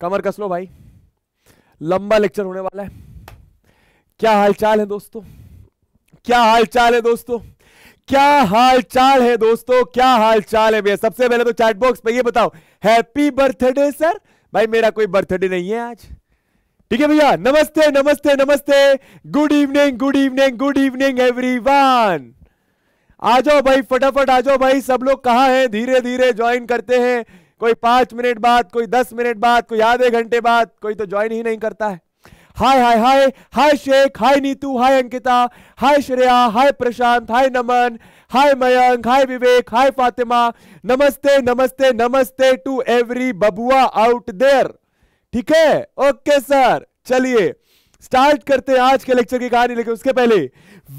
कमर कस लो भाई लंबा लेक्चर होने वाला है क्या हालचाल है दोस्तों क्या हालचाल है दोस्तों क्या हालचाल है दोस्तों क्या हालचाल है भैया सबसे पहले तो चैट बॉक्स पे ये बताओ हैप्पी बर्थडे सर भाई मेरा कोई बर्थडे नहीं है आज ठीक है भैया नमस्ते नमस्ते नमस्ते good evening good evening good evening everyone आ जाओ भाई फटाफट आ जाओ भाई सब लोग कहा है धीरे धीरे ज्वाइन करते हैं कोई पांच मिनट बाद कोई दस मिनट बाद कोई आधे घंटे बाद कोई तो ज्वाइन ही नहीं करता है हाय हाय हाय हाय शेख हाय नीतू हाय अंकिता हाय श्रेया हाय प्रशांत हाय नमन हाय मयंक हाय विवेक हाय फातिमा नमस्ते नमस्ते नमस्ते टू एवरी बबुआ आउट देयर ठीक है ओके सर चलिए स्टार्ट करते हैं आज के लेक्चर की कहानी लेकिन उसके पहले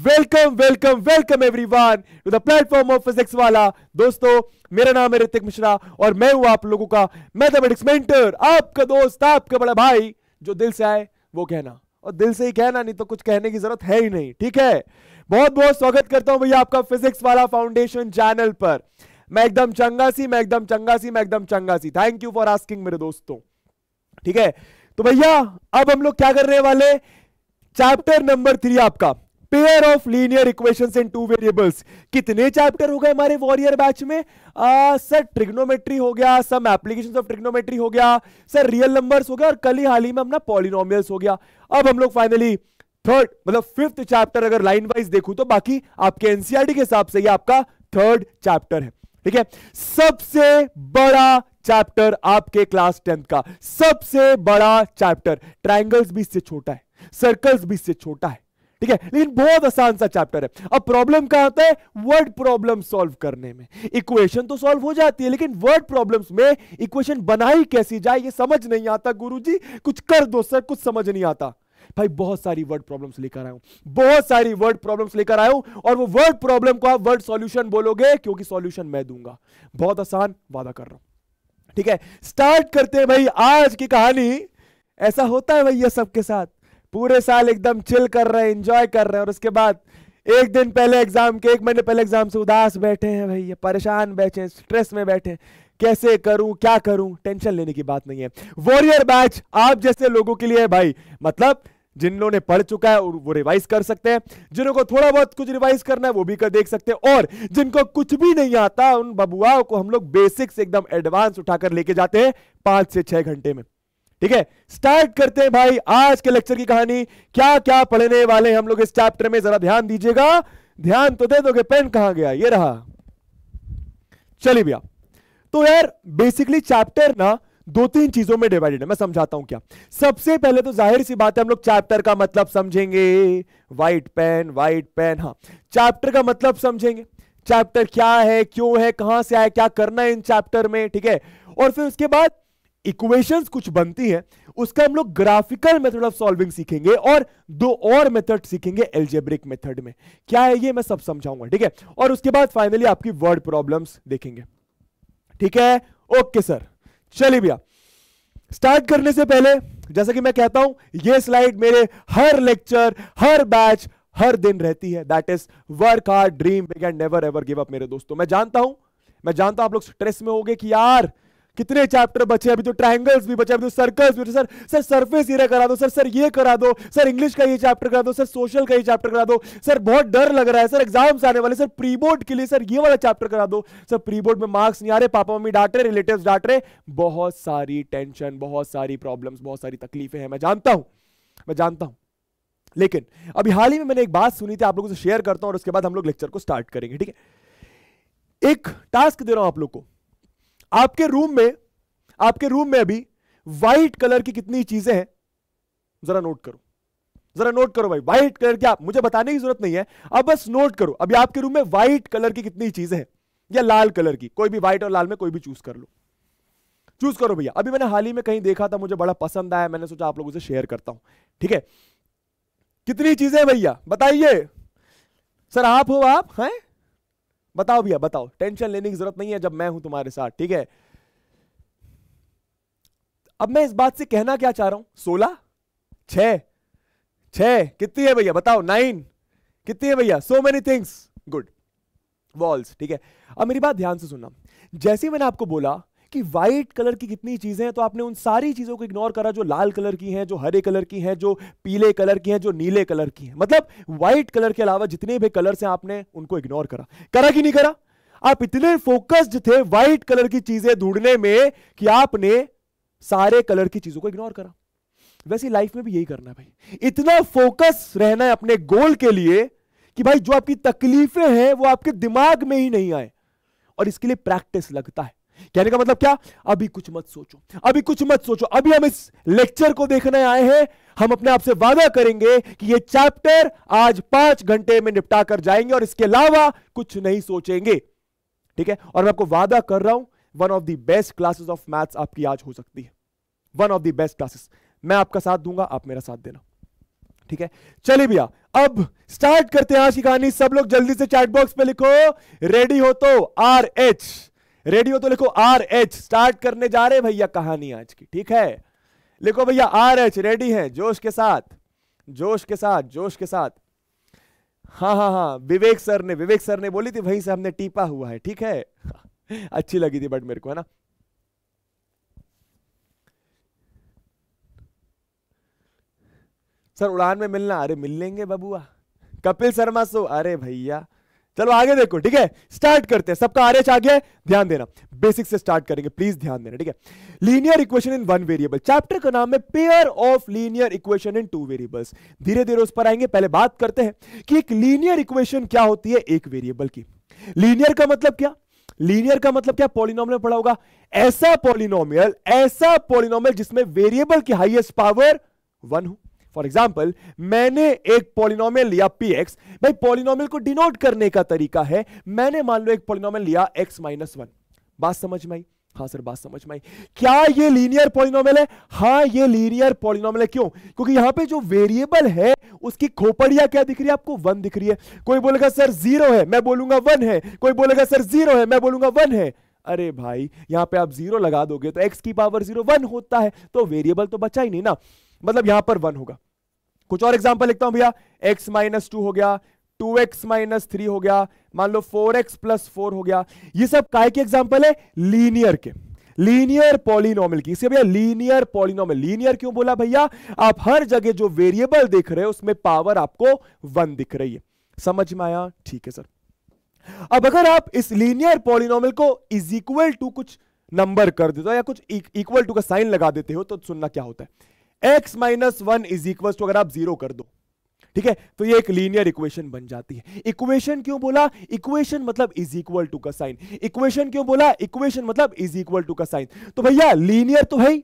welcome welcome welcome everyone to the platform of physics वाला दोस्तों मेरा नाम है ऋतिक मिश्रा और मैं हूं आप लोगों का मैथमेटिक्स मेंटर आपका दोस्त आपका बड़ा भाई जो दिल से आए वो कहना और दिल से ही कहना नहीं तो कुछ कहने की जरूरत है ही नहीं ठीक है बहुत बहुत स्वागत करता हूं भैया आपका फिजिक्स वाला फाउंडेशन चैनल पर मैं एकदम चंगा सी मैं एकदम चंगा सी मैं एकदम चंगा सी थैंक यू फॉर आस्किंग मेरे दोस्तों ठीक है तो भैया अब हम लोग क्या करने वाले चैप्टर नंबर थ्री आपका pair of linear equation in two variables कितने चैप्टर हो गए हमारे वॉरियर बैच में आ, सर ट्रिग्नोमेट्री हो गया सम एप्लीकेशन ऑफ ट्रिग्नोमेट्री हो गया सर रियल नंबर्स हो गया और कल ही हाल ही में अपना पॉलिनोमियल्स हो गया अब हम लोग फाइनली थर्ड मतलब फिफ्थ चैप्टर अगर लाइन वाइज देखू तो बाकी आपके एनसीआरटी e के हिसाब से ये आपका थर्ड चैप्टर है ठीक है सबसे बड़ा चैप्टर आपके क्लास टेंथ का सबसे बड़ा चैप्टर ट्राइंगल्स भी इससे छोटा है सर्कल्स भी इससे छोटा है ठीक है लेकिन बहुत आसान सा चैप्टर है अब प्रॉब्लम कहां आता है वर्ड प्रॉब्लम सॉल्व करने में इक्वेशन तो सॉल्व हो जाती है लेकिन वर्ड प्रॉब्लम्स में इक्वेशन बनाई कैसी जाए ये समझ नहीं आता गुरु कुछ कर दो सर कुछ समझ नहीं आता भाई बहुत सारी वर्ड प्रॉब्लम्स लेकर आया हूं बहुत सारी वर्ड प्रॉब्लम्स लेकर आया हूं और वो वर्ड प्रॉब्लम को आप वर्ड सॉल्यूशन बोलोगे क्योंकि सॉल्यूशन मैं दूंगा बहुत आसान वादा कर रहा हूं ठीक है स्टार्ट करते हैं भाई आज की कहानी ऐसा होता है भाई ये सबके साथ पूरे साल एकदम चिल कर रहे हैं इंजॉय कर रहे हैं और उसके बाद एक दिन पहले एग्जाम के एक महीने पहले एग्जाम से उदास बैठे हैं भैया परेशान बैठे हैं स्ट्रेस में बैठे कैसे करूं क्या करूं टेंशन लेने की बात नहीं है वॉरियर बैच आप जैसे लोगों के लिए है भाई मतलब जिन लोगों ने पढ़ चुका है वो रिवाइज कर सकते हैं जिन्हों को थोड़ा बहुत कुछ रिवाइज करना है वो भी कर देख सकते हैं और जिनको कुछ भी नहीं आता उन बबुआओं को हम लोग बेसिक्स एकदम एडवांस उठाकर लेके जाते हैं पांच से छह घंटे में ठीक है स्टार्ट करते हैं भाई आज के लेक्चर की कहानी क्या क्या पढ़ने वाले हम लोग इस चैप्टर में जरा ध्यान दीजिएगा ध्यान तो दे दोगे पेन कहां गया ये रहा चलिए भैया तो यार बेसिकली चैप्टर ना दो तीन चीजों में डिवाइडेड है मैं समझाता हूं क्या सबसे पहले तो जाहिर सी बात है हम लोग चैप्टर का मतलब समझेंगे व्हाइट पेन व्हाइट पेन हाँ चैप्टर का मतलब समझेंगे चैप्टर क्या है क्यों है कहां से आया क्या करना है इन चैप्टर में ठीक है और फिर उसके बाद इक्वेशंस कुछ बनती हैं उसका हम लोग ग्राफिकल मेथड ऑफ सॉल्विंग सीखेंगे और दो और मेथड सीखेंगे एल्जेब्रिक मेथड में क्या है ये मैं सब समझाऊंगा ठीक है और उसके बाद फाइनली आपकी वर्ड प्रॉब्लम्स देखेंगे ठीक है ओके सर चलिए भैया स्टार्ट करने से पहले जैसा कि मैं कहता हूं ये स्लाइड मेरे हर लेक्चर हर बैच हर दिन रहती है that is work are dream and never ever give up मेरे दोस्तों मैं जानता हूं मैं जानता हूं आप लोग स्ट्रेस में होंगे कि यार कितने चैप्टर बचे अभी तो ट्राइंगल्स भी बचे अभी तो सर्कल्स भी सर सर सरफेस एरिया करा दो सर सर ये करा दो सर इंग्लिश का ये चैप्टर करा दो सर सोशल का ये चैप्टर करा दो सर बहुत डर लग रहा है सर एग्जाम्स आने वाले सर प्री बोर्ड के लिए सर ये वाला चैप्टर करा दो सर प्री बोर्ड में मार्क्स नहीं आ रहे पापा मम्मी डांट रहे रिलेटिव डांट रहे बहुत सारी टेंशन बहुत सारी प्रॉब्लम बहुत सारी तकलीफें हैं मैं जानता हूं मैं जानता हूं लेकिन अभी हाल ही में मैंने एक बात सुनी थी आप लोगों से शेयर करता हूं और उसके बाद हम लोग लेक्चर को स्टार्ट करेंगे ठीक है एक टास्क दे रहा हूं आप लोग को आपके रूम में आपके रूम में अभी व्हाइट कलर की कितनी चीजें हैं जरा नोट करो जरा नोट करो भाई व्हाइट कलर की आप मुझे बताने की जरूरत नहीं है अब बस नोट करो अभी आपके रूम में व्हाइट कलर की कितनी चीजें हैं या लाल कलर की कोई भी व्हाइट और लाल में कोई भी चूज कर लो चूज करो भैया अभी मैंने हाल ही में कहीं देखा था मुझे बड़ा पसंद आया मैंने सोचा आप लोगों से शेयर करता हूं ठीक है कितनी चीजें भैया बताइए सर आप हो आप हैं बताओ भैया बताओ टेंशन लेने की जरूरत नहीं है जब मैं हूं तुम्हारे साथ ठीक है अब मैं इस बात से कहना क्या चाह रहा हूं सोलह छ छ कितनी है भैया बताओ नाइन कितनी है भैया so many things good walls ठीक है अब मेरी बात ध्यान से सुनना जैसे मैंने आपको बोला कि वाइट कलर की कितनी चीज़ें हैं तो आपने उन सारी चीज़ों को इग्नोर करा जो लाल कलर की हैं जो हरे कलर की हैं जो पीले कलर की हैं जो नीले कलर की हैं मतलब व्हाइट कलर के अलावा जितने भी कलर हैं आपने उनको इग्नोर करा करा कि नहीं करा आप इतने फोकस्ड थे व्हाइट कलर की चीजें ढूंढने में कि आपने सारे कलर की चीजों को इग्नोर करा वैसे लाइफ में भी यही करना है भाई इतना फोकस रहना है अपने गोल के लिए कि भाई जो आपकी तकलीफें हैं वो आपके दिमाग में ही नहीं आए और इसके लिए प्रैक्टिस लगता है कहने का मतलब क्या अभी कुछ मत सोचो अभी कुछ मत सोचो अभी हम इस लेक्चर को देखने आए हैं हम अपने आप से वादा करेंगे कि ये चैप्टर आज पांच घंटे में निपटा कर जाएंगे और इसके अलावा कुछ नहीं सोचेंगे ठीक है और मैं आपको वादा कर रहा हूं one of the best classes of maths आपकी आज हो सकती है one of the best classes मैं आपका साथ दूंगा आप मेरा साथ देना ठीक है चलिए भैया अब स्टार्ट करते हैं आज की कहानी सब लोग जल्दी से चैटबॉक्स पे लिखो रेडी हो तो आर एच रेडियो तो लिखो आर एच स्टार्ट करने जा रहे भैया कहानी आज की ठीक है लिखो भैया आर एच रेडी है जोश के साथ जोश के साथ जोश के साथ हाँ हाँ हाँ विवेक सर ने विवेक सर ने बोली थी वहीं से हमने टीपा हुआ है ठीक है अच्छी लगी थी बट मेरे को है ना सर उड़ान में मिलना अरे मिल लेंगे बबुआ कपिल शर्मा सो अरे भैया चलो आगे देखो ठीक है स्टार्ट करते हैं सबका आर एच आ गया ध्यान देना बेसिक से स्टार्ट करेंगे प्लीज ध्यान देना ठीक है linear equation in one variable chapter का नाम है pair of linear equation in two variables धीरे धीरे उस पर आएंगे पहले बात करते हैं कि एक लीनियर इक्वेशन क्या होती है एक वेरिएबल की लीनियर का मतलब क्या लीनियर का मतलब क्या पोलिनोम पढ़ा होगा ऐसा पॉलिनोमियल ऐसा पॉलिनोमियल जिसमें वेरिएबल की हाइएस्ट पावर वन हो फॉर एग्जाम्पल मैंने एक पोलिनोम लिया पी एक्स भाई पोलिनोम को डिनोट करने का तरीका है मैंने मान लो एक पोलिनोम लिया एक्स माइनस वन बात समझ में आई हाँ सर बात समझ में आई क्या ये लीनियर पोलिनोम है हाँ ये लीनियर पॉलिनोमियल है क्यों क्योंकि यहां पे जो वेरिएबल है उसकी खोपड़िया क्या दिख रही है आपको वन दिख रही है कोई बोलेगा सर जीरो है मैं बोलूंगा वन है कोई बोलेगा सर जीरो है मैं बोलूंगा वन है अरे भाई यहां पे आप जीरो लगा दोगे तो एक्स की पावर जीरो वन होता है तो वेरिएबल तो बचा ही नहीं ना मतलब यहां पर वन होगा कुछ और एग्जाम्पल लिखता हूं भैया एक्स माइनस टू हो गया टू एक्स माइनस थ्री हो गया मान लो फोर एक्स प्लस फोर हो गया ये सब काय के एग्जाम्पल है लीनियर के लीनियर पॉलिनोमल की भैया लीनियर पॉलिनोमल लीनियर क्यों बोला भैया आप हर जगह जो वेरिएबल देख रहे हो उसमें पावर आपको वन दिख रही है समझ में आया ठीक है सर अब अगर आप इस लीनियर पॉलिनोमल को इज इक्वल टू कुछ नंबर कर देते हो या कुछ इक्वल e- टू का साइन लगा देते हो तो सुनना क्या होता है x minus one is equal to अगर आप जीरो कर दो ठीक है तो ये एक लीनियर इक्वेशन बन जाती है इक्वेशन क्यों बोला इक्वेशन मतलब इज इक्वल टू का साइन इक्वेशन क्यों बोला इक्वेशन मतलब इज इक्वल टू का साइन तो भैया लीनियर तो है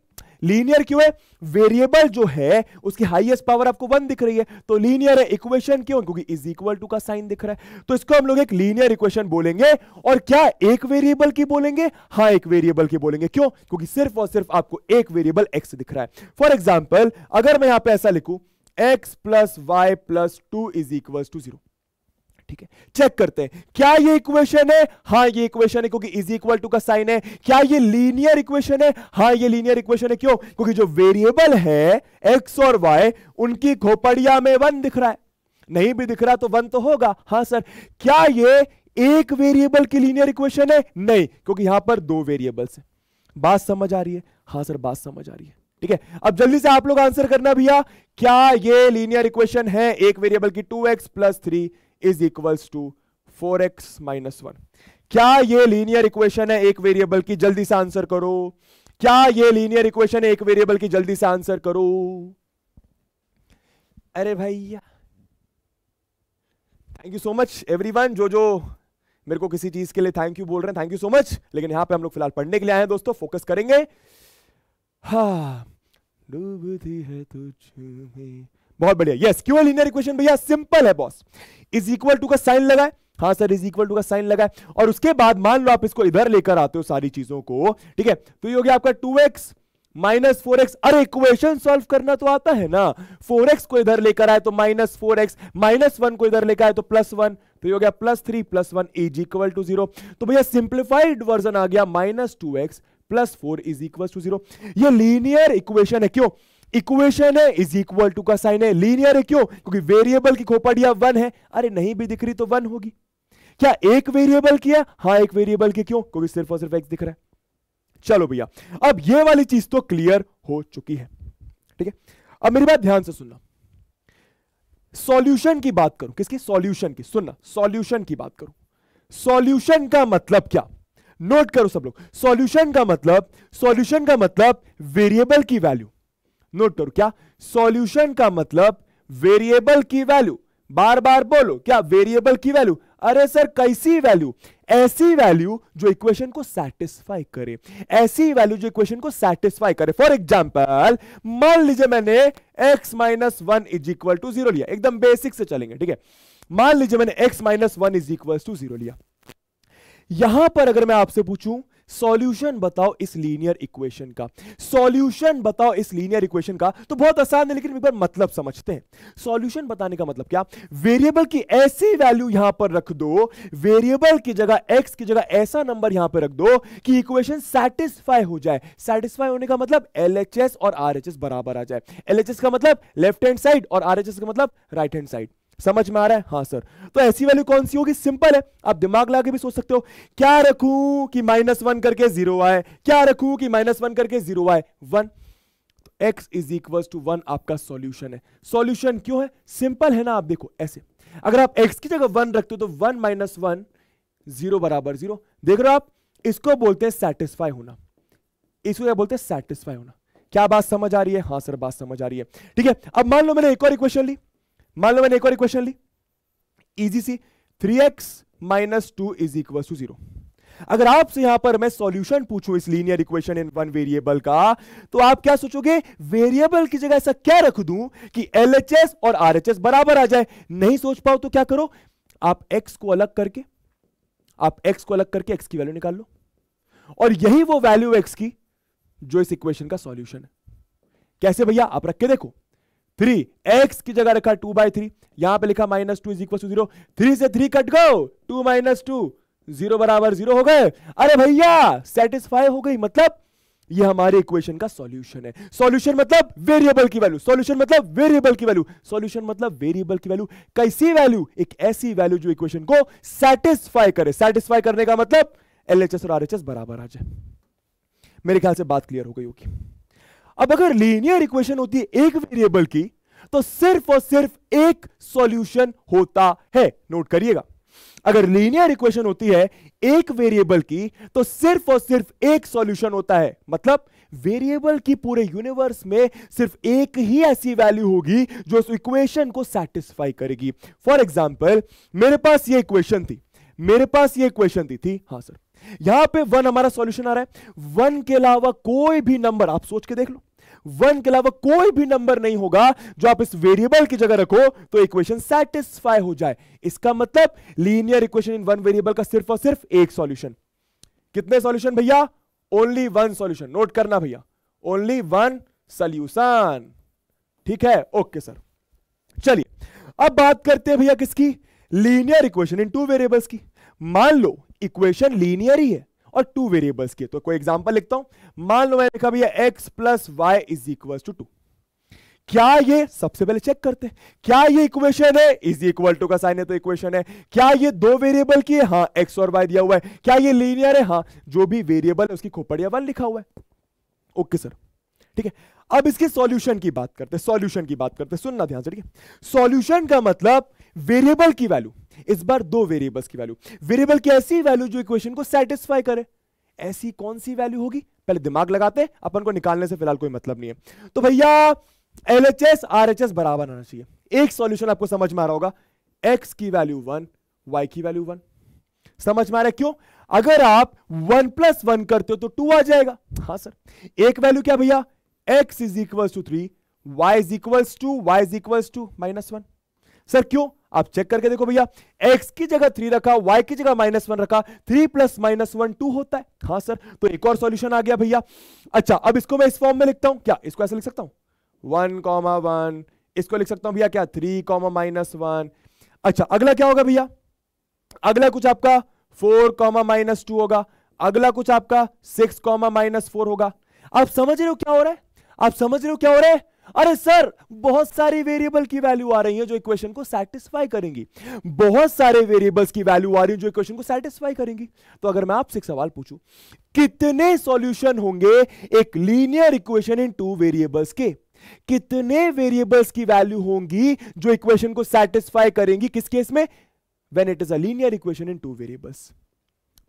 लीनियर क्यों है वेरिएबल जो है उसकी हाईएस्ट पावर आपको वन दिख रही है तो लीनियर है इक्वेशन क्यों क्योंकि इज इक्वल टू का साइन दिख रहा है तो इसको हम लोग एक लीनियर इक्वेशन बोलेंगे और क्या एक वेरिएबल की बोलेंगे हाँ एक वेरिएबल की बोलेंगे क्यों क्योंकि सिर्फ और सिर्फ आपको एक वेरिएबल एक्स दिख रहा है फॉर एग्जाम्पल अगर मैं यहां पर ऐसा लिखू x plus y plus two is equal to zero ठीक है चेक करते हैं क्या ये इक्वेशन है हाँ ये इक्वेशन है क्योंकि इज इक्वल टू का साइन है क्या ये लीनियर इक्वेशन है हाँ ये लीनियर इक्वेशन है क्यों क्योंकि जो वेरिएबल है एक्स और वाई उनकी खोपड़िया में वन दिख रहा है नहीं भी दिख रहा तो वन तो होगा हाँ सर क्या ये एक वेरिएबल की लीनियर इक्वेशन है नहीं क्योंकि यहां पर दो वेरिएबल्स है बात समझ आ रही है हाँ सर बात समझ आ रही है ठीक है अब जल्दी से आप लोग आंसर करना भैया क्या ये लीनियर इक्वेशन है एक वेरिएबल की two x plus three is equals to four x minus one क्या ये लीनियर इक्वेशन है एक वेरिएबल की जल्दी से आंसर करो क्या ये लीनियर इक्वेशन है एक वेरिएबल की जल्दी से आंसर करो अरे भैया thank you so much everyone जो जो मेरे को किसी चीज के लिए थैंक यू बोल रहे हैं थैंक यू सो मच लेकिन यहां पे हम लोग फिलहाल पढ़ने के लिए आए हैं दोस्तों फोकस करेंगे हा डूबती है तुझ में बहुत बढ़िया यस क्यों लीनियर इक्वेशन भैया सिंपल है बॉस इज इक्वल टू का साइन लगाए हाँ सर इज इक्वल टू का साइन लगाए और उसके बाद मान लो आप इसको इधर लेकर आते हो सारी चीजों को ठीक है तो ये हो गया आपका टू माइनस फोर एक्स अरे इक्वेशन सॉल्व करना तो आता है ना फोर एक्स को इधर लेकर आए तो minus four x minus one को इधर लेकर आए तो प्लस वन तो ये हो गया plus three plus one is equal to zero तो भैया सिंप्लीफाइड वर्जन आ गया minus two x plus four is equal to zero linear equation है क्यों इक्वेशन है इज इक्वल टू का साइन है लीनियर है क्यों क्योंकि वेरिएबल की खोपड़िया वन है अरे नहीं भी दिख रही तो वन होगी क्या एक वेरिएबल किया हाँ एक वेरिएबल की क्यों क्योंकि सिर्फ और सिर्फ एक्स दिख रहा है चलो भैया अब ये वाली चीज तो क्लियर हो चुकी है ठीक है अब मेरी बात ध्यान से सुनना सॉल्यूशन की बात करूं किसकी सॉल्यूशन की सुनना सॉल्यूशन की बात करूं सॉल्यूशन का मतलब क्या नोट करो सब लोग सॉल्यूशन का मतलब सॉल्यूशन का मतलब वेरिएबल की वैल्यू नोट करो तो क्या सॉल्यूशन का मतलब वेरिएबल की वैल्यू बार बार बोलो क्या वेरिएबल की वैल्यू अरे सर कैसी वैल्यू ऐसी वैल्यू जो इक्वेशन को सेटिस्फाई करे ऐसी वैल्यू जो इक्वेशन को सेटिस्फाई करे फॉर एग्जाम्पल मान लीजिए मैंने x minus one is equal to zero लिया एकदम बेसिक से चलेंगे ठीक है मान लीजिए मैंने x minus one is equal to zero लिया यहां पर अगर मैं आपसे पूछूं सॉल्यूशन बताओ इस लीनियर इक्वेशन का सॉल्यूशन बताओ इस लीनियर इक्वेशन का तो बहुत आसान है लेकिन एक बार मतलब समझते हैं सॉल्यूशन बताने का मतलब क्या वेरिएबल की ऐसी वैल्यू यहां पर रख दो वेरिएबल की जगह एक्स की जगह ऐसा नंबर यहां पर रख दो कि इक्वेशन सेटिस्फाई हो जाए सेटिस्फाई होने का मतलब एल और आर बराबर आ जाए एल का मतलब लेफ्ट हैंड साइड और आरएचएस का मतलब राइट हैंड साइड समझ में आ रहा है हाँ सर तो ऐसी वैल्यू कौन सी होगी सिंपल है आप दिमाग लगा के भी सोच सकते हो क्या रखूं कि माइनस वन करके जीरो आए क्या रखूं कि माइनस वन करके जीरो आए one x is equal to one आपका सॉल्यूशन है सॉल्यूशन क्यों है सिंपल है ना आप देखो ऐसे अगर आप एक्स की जगह वन रखते हो तो वन माइनस वन जीरो बराबर जीरो देख रहे हो आप इसको बोलते हैं सेटिस्फाई होना इसको क्या बोलते हैं सेटिस्फाई होना क्या बात समझ आ रही है हाँ सर बात समझ आ रही है ठीक है अब मान लो मैंने एक और इक्वेशन ली मान लो मैंने एक और इक्वेशन ली easy see three x minus two is equal to zero अगर आपसे यहां पर मैं सॉल्यूशन पूछूं इस linear equation in one variable का तो आप क्या सोचोगे वेरिएबल की जगह ऐसा क्या रख दूं कि एलएचएस और आरएचएस बराबर आ जाए नहीं सोच पाओ तो क्या करो आप एक्स को अलग करके आप एक्स को अलग करके एक्स की वैल्यू निकाल लो और यही वो वैल्यू एक्स की जो इस इक्वेशन का सॉल्यूशन है कैसे भैया आप रख के देखो थ्री एक्स की जगह रखा टू बाई थ्री यहां पर लिखा minus two is equal to zero three से थ्री कट गो टू माइनस टू जीरो बराबर जीरो हो गए अरे भैया सेटिस्फाई हो गई मतलब ये हमारे इक्वेशन का सॉल्यूशन है सॉल्यूशन मतलब वेरिएबल की वैल्यू सॉल्यूशन मतलब वेरिएबल की वैल्यू सॉल्यूशन मतलब वेरिएबल की वैल्यू कैसी वैल्यू एक ऐसी वैल्यू जो इक्वेशन को सेटिस्फाई करे सेटिस्फाई करने का मतलब एलएचएस और आरएचएस बराबर आ जाए मेरे ख्याल से बात क्लियर हो गई होगी अब अगर लीनियर इक्वेशन होती है एक वेरिएबल की तो सिर्फ और सिर्फ एक सॉल्यूशन होता है नोट करिएगा अगर लीनियर इक्वेशन होती है एक वेरिएबल की तो सिर्फ और सिर्फ एक सॉल्यूशन होता है मतलब वेरिएबल की पूरे यूनिवर्स में सिर्फ एक ही ऐसी वैल्यू होगी जो उस इक्वेशन को सेटिस्फाई करेगी फॉर एग्जाम्पल मेरे पास ये इक्वेशन थी मेरे पास ये इक्वेशन थी थी हाँ सर यहां पे वन हमारा सॉल्यूशन आ रहा है वन के अलावा कोई भी नंबर आप सोच के देख लो वन के अलावा कोई भी नंबर नहीं होगा जो आप इस वेरिएबल की जगह रखो तो इक्वेशन सेटिस्फाई हो जाए इसका मतलब linear equation in one variable का सिर्फ और सिर्फ एक सॉल्यूशन कितने सॉल्यूशन भैया ओनली वन सॉल्यूशन नोट करना भैया ओनली वन सॉल्यूशन ठीक है ओके सर चलिए अब बात करते हैं भैया किसकी linear equation in two variables की मान लो इक्वेशन लीनियर ही है और टू वेरिएबल्स के तो कोई एग्जांपल लिखता हूं मान लो मैंने लिखा भैया x plus y is equal to two क्या ये सबसे पहले चेक करते हैं क्या ये इक्वेशन है इज इक्वल टू का साइन है तो इक्वेशन है क्या ये दो वेरिएबल की है हाँ एक्स और वाई दिया हुआ है क्या ये लीनियर है हाँ जो भी वेरिएबल है उसकी खोपड़िया वन लिखा हुआ है ओके सर ठीक है अब इसके सॉल्यूशन की बात करते हैं सॉल्यूशन की बात करते हैं सुनना ध्यान से ठीक है सॉल्यूशन का मतलब वेरिएबल की वैल्यू इस बार दो वेरिएबल्स की वैल्यू वेरिएबल की ऐसी वैल्यू जो इक्वेशन को सेटिस्फाई करे ऐसी कौन सी वैल्यू होगी पहले दिमाग लगाते अपन को निकालने से फिलहाल कोई मतलब नहीं है तो भैया L H S R H S बराबर आना चाहिए एक सॉल्यूशन आपको समझ में आ रहा होगा एक्स की वैल्यू वन वाई की वैल्यू वन समझ में आ रहा है क्यों अगर आप वन प्लस वन करते हो तो टू आ जाएगा हाँ सर एक वैल्यू क्या भैया x is equal to three Y is equals to Y is equals to minus one sir क्यों आप चेक करके देखो भैया x की जगह थ्री रखा y की जगह माइनस वन रखा three plus minus one two होता है हाँ सर तो एक और सॉल्यूशन आ गया भैया अच्छा अब इसको मैं इस फॉर्म में लिखता हूं क्या इसको ऐसे लिख सकता हूं वन कॉमा वन इसको लिख सकता हूं भैया क्या थ्री कॉमा माइनस वन अच्छा अगला क्या होगा भैया अगला कुछ आपका फोर कॉमा माइनस टू होगा अगला कुछ आपका सिक्स कॉमा माइनस फोर होगा आप समझ रहे हो क्या हो रहा है आप समझ रहे हो क्या हो रहा है अरे सर बहुत सारी वेरिएबल की वैल्यू आ रही है जो इक्वेशन को सेटिस्फाई करेंगी बहुत सारे वेरिएबल्स की वैल्यू आ रही है जो इक्वेशन को सेटिस्फाई करेंगी तो अगर मैं आपसे एक सवाल पूछूं कितने सॉल्यूशन होंगे एक linear equation in two variables के कितने वेरिएबल्स की वैल्यू होंगी जो इक्वेशन को सेटिस्फाई करेंगी किस केस में when it is a linear equation in two variables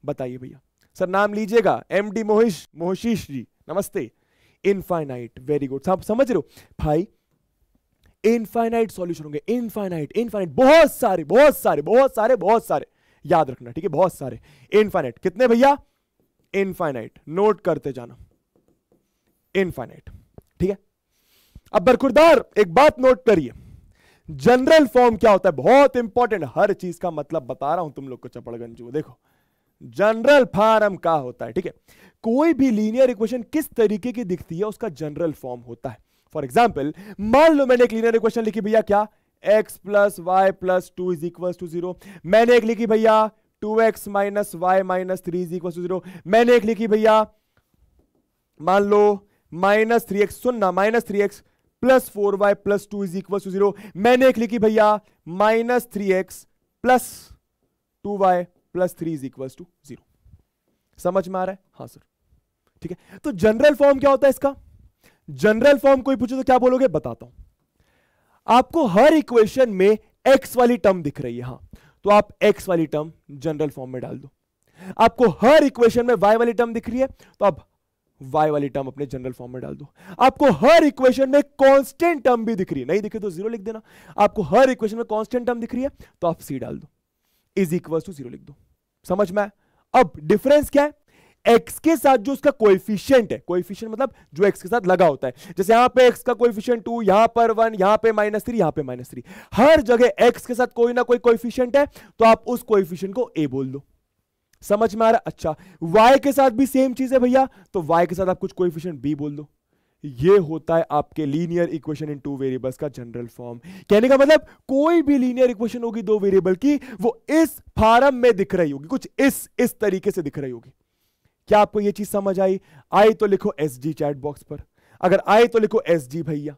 बताइए भैया सर नाम लीजिएगा एम डी मोहिश मोहशीष जी नमस्ते इनफाइनाइट वेरी गुड आप समझ रहे हो भाई इनफाइनाइट सॉल्यूशन होंगे इनफाइनाइट इनफाइनाइट बहुत सारे बहुत सारे बहुत सारे बहुत सारे याद रखना ठीक है बहुत सारे इनफाइनाइट कितने भैया इनफाइनाइट नोट करते जाना इनफाइनाइट ठीक है अब बरखुरदार एक बात नोट करिए जनरल फॉर्म क्या होता है बहुत इंपॉर्टेंट हर चीज का मतलब बता रहा हूं तुम लोग को चपड़गंज देखो जनरल फार्म का होता है ठीक है कोई भी लीनियर इक्वेशन किस तरीके की दिखती है उसका जनरल फॉर्म होता है फॉर एग्जाम्पल मान लो मैंने एक लीनियर इक्वेशन लिखी भैया क्या x plus y plus two is equal to zero मैंने एक लिखी भैया two x minus Y minus three is equal to zero मैंने एक लिखी भैया मान लो माइनस थ्री एक्स सुनना minus three x plus four y plus two is equal to zero मैंने एक लिखी भैया minus three x plus two Y plus three is equal to zero समझ में आ रहा है हाँ सर ठीक है तो जनरल फॉर्म क्या होता है इसका जनरल फॉर्म कोई पूछे तो क्या बोलोगे बताता हूं आपको हर इक्वेशन में एक्स वाली टर्म दिख रही है हाँ तो आप एक्स वाली टर्म जनरल फॉर्म में डाल दो आपको हर इक्वेशन में वाई वाली टर्म दिख रही है तो आप वाई वाली टर्म अपने जनरल फॉर्म में डाल दो आपको हर इक्वेशन में कांस्टेंट टर्म भी दिख रही है नहीं दिखे तो जीरो लिख देना आपको हर इक्वेशन में कांस्टेंट टर्म दिख रही है तो आप सी डाल दो इज इक्वल टू जीरो लिख दो समझ में अब डिफरेंस क्या है एक्स के साथ जो उसका कोएफिशिएंट है कोएफिशिएंट मतलब जो एक्स के साथ लगा होता है जैसे यहां पे एक्स का कोएफिशिएंट टू यहां पर वन यहां पे माइनस थ्री यहां पे माइनस थ्री हर जगह एक्स के साथ कोई ना कोई कोएफिशिएंट है तो आप उस कोएफिशिएंट को ए बोल दो समझ में आ रहा अच्छा वाई के साथ भी सेम चीज है भैया तो वाई के साथ आप कुछ कोएफिशिएंट बी बोल दो ये होता है आपके linear equation in two variables का जनरल फॉर्म कहने का मतलब कोई भी लीनियर इक्वेशन होगी दो वेरिएबल की वो इस फार्म में दिख रही होगी कुछ इस इस तरीके से दिख रही होगी क्या आपको यह चीज समझ आई आई तो लिखो एस जी चैट बॉक्स पर अगर आए तो लिखो एस जी भैया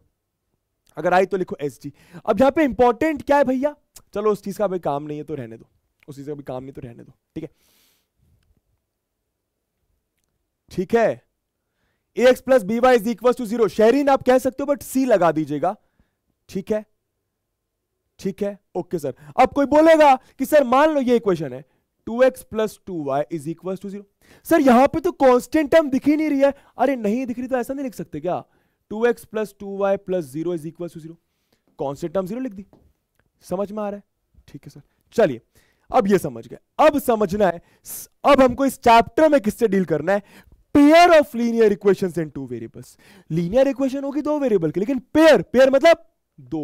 अगर आई तो लिखो एस जी अब यहां पे इंपॉर्टेंट क्या है भैया चलो उस चीज का भी काम नहीं है तो रहने दो उस चीज का भी काम नहीं तो रहने दो ठीक है ठीक है a x plus b y is equal to zero Shahreen आप कह सकते हो बट सी लगा दीजिएगा ठीक है ठीक है ओके सर अब कोई बोलेगा कि सर मान लो ये इक्वेशन है two x plus two Y is equal to zero sir यहां पे तो कांस्टेंट टर्म दिख ही नहीं रही है अरे नहीं दिख रही तो ऐसा नहीं लिख सकते क्या two x plus two Y plus zero is equal to zero constant term zero लिख दी समझ में आ रहा है ठीक है सर चलिए अब ये समझ गए अब समझना है अब हमको इस चैप्टर में किससे डील करना है pair of linear equation and two variables linear equation होगी दो वेरिएबल की लेकिन पेयर पेयर मतलब दो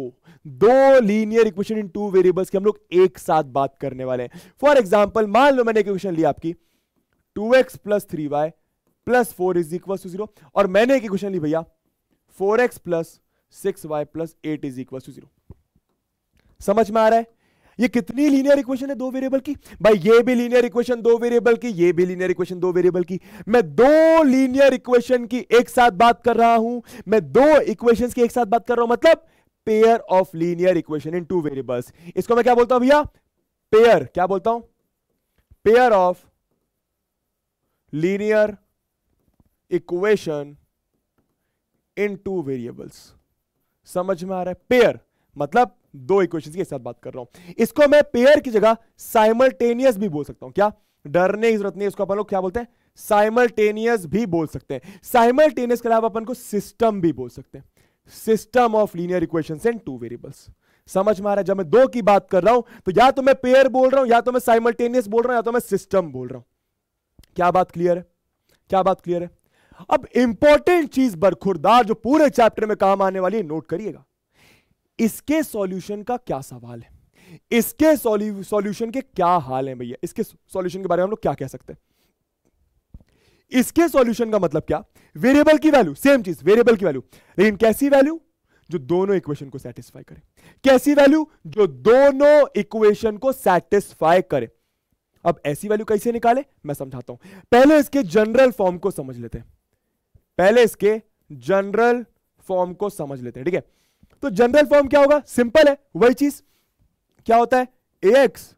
दो linear equation in two variables की हम लोग एक साथ बात करने वाले हैं फॉर एग्जाम्पल मान लो मैंने इक्वेशन लिया आपकी two x plus three y plus four is equal to zero और मैंने एक इक्वेशन ली भैया four x plus six y plus eight is equal to zero समझ में आ रहा है ये कितनी लीनियर इक्वेशन है दो वेरिएबल की भाई ये भी लीनियर इक्वेशन दो वेरिएबल की ये भी लीनियर इक्वेशन दो वेरिएबल की मैं दो लीनियर इक्वेशन की एक साथ बात कर रहा हूं मैं दो इक्वेशंस की एक साथ बात कर रहा हूं मतलब pair of linear equation in two variables इसको मैं क्या बोलता हूं भैया पेयर क्या बोलता हूं pair of linear equation in two variables समझ में आ रहा है पेयर मतलब दो इक्वेशन के साथ बात कर रहा हूं इसको मैं पेयर की जगह साइमल्टेनियस भी बोल सकता हूं क्या डरने की जरूरत नहीं इसको अपन लोग क्या बोलते हैं साइमल्टेनियस भी बोल सकते हैं साइमल्टेनियस के अलावा अपन को सिस्टम भी बोल सकते हैं system of linear equation and two variables समझ में आ रहा है जब मैं दो की बात कर रहा हूं तो या तो मैं पेयर बोल रहा हूं या तो मैं साइमल्टेनियस बोल रहा हूं या तो मैं सिस्टम बोल रहा हूं क्या बात क्लियर है क्या बात क्लियर है अब इंपॉर्टेंट चीज बरखुरदार जो पूरे चैप्टर में काम आने वाली है नोट करिएगा इसके सॉल्यूशन का क्या सवाल है इसके सॉल्यूशन के क्या हाल है भैया इसके सॉल्यूशन के बारे में हम लोग क्या कह सकते हैं इसके सॉल्यूशन का मतलब क्या वेरिएबल की वैल्यू सेम चीज वेरिएबल की वैल्यू लेकिन कैसी वैल्यू जो दोनों इक्वेशन को सेटिस्फाई करे कैसी वैल्यू जो दोनों इक्वेशन को सेटिस्फाई करे अब ऐसी वैल्यू कैसे निकाले मैं समझाता हूं पहले इसके जनरल फॉर्म को समझ लेते हैं पहले इसके जनरल फॉर्म को समझ लेते हैं ठीक है तो जनरल फॉर्म क्या होगा सिंपल है वही चीज क्या होता है ए एक्स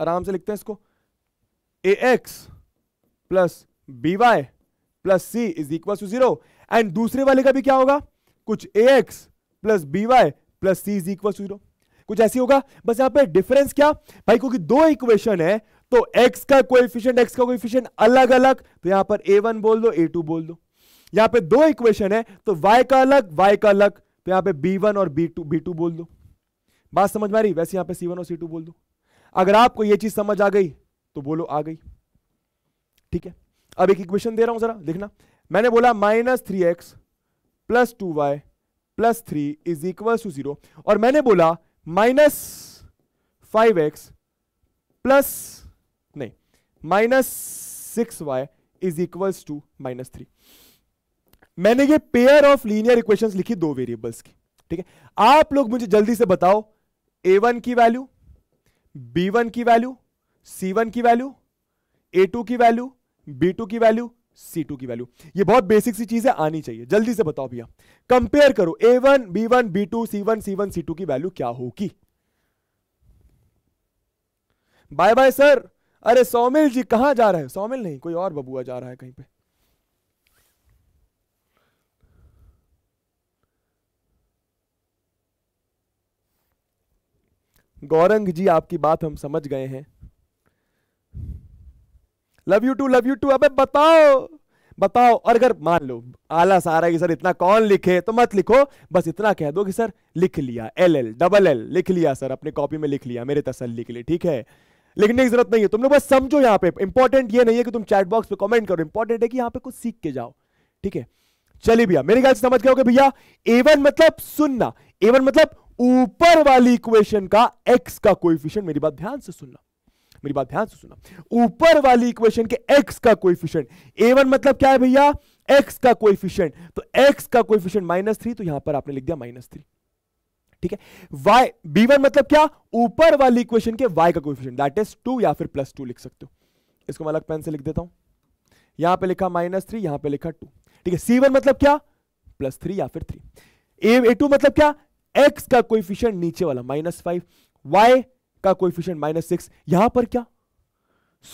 आराम से लिखते हैं इसको a x plus b y plus c is equal to zero and दूसरे वाले का भी क्या होगा कुछ a x plus b y plus c is equal to zero कुछ ऐसी होगा बस यहां पे डिफरेंस क्या भाई क्योंकि दो इक्वेशन है तो x का कोएफिशिएंट x का कोएफिशिएंट अलग अलग तो यहां पर a1 बोल दो a2 बोल दो यहां पे दो इक्वेशन है तो y का अलग y का अलग तो यहां पे b1 और b2 b2 बोल दो बात समझ में आ रही वैसे यहां पे c1 और c2 बोल दो अगर आपको यह चीज समझ आ गई तो बोलो आ गई ठीक है अब एक इक्वेशन दे रहा हूं जरा लिखना मैंने बोला minus three x plus two Y plus three is equal to zero और मैंने बोला माइनस फाइव एक्स प्लस नहीं minus six Y is equal to minus three मैंने ये पेयर ऑफ लीनियर इक्वेशन लिखी दो वेरिएबल्स की ठीक है आप लोग मुझे जल्दी से बताओ ए वन की वैल्यू बी वन की वैल्यू सी वन की वैल्यू ए टू की वैल्यू बी टू की वैल्यू सी टू की वैल्यू ये बहुत बेसिक सी चीजें आनी चाहिए जल्दी से बताओ भैया कंपेयर करो a one b one B two C one c one c two की वैल्यू क्या होगी बाय बाय सर अरे सौमिल जी कहां जा रहे हैं सौमिल नहीं कोई और बबुआ जा रहा है कहीं पे गौरंग जी आपकी बात हम समझ गए हैं love you too love you too अबे बताओ बताओ और अगर मान लो आला सारा कि सर इतना कौन लिखे तो मत लिखो बस इतना कह दो कि सर लिख लिया एल एल डबल एल लिख लिया सर अपने कॉपी में लिख लिया मेरे तसल्ली के लिए ठीक है लिखने की जरूरत नहीं है तुम लोग बस समझो यहाँ पे इंपॉर्टेंट ये नहीं है कि तुम चैट बॉक्स पे कमेंट करो इंपॉर्टेंट है कि यहाँ पे कुछ सीख के जाओ ठीक है चलिए भैया मेरी गाल से समझ गए भैया एवन मतलब सुनना एवन मतलब ऊपर वाली इक्वेशन का एक्स का कोई मेरी बात ध्यान से सुनना मेरी बात ध्यान से सुना ऊपर वाली इक्वेशन के एक्स का कोइफिशियंट ए मतलब क्या है भैया एक्स का कोइफिशियंट तो एक्स का कोइफिशियंट माइनस थ्री तो यहां पर आपने लिख दिया माइनस थ्री ठीक है y b1 मतलब क्या ऊपर वाली इक्वेशन के y का कोएफिशिएंट दैट इज टू या फिर प्लस टू लिख सकते हो इसको मैं अलग पेन से लिख देता हूं यहां पे लिखा माइनस थ्री यहां पे लिखा टू ठीक है c1 मतलब क्या प्लस थ्री या फिर थ्री ए टू मतलब क्या एक्स का कोएफिशिएंट नीचे वाला माइनस फाइव वाई का कोएफिशिएंट माइनस सिक्स यहां पर क्या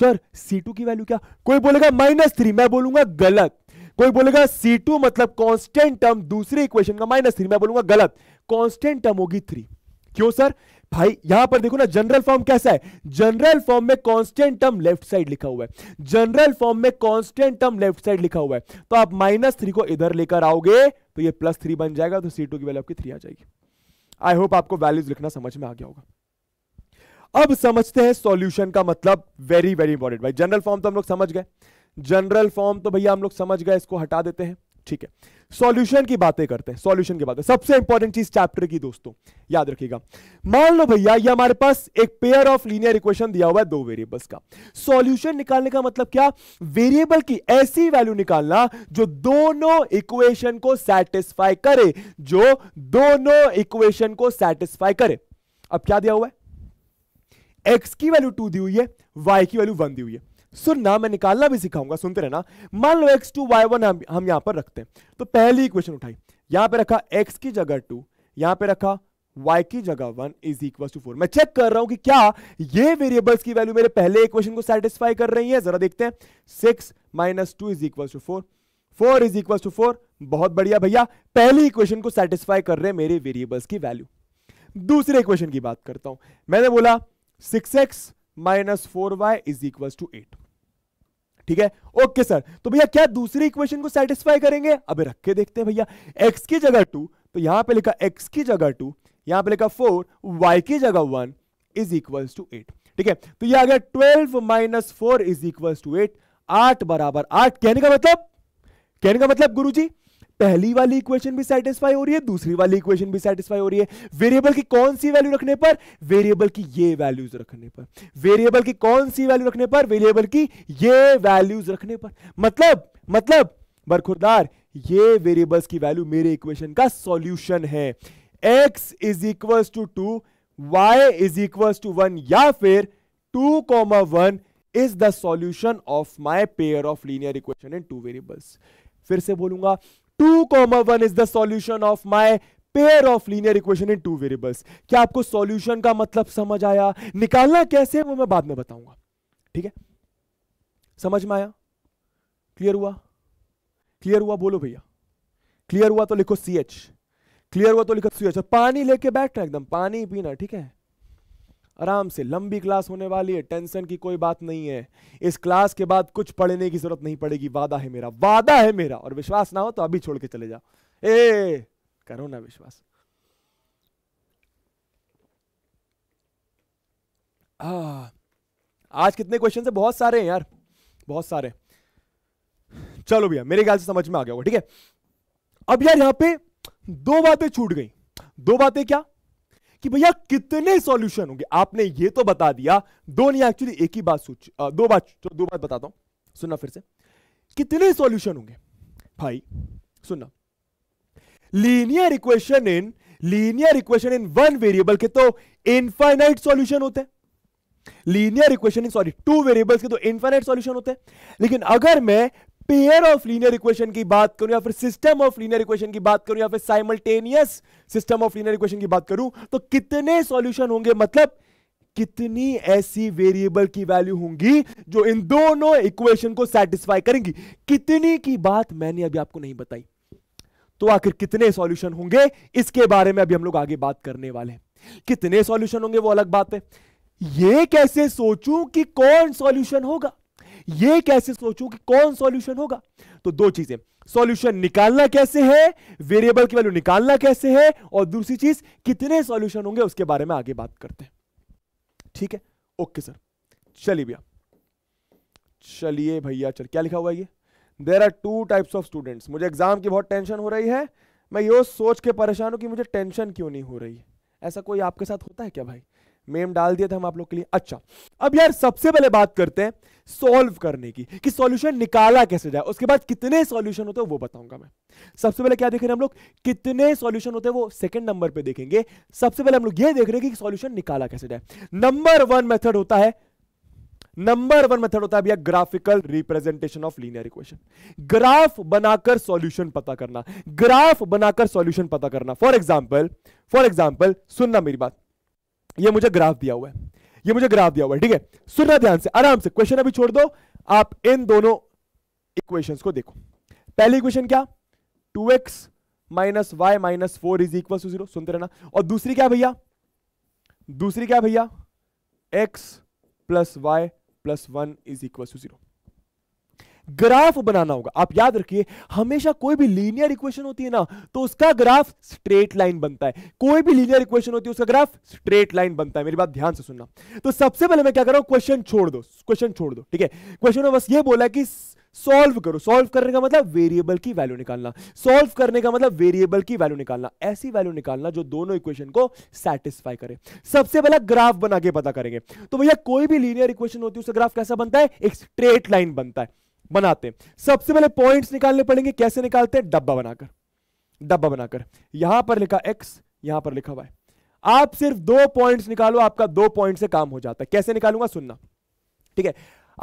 सर C2 की वैल्यू क्या कोई बोलेगा माइनस थ्री मैं बोलूंगा गलत कोई बोलेगा C2 मतलब कांस्टेंट टर्म दूसरे इक्वेशन का माइनस थ्री मैं बोलूंगा गलत कांस्टेंट टर्म होगी थ्री क्यों सर भाई यहां पर देखो ना जनरल फॉर्म कैसा है जनरल फॉर्म में कांस्टेंट टर्म लेफ्ट साइड लिखा हुआ है जनरल फॉर्म में कांस्टेंट टर्म लेफ्ट साइड लिखा हुआ है तो आप माइनस थ्री को इधर लेकर आओगे तो ये प्लस थ्री बन जाएगा तो सी टू की वैल्यू आपकी थ्री आ जाएगी आई होप आपको वैल्यूज लिखना समझ में आ गया होगा अब समझते हैं सॉल्यूशन का मतलब वेरी वेरी इंपॉर्टेंट भाई जनरल फॉर्म तो हम लोग समझ गए जनरल फॉर्म तो भैया हम लोग समझ गए इसको हटा देते हैं ठीक है सॉल्यूशन की बातें करते हैं सॉल्यूशन की बातें सबसे इंपॉर्टेंट चीज चैप्टर की दोस्तों याद रखिएगा मान लो भैया ये हमारे पास एक पेयर ऑफ लीनियर इक्वेशन दिया हुआ है दो वेरिएबल्स का सॉल्यूशन निकालने का मतलब क्या वेरिएबल की ऐसी वैल्यू निकालना जो दोनों इक्वेशन को सेटिस्फाई करे जो दोनों इक्वेशन को सेटिस्फाई करे अब क्या दिया हुआ है एक्स की वैल्यू टू दी हुई है वाई की वैल्यू वन दी हुई है ना मैं निकालना भी सिखाऊंगा सुनते रहना मान लो एक्स टू वाई वन हम, हम यहां पर रखते हैं तो पहली इक्वेशन उठाई यहां पे रखा एक्स की जगह टू यहां पे रखा y की जगह one is equal to four मैं चेक कर रहा हूं कि क्या ये वेरिएबल्स की वैल्यू मेरे पहले इक्वेशन को सेटिस्फाई कर रही है जरा देखते हैं six minus two is equal to four four is equal to four बहुत बढ़िया भैया पहली इक्वेशन को सेटिस्फाई कर रहे हैं मेरे वेरिएबल्स की वैल्यू दूसरे इक्वेशन की बात करता हूं मैंने बोला six x minus four Y is equal to eight ठीक है ओके सर तो भैया क्या दूसरी इक्वेशन को सेटिस्फाई करेंगे अबे रख के देखते हैं भैया एक्स की जगह टू तो यहां पे लिखा एक्स की जगह टू यहां पे लिखा फोर वाई की जगह one is equal to eight ठीक है तो ये आ गया twelve minus four is equal to eight आठ बराबर आठ कहने का मतलब कहने का मतलब गुरुजी पहली वाली इक्वेशन भी सेटिस्फाई हो रही है दूसरी वाली इक्वेशन भी सेटिस्फाई हो रही है वेरिएबल की कौन सी वैल्यू रखने पर वेरिएबल की ये वैल्यूज रखने पर वेरिएबल की कौन सी वैल्यू रखने पर वेरिएबल की ये वैल्यूज रखने पर मतलब मतलब बरखुरदार ये वेरिएबल्स की वैल्यू मेरे इक्वेशन का सॉल्यूशन है x is equal to two Y is equal to one या फिर two comma one is the solution of my pair of linear equation in two variables फिर से बोलूंगा two comma one is the solution of my pair of linear equation in two variables क्या आपको solution का मतलब समझ आया निकालना कैसे वो मैं बाद में बताऊंगा ठीक है समझ में आया क्लियर हुआ क्लियर हुआ बोलो भैया क्लियर हुआ तो लिखो सी एच क्लियर हुआ तो लिखो सी एच पानी लेके बैठना एकदम पानी पीना ठीक है आराम से लंबी क्लास होने वाली है टेंशन की कोई बात नहीं है इस क्लास के बाद कुछ पढ़ने की जरूरत नहीं पड़ेगी वादा है मेरा वादा है मेरा और विश्वास ना हो तो अभी छोड़ के चले जाओ ए करो ना विश्वास आ, आज कितने क्वेश्चन है बहुत सारे हैं यार बहुत सारे चलो भैया मेरे ख्याल से समझ में आ गया होगा ठीक है अब यार यहां पे दो बातें छूट गई दो बातें क्या कि भैया कितने सॉल्यूशन होंगे आपने ये तो बता दिया दो नहीं एक्चुअली एक ही बात सोच दो बात दो बात बताता हूं सुनना फिर से कितने सॉल्यूशन होंगे भाई सुनना linear equation in linear equation in one variable के तो इनफाइनाइट सॉल्यूशन होते हैं linear equation in sorry two variables के तो इनफाइनाइट सॉल्यूशन होते हैं लेकिन अगर मैं पेयर ऑफ लीनियर इक्वेशन की बात करूं या फिर सिस्टम ऑफ लीनियर इक्वेशन की बात करूं या फिर simultaneous system of linear equation की बात करूं तो कितने सॉल्यूशन होंगे मतलब कितनी ऐसी वेरिएबल की वैल्यू होंगी जो इन दोनों इक्वेशन को सेटिस्फाई करेंगी कितनी की बात मैंने अभी आपको नहीं बताई तो आखिर कितने सॉल्यूशन होंगे इसके बारे में अभी हम लोग आगे बात करने वाले हैं कितने सॉल्यूशन होंगे वो अलग बात है ये कैसे सोचूं कि कौन सॉल्यूशन होगा ये कैसे सोचूं कि कौन सॉल्यूशन होगा तो दो चीजें सॉल्यूशन निकालना कैसे है वेरिएबल की वैल्यू निकालना कैसे है और दूसरी चीज कितने सॉल्यूशन होंगे उसके बारे में आगे बात करते हैं ठीक है ओके सर चलिए भैया चलिए भैया चल क्या लिखा हुआ ये there are two types of students मुझे एग्जाम की बहुत टेंशन हो रही है मैं यो सोच के परेशान हूं कि मुझे टेंशन क्यों नहीं हो रही है ऐसा कोई आपके साथ होता है क्या भाई मेम डाल दिया था हम आप लोग के लिए अच्छा अब यार सबसे पहले बात करते हैं सॉल्व करने की कि सॉल्यूशन निकाला कैसे जाए उसके बाद कितने सॉल्यूशन होते हैं वो बताऊंगा मैं सबसे पहले क्या देख रहे हैं हम लोग कितने सॉल्यूशन होते हैं वो सेकंड नंबर पे देखेंगे सबसे पहले हम लोग ये देख रहे हैं कि सॉल्यूशन निकाला कैसे जाए नंबर वन मेथड होता है नंबर वन मेथड होता है भैया graphical representation of linear equation graph बनाकर सॉल्यूशन पता करना ग्राफ बनाकर सॉल्यूशन पता करना फॉर एग्जाम्पल फॉर एग्जाम्पल सुनना मेरी बात ये मुझे ग्राफ दिया हुआ है ये मुझे ग्राफ दिया हुआ है ठीक है सुनना ध्यान से आराम से क्वेश्चन अभी छोड़ दो आप इन दोनों इक्वेशंस को देखो पहली इक्वेशन क्या two x minus Y minus four is equal to zero सुनते रहना और दूसरी क्या भैया दूसरी क्या भैया x plus y plus one is equal to zero graph बनाना होगा आप याद रखिए हमेशा कोई भी लीनियर इक्वेशन होती है ना तो उसका ग्राफ स्ट्रेट लाइन बनता है कोई भी लीनियर इक्वेशन होती है उसका ग्राफ स्ट्रेट लाइन बनता है मेरी बात ध्यान से सुनना तो सबसे पहले मैं क्या कर रहा हूं क्वेश्चन छोड़ दो क्वेश्चन छोड़ दो ठीक है क्वेश्चन में बस ये बोला कि सॉल्व करो सॉल्व करने का मतलब वेरिएबल की वैल्यू निकालना सॉल्व करने का मतलब वेरिएबल की वैल्यू निकालना ऐसी वैल्यू निकालना जो दोनों इक्वेशन को सेटिस्फाई करे सबसे पहला ग्राफ बना के पता करेंगे तो भैया कोई भी लीनियर इक्वेशन होती है उसका ग्राफ कैसा बनता है एक स्ट्रेट लाइन बनता है बनाते हैं सबसे पहले पॉइंट्स निकालने पड़ेंगे कैसे निकालते हैं डब्बा बनाकर डब्बा बनाकर यहां पर लिखा एक्स यहां पर लिखा वाई आप सिर्फ दो पॉइंट्स निकालो आपका दो पॉइंट से काम हो जाता है कैसे निकालूंगा सुनना ठीक है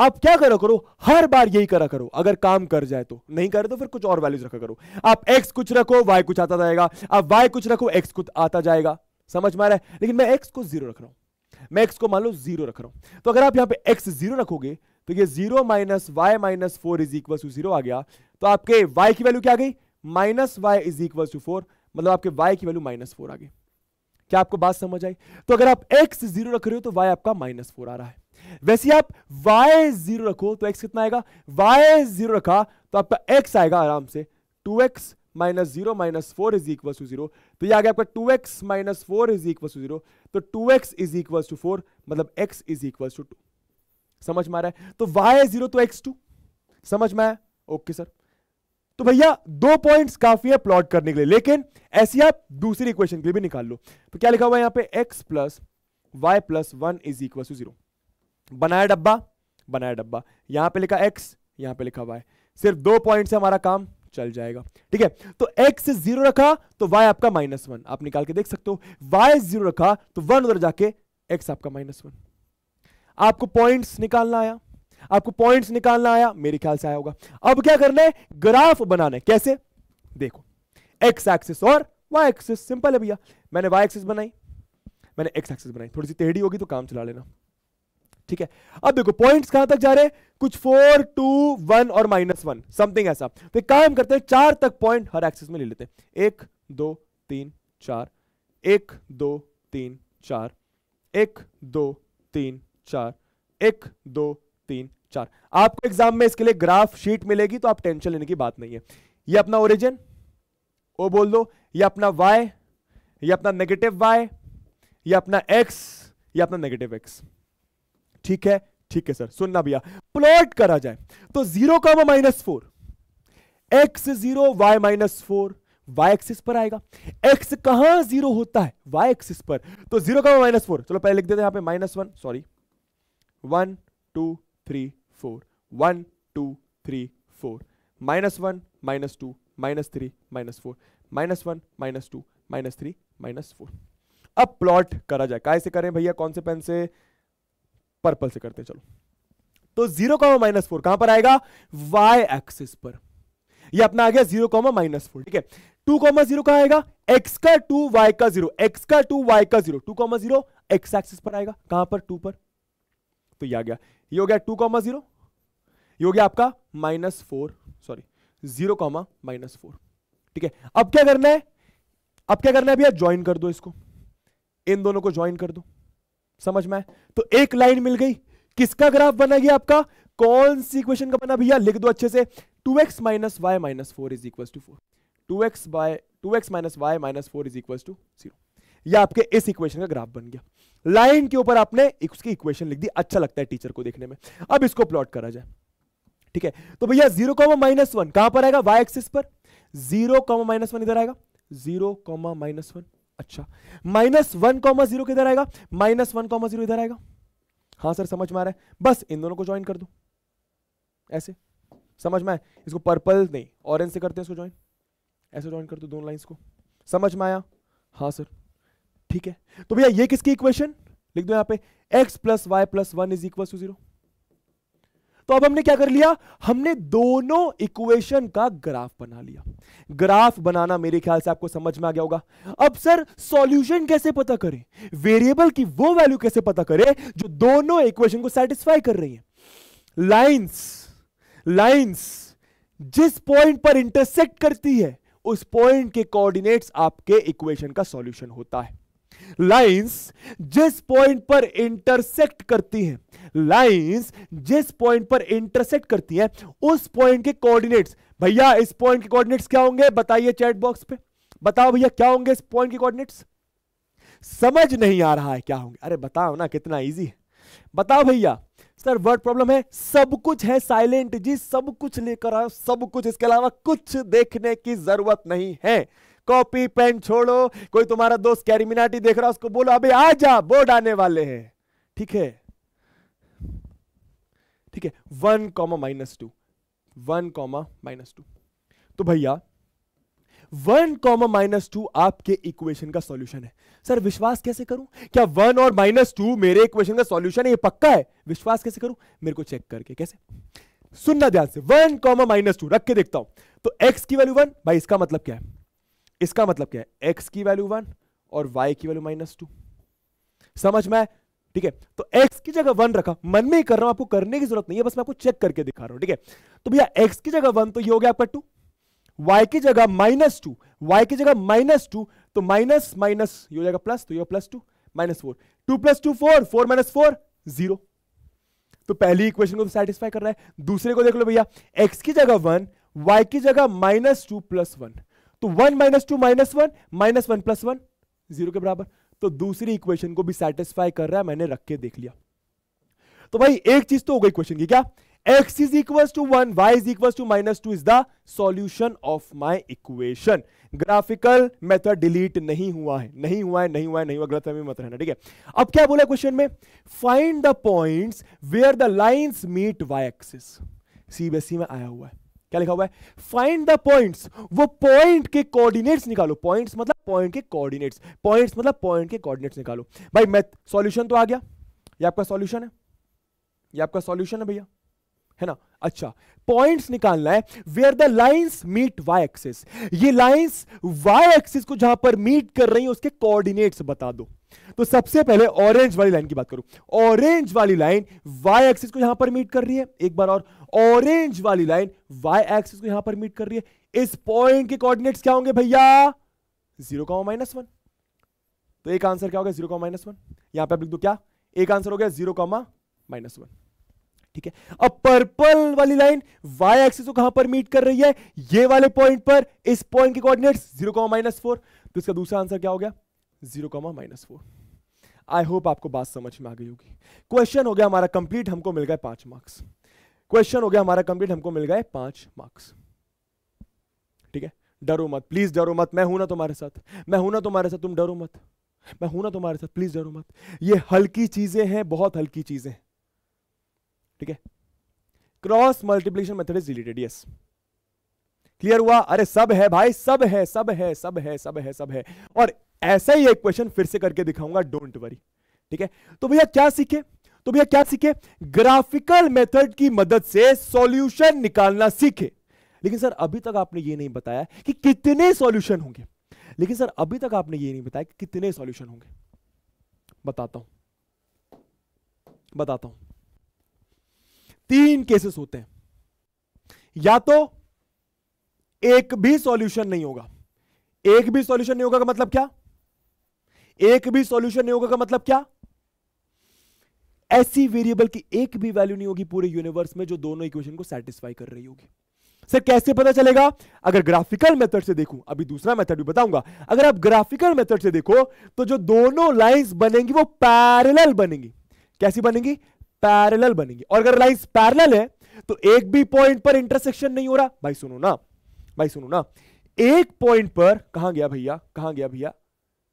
आप क्या करो करो हर बार यही करा करो अगर काम कर जाए तो नहीं करे तो फिर कुछ और वैल्यूज रखा करो आप एक्स कुछ रखो वाई कुछ आता जाएगा आप वाई कुछ रखो एक्स कुछ आता जाएगा समझ में आ रहा है लेकिन मैं एक्स को जीरो रख रहा हूं मैं एक्स को मान लो जीरो रख रहा हूं तो अगर आप यहां पे एक्स जीरो रखोगे तो ये zero minus Y minus four is equal to zero आ गया तो आपके वाई की वैल्यू क्या आ गई minus Y is equal to four मतलब आपके वाई की वैल्यू माइनस फोर आ गई क्या आपको बात समझ आई तो अगर आप x जीरो रख रहे हो तो y आपका माइनस फोर आ रहा है वैसे आप y जीरो रखो तो x कितना आएगा y जीरो रखा तो आपका x आएगा आराम से 2x x minus zero minus four is equal to zero तो आ गया आपका 2x x minus four is equal to zero तो 2x x is equal to four मतलब x is equal to two समझ में आ रहा है तो वाई जीरो तो एक्स टू समझ में आया ओके सर तो भैया दो पॉइंट्स काफी है प्लॉट करने के लिए लेकिन ऐसी आप दूसरी इक्वेशन के लिए भी निकाल लो तो क्या लिखा हुआ है यहां पे x plus y plus one is equal to zero बनाया डब्बा बनाया डब्बा यहां पे लिखा एक्स यहां पे लिखा वाई सिर्फ दो पॉइंट से हमारा काम चल जाएगा ठीक है तो x जीरो रखा तो y आपका माइनस वन आप निकाल के देख सकते हो y जीरो रखा तो वन उधर जाके x आपका माइनस वन आपको पॉइंट्स निकालना आया आपको पॉइंट्स निकालना आया मेरे ख्याल से आया होगा अब क्या करना है ग्राफ बनाना है कैसे देखो एक्स एक्सिस और वाई एक्सिस सिंपल है भैया मैंने वाई एक्सिस बनाई मैंने एक्स एक्सिस बनाई थोड़ी सी टेढ़ी होगी तो काम चला लेना ठीक है अब देखो पॉइंट्स कहां तक जा रहे हैं कुछ फोर टू वन और माइनस वन समथिंग ऐसा तो काम करते हैं चार तक पॉइंट हर एक्सिस में ले लेते हैं एक दो तीन चार एक दो तीन चार एक दो तीन चार एक दो तीन चार आपको एग्जाम में इसके लिए ग्राफ शीट मिलेगी तो आप टेंशन लेने की बात नहीं है ये अपना ओरिजिन ओ बोल दो ये अपना वाई ये अपना नेगेटिव वाई ये अपना एक्स ये अपना नेगेटिव एक्स ठीक है ठीक है सर सुनना भैया प्लॉट करा जाए तो जीरो का minus four x zero y minus four y axis पर आएगा एक्स कहां जीरो होता है वाई एक्सिस पर तो जीरो का माइनस फोर चलो पहले लिख देते हैं यहां पे minus one sorry one two three four one two three four minus one minus two minus three minus four minus one minus two minus three minus four अब प्लॉट करा जाए कैसे करें भैया कौन से पेन से पर्पल से करते चलो तो जीरो कॉमा माइनस फोर कहां पर आएगा वाई एक्सिस पर ये अपना आ गया जीरो कॉमा माइनस फोर ठीक है टू कॉमा जीरो कहा आएगा एक्स का टू वाई का जीरो एक्स का टू वाई का zero two comma zero x axis पर आएगा कहां पर टू पर तो यह आ गया ये हो गया टू कॉमा जीरो हो गया आपका minus four sorry zero comma minus four ठीक है अब क्या करना है अब क्या करना है भैया ज्वाइन कर दो इसको इन दोनों को ज्वाइन कर दो समझ में तो एक लाइन मिल गई किसका ग्राफ बना गया आपका कौन सी इक्वेशन का बना भैया लिख दो अच्छे से two x minus Y minus four is equal to four two x by two x minus Y minus four is equal to zero आपके इस इक्वेशन का ग्राफ बन गया लाइन के ऊपर आपने उसकी इक्वेशन लिख दी अच्छा लगता है टीचर को देखने में अब इसको प्लॉट करा जाए ठीक है तो भैया जीरो कॉमा माइनस वन कहां पर आएगा वाई एक्सिस पर जीरो कॉमा माइनस वन इधर आएगा जीरो कॉमा माइनस वन अच्छा माइनस वन कॉमा जीरो किधर आएगा माइनस वन कॉमा जीरो इधर आएगा हाँ सर समझ में आ रहा है बस इन दोनों को ज्वाइन कर दो ऐसे समझ में आया इसको पर्पल नहीं ऑरेंज से करते हैं इसको ज्वाइन ऐसे ज्वाइन कर दो दोनों लाइन्स को समझ में आया हाँ सर ठीक है तो भैया ये किसकी इक्वेशन लिख दो यहां पे x plus y plus one is equal to zero तो अब हमने क्या कर लिया हमने दोनों इक्वेशन का ग्राफ बना लिया ग्राफ बनाना मेरे ख्याल से आपको समझ में आ गया होगा अब सर सॉल्यूशन कैसे पता करें वेरिएबल की वो वैल्यू कैसे पता करें जो दोनों इक्वेशन को सेटिस्फाई कर रही है लाइंस लाइंस जिस पॉइंट पर इंटरसेक्ट करती है उस पॉइंट के कोऑर्डिनेट्स आपके इक्वेशन का सॉल्यूशन होता है लाइंस जिस पॉइंट पर इंटरसेक्ट करती हैं लाइंस जिस पॉइंट पर इंटरसेक्ट करती हैं उस पॉइंट के कोऑर्डिनेट्स भैया इस पॉइंट के कोऑर्डिनेट्स क्या होंगे बताइए चैट बॉक्स पे बताओ भैया क्या होंगे इस पॉइंट के कोऑर्डिनेट्स समझ नहीं आ रहा है क्या होंगे अरे बताओ ना कितना इजी है बताओ भैया सर वर्ड प्रॉब्लम है सब कुछ है साइलेंट जी सब कुछ लेकर आओ सब कुछ इसके अलावा कुछ देखने की जरूरत नहीं है कॉपी पेन छोड़ो कोई तुम्हारा दोस्त कैरिमिनाटी देख रहा उसको बोलो अभी आ जा बोर्ड आने वाले हैं ठीक है ठीक है one comma minus two one comma minus two तो भैया वन कॉमा माइनस टू आपके इक्वेशन का सॉल्यूशन है सर विश्वास कैसे करूं क्या वन और माइनस टू मेरे इक्वेशन का सॉल्यूशन है ये पक्का है विश्वास कैसे करूं मेरे को चेक करके कैसे सुनना ध्यान से वन कॉमा माइनस टू रख के देखता हूं तो एक्स की वैल्यू वन भाई इसका मतलब क्या है इसका मतलब क्या है एक्स की वैल्यू वन और वाई की वैल्यू माइनस टू समझ में ठीक है तो एक्स की जगह वन रखा मन में ही कर रहा हूं आपको करने की जरूरत नहीं है बस मैं आपको चेक करके दिखा रहा हूं ठीक है तो भैया एक्स की जगह वन तो ये हो गया आपका टू वाई की जगह माइनस टू वाई की जगह माइनस टू तो माइनस माइनस ये हो जाएगा प्लस तो ये plus two minus four two plus two four four minus four zero तो पहली इक्वेशन को तो सेटिस्फाई कर रहा है दूसरे को देख लो भैया एक्स की जगह वन वाई की जगह माइनस टू प्लस वन तो one minus two minus one minus one plus one zero के बराबर तो दूसरी इक्वेशन को भी सेटिस्फाई कर रहा है मैंने रख के देख लिया तो भाई एक चीज तो हो गई क्वेश्चन की क्या x is equals to 1 y is equals to minus 2 is the solution of my equation graphical method delete नहीं हुआ है नहीं हुआ है नहीं हुआ है नहीं हुआ गलत मत रहना ठीक है अब क्या बोला क्वेश्चन में find the points where the lines meet y axis CBSE e में आया हुआ है क्या लिखा हुआ है फाइंड द पॉइंट्स वो पॉइंट के कोऑर्डिनेट्स निकालो पॉइंट्स मतलब पॉइंट के कोऑर्डिनेट्स पॉइंट्स मतलब पॉइंट के कोऑर्डिनेट्स निकालो भाई मैथ सॉल्यूशन तो आ गया ये आपका सॉल्यूशन है ये आपका सॉल्यूशन है भैया है ना अच्छा पॉइंट्स निकालना है where the lines meet y axis ये लाइंस वाई एक्सिस को जहां पर मीट कर रही है उसके कोऑर्डिनेट्स बता दो तो सबसे पहले ऑरेंज वाली लाइन की बात करूं ऑरेंज वाली लाइन वाई एक्सिस को यहां पर मीट कर रही है एक बार और ऑरेंज वाली लाइन वाई एक्सिस को यहां पर मीट कर रही है इस पॉइंट के कोऑर्डिनेट्स क्या होंगे भैया जीरो का माइनस वन तो एक आंसर क्या होगा जीरो का माइनस वन यहां पर आप लिख दो क्या एक आंसर हो गया जीरो कॉमा माइनस वन ठीक है अब पर्पल वाली लाइन वाई एक्सिस को कहां पर मीट कर रही है ये वाले पॉइंट पर इस पॉइंट के कोऑर्डिनेट्स जीरो माइनस फोर तो इसका दूसरा आंसर क्या हो गया zero comma minus four I hope आपको बात समझ में आ गई होगी क्वेश्चन हो गया हमारा कंप्लीट हमको मिल गए पांच मार्क्स क्वेश्चन हो गया हमारा कंप्लीट हमको मिल गए पांच मार्क्स ठीक है डरो मत प्लीज डरो मत मैं हूं ना तुम्हारे साथ मैं हूं ना तुम्हारे साथ तुम डरो मत मैं हूं ना तुम्हारे साथ प्लीज डरो मत ये हल्की चीजें हैं बहुत हल्की चीजें ठीक है cross multiplication method is related yes clear हुआ अरे सब है भाई सब है सब है सब है सब है सब है और ऐसा ही एक क्वेश्चन फिर से करके दिखाऊंगा डोंट वरी ठीक है तो भैया क्या सीखे तो भैया क्या सीखे ग्राफिकल मेथड की मदद से सॉल्यूशन निकालना सीखे लेकिन सर अभी तक आपने ये नहीं बताया कि कितने सॉल्यूशन होंगे लेकिन सर अभी तक आपने ये नहीं बताया कि कितने सॉल्यूशन होंगे बताता हूं बताता हूं तीन केसेस होते हैं या तो एक भी सॉल्यूशन नहीं होगा एक भी सॉल्यूशन नहीं होगा का मतलब क्या एक भी सॉल्यूशन नहीं होगा का मतलब क्या ऐसी वेरिएबल की एक भी वैल्यू नहीं होगी पूरे यूनिवर्स में जो दोनों इक्वेशन को सेटिस्फाई कर रही होगी सर कैसे पता चलेगा अगर ग्राफिकल मेथड से देखूं अभी दूसरा मेथड भी बताऊंगा अगर आप ग्राफिकल मेथड से देखो तो जो दोनों लाइंस बनेंगी वो पैरेलल बनेंगी कैसी बनेंगी पैरेलल बनेंगी और अगर लाइंस पैरेलल है तो एक भी पॉइंट पर इंटरसेक्शन नहीं हो रहा भाई सुनो ना भाई सुनो ना एक पॉइंट पर कहा गया भैया कहा गया भैया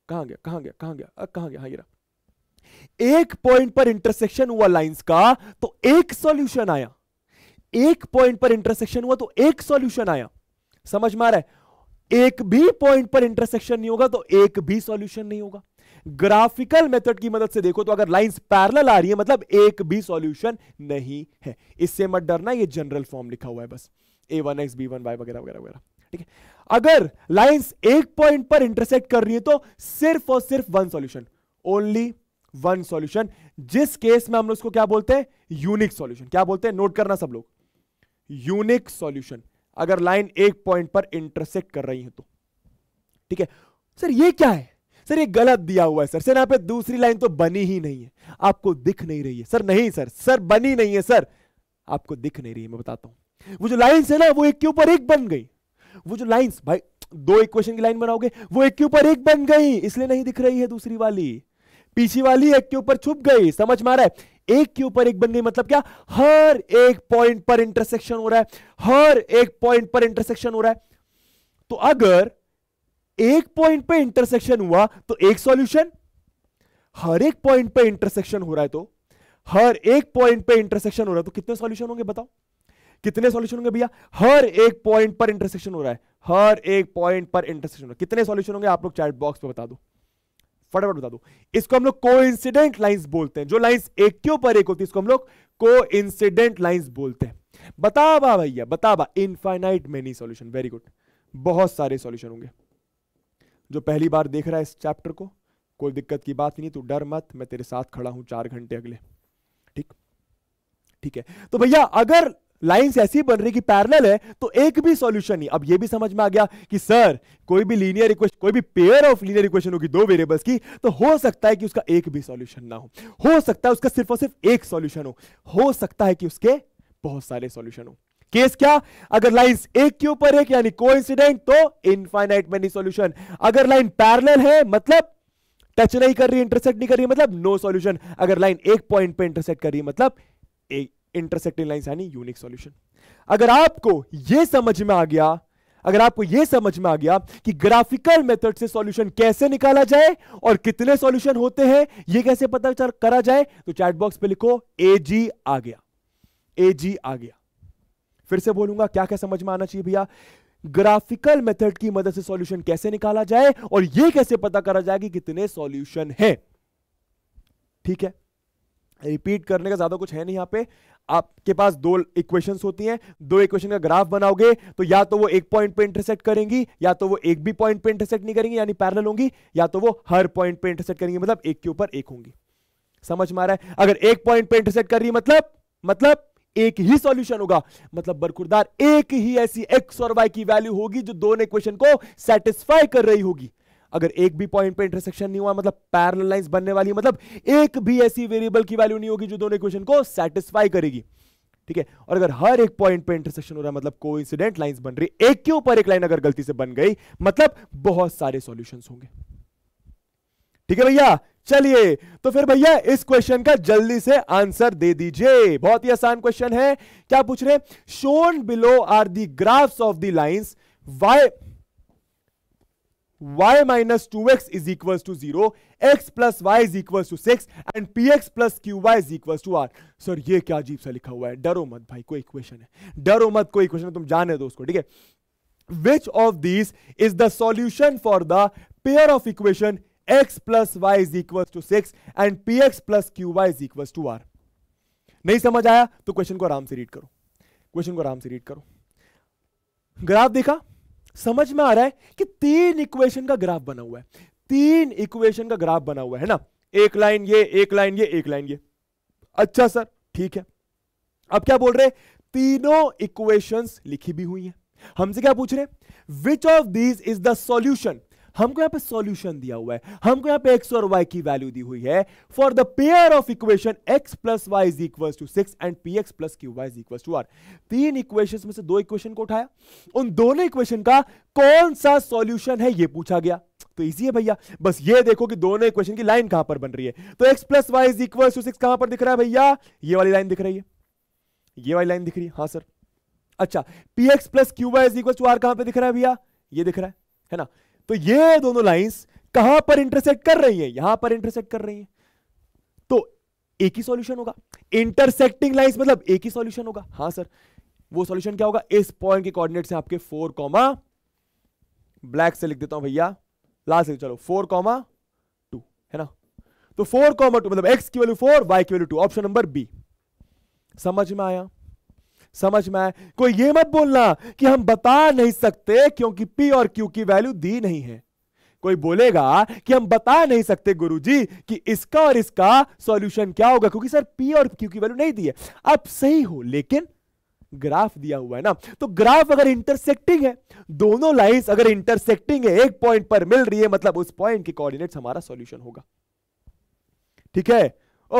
कहां गया कहां गया कहां गया कहां गया हाँ एक पॉइंट पर इंटरसेक्शन हुआ लाइंस का तो एक सॉल्यूशन आया एक पॉइंट पर इंटरसेक्शन हुआ तो एक सॉल्यूशन आया समझ में आ रहा है एक भी पॉइंट पर इंटरसेक्शन नहीं होगा तो एक भी सॉल्यूशन नहीं होगा ग्राफिकल मेथड की मदद से देखो तो अगर लाइंस पैरेलल आ रही है मतलब एक भी सॉल्यूशन नहीं है इससे मत डरना ये जनरल फॉर्म लिखा हुआ है बस a one x b one y वगैरह वगैरह वगैरह ठीक है अगर लाइंस एक पॉइंट पर इंटरसेक्ट कर रही है तो सिर्फ और सिर्फ one solution only one solution जिस केस में हम लोग उसको क्या बोलते हैं यूनिक सॉल्यूशन क्या बोलते हैं नोट करना सब लोग यूनिक सॉल्यूशन अगर लाइन एक पॉइंट पर इंटरसेक्ट कर रही है तो ठीक है सर ये क्या है सर ये गलत दिया हुआ है सर सर यहां पे दूसरी लाइन तो बनी ही नहीं है आपको दिख नहीं रही है सर नहीं सर सर बनी नहीं है सर आपको दिख नहीं रही है मैं बताता हूं वो जो लाइन है ना वो एक के ऊपर एक बन गई वो जो लाइंस भाई दो इक्वेशन की लाइन बनाओगे वो एक के ऊपर एक बन गई इसलिए नहीं दिख रही है दूसरी वाली पीछे वाली एक के ऊपर छुप गई समझ में आ रहा है एक के ऊपर एक बन गई मतलब क्या हर एक पॉइंट पर इंटरसेक्शन हो रहा है हर एक पॉइंट पर इंटरसेक्शन हो रहा है तो अगर एक पॉइंट पे इंटरसेक्शन हुआ तो एक सॉल्यूशन हर एक पॉइंट पे इंटरसेक्शन हो रहा है तो हर एक पॉइंट पे इंटरसेक्शन हो रहा है तो कितने सॉल्यूशन होंगे बताओ कितने सॉल्यूशन होंगे भैया हर एक पॉइंट पर इंटरसेक्शन हो रहा है हर एक पॉइंट पर इंटरसेक्शन हो कितने सॉल्यूशन होंगे आप लोग चैट बॉक्स में बता दो फटाफट बता दो इसको हम लोग को इंसिडेंट बोलते हैं जो लाइन्स एक के ऊपर एक होती है इसको हम लोग को इंसिडेंट बोलते हैं बता बा भैया बता बा infinite many solution very good बहुत सारे सॉल्यूशन होंगे जो पहली बार देख रहा है इस चैप्टर को कोई दिक्कत की बात नहीं तू डर मत मैं तेरे साथ खड़ा हूं चार घंटे अगले ठीक ठीक है तो भैया अगर लाइंस ऐसी बन रही कि पैरेलल है तो एक भी सॉल्यूशन नहीं अब ये भी समझ में आ गया कि सर कोई भी लीनियर इक्वेशन कोई भी पेयर ऑफ लीनियर इक्वेशन होगी दो वेरिएबल्स की तो हो सकता है कि उसका एक भी सॉल्यूशन ना हो हो सकता है उसका सिर्फ और सिर्फ एक सॉल्यूशन हो हो सकता है कि उसके बहुत सारे सॉल्यूशन हो केस क्या अगर लाइंस एक के ऊपर एक यानी को तो इनफाइनाइट मेनी सोल्यूशन अगर लाइन पैरल है मतलब टच नहीं कर रही इंटरसेक्ट नहीं कर रही मतलब नो no अगर लाइन एक पॉइंट पे इंटरसेक्ट कर रही मतलब एक इंटरसेक्टिंग लाइन यानी यूनिक सॉल्यूशन अगर आपको यह समझ में आ गया अगर आपको यह समझ में आ गया कि ग्राफिकल मेथड से सॉल्यूशन कैसे निकाला जाए और कितने सॉल्यूशन होते हैं यह कैसे पता करा जाए तो चैट बॉक्स पे लिखो ए जी आ गया ए जी आ गया फिर से बोलूंगा क्या क्या समझ में आना चाहिए भैया ग्राफिकल मेथड की मदद से सॉल्यूशन कैसे निकाला जाए और यह कैसे पता करा जाए कि कितने सॉल्यूशन है ठीक है रिपीट करने का ज्यादा कुछ है नहीं यहाँ पे आपके पास दो इक्वेशंस होती हैं दो इक्वेशन का ग्राफ बनाओगे तो या तो वो एक पॉइंट पे इंटरसेक्ट करेंगी या तो वो एक भी पॉइंट पे इंटरसेक्ट नहीं करेंगी यानी पैरल होंगी या तो वो हर पॉइंट पे इंटरसेक्ट करेंगी मतलब एक के ऊपर एक होंगी समझ में आ रहा है अगर एक पॉइंट पे इंटरसेक्ट कर रही है मतलब मतलब एक ही सॉल्यूशन होगा मतलब बरकुरदार एक ही ऐसी एक्स और वाई की वैल्यू होगी जो दोनों इक्वेशन को सेटिस्फाई कर रही होगी अगर एक भी पॉइंट पे इंटरसेक्शन नहीं हुआ मतलब पैरल लाइन बनने वाली मतलब एक भी ऐसी वेरिएबल की वैल्यू नहीं होगी जो दोनों इक्वेशन को सेटिस्फाई करेगी ठीक है और अगर हर एक पॉइंट पे इंटरसेक्शन हो रहा है मतलब को इंसिडेंट लाइन बन रही एक के ऊपर एक लाइन अगर गलती से बन गई मतलब बहुत सारे सॉल्यूशन होंगे ठीक है भैया चलिए तो फिर भैया इस क्वेश्चन का जल्दी से आंसर दे दीजिए बहुत ही आसान क्वेश्चन है क्या पूछ रहे shown below are the graphs of the lines y y minus 2x is equals to 0, x plus y is equals to 6 and px plus qy is equals to r. Sir, ये क्या अजीब सा लिखा हुआ है डरो मत भाई कोई equation है डरो मत कोई equation है तुम जाने दो उसको ठीक है Which of these is the solution for the pair of equation x plus y is equals to 6 and px plus qy is equals to r. नहीं समझ आया तो question को आराम से read करो Question को आराम से read करो ग्राफ देखा समझ में आ रहा है कि तीन इक्वेशन का ग्राफ बना हुआ है तीन इक्वेशन का ग्राफ बना हुआ है ना एक लाइन ये एक लाइन ये एक लाइन ये अच्छा सर ठीक है अब क्या बोल रहे तीनों इक्वेशंस लिखी भी हुई हैं हमसे क्या पूछ रहे which of these is the solution हमको यहां पे सॉल्यूशन दिया हुआ है हमको यहां पे एक्स और वाई की वैल्यू दी हुई है for the pair of equation x plus y is equal to six and p x plus q y is equal to r तीन इक्वेशन में से दो इक्वेशन को उठाया उन दोनों इक्वेशन का कौन सा सॉल्यूशन है ये पूछा गया तो इजी है भैया बस ये देखो कि दोनों इक्वेशन की लाइन कहां पर बन रही है तो x plus y is equal to six कहां पर दिख रहा है भैया ये वाली लाइन दिख रही है ये वाली लाइन दिख रही है हाँ सर अच्छा p x plus q y is equal to r कहां पर दिख रहा है भैया ये दिख रहा है है ना तो ये दोनों लाइंस कहां पर इंटरसेक्ट कर रही है यहां पर इंटरसेक्ट कर रही है तो एक ही सॉल्यूशन होगा इंटरसेक्टिंग लाइंस मतलब एक ही सॉल्यूशन होगा हां सर वो सॉल्यूशन क्या होगा इस पॉइंट के कोऑर्डिनेट से आपके फोर कॉमा ब्लैक से लिख देता हूं भैया लास्ट चलो फोर कॉमा टू है ना तो फोर कॉमा टू मतलब एक्स की वैल्यू फोर वाई की value two option number b समझ में आया समझ में आए कोई ये मत बोलना कि हम बता नहीं सकते क्योंकि पी और क्यू की वैल्यू दी नहीं है कोई बोलेगा कि हम बता नहीं सकते गुरुजी कि इसका और इसका सॉल्यूशन क्या होगा क्योंकि सर पी और क्यू की वैल्यू नहीं दी है अब सही हो लेकिन ग्राफ दिया हुआ है ना तो ग्राफ अगर इंटरसेक्टिंग है दोनों लाइंस अगर इंटरसेक्टिंग है एक पॉइंट पर मिल रही है मतलब उस पॉइंट के कोऑर्डिनेट्स हमारा सॉल्यूशन होगा ठीक है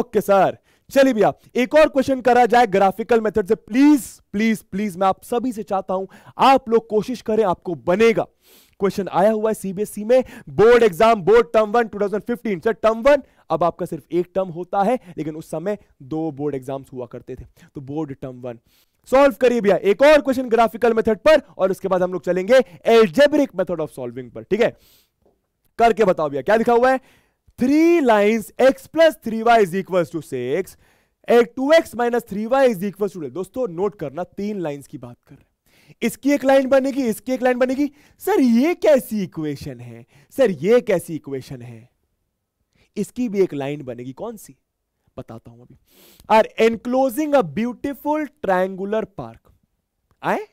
ओके सर चलिए भैया एक और क्वेश्चन करा जाए ग्राफिकल मेथड से प्लीज प्लीज प्लीज मैं आप सभी से चाहता हूं आप लोग कोशिश करें आपको बनेगा क्वेश्चन आया हुआ है सीबीएसई e में board exam board term one 2015 sir term one अब आपका सिर्फ एक टर्म होता है लेकिन उस समय दो बोर्ड एग्जाम्स हुआ करते थे तो बोर्ड टर्म वन सॉल्व करिए भैया एक और क्वेश्चन ग्राफिकल मेथड पर और उसके बाद हम लोग चलेंगे एल्जेब्रिक मेथड ऑफ सॉल्विंग पर ठीक है करके बताओ भैया क्या लिखा हुआ है three lines x plus 3y is equals to 6 एक 2x minus 3y is equals to दोस्तों नोट करना तीन लाइंस की बात कर रहे हैं इसकी एक लाइन बनेगी इसकी एक लाइन बनेगी सर ये कैसी इक्वेशन है सर ये कैसी इक्वेशन है इसकी भी एक लाइन बनेगी कौन सी बताता हूं अभी are enclosing a beautiful triangular park आए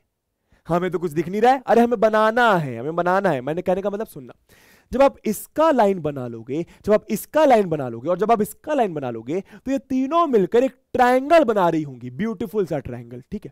हमें तो कुछ दिख नहीं रहा है अरे हमें बनाना है हमें बनाना है मैंने कहने का मतलब सुनना जब आप इसका लाइन बना लोगे जब आप इसका लाइन बना लोगे और जब आप इसका लाइन बना लोगे तो ये तीनों मिलकर एक ट्राइंगल बना रही होंगी ब्यूटीफुल सा ट्राइंगल ठीक है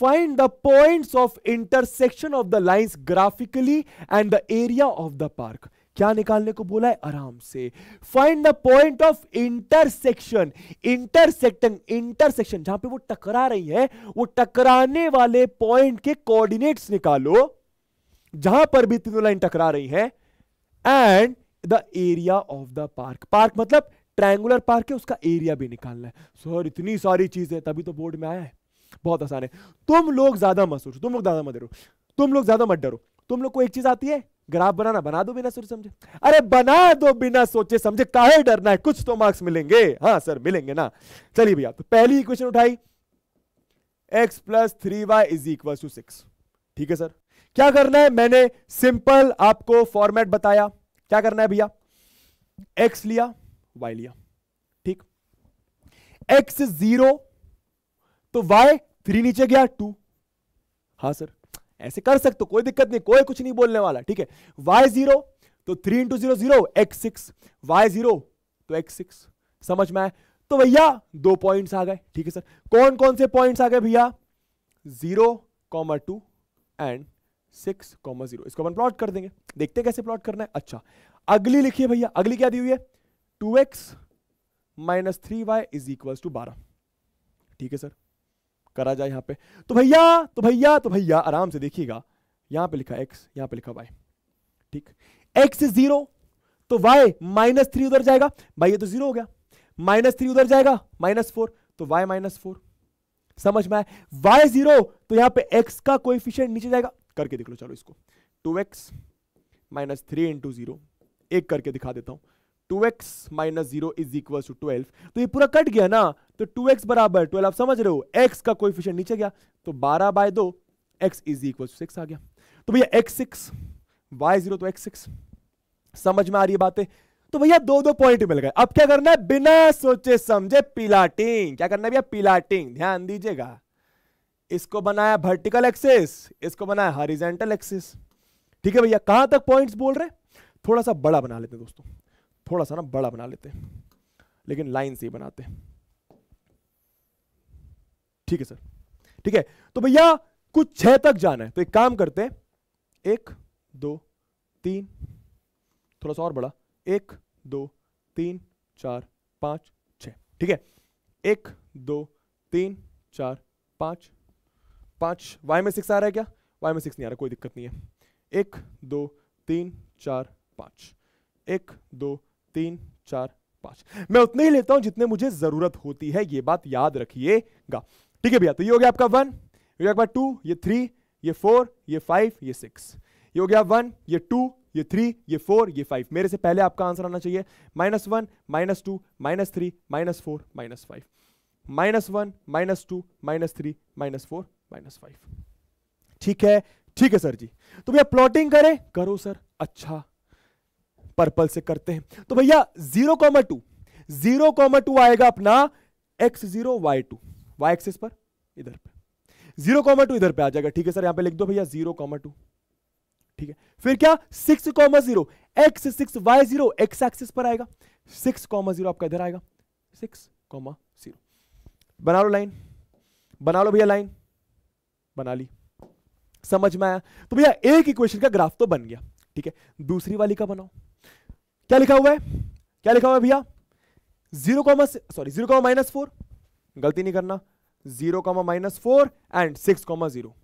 find the point of intersection of the line graphically and the area of the park क्या निकालने को बोला है आराम से find the point of intersection intersection intersection जहां पे वो टकरा रही है वो टकराने वाले पॉइंट के कोऑर्डिनेट्स निकालो जहां पर भी तीनों लाइन टकरा रही है and the area of the park park मतलब ट्रायंगुलर पार्क है उसका एरिया भी निकालना है सर इतनी सारी चीजें तभी तो बोर्ड में आया है बहुत आसान है तुम लोग ज्यादा मत सोचो तुम लोग ज्यादा मत डरो तुम लोग ज्यादा मत डरो तुम लोग को एक चीज आती है ग्राफ बनाना बना दो बिना सोचे समझे अरे बना दो बिना सोचे समझे काहे डरना है कुछ तो मार्क्स मिलेंगे हाँ सर मिलेंगे ना चलिए भैया तो पहली इक्वेशन उठाई x plus three Y is equal to six ठीक है सर क्या करना है मैंने सिंपल आपको फॉर्मेट बताया क्या करना है भैया एक्स लिया वाई लिया ठीक एक्स जीरो तो वाई थ्री नीचे गया टू हाँ सर ऐसे कर सकते कोई दिक्कत नहीं कोई कुछ नहीं बोलने वाला ठीक है वाई जीरो तो three into zero zero x six y zero तो एक्स सिक्स समझ में आए तो भैया दो पॉइंट्स आ गए ठीक है सर कौन कौन से पॉइंट्स आ गए भैया zero comma two and six comma zero इसको अपन प्लॉट कर देंगे देखते हैं कैसे प्लॉट करना है अच्छा अगली लिखिए भैया अगली क्या दी हुई है two x minus three Y is equal to बारह ठीक है सर करा जाए यहां पे तो भैया तो भैया तो भैया आराम से देखिएगा यहां पे लिखा x यहां पे लिखा y ठीक x इज जीरो तो y माइनस थ्री उधर जाएगा भाई ये तो जीरो हो गया माइनस थ्री उधर जाएगा माइनस फोर तो y माइनस फोर समझ में आए y जीरो तो यहां पे x का कोई नीचे जाएगा करके देख लो चलो इसको two x minus three into zero एक करके दिखा देता हूं two x minus zero is equal to twelve तो ये पूरा कट गया ना तो टू एक्स बराबर ट्वेल्व आप समझ रहे हो एक्स का कोई नीचे गया तो बारह बाय दो x is equal to six आ गया तो भैया एक्स सिक्स वाई जीरो तो एक्स सिक्स समझ में आ रही है बातें तो भैया दो दो पॉइंट मिल गए अब क्या करना है बिना सोचे समझे पिलाटिंग क्या करना है भैया पिलाटिंग ध्यान दीजिएगा इसको बनाया वर्टिकल एक्सिस इसको बनाया हॉरिजेंटल एक्सिस ठीक है भैया कहां तक पॉइंट्स बोल रहे थोड़ा सा बड़ा बना लेते हैं दोस्तों थोड़ा सा ना बड़ा बना लेते हैं लेकिन लाइन से ही बनाते हैं ठीक है सर ठीक है तो भैया कुछ छह तक जाना है तो एक काम करते हैं एक दो तीन थोड़ा सा और बड़ा एक दो तीन चार पांच छ ठीक है एक दो तीन चार पांच पाँच वाई में सिक्स आ रहा है क्या वाई में सिक्स नहीं आ रहा कोई दिक्कत नहीं है एक दो तीन चार पाँच एक दो तीन चार पाँच मैं उतने ही लेता हूं जितने मुझे जरूरत होती है ये बात याद रखिएगा ठीक है भैया तो ये हो गया आपका वन ये आपका टू ये थ्री ये फोर ये फाइव ये सिक्स ये हो गया वन ये टू ये थ्री ये फोर ये फाइव मेरे से पहले आपका आंसर आना चाहिए minus one minus two minus three minus four minus five minus one minus two minus three minus four minus five ठीक है ठीक है सर जी तो भैया प्लॉटिंग करें करो सर अच्छा पर्पल से करते हैं तो भैया zero comma two zero comma two आएगा अपना x zero y two y axis पर इधर पे जीरो कॉमा टू इधर पे आ जाएगा ठीक है सर यहां पे लिख दो भैया जीरो कॉमा टू ठीक है फिर क्या six comma zero x six y zero x axis पर आएगा सिक्स कॉमा जीरो आपका इधर आएगा सिक्स कॉमा जीरो बना लो लाइन बना लो भैया लाइन बना ली समझ में आया तो भैया एक इक्वेशन का ग्राफ तो बन गया ठीक है दूसरी वाली का बनाओ क्या लिखा हुआ है क्या लिखा हुआ है भैया zero comma sorry zero comma minus four गलती नहीं करना zero comma minus four and six comma zero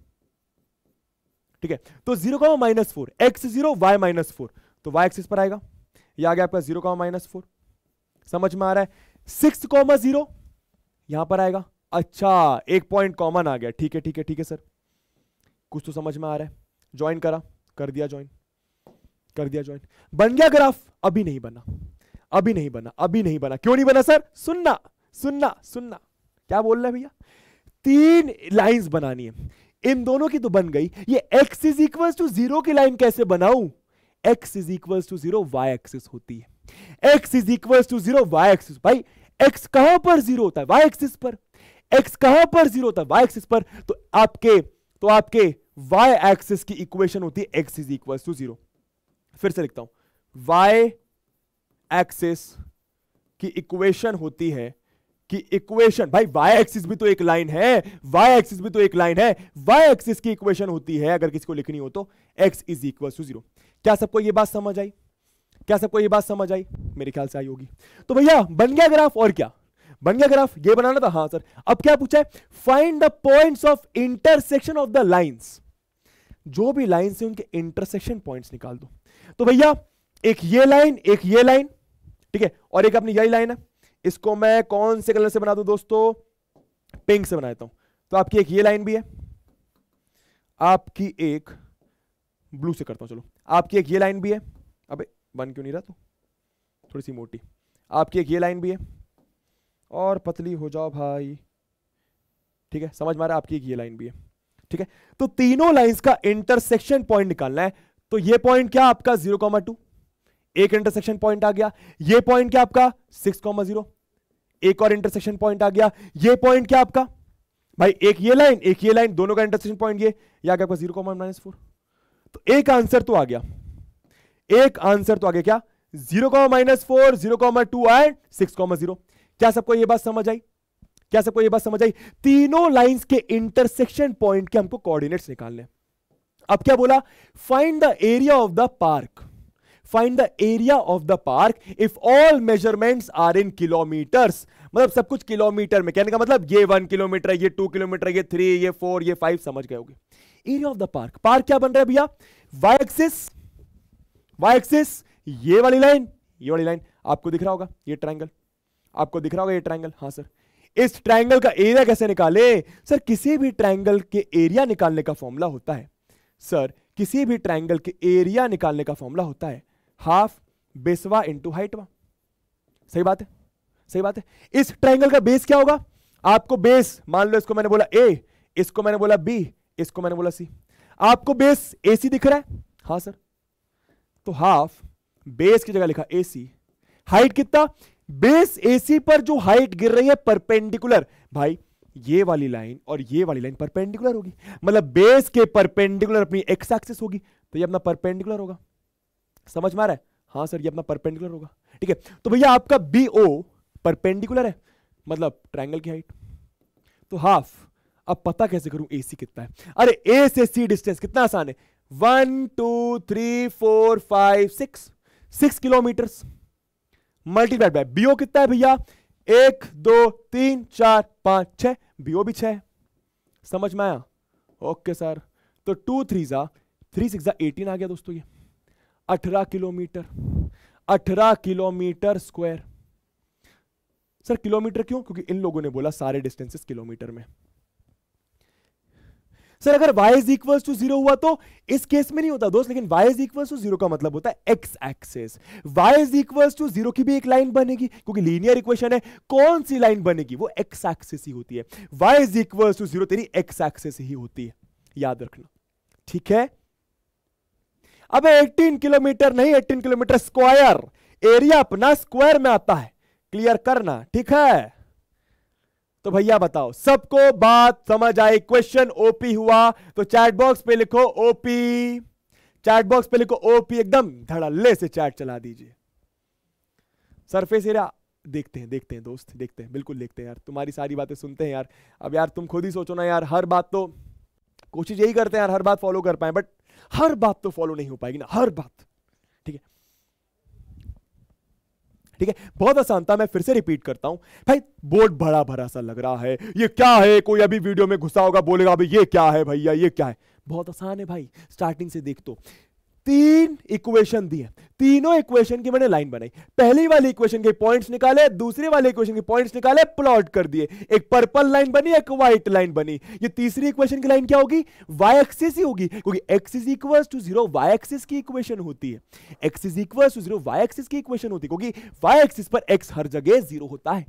ठीक है तो zero comma minus four x zero y minus four तो वाई एक्सिस पर आएगा यह आ गया आपका जीरो कॉमा माइनस फोर समझ में आ रहा है सिक्स कॉमा जीरो यहां पर आएगा अच्छा एक पॉइंट कॉमन आ गया ठीक है ठीक है ठीक है सर कुछ तो समझ में आ रहा है ज्वाइन करा कर दिया ज्वाइन कर दिया ज्वाइन बन गया ग्राफ अभी नहीं बना अभी नहीं बना अभी नहीं बना क्यों नहीं बना सर सुनना सुनना सुनना क्या बोल रहे भैया तीन लाइंस बनानी है इन दोनों की तो बन गई ये x is equal to zero की लाइन कैसे बनाऊं x is equal to zero y axis होती है x is equal to zero y axis भाई x कहां पर जीरो होता है y एक्सिस पर एक्स कहां पर जीरो होता है वाई एक्सिस पर तो आपके तो आपके वाई एक्सिस की इक्वेशन होती है x is equal to zero फिर से लिखता हूं वाई एक्सिस की इक्वेशन होती है कि इक्वेशन भाई वाई एक्सिस भी तो एक लाइन है वाई एक्सिस भी तो एक लाइन है वाई एक्सिस की इक्वेशन होती है अगर किसी को लिखनी हो तो x is equal to zero क्या सबको ये बात समझ आई क्या सबको ये बात समझ आई मेरे ख्याल से आई होगी तो भैया बन गया ग्राफ और क्या बन गया ग्राफ ये बनाना था हाँ सर अब क्या पूछा है find the points of intersection of the lines जो भी लाइन है उनके इंटरसेक्शन पॉइंट्स निकाल दो तो भैया एक ये लाइन एक ये लाइन ठीक है और एक अपनी यही लाइन है इसको मैं कौन से कलर से बना दू दोस्तों पिंक से बना देता हूं तो आपकी एक ये लाइन भी है आपकी एक ब्लू से करता हूं चलो आपकी एक ये लाइन भी है अबे बन क्यों नहीं रहा तू थोड़ी सी मोटी आपकी एक ये लाइन भी है और पतली हो जाओ भाई ठीक है समझ मारा आपकी ये लाइन भी है ठीक है तो तीनों लाइंस का इंटरसेक्शन पॉइंट निकालना है तो ये पॉइंट क्या आपका जीरो कॉमा टू एक इंटरसेक्शन पॉइंट आ गया ये पॉइंट क्या आपका सिक्स कॉमा जीरो एक और इंटरसेक्शन पॉइंट आ गया ये पॉइंट क्या आपका भाई एक ये लाइन एक ये लाइन दोनों का इंटरसेक्शन पॉइंट ये या आपका जीरो कॉमा माइनस फोर तो एक आंसर तो आ गया एक आंसर तो आ गया क्या zero comma minus four zero comma two and six comma zero क्या सबको यह बात समझ आई क्या सबको यह बात समझ आई तीनों लाइंस के इंटरसेक्शन पॉइंट के हमको कोऑर्डिनेट्स निकालने अब क्या बोला find the area of the park find the area of the park if all measurements are in kilometres मतलब सब कुछ किलोमीटर में कहने का मतलब ये वन किलोमीटर है ये टू किलोमीटर ये थ्री ये फोर ये फाइव समझ गए area of the park park क्या बन रहा है भैया वाई एक्सिस वाई एक्सिस ये वाली लाइन ये वाली लाइन आपको दिख रहा होगा ये ट्राइंगल आपको दिख रहा होगा ये ट्राइंगल हाँ सर इस ट्राइंगल का एरिया कैसे निकाले सर किसी भी ट्राइंगल के एरिया निकालने का फॉर्मूला होता है सर किसी भी ट्राइंगल के एरिया निकालने का फॉर्मूला होता है हाफ बेसवा इंटू हाइटवा सही बात है सही बात है इस ट्राइंगल का बेस क्या होगा आपको बेस मान लो इसको मैंने बोला ए इसको मैंने बोला बी इसको मैंने बोला सी आपको बेस ए सी दिख रहा है हाँ सर तो हाफ बेस की जगह लिखा ए सी हाइट कितना बेस एसी पर जो हाइट गिर रही है परपेंडिकुलर भाई ये वाली लाइन और ये वाली लाइन परपेंडिकुलर होगी मतलब बेस के परपेंडिकुलर अपनी एक्स एक्सिस होगी तो ये अपना परपेंडिकुलर होगा समझ में आ रहा है हाँ सर ये अपना परपेंडिकुलर होगा ठीक है तो भैया आपका बी ओ परपेंडिकुलर है मतलब ट्राइंगल की हाइट तो हाफ अब पता कैसे करूं ए सी कितना है अरे ए से सी डिस्टेंस कितना आसान है one two three four five six six kilometres multiplied by BO कितना है भैया एक दो तीन चार पांच छह बीओ भी छह समझ में आया ओके सर तो टू थ्री जा थ्री सिक्स एटीन आ गया दोस्तों ये अठारह किलोमीटर अठारह किलोमीटर स्क्वायर सर किलोमीटर क्यों क्योंकि इन लोगों ने बोला सारे डिस्टेंसेस किलोमीटर में सर अगर y is equal to zero हुआ तो इस केस में नहीं होता दोस्त लेकिन y is equal to zero का मतलब होता है x axis y is equal to zero की भी एक लाइन बनेगी क्योंकि लीनियर इक्वेशन है कौन सी लाइन बनेगी वो x एक्सेस ही होती है y is equal to zero तेरी x एक्सेस ही होती है याद रखना ठीक है अब 18 किलोमीटर नहीं 18 किलोमीटर स्क्वायर एरिया अपना स्क्वायर में आता है क्लियर करना ठीक है तो भैया बताओ सबको बात समझ आई क्वेश्चन ओपी हुआ तो चैट बॉक्स पे लिखो ओपी चैट बॉक्स पे लिखो ओपी एकदम धड़ल्ले से चैट चला दीजिए सरफेस एरिया देखते हैं देखते हैं दोस्त देखते हैं बिल्कुल देखते हैं यार तुम्हारी सारी बातें सुनते हैं यार अब यार तुम खुद ही सोचो ना यार हर बात तो कोशिश यही करते हैं यार हर बात फॉलो कर पाए बट हर बात तो फॉलो नहीं हो पाएगी ना हर बात ठीक है ठीक है बहुत आसान था मैं फिर से रिपीट करता हूं भाई बोर्ड बड़ा भरा सा लग रहा है ये क्या है कोई अभी वीडियो में घुसा होगा बोलेगा अभी ये क्या है भैया ये क्या है बहुत आसान है भाई स्टार्टिंग से देख तो तीन इक्वेशन दी है तीनों इक्वेशन की मैंने लाइन बनाई पहली वाली इक्वेशन के पॉइंट्स निकाले दूसरी वाली इक्वेशन के पॉइंट्स निकाले प्लॉट कर दिए एक पर्पल लाइन बनी एक व्हाइट लाइन बनी ये तीसरी इक्वेशन की लाइन क्या होगी वाई एक्सिस ही होगी क्योंकि x is equal to zero y axis की इक्वेशन होती है x is equal to zero y axis की इक्वेशन होती है क्योंकि वाई एक्सिस पर एक्स हर जगह जीरो होता है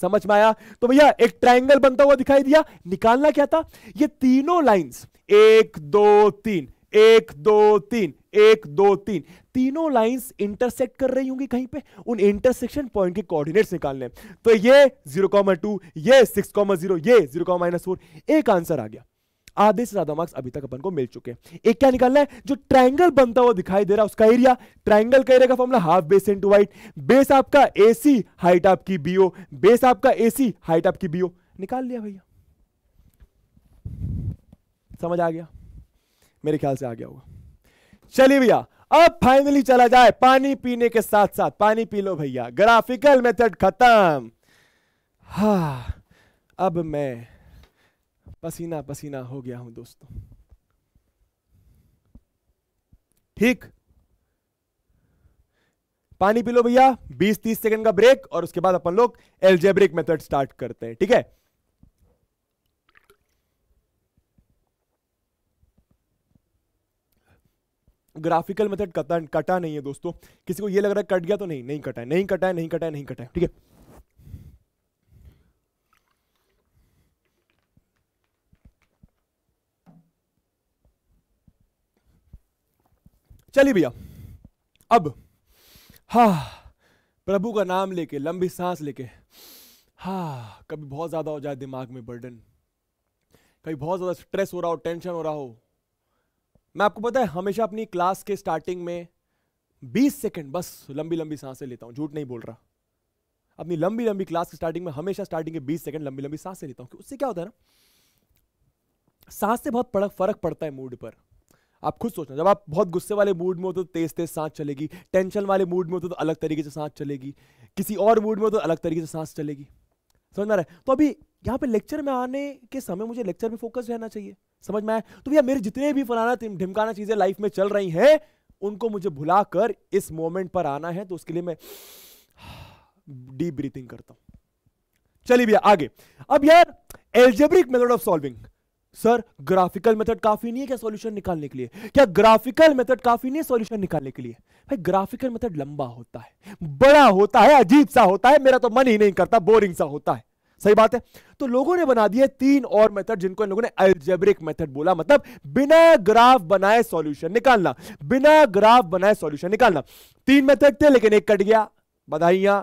समझ में आया तो भैया एक ट्राइंगल बनता हुआ दिखाई दिया निकालना क्या था ये तीनों लाइंस एक दो तीन एक दो तीन एक दो तीन तीनों लाइंस इंटरसेक्ट कर रही होंगी कहीं पे उन इंटरसेक्शन पॉइंट के कोऑर्डिनेट्स निकालने तो ये जीरो कॉमर टू ये सिक्स कॉमर जीरो ये जीरो कॉमर माइनस फोर एक आंसर आ गया आधे से ज्यादा मार्क्स अभी तक अपन को मिल चुके हैं एक क्या निकालना है जो ट्रायंगल बनता हुआ दिखाई दे रहा है उसका एरिया ट्रायंगल का एरिया का formula half base into height base आपका एसी हाइट आपकी बीओ बेस आपका एसी हाइट आपकी बीओ निकाल लिया भैया समझ आ गया मेरे ख्याल से आ गया होगा चलिए भैया अब फाइनली चला जाए पानी पीने के साथ साथ पानी पी लो भैया ग्राफिकल मेथड खत्म हा अब मैं पसीना पसीना हो गया हूं दोस्तों ठीक पानी पी लो भैया 20-30 सेकंड का ब्रेक और उसके बाद अपन लोग एल्जेब्रिक मेथड स्टार्ट करते हैं ठीक है ग्राफिकल मेथड कटा कटा नहीं है दोस्तों किसी को ये लग रहा है कट गया तो नहीं नहीं कटा है नहीं कटा है नहीं कटा है नहीं कटा है ठीक है चलिए भैया अब हा प्रभु का नाम लेके लंबी सांस लेके हा कभी बहुत ज्यादा हो जाए दिमाग में बर्डन कभी बहुत ज्यादा स्ट्रेस हो रहा हो टेंशन हो रहा हो मैं आपको पता है हमेशा अपनी क्लास के स्टार्टिंग में 20 सेकंड बस लंबी लंबी सांसें लेता हूँ झूठ नहीं बोल रहा अपनी लंबी लंबी क्लास की स्टार्टिंग में हमेशा स्टार्टिंग के 20 सेकंड लंबी लंबी सांसें लेता हूँ उससे क्या होता है ना सांस से बहुत फर्क फर्क पड़ता है मूड पर आप खुद सोचना जब आप बहुत गुस्से वाले मूड में हो तो तेज तेज सांस चलेगी टेंशन वाले मूड में हो तो अलग तरीके से सांस चलेगी किसी और मूड में हो तो अलग तरीके से सांस चलेगी समझ में आ रहा है तो अभी यहाँ पे लेक्चर में आने के समय मुझे लेक्चर में फोकस रहना चाहिए समझ में आया तो भैया मेरे जितने भी फलाना ढिमकाना चीजें लाइफ में चल रही हैं उनको मुझे भुलाकर इस मोमेंट पर आना है तो उसके लिए मैं डीप ब्रीथिंग करता हूं चलिए भैया आगे अब यार algebraic method of solving sir graphical method काफी नहीं है क्या सॉल्यूशन निकालने के लिए क्या ग्राफिकल मेथड काफी नहीं है सॉल्यूशन निकालने के लिए भाई ग्राफिकल मेथड लंबा होता है बड़ा होता है अजीब सा होता है मेरा तो मन ही नहीं करता बोरिंग सा होता है सही बात है तो लोगों ने बना दिए तीन और मेथड जिनको इन लोगों ने अल्जेब्रिक मेथड बोला मतलब बिना ग्राफ बनाए सॉल्यूशन निकालना बिना ग्राफ बनाए सॉल्यूशन निकालना तीन मेथड थे लेकिन एक कट गया बधाइया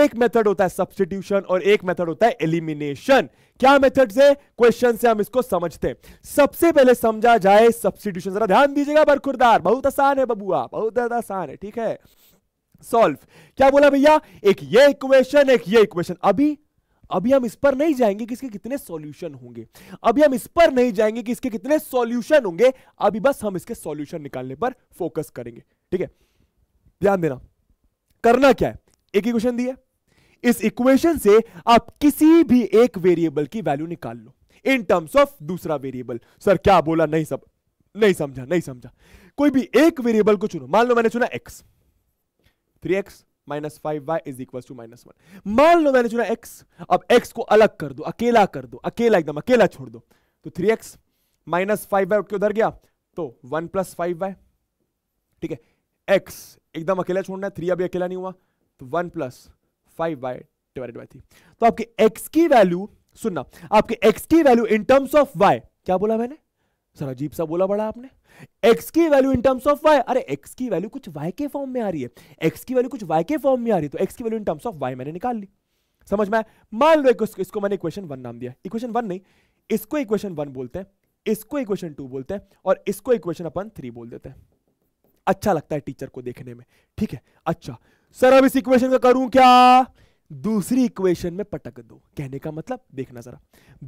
एक मेथड होता है सब्सटीट्यूशन और एक मेथड होता है एलिमिनेशन क्या मेथड से क्वेश्चन से हम इसको समझते हैं सबसे पहले समझा जाए सब्सटीट्यूशन जरा ध्यान दीजिएगा बरखुरदार बहुत आसान है बबुआ बहुत ज्यादा आसान है ठीक है सॉल्व क्या बोला भैया एक ये इक्वेशन एक ये इक्वेशन अभी अभी हम इस पर नहीं जाएंगे कि इसके कितने सॉल्यूशन होंगे अभी हम इस पर नहीं जाएंगे कि इसके कितने सॉल्यूशन होंगे अभी बस हम इसके सॉल्यूशन निकालने पर फोकस करेंगे ठीक है ध्यान देना करना क्या है एक ही क्वेश्चन दिया इस इक्वेशन से आप किसी भी एक वेरिएबल की वैल्यू निकाल लो इन टर्म्स ऑफ दूसरा वेरिएबल सर क्या बोला नहीं सब नहीं समझा नहीं समझा कोई भी एक वेरिएबल को चुनो मान लो मैंने चुना x three x minus five Y is equal to minus one मान लो मैंने चुना एक्स अब एक्स को अलग कर दो अकेला कर दो अकेला एकदम अकेला छोड़ दो तो three x minus five y उठ के उधर गया तो वन प्लस फाइव वाई ठीक है एक्स एकदम अकेला छोड़ना है थ्री अभी अकेला नहीं हुआ तो one plus five y divided by three तो आपके एक्स की वैल्यू सुनना आपके एक्स की value in terms of y क्या बोला मैंने सर अजीब सा बोला बड़ा आपने x की value in terms of y अरे x की वैल्यू कुछ y के फॉर्म में आ रही है x की वैल्यू कुछ y के फॉर्म में आ रही है तो x की value in terms of y मैंने निकाल ली समझ में मान लो इसको, इसको मैंने इक्वेशन वन नाम दिया इक्वेशन वन नहीं इसको इक्वेशन वन बोलते हैं इसको इक्वेशन टू बोलते हैं और इसको इक्वेशन अपन थ्री बोल देते हैं अच्छा लगता है टीचर को देखने में ठीक है अच्छा सर अब इस इक्वेशन का करूं क्या दूसरी इक्वेशन में पटक दो कहने का मतलब देखना जरा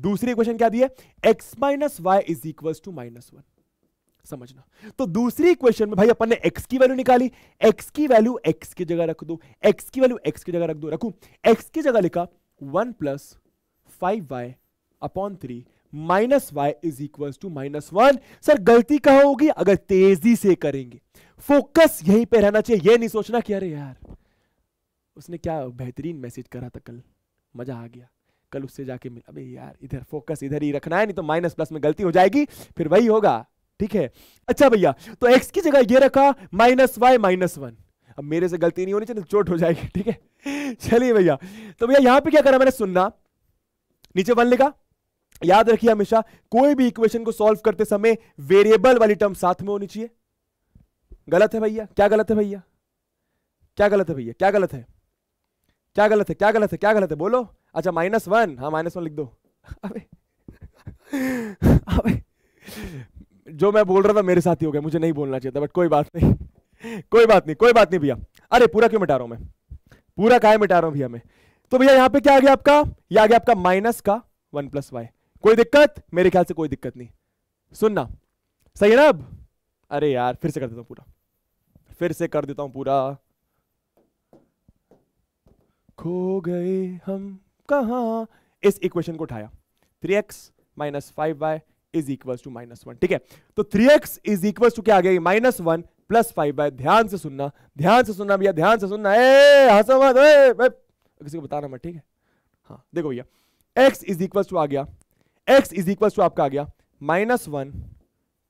दूसरी इक्वेशन क्या दी है x minus Y is equal to minus one समझना तो दूसरी इक्वेशन में भाई अपन ने x की वैल्यू निकाली x की वैल्यू x की जगह रख दो x की वैल्यू x की जगह रख दो रखू x की जगह लिखा one plus five y upon three minus Y is equal to minus one sir गलती कहा होगी अगर तेजी से करेंगे फोकस यहीं पे रहना चाहिए ये नहीं सोचना कि अरे यार उसने क्या बेहतरीन मैसेज करा था कल मज़ा आ गया कल उससे जाके मिल अबे यार इधर फोकस इधर ही रखना है नहीं तो माइनस प्लस में गलती हो जाएगी फिर वही होगा ठीक है अच्छा भैया तो एक्स की जगह ये रखा माइनस वाई माइनस वन अब मेरे से गलती नहीं होनी चाहिए तो चोट हो जाएगी ठीक है चलिए भैया तो भैया यहाँ पे क्या करा मैंने सुनना नीचे वन लिखा याद रखिए हमेशा कोई भी इक्वेशन को सॉल्व करते समय वेरिएबल वाली टर्म साथ में होनी चाहिए गलत है भैया क्या गलत है भैया क्या गलत है भैया क्या गलत है क्या गलत है क्या गलत है क्या गलत है बोलो अच्छा माइनस वन हाँ माइनस वन लिख दो अबे अबे जो मैं बोल रहा था मेरे साथ ही हो गया मुझे नहीं बोलना चाहिए था बट कोई बात नहीं कोई बात नहीं कोई बात नहीं भैया अरे पूरा क्यों मिटा रहा हूं मैं पूरा काय मिटा रहा हूं भैया मैं तो भैया यहाँ पे क्या आ गया आपका ये आ गया आपका माइनस का वन प्लस वाई कोई दिक्कत मेरे ख्याल से कोई दिक्कत नहीं सुनना सही है ना अब अरे यार फिर से कर देता हूँ पूरा फिर से कर देता हूँ पूरा खो गए हम कहा इस इक्वेशन को उठाया 3x x minus five by is equal to minus one ठीक है तो 3x x is equal to क्या आ गया minus one plus five by ध्यान से सुनना ध्यान से सुनना भैया ध्यान से सुनना ए हंसो ए किसी को बताना मत ठीक है हाँ देखो भैया x इज इक्वल टू आ गया x इज इक्वल टू आपका आ गया minus one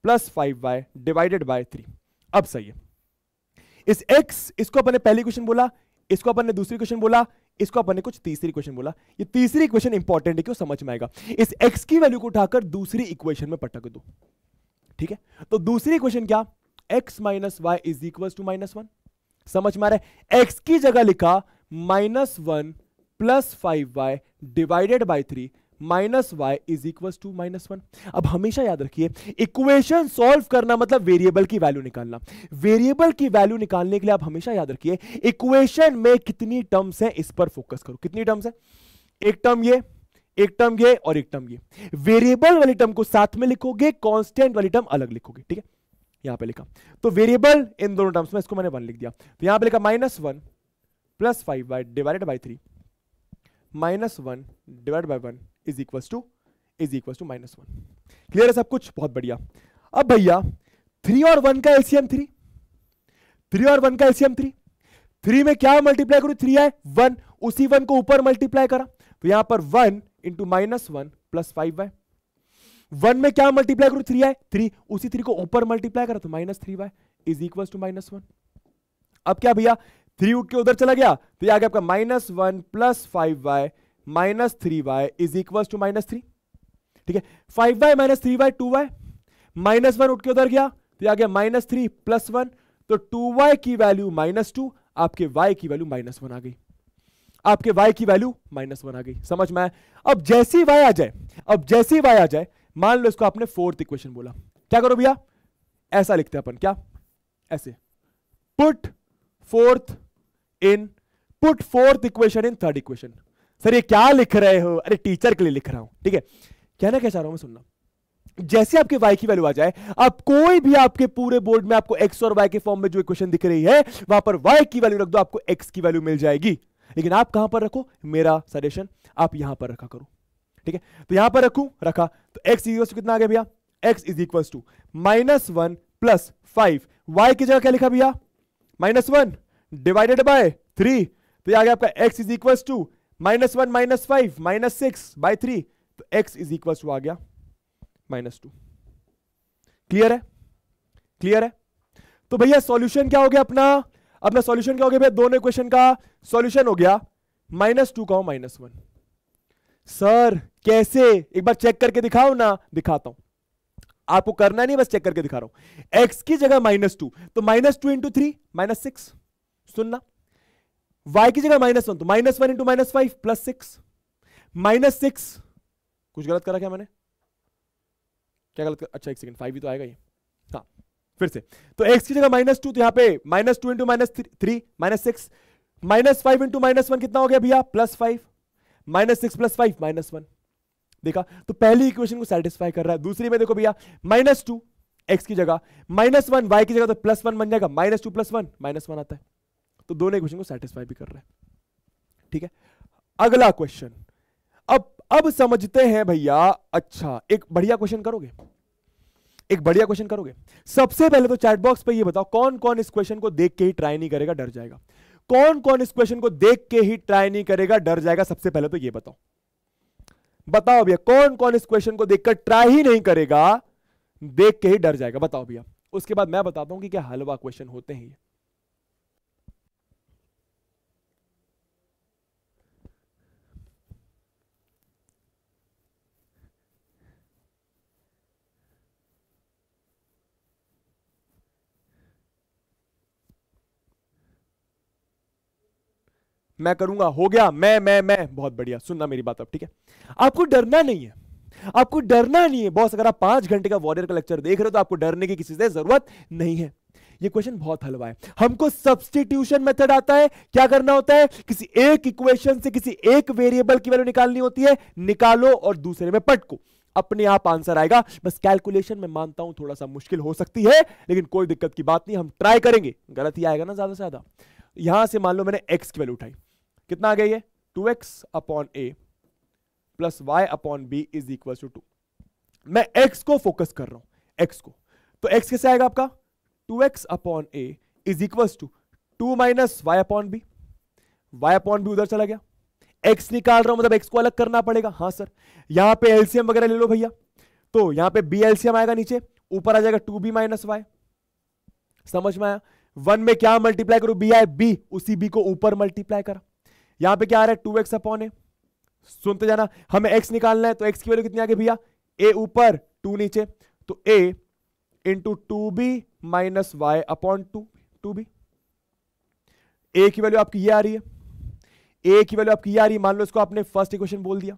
plus five by divided by three अब सही है इस x इसको अपने पहली क्वेश्चन बोला इसको अपन ने दूसरी क्वेश्चन बोला इसको अपन ने कुछ तीसरी क्वेश्चन बोला ये तीसरी क्वेश्चन इंपॉर्टेंट है क्यों समझ में आएगा इस एक्स की वैल्यू को उठाकर दूसरी इक्वेशन में पटक दो ठीक है तो दूसरी क्वेश्चन क्या x minus Y is equal to minus one समझ में आ रहा है एक्स की जगह लिखा minus one plus five y divided by three minus Y is equal to minus one अब हमेशा याद रखिए इक्वेशन सॉल्व करना मतलब वेरिएबल की वैल्यू निकालना वेरिएबल की वैल्यू निकालने के लिए आप हमेशा याद रखिए इक्वेशन में कितनी टर्म्स हैं इस पर फोकस करो कितनी टर्म्स हैं एक टर्म ये एक टर्म ये और एक टर्म ये वेरिएबल वाली टर्म को साथ में लिखोगे कॉन्स्टेंट वाली टर्म अलग लिखोगे ठीक है यहां पर लिखा तो वेरिएबल इन दोनों टर्म्स में इसको मैंने वन लिख दिया तो यहां पर लिखा minus one plus five by divided by three minus one divide by one is equal to is equal to minus one clear है सब कुछ बहुत बढ़िया अब भैया थ्री और वन का एलसीएम थ्री थ्री और वन का एलसीएम थ्री थ्री में क्या मल्टीप्लाई करूं थ्री है वन उसी वन को ऊपर मल्टीप्लाई करा तो यहां पर one into minus one plus five y one में क्या मल्टीप्लाई करूं थ्री आई थ्री उसी थ्री को ऊपर मल्टीप्लाई करा तो minus three Y is equal to minus one अब क्या भैया थ्री उठ के उधर चला गया तो यह आ गया आपका minus one plus five y minus three Y is equal to minus three ठीक है five y minus three Y two Y minus one उठ के उधर गया तो आ गया माइनस थ्री प्लस वन तो टू वाई की वैल्यू माइनस टू आपके वाई की वैल्यू माइनस वन आ गई आपके वाई की वैल्यू माइनस वन आ गई समझ में आया अब जैसी वाई आ जाए अब जैसी वाई आ जाए मान लो इसको आपने फोर्थ इक्वेशन बोला क्या करो भैया ऐसा लिखते हैं अपन क्या ऐसे put fourth in put fourth equation in third equation sir ये क्या लिख रहे हो अरे टीचर के लिए लिख रहा हूं ठीक है कहना क्या चाह रहा हूं मैं सुनना जैसे आपके वाई की वैल्यू आ जाए आप कोई भी आपके पूरे बोर्ड में आपको एक्स और वाई के फॉर्म में जो इक्वेशन दिख रही है वहां पर वाई की वैल्यू रख दो आपको एक्स की वैल्यू मिल जाएगी लेकिन आप कहां पर रखो मेरा सजेशन आप यहां पर रखा करो ठीक है तो यहां पर रखू रखा तो एक्स इज टू कितना आ गया भैया x is equal to minus one plus five y की जगह क्या लिखा भैया minus one divided by three तो आ गया आपका x is equal to minus one minus five minus six by three तो एक्स इज इक्वल टू आ गया माइनस टू क्लियर है क्लियर है तो भैया सॉल्यूशन क्या हो गया अपना अपना सॉल्यूशन क्या हो गया भैया दोनों क्वेश्चन का सॉल्यूशन हो गया माइनस टू का माइनस वन सर कैसे एक बार चेक करके दिखाओ ना दिखाता हूं आपको करना नहीं बस चेक करके दिखा रहा हूं एक्स की जगह माइनस टू तो minus two into three minus six सुनना y की जगह माइनस वन तो minus one into minus five plus six minus six कुछ गलत करा क्या मैंने क्या गलत कर अच्छा एक सेकंड फाइव ही तो आएगा ये हाँ फिर से तो एक्स की जगह माइनस टू तो यहां पे minus two into minus three minus six minus five into minus one कितना हो गया भैया plus five minus six plus five minus one देखा तो पहली इक्वेशन को सेटिस्फाई कर रहा है दूसरी में देखो भैया माइनस टू एक्स की जगह माइनस वन वाई की जगह तो प्लस वन बन जाएगा minus two plus one minus one आता है तो दोनों क्वेश्चन को सेटिस्फाई भी कर रहा है ठीक है अगला क्वेश्चन अब अब समझते हैं भैया अच्छा एक बढ़िया क्वेश्चन करोगे एक बढ़िया क्वेश्चन करोगे सबसे पहले तो चैट बॉक्स पे ये बताओ कौन कौन इस क्वेश्चन को देख के ही ट्राई नहीं करेगा डर जाएगा कौन कौन इस क्वेश्चन को देख के ही ट्राई नहीं करेगा डर जाएगा सबसे पहले तो ये बताओ बताओ भैया कौन कौन इस क्वेश्चन को देखकर ट्राई ही नहीं करेगा देख के ही डर जाएगा बताओ भैया उसके बाद मैं बताता हूं कि क्या हलवा क्वेश्चन होते हैं ये मैं करूंगा हो गया मैं मैं मैं बहुत बढ़िया सुनना मेरी बात अब ठीक है आपको डरना नहीं है आपको डरना नहीं है बॉस अगर आप पांच घंटे का वॉरियर का लेक्चर देख रहे हो तो आपको डरने की किसी से जरूरत नहीं है ये क्वेश्चन बहुत हलवा है हमको सब्सटीट्यूशन मेथड आता है क्या करना होता है किसी एक इक्वेशन से किसी एक वेरिएबल की वैल्यू निकालनी होती है निकालो और दूसरे में पटको अपने आप आंसर आएगा बस कैलकुलेशन में मानता हूं थोड़ा सा मुश्किल हो सकती है लेकिन कोई दिक्कत की बात नहीं हम ट्राई करेंगे गलत ही आएगा ना ज्यादा से ज्यादा यहां से मान लो मैंने एक्स की वैल्यू उठाई कितना आ गया ये two x upon a plus y upon b is equal to two मैं एक्स को फोकस कर रहा हूं एक्स को तो एक्स कैसे आएगा आपका two x upon a is equal to two minus y upon b y upon b उधर चला गया एक्स निकाल रहा हूं मतलब एक्स को अलग करना पड़ेगा हाँ सर यहां पे एलसीएम वगैरह ले लो भैया तो यहां पे बी एलसीएम आएगा नीचे ऊपर आ जाएगा टू बी माइनस वाई समझ में आया वन में क्या मल्टीप्लाई करूं बी आई बी उसी बी को ऊपर मल्टीप्लाई करा यहां पे क्या आ रहा है टू एक्स अपॉन ए सुनते जाना हमें एक्स निकालना है तो एक्स की वैल्यू कितनी आ गई भैया ए ऊपर टू नीचे तो a into two b minus y upon two two b a की वैल्यू आपकी ये आ रही है ए की वैल्यू आपकी ये आ रही है मान लो इसको आपने फर्स्ट इक्वेशन बोल दिया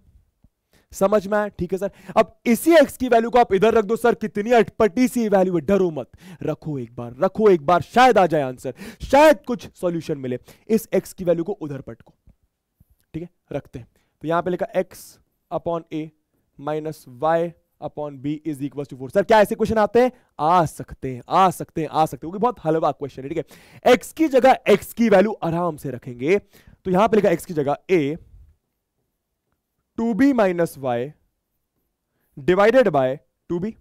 समझ में आया ठीक है सर अब इसी एक्स की वैल्यू को आप इधर रख दो सर कितनी अटपटी सी वैल्यू है डरो मत रखो एक बार रखो एक बार शायद आ जाए आंसर शायद कुछ सॉल्यूशन मिले इस एक्स की वैल्यू को उधर पटको ठीक है रखते हैं तो यहाँ पे लिखा x upon a minus y upon b is equal to four sir क्या ऐसे क्वेश्चन आते हैं आ सकते हैं आ सकते हैं आ सकते हैं बहुत हलवा क्वेश्चन है ठीक है एक्स की जगह एक्स की वैल्यू आराम से रखेंगे तो यहां पे लिखा एक्स की जगह a two b minus y divided by two b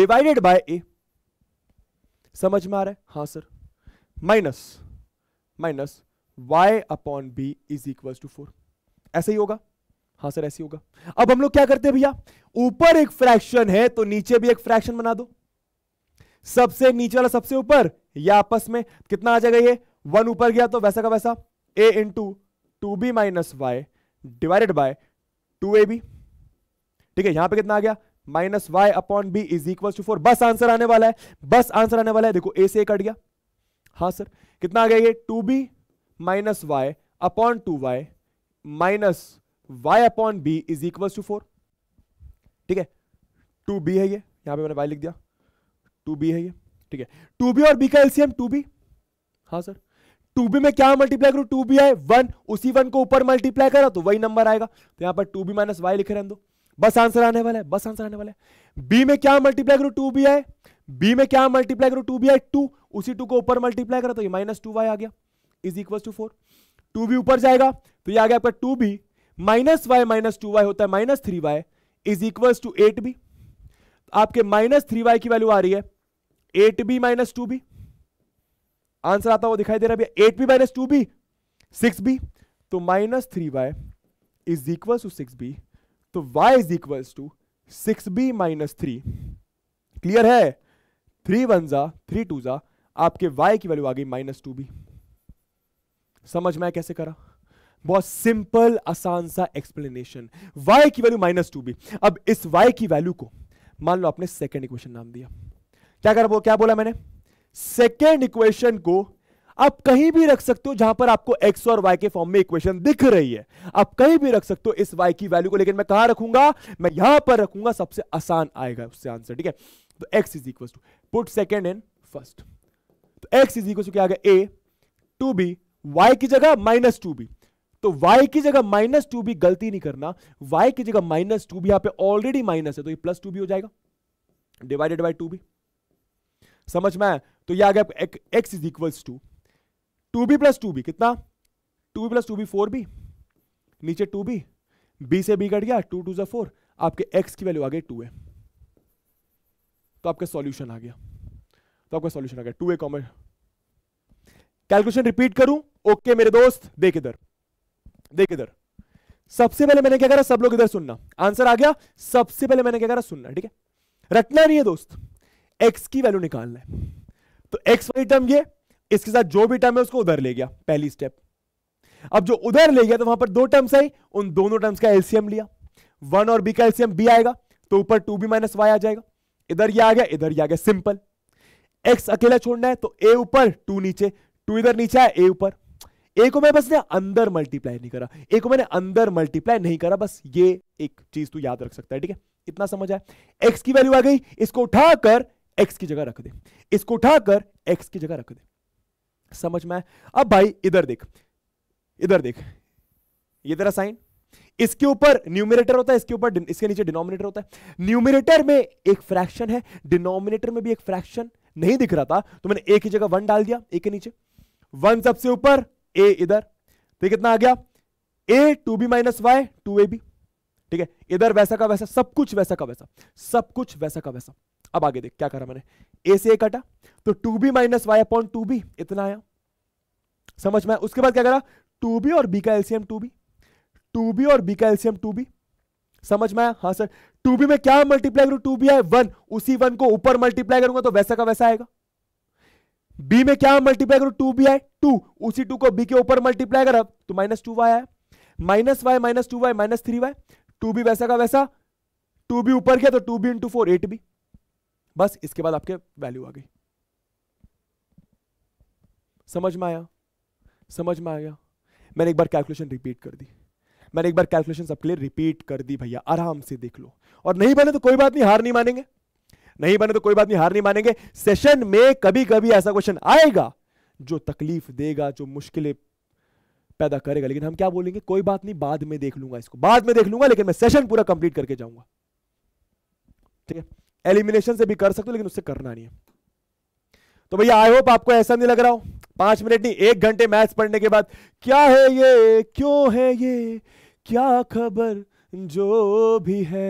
divided by a समझ में आ रहा है हाँ sir minus minus y upon b is equal to four ऐसे ही होगा हाँ सर ऐसे होगा अब हम लोग क्या करते हैं भैया ऊपर एक फ्रैक्शन है तो नीचे भी एक फ्रैक्शन बना दो सबसे नीचे वाला सबसे ऊपर या आपस में कितना आ जाएगा ये वन ऊपर गया तो वैसा का वैसा a into two b minus y divided by two A b ठीक है यहां पे कितना आ गया minus y upon b is equal to four बस आंसर आने वाला है बस आंसर आने वाला है देखो ए से कट गया हाँ सर कितना आ गया ये two b minus y upon two Y minus y upon b is equal to four ठीक है टू बी है ये यहां पे मैंने वाई लिख दिया टू बी है ये ठीक है टू बी और बी का एलसीएम टू बी हाँ सर टू बी में क्या मल्टीप्लाई करूं टू बी है वन उसी वन को ऊपर मल्टीप्लाई करा तो वही नंबर आएगा तो यहां पर टू बी माइनस वाई लिख रहे दो बस आंसर आने वाला है बस आंसर आने वाला है बी में क्या मल्टीप्लाई करूं टू बी आई बी में क्या मल्टीप्लाई करूं टू बी आई टू उसी टू को ऊपर मल्टीप्लाई करा तो ये माइनस टू वाई आ गया is equal to four two B ऊपर जाएगा तो ये आ गया आपका two b minus Y minus two y होता है minus three Y is equal to eight b आपके माइनस थ्री वाई की वैल्यू आ रही है eight b minus two b answer आता हुआ दिखाई दे रहा है भैया eight b minus two b six b तो minus three Y is equal to six b तो y is equal to six b minus three clear है थ्री वन जा थ्री टू जा आपके वाई की वैल्यू आ गई माइनस टू बी समझ में कैसे करा बहुत सिंपल आसान सा एक्सप्लेनेशन y की वैल्यू माइनस टू बी अब इस y की वैल्यू को मान लो आपने सेकेंड इक्वेशन नाम दिया क्या कर वो क्या बोला मैंने सेकेंड इक्वेशन को आप कहीं भी रख सकते हो जहां पर आपको x और y के फॉर्म में इक्वेशन दिख रही है आप कहीं भी रख सकते हो इस y की वैल्यू को लेकिन मैं कहां रखूंगा मैं यहां पर रखूंगा सबसे आसान आएगा उससे आंसर ठीक है तो x is equal to put second and first तो x इज इक्वल टू क्या आ गया ए टू बी y की जगह माइनस टू बी तो y की जगह माइनस टू भी गलती नहीं करना y की जगह माइनस टू भी यहां पे ऑलरेडी माइनस है तो ये प्लस टू भी हो जाएगा डिवाइडेड बाई टू भी समझ में आया तो ये आ गया x is equals to two b plus two b कितना two b plus two b four b नीचे टू बी बी से बी कट गया टू टू जो फोर आपके x की वैल्यू आ गई टू है तो आपका सॉल्यूशन आ गया तो आपका सॉल्यूशन आ गया two a common calculation repeat करूं ओके okay, मेरे दोस्त देख इधर देख इधर सबसे पहले मैंने क्या करा सब लोग इधर सुनना आंसर आ गया सबसे पहले मैंने क्या करा सुनना ठीक है रटना नहीं है दोस्त एक्स की वैल्यू निकालना है तो एक्स वाली टर्म ये इसके साथ जो भी टर्म है उसको उधर ले गया पहली स्टेप अब जो उधर ले गया तो वहां पर दो टर्म्स आई उन दोनों टर्म्स का एलसीएम लिया वन और बी का एलसीएम बी आएगा तो ऊपर टू बी माइनस वाई आ जाएगा इधर ये आ गया इधर ये आ गया सिंपल एक्स अकेला छोड़ना है तो ए ऊपर टू नीचे टू इधर नीचे आया ए ऊपर ए को मैं बस ने अंदर मल्टीप्लाई नहीं करा ए को मैंने अंदर मल्टीप्लाई नहीं करा बस ये एक चीज तू याद रख सकता है ठीक है इतना समझ आया एक्स की वैल्यू आ गई इसको उठाकर एक्स की जगह रख दे इसको उठाकर एक्स की जगह रख दे समझ में अब भाई इधर देख इधर देख ये तेरा साइन इसके ऊपर न्यूमिनेटर होता है इसके ऊपर इसके नीचे डिनोमिनेटर होता है न्यूमिनेटर में एक फ्रैक्शन है डिनोमिनेटर में भी एक फ्रैक्शन नहीं दिख रहा था तो मैंने एक ही जगह वन डाल दिया एक के नीचे वन सबसे ऊपर ए इधर तो कितना आ गया a two b minus y two A b ठीक है इधर वैसा का वैसा सब कुछ वैसा का वैसा सब कुछ वैसा का वैसा अब आगे देख क्या करा मैंने ए से ए तो two b minus y upon two b इतना आया समझ में उसके बाद क्या करा टू बी और बी का LCM two B two b और बी का एलसीएम टू बी समझ में आया हाँ सर टू बी में क्या मल्टीप्लाई करूं टू बी आए वन उसी वन को ऊपर मल्टीप्लाई करूंगा तो वैसा का वैसा आएगा बी में क्या मल्टीप्लाई करो टू बी आई टू उसी टू को बी के ऊपर मल्टीप्लाई करो तो माइनस टू वाई आया minus Y minus two Y minus three Y two B वैसा का वैसा टू बी ऊपर गया तो two B into four eight B बस इसके बाद आपके वैल्यू आ गई समझ में आया समझ में आया मैंने एक बार कैलकुलेशन रिपीट कर दी मैंने एक बार कैलकुलेशन सबके लिए रिपीट कर दी भैया आराम से देख लो और नहीं बने तो कोई बात नहीं हार नहीं मानेंगे नहीं बने तो कोई बात नहीं हार नहीं मानेंगे सेशन में कभी कभी ऐसा क्वेश्चन आएगा जो तकलीफ देगा जो मुश्किलें पैदा करेगा लेकिन हम क्या बोलेंगे कोई बात नहीं बाद में देख लूंगा इसको बाद में देख लूंगा लेकिन मैं सेशन पूरा कंप्लीट करके जाऊंगा ठीक है एलिमिनेशन से भी कर सकते हो लेकिन उससे करना नहीं है तो भैया आई होप आपको ऐसा नहीं लग रहा हो पांच मिनट नहीं एक घंटे मैथ्स पढ़ने के बाद क्या है ये क्यों है ये क्या खबर जो भी है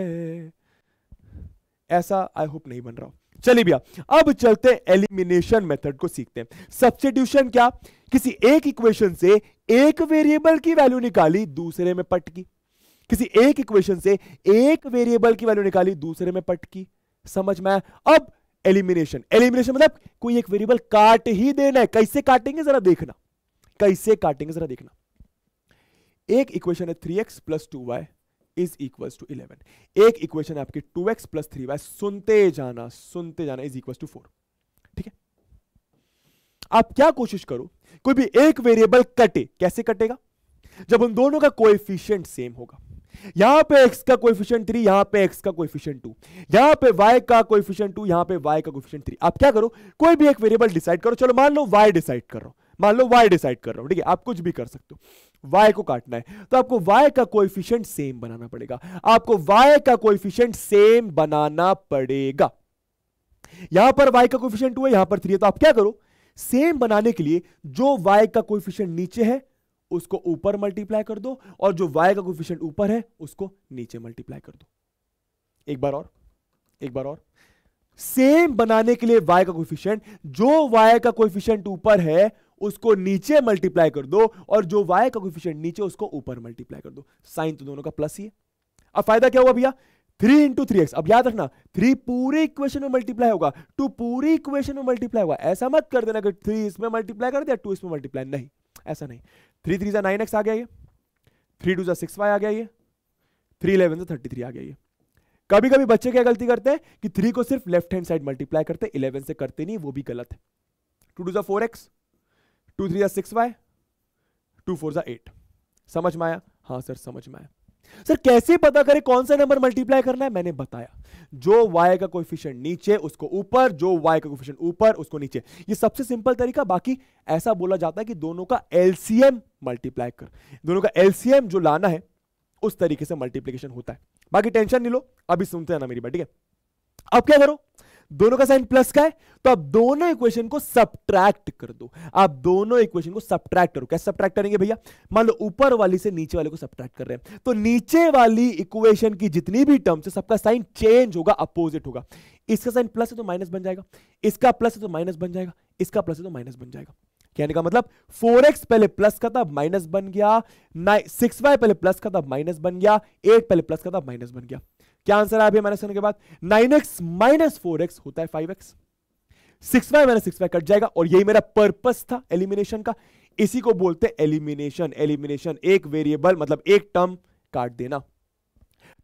ऐसा आई होप नहीं बन रहा हूं चलिए भैया अब चलते हैं एलिमिनेशन मेथड को सीखते हैं सब्सटीट्यूशन क्या किसी एक इक्वेशन से एक वेरिएबल की वैल्यू निकाली दूसरे में पटकी किसी एक इक्वेशन से एक वेरिएबल की वैल्यू निकाली दूसरे में पटकी समझ में अब एलिमिनेशन एलिमिनेशन मतलब कोई एक वेरिएबल काट ही देना है कैसे काटेंगे जरा देखना कैसे काटेंगे जरा देखना एक इक्वेशन है three x plus two Y is equal to eleven एक इक्वेशन आपकी two x plus three Y सुनते जाना सुनते जाना इज इक्वल टू फोर ठीक है आप क्या कोशिश करो कोई भी एक वेरिएबल कटे कैसे कटेगा जब उन दोनों का कोएफिशिएंट सेम होगा यहां पे x का कोएफिशिएंट थ्री यहां पे x का कोएफिशिएंट टू यहां पे y का कोएफिशिएंट टू यहां पे y का कोएफिशिएंट थ्री आप क्या करो कोई भी एक वेरिएबल डिसाइड करो चलो मान लो y डिसाइड करो मान लो वाई डिसाइड कर रहा हूं ठीक है आप कुछ भी कर सकते हो वाई को काटना है तो आपको वाई का कोएफिशिएंट सेम बनाना पड़ेगा आपको वाई का कोएफिशिएंट सेम बनाना पड़ेगा यहां पर वाई का कोएफिशिएंट हुआ यहां पर थ्री है तो आप क्या करो सेम बनाने के लिए जो वाई का कोएफिशिएंट नीचे है उसको ऊपर मल्टीप्लाई कर दो और जो वाई का कोफिशियंट ऊपर है उसको नीचे मल्टीप्लाई कर दो एक बार और एक बार और सेम बनाने के लिए वाई का कोफिशियंट जो वाई का कोफिशियंट ऊपर है उसको नीचे मल्टीप्लाई कर दो और जो वाई का कोफिशियंट नीचे उसको ऊपर मल्टीप्लाई कर दो साइन तो दोनों का प्लस ही है अब फायदा क्या हुआ भैया थ्री इंटू थ्री एक्स अब याद रखना थ्री पूरे इक्वेशन में मल्टीप्लाई होगा टू पूरे इक्वेशन में मल्टीप्लाई होगा ऐसा मत कर देना कि थ्री इसमें मल्टीप्लाई कर दिया टू इसमें मल्टीप्लाई नहीं ऐसा नहीं थ्री थ्री जा नाइन एक्स आ गया ये थ्री टू जा सिक्स वाई आ गया ये थ्री इलेवन से थर्टी थ्री आ गया ये कभी कभी बच्चे क्या गलती करते हैं कि थ्री को सिर्फ लेफ्ट हैंड साइड मल्टीप्लाई करते इलेवन से करते नहीं वो भी गलत है टू टू जा four x two three six Y two four सा एट समझ में आया हाँ सर समझ में आया सर कैसे पता करें कौन सा नंबर मल्टीप्लाई करना है मैंने बताया जो y का कोफिशियंट नीचे उसको ऊपर जो y का कोफिशियंट ऊपर उसको नीचे ये सबसे सिंपल तरीका बाकी ऐसा बोला जाता है कि दोनों का एलसीएम मल्टीप्लाई कर दोनों का एलसीएम जो लाना है उस तरीके से मल्टीप्लीकेशन होता है बाकी टेंशन नहीं लो अभी सुनते हैं ना मेरी बात ठीक है अब क्या करो दोनों का साइन प्लस का है तो आप दोनों इक्वेशन को सब्ट्रैक्ट कर दो आप दोनों इक्वेशन को सब्ट्रैक्ट करो कैसे सब्ट्रैक्ट करेंगे भैया मान लो ऊपर वाली से नीचे वाले को सब्ट्रैक्ट कर रहे हैं तो नीचे वाली इक्वेशन की जितनी भी टर्म्स है सबका साइन चेंज होगा अपोजिट होगा इसका साइन प्लस है तो माइनस बन जाएगा इसका प्लस है तो माइनस बन जाएगा इसका प्लस है तो माइनस बन जाएगा कहने का मतलब 4x पहले प्लस का था माइनस बन गया 6y पहले प्लस का था माइनस बन गया 8 पहले प्लस का था माइनस बन गया क्या आंसर आया माइनस करने के बाद nine x minus four X होता है five x six Y minus six Y cut जाएगा और यही मेरा पर्पस था एलिमिनेशन का इसी को बोलते हैं एलिमिनेशन एलिमिनेशन एक वेरिएबल मतलब एक टर्म काट देना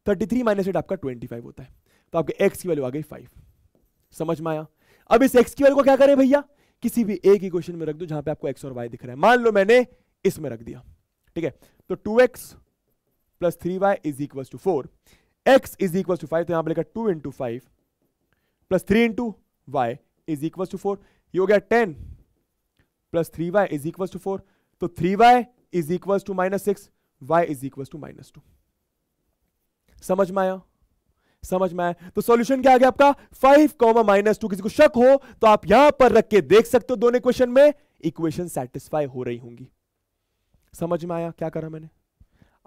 थर्टी थ्री माइनस एट आपका ट्वेंटी फाइव होता है तो आपके एक्स की वैल्यू आ गई फाइव समझ में आया अब इस एक्स की वैल्यू को क्या करें भैया किसी भी एक ही क्वेश्चन में रख दो जहां पे आपको एक्स और वाई दिख रहा है मान लो मैंने इसमें रख दिया ठीक है तो two x plus three Y is equal to four X is equal to five तो यहां पर लिखा two into five plus three into Y is equal to four ये हो गया ten plus three Y is equal to four तो three Y is equal to minus six Y is equal to minus two समझ में आया समझ में आया तो सॉल्यूशन क्या आ गया आपका फाइव कॉमा माइनस टू किसी को शक हो तो आप यहां पर रख के देख सकते हो दोनों इक्वेशन में इक्वेशन सेटिस्फाई हो रही होंगी समझ में आया क्या करा मैंने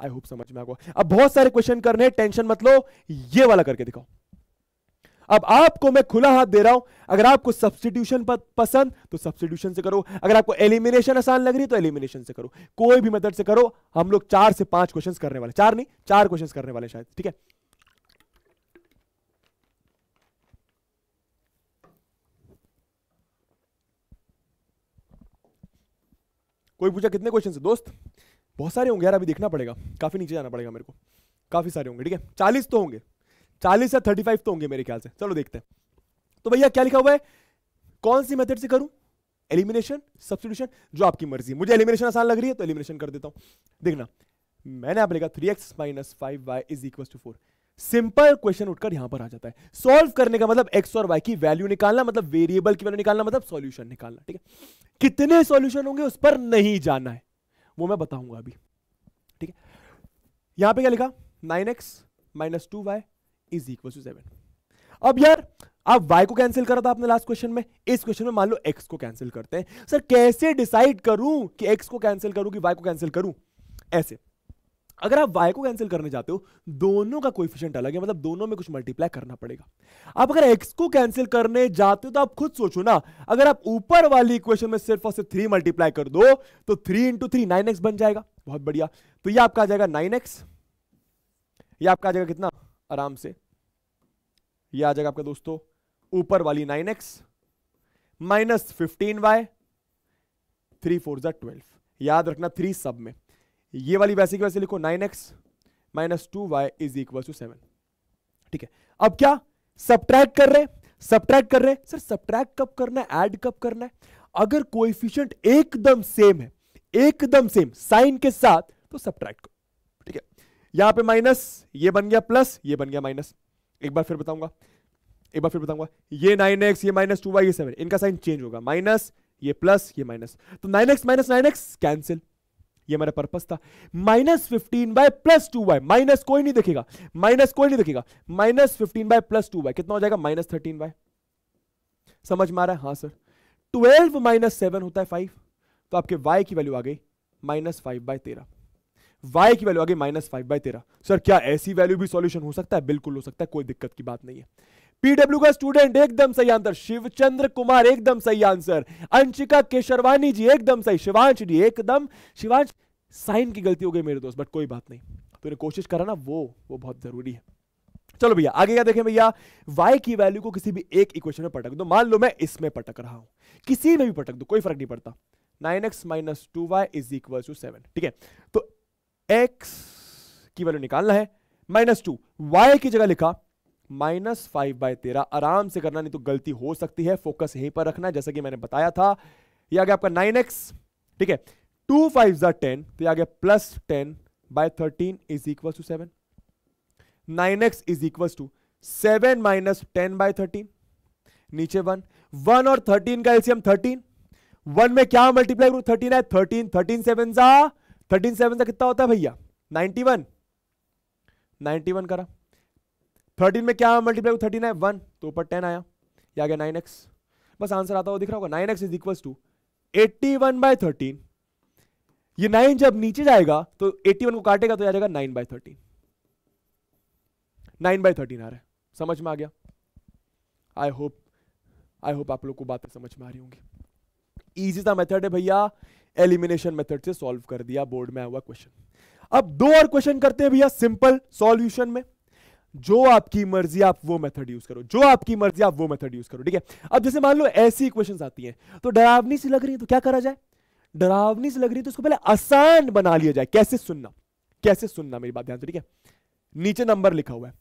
आई होप समझ में आगो अब बहुत सारे क्वेश्चन करने टेंशन मत लो ये वाला करके दिखाओ अब आपको मैं खुला हाथ दे रहा हूं अगर आपको सब्सिट्यूशन पसंद तो सब्सिट्यूशन से करो अगर आपको एलिमिनेशन आसान लग रही है तो एलिमिनेशन से करो कोई भी मेथड से करो हम लोग चार से पांच क्वेश्चंस करने वाले चार नहीं चार क्वेश्चंस करने वाले शायद ठीक है कोई पूछा कितने क्वेश्चन दोस्त बहुत सारे होंगे यार अभी देखना पड़ेगा काफ़ी नीचे जाना पड़ेगा मेरे को काफ़ी सारे होंगे ठीक है चालीस तो होंगे चालीस या थर्टी फाइव तो होंगे मेरे ख्याल से चलो देखते हैं तो भैया क्या लिखा हुआ है कौन सी मेथड से करूं एलिमिनेशन सब्सिट्यूशन जो आपकी मर्जी मुझे एलिमिनेशन आसान लग रही है तो एलिमिनेशन कर देता हूं देखना मैंने आप लिखा three x minus five Y is equal to four simple question उठकर यहां पर आ जाता है सॉल्व करने का मतलब एक्स और वाई की वैल्यू निकालना मतलब वेरिएबल की वैल्यू निकालना मतलब सॉल्यूशन निकालना ठीक है कितने सॉल्यूशन होंगे उस पर नहीं जाना है वो मैं बताऊंगा अभी ठीक है यहां पे क्या लिखा nine x minus two Y is equal to seven अब यार आप y को कैंसिल करा था आपने लास्ट क्वेश्चन में इस क्वेश्चन में मान लो x को कैंसिल करते हैं सर कैसे डिसाइड करूं कि x को कैंसिल करूं कि y को कैंसिल करूं ऐसे अगर आप वाई को कैंसिल करने जाते हो दोनों का कोइफिशियंट अलग है मतलब दोनों में कुछ मल्टीप्लाई करना पड़ेगा आप अगर एक्स को कैंसिल करने जाते हो तो आप खुद सोचो ना अगर आप ऊपर वाली इक्वेशन में सिर्फ और सिर्फ थ्री मल्टीप्लाई कर दो तो three into three nine X बन जाएगा बहुत बढ़िया तो ये आपका आ जाएगा नाइन एक्स ये आपका आ जाएगा कितना आराम से ये आ जाएगा आपका दोस्तों ऊपर वाली nine x minus fifteen Y three four जा ट्वेल्व याद रखना थ्री सब में ये वाली वैसे की वैसे लिखो nine x minus two Y is equal to seven ठीक है अब क्या सब्ट्रैक्ट कर रहे सब्ट्रैक्ट कर रहे सर सब्ट्रैक्ट कब करना है एड कब करना है अगर कोएफिशिएंट एकदम सेम है एकदम सेम साइन के साथ तो सब्ट्रैक्ट करो ठीक है यहां पे माइनस ये बन गया प्लस ये बन गया माइनस एक बार फिर बताऊंगा एक बार फिर बताऊंगा ये नाइन एक्स ये माइनस टू वाई ये सेवन इनका साइन चेंज होगा माइनस ये प्लस ये माइनस तो nine x minus nine X cancel ये मेरा पर्पस था minus fifteen by plus two by minus कोई नहीं देखेगा माइनस कोई नहीं देखेगा minus fifteen by plus two by कितना हो जाएगा माइनस थर्टीन बाय समझ में आ रहा है हाँ सर ट्वेल्व माइनस सेवन होता है फाइव तो आपके वाई की वैल्यू आ गई माइनस फाइव बाय तेरह वाई की वैल्यू आ गई माइनस फाइव बाय तेरह सर क्या ऐसी वैल्यू भी सॉल्यूशन हो सकता है बिल्कुल हो सकता है कोई दिक्कत की बात नहीं है पीडब्ल्यू का स्टूडेंट एकदम सही आंसर शिवचंद्र कुमार एकदम सही आंसर अंशिका केशरवानी जी एकदम सही शिवांश जी एकदम शिवांश साइन की गलती हो गई मेरे दोस्त बट कोई बात नहीं तूने कोशिश करा ना वो वो बहुत जरूरी है चलो भैया आगे क्या देखें भैया y की वैल्यू को किसी भी एक इक्वेशन में पटक दो मान लो मैं इसमें पटक रहा हूं किसी में भी पटक दो कोई फर्क नहीं पड़ता 9x X minus two Y is equal to seven ठीक है तो x की वैल्यू निकालना है माइनस टू वाई की जगह लिखा माइनस फाइव बाय तेरह आराम से करना नहीं तो गलती हो सकती है फोकस यहीं पर रखना जैसा कि मैंने बताया था ये आ गया आपका नाइन एक्स ठीक है टू फाइव जार टेन तो आ गया plus ten by thirteen is equal to seven nine X is equal to seven minus ten by thirteen नीचे वन वन और थर्टीन का एलसीएम थर्टीन वन में क्या मल्टीप्लाई करूं थर्टीन है थर्टीन थर्टीन सेवन सा थर्टीन सेवन सा कितना होता है भैया नाइनटी वन नाइनटी वन करा थर्टीन में क्या मल्टीप्लाई थर्टीन है वन तो ऊपर टेन आया या गया नाइन एक्स बस आंसर आता हुआ दिख रहा होगा nine X is equal to eighty one by thirteen ये नाइन जब नीचे जाएगा तो एट्टी वन को काटेगा तो आ जाएगा nine by thirteen nine by thirteen आ रहा है समझ में आ गया आई होप आई होप आप लोग को बातें समझ में आ रही होंगी ईजी सा मेथड है भैया एलिमिनेशन मेथड से सॉल्व कर दिया बोर्ड में आया हुआ क्वेश्चन अब दो और क्वेश्चन करते हैं भैया सिंपल सॉल्यूशन में जो आपकी मर्जी आप वो मेथड यूज करो जो आपकी मर्जी आप वो मेथड यूज करो ठीक है अब जैसे मान लो ऐसी इक्वेशन आती हैं तो डरावनी सी लग रही है तो क्या करा जाए डरावनी सी लग रही है तो उसको पहले आसान बना लिया जाए कैसे सुनना कैसे सुनना मेरी बात ध्यान से ठीक है नीचे नंबर लिखा हुआ है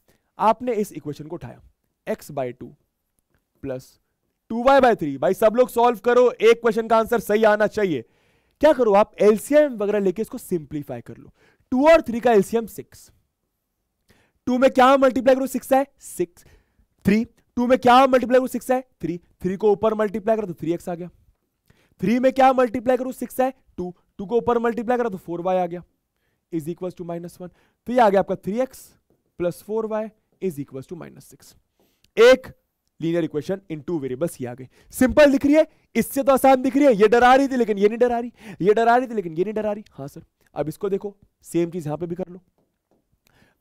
आपने इस इक्वेशन को उठाया X by two plus two Y by three भाई सब लोग सॉल्व करो एक क्वेश्चन का आंसर सही आना चाहिए क्या करो आप एलसीएम वगैरह लेके इसको सिंप्लीफाई कर लो टू और थ्री का एलसीएम सिक्स टू में क्या मल्टीप्लाई करो सिक्स है सिक्स थ्री टू में क्या मल्टीप्लाई करो सिक्स है थ्री थ्री को ऊपर मल्टीप्लाई करो तो थ्री एक्स आ गया थ्री में क्या मल्टीप्लाई करो सिक्स है टू टू को ऊपर मल्टीप्लाई करो तो फोर वाई आ गया is equal to minus one तो ये आ गया आपका three x plus four Y is equal to minus six एक linear equation in two variables ही आ गए सिंपल दिख रही है इससे तो आसान दिख रही है ये डरा रही थी लेकिन ये नहीं डरा रही ये डरा रही थी लेकिन ये नहीं डरा रही हाँ सर अब इसको देखो सेम चीज यहां पर भी कर लो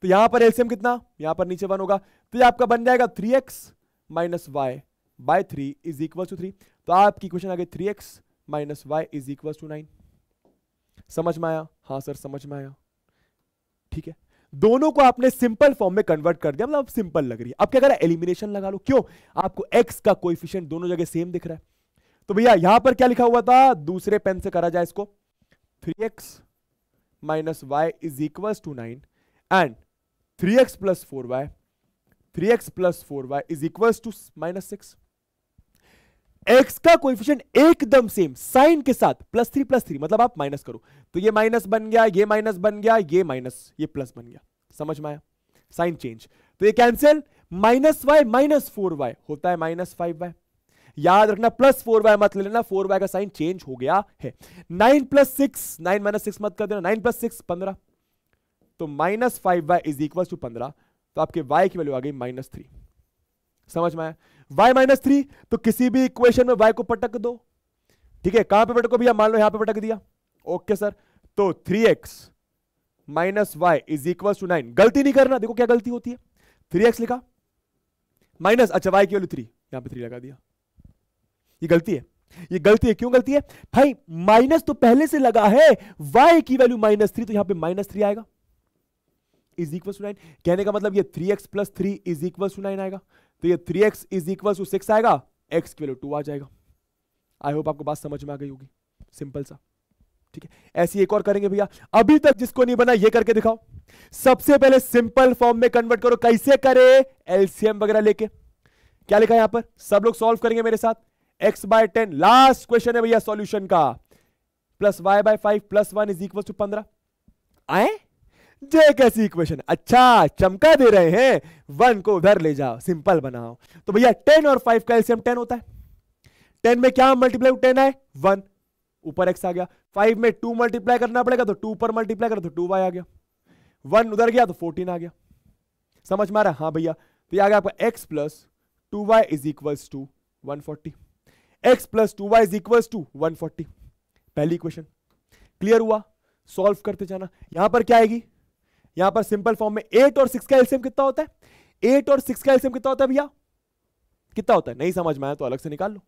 तो यहां पर एलसीएम कितना यहां पर नीचे वन होगा तो ये आपका बन जाएगा three x minus Y by three is equal to three तो आपकी क्वेश्चन आ गई three x minus Y is equal to nine समझ में आया हाँ सर समझ में आया ठीक है दोनों को आपने सिंपल फॉर्म में कन्वर्ट कर दिया मतलब सिंपल लग रही है अब क्या करा एलिमिनेशन लगा लो क्यों आपको एक्स का कोइफिशियंट दोनों जगह सेम दिख रहा है तो भैया यहां पर क्या लिखा हुआ था दूसरे पेन से करा जाए इसको three x minus Y is equal to nine and three x plus four Y three x plus four Y is equal to minus six X का कोएफिशिएंट एकदम सेम साइन के साथ प्लस थ्री प्लस थ्री मतलब आप minus करो तो ये minus बन गया ये माइनस बन गया ये माइनस ये प्लस बन गया समझ में आया साइन चेंज तो ये cancel minus Y minus four Y होता है माइनस फाइव वाई याद रखना प्लस फोर वाई मत लेना फोर वाई का साइन चेंज हो गया है nine plus six nine minus six मत कर देना नाइन प्लस सिक्स पंद्रह तो minus five Y is equal to पंद्रह तो आपके y की वैल्यू आ गई माइनस थ्री समझ में आया y माइनस थ्री तो किसी भी इक्वेशन में y को पटक दो ठीक है कहां पे पटको भैया मान लो यहां पे पटक दिया ओके सर तो three x minus Y is equal to nine गलती नहीं करना देखो क्या गलती होती है थ्री एक्स लिखा माइनस अच्छा वाई की वैल्यू थ्री यहां पे थ्री लगा दिया ये गलती है ये गलती है क्यों गलती है भाई माइनस तो पहले से लगा है वाई की वैल्यू माइनस थ्री तो यहां पे माइनस थ्री आएगा इज इक्वल टू नाइन कहने का मतलब ये three x plus three is equal to nine आएगा तो ये three X is equal to six आएगा एक्स की वैल्यू टू आ जाएगा आई होप आपको बात समझ में आ गई होगी सिंपल सा ठीक है ऐसी एक और करेंगे भैया अभी तक जिसको नहीं बना ये करके दिखाओ सबसे पहले सिंपल फॉर्म में कन्वर्ट करो कैसे करे एलसीएम वगैरह लेके क्या लिखा यहां पर सब लोग सॉल्व करेंगे मेरे साथ x by ten last question है भैया सॉल्यूशन का plus Y by five plus one is equal to पंद्रह आए जे कैसी इक्वेशन अच्छा चमका दे रहे हैं वन को उधर ले जाओ सिंपल बनाओ तो भैया टेन और फाइव का एल्सियम टेन होता है टेन में क्या मल्टीप्लाई टेन है वन ऊपर एक्स आ गया फाइव में टू मल्टीप्लाई करना पड़ेगा तो टू पर मल्टीप्लाई करो तो टू वाई आ गया वन उधर गया तो फोर्टीन आ गया समझ में आ रहा हाँ भैया तो ये आ गया आपका X plus two Y is equal to one forty X plus two Y is equal to one forty पहली क्वेश्चन क्लियर हुआ सॉल्व करते जाना यहां पर क्या आएगी यहां पर सिंपल फॉर्म में एट और सिक्स का एल्सियम कितना होता है एट और सिक्स का एल्सियम कितना होता है भैया कितना होता है नहीं समझ में आया तो अलग से निकाल लो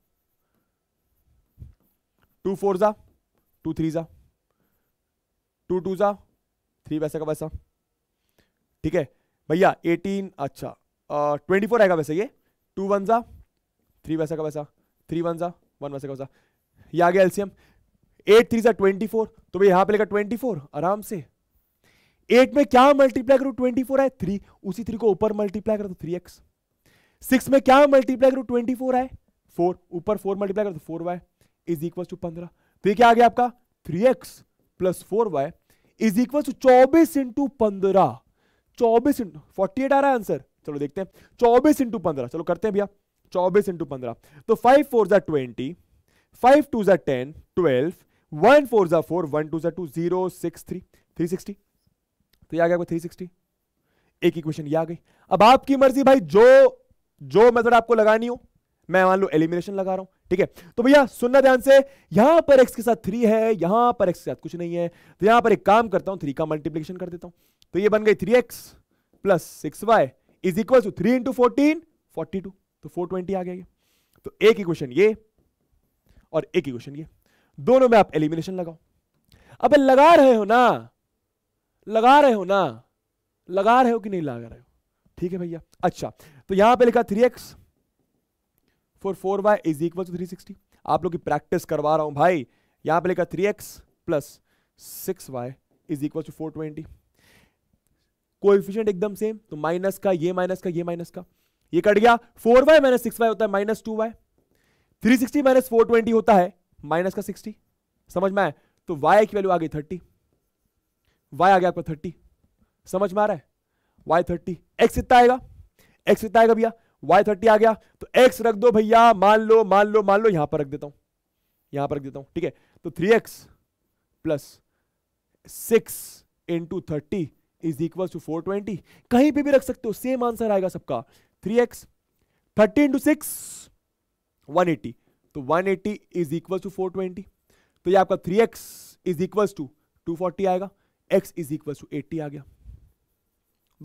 टू फोर जा टू थ्री जा टू टू जा थ्री वैसे का वैसा ठीक है भैया एटीन अच्छा ट्वेंटी फोर आएगा वैसे ये टू वन जा थ्री वैसा का वैसा थ्री वन जा वन वैसे का वैसा ये आ गया एल्सियम एट थ्री जा ट्वेंटी फोर तो भैया यहां पे लेगा ट्वेंटी फोर आराम से एट में क्या मल्टीप्लाई करो ट्वेंटी फोर आए थ्री उसी थ्री को ऊपर मल्टीप्लाई करो तो थ्री एक्स सिक्स में क्या मल्टीप्लाई करो ट्वेंटी फोर आए फोर ऊपर फोर मल्टीप्लाई करो तो four Y is equal to पंद्रह तो ये क्या आ गया आपका three x plus four Y is equal to चौबीस इंटू पंद्रह चौबीस इंटू फोर्टी एट आ रहा है आंसर चलो देखते हैं चौबीस इंटू पंद्रह चलो करते हैं भैया चौबीस इंटू पंद्रह तो फाइव फोर जै ट्वेंटी फाइव टू जै टेन ट्वेल्व वन फोर जै फोर वन टू जै two zero six three three sixty तो आ गया कोई थ्री सिक्सटी एक इक्वेशन ये आ गई अब आपकी मर्जी भाई जो जो मेथड आपको लगानी हो मैं मान लो एलिमिनेशन लगा रहा हूं ठीक है तो भैया सुनना ध्यान से यहां पर एक्स के साथ थ्री है यहां पर एक्स के साथ कुछ नहीं है तो यहां पर एक काम करता हूं थ्री का मल्टीप्लीकेशन कर देता हूं तो ये बन गई three x plus six Y is equal to three into fourteen forty two तो फोर ट्वेंटी आ गया ये तो एक इक्वेशन ये और एक इक्वेशन ये दोनों में आप एलिमिनेशन लगाओ अब लगा रहे हो ना लगा रहे हो ना लगा रहे हो कि नहीं लगा रहे हो ठीक है भैया अच्छा तो यहां पे लिखा three X four four Y is equal to three sixty आप लोग की प्रैक्टिस करवा रहा हूं भाई यहां पे लिखा three x plus six Y is equal to four twenty coefficient एकदम सेम तो माइनस का ये माइनस का ये माइनस का ये कट गया four Y minus six Y होता है minus two Y three sixty minus four twenty होता है माइनस का सिक्सटी समझ में आए तो वाई की वैल्यू आ गई थर्टी y आ गया आपका थर्टी समझ में आ रहा है वाई थर्टी एक्स इतना आएगा एक्स इतना आएगा भैया वाई थर्टी आ गया तो एक्स रख दो भैया मान लो मान लो मान लो यहां पर रख देता हूं यहां पर रख देता हूं ठीक है तो three x plus six into thirty is equal to four twenty कहीं पे भी रख सकते हो सेम आंसर आएगा सबका three X thirty into six one eighty तो one eighty is equal to four twenty तो ये आपका three X is equal to two forty आएगा X is equal to eighty आ गया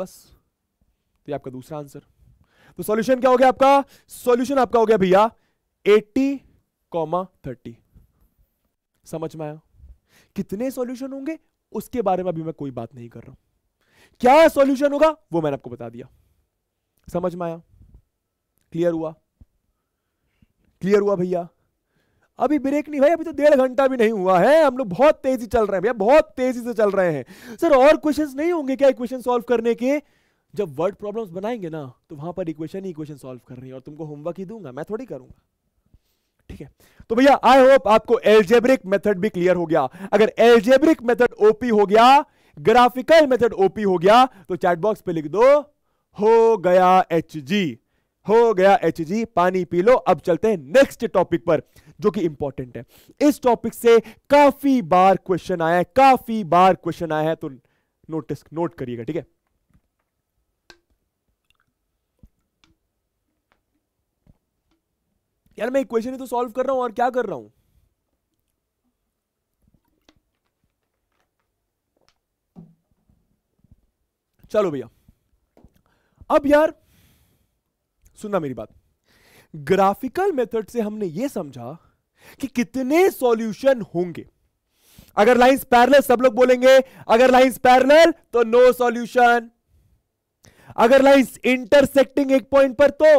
बस तो ये आपका दूसरा आंसर तो सॉल्यूशन क्या हो गया आपका सॉल्यूशन आपका हो गया भैया एट्टी कॉमा थर्टी समझ में आया कितने सॉल्यूशन होंगे उसके बारे में अभी मैं कोई बात नहीं कर रहा क्या सॉल्यूशन होगा वो मैंने आपको बता दिया समझ में आया क्लियर हुआ क्लियर हुआ भैया अभी ब्रेक नहीं भाई अभी तो डेढ़ घंटा भी नहीं हुआ है हम लोग बहुत तेजी चल रहे हैं भैया बहुत तेजी से चल रहे हैं सर और क्वेश्चंस नहीं होंगे क्या इक्वेशन सॉल्व करने के जब वर्ड प्रॉब्लम्स बनाएंगे ना तो वहां पर इक्वेशन ही इक्वेशन सॉल्व रही है और तुमको होमवर्क ही दूंगा मैं थोड़ी करूंगा ठीक है तो भैया आई होप आपको एल्जेब्रिक मेथड भी क्लियर हो गया अगर एल्जेब्रिक मेथड ओपी हो गया ग्राफिकल मेथड ओपी हो गया तो चैटबॉक्स पे लिख दो हो गया एच जी हो गया एच जी पानी पी लो अब चलते हैं नेक्स्ट टॉपिक पर जो कि इंपॉर्टेंट है इस टॉपिक से काफी बार क्वेश्चन आया है काफी बार क्वेश्चन आया है तो नोटिस नोट करिएगा ठीक है यार मैं इक्वेशन ही तो सॉल्व कर रहा हूं और क्या कर रहा हूं चलो भैया अब यार सुनना मेरी बात ग्राफिकल मेथड से हमने ये समझा कि कितने सॉल्यूशन होंगे अगर लाइंस पैरेलल सब लोग बोलेंगे अगर लाइंस पैरेलल तो नो सॉल्यूशन अगर लाइंस इंटरसेक्टिंग एक पॉइंट पर तो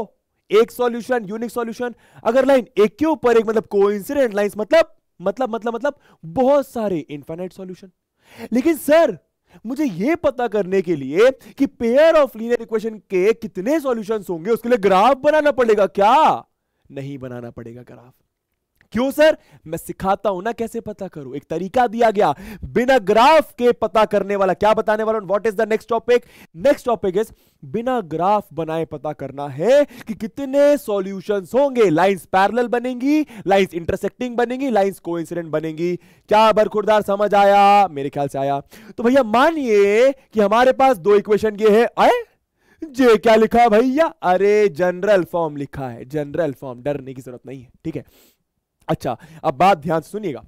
एक सॉल्यूशन यूनिक सॉल्यूशन अगर लाइन एक के ऊपर एक मतलब को लाइंस मतलब मतलब मतलब मतलब बहुत सारे इंफाइनाइट सॉल्यूशन लेकिन सर मुझे यह पता करने के लिए कि पेयर ऑफ लीनियर इक्वेशन के कितने सॉल्यूशंस होंगे उसके लिए ग्राफ बनाना पड़ेगा क्या नहीं बनाना पड़ेगा ग्राफ क्यों सर मैं सिखाता हूं ना कैसे पता करूं एक तरीका दिया गया बिना ग्राफ के पता करने वाला क्या बताने वाला what is the next topic next topic is बिना ग्राफ बनाए पता करना है कि कितने सोल्यूशन होंगे लाइंस पैरेलल बनेंगी लाइंस इंटरसेक्टिंग बनेंगी लाइंस कोइंसिडेंट बनेंगी क्या बरखुरदार समझ आया मेरे ख्याल से आया तो भैया मानिए कि हमारे पास दो इक्वेशन ये है आए जे क्या लिखा भैया अरे जनरल फॉर्म लिखा है जनरल फॉर्म डरने की जरूरत नहीं है ठीक है अच्छा अब बात ध्यान सुनिएगा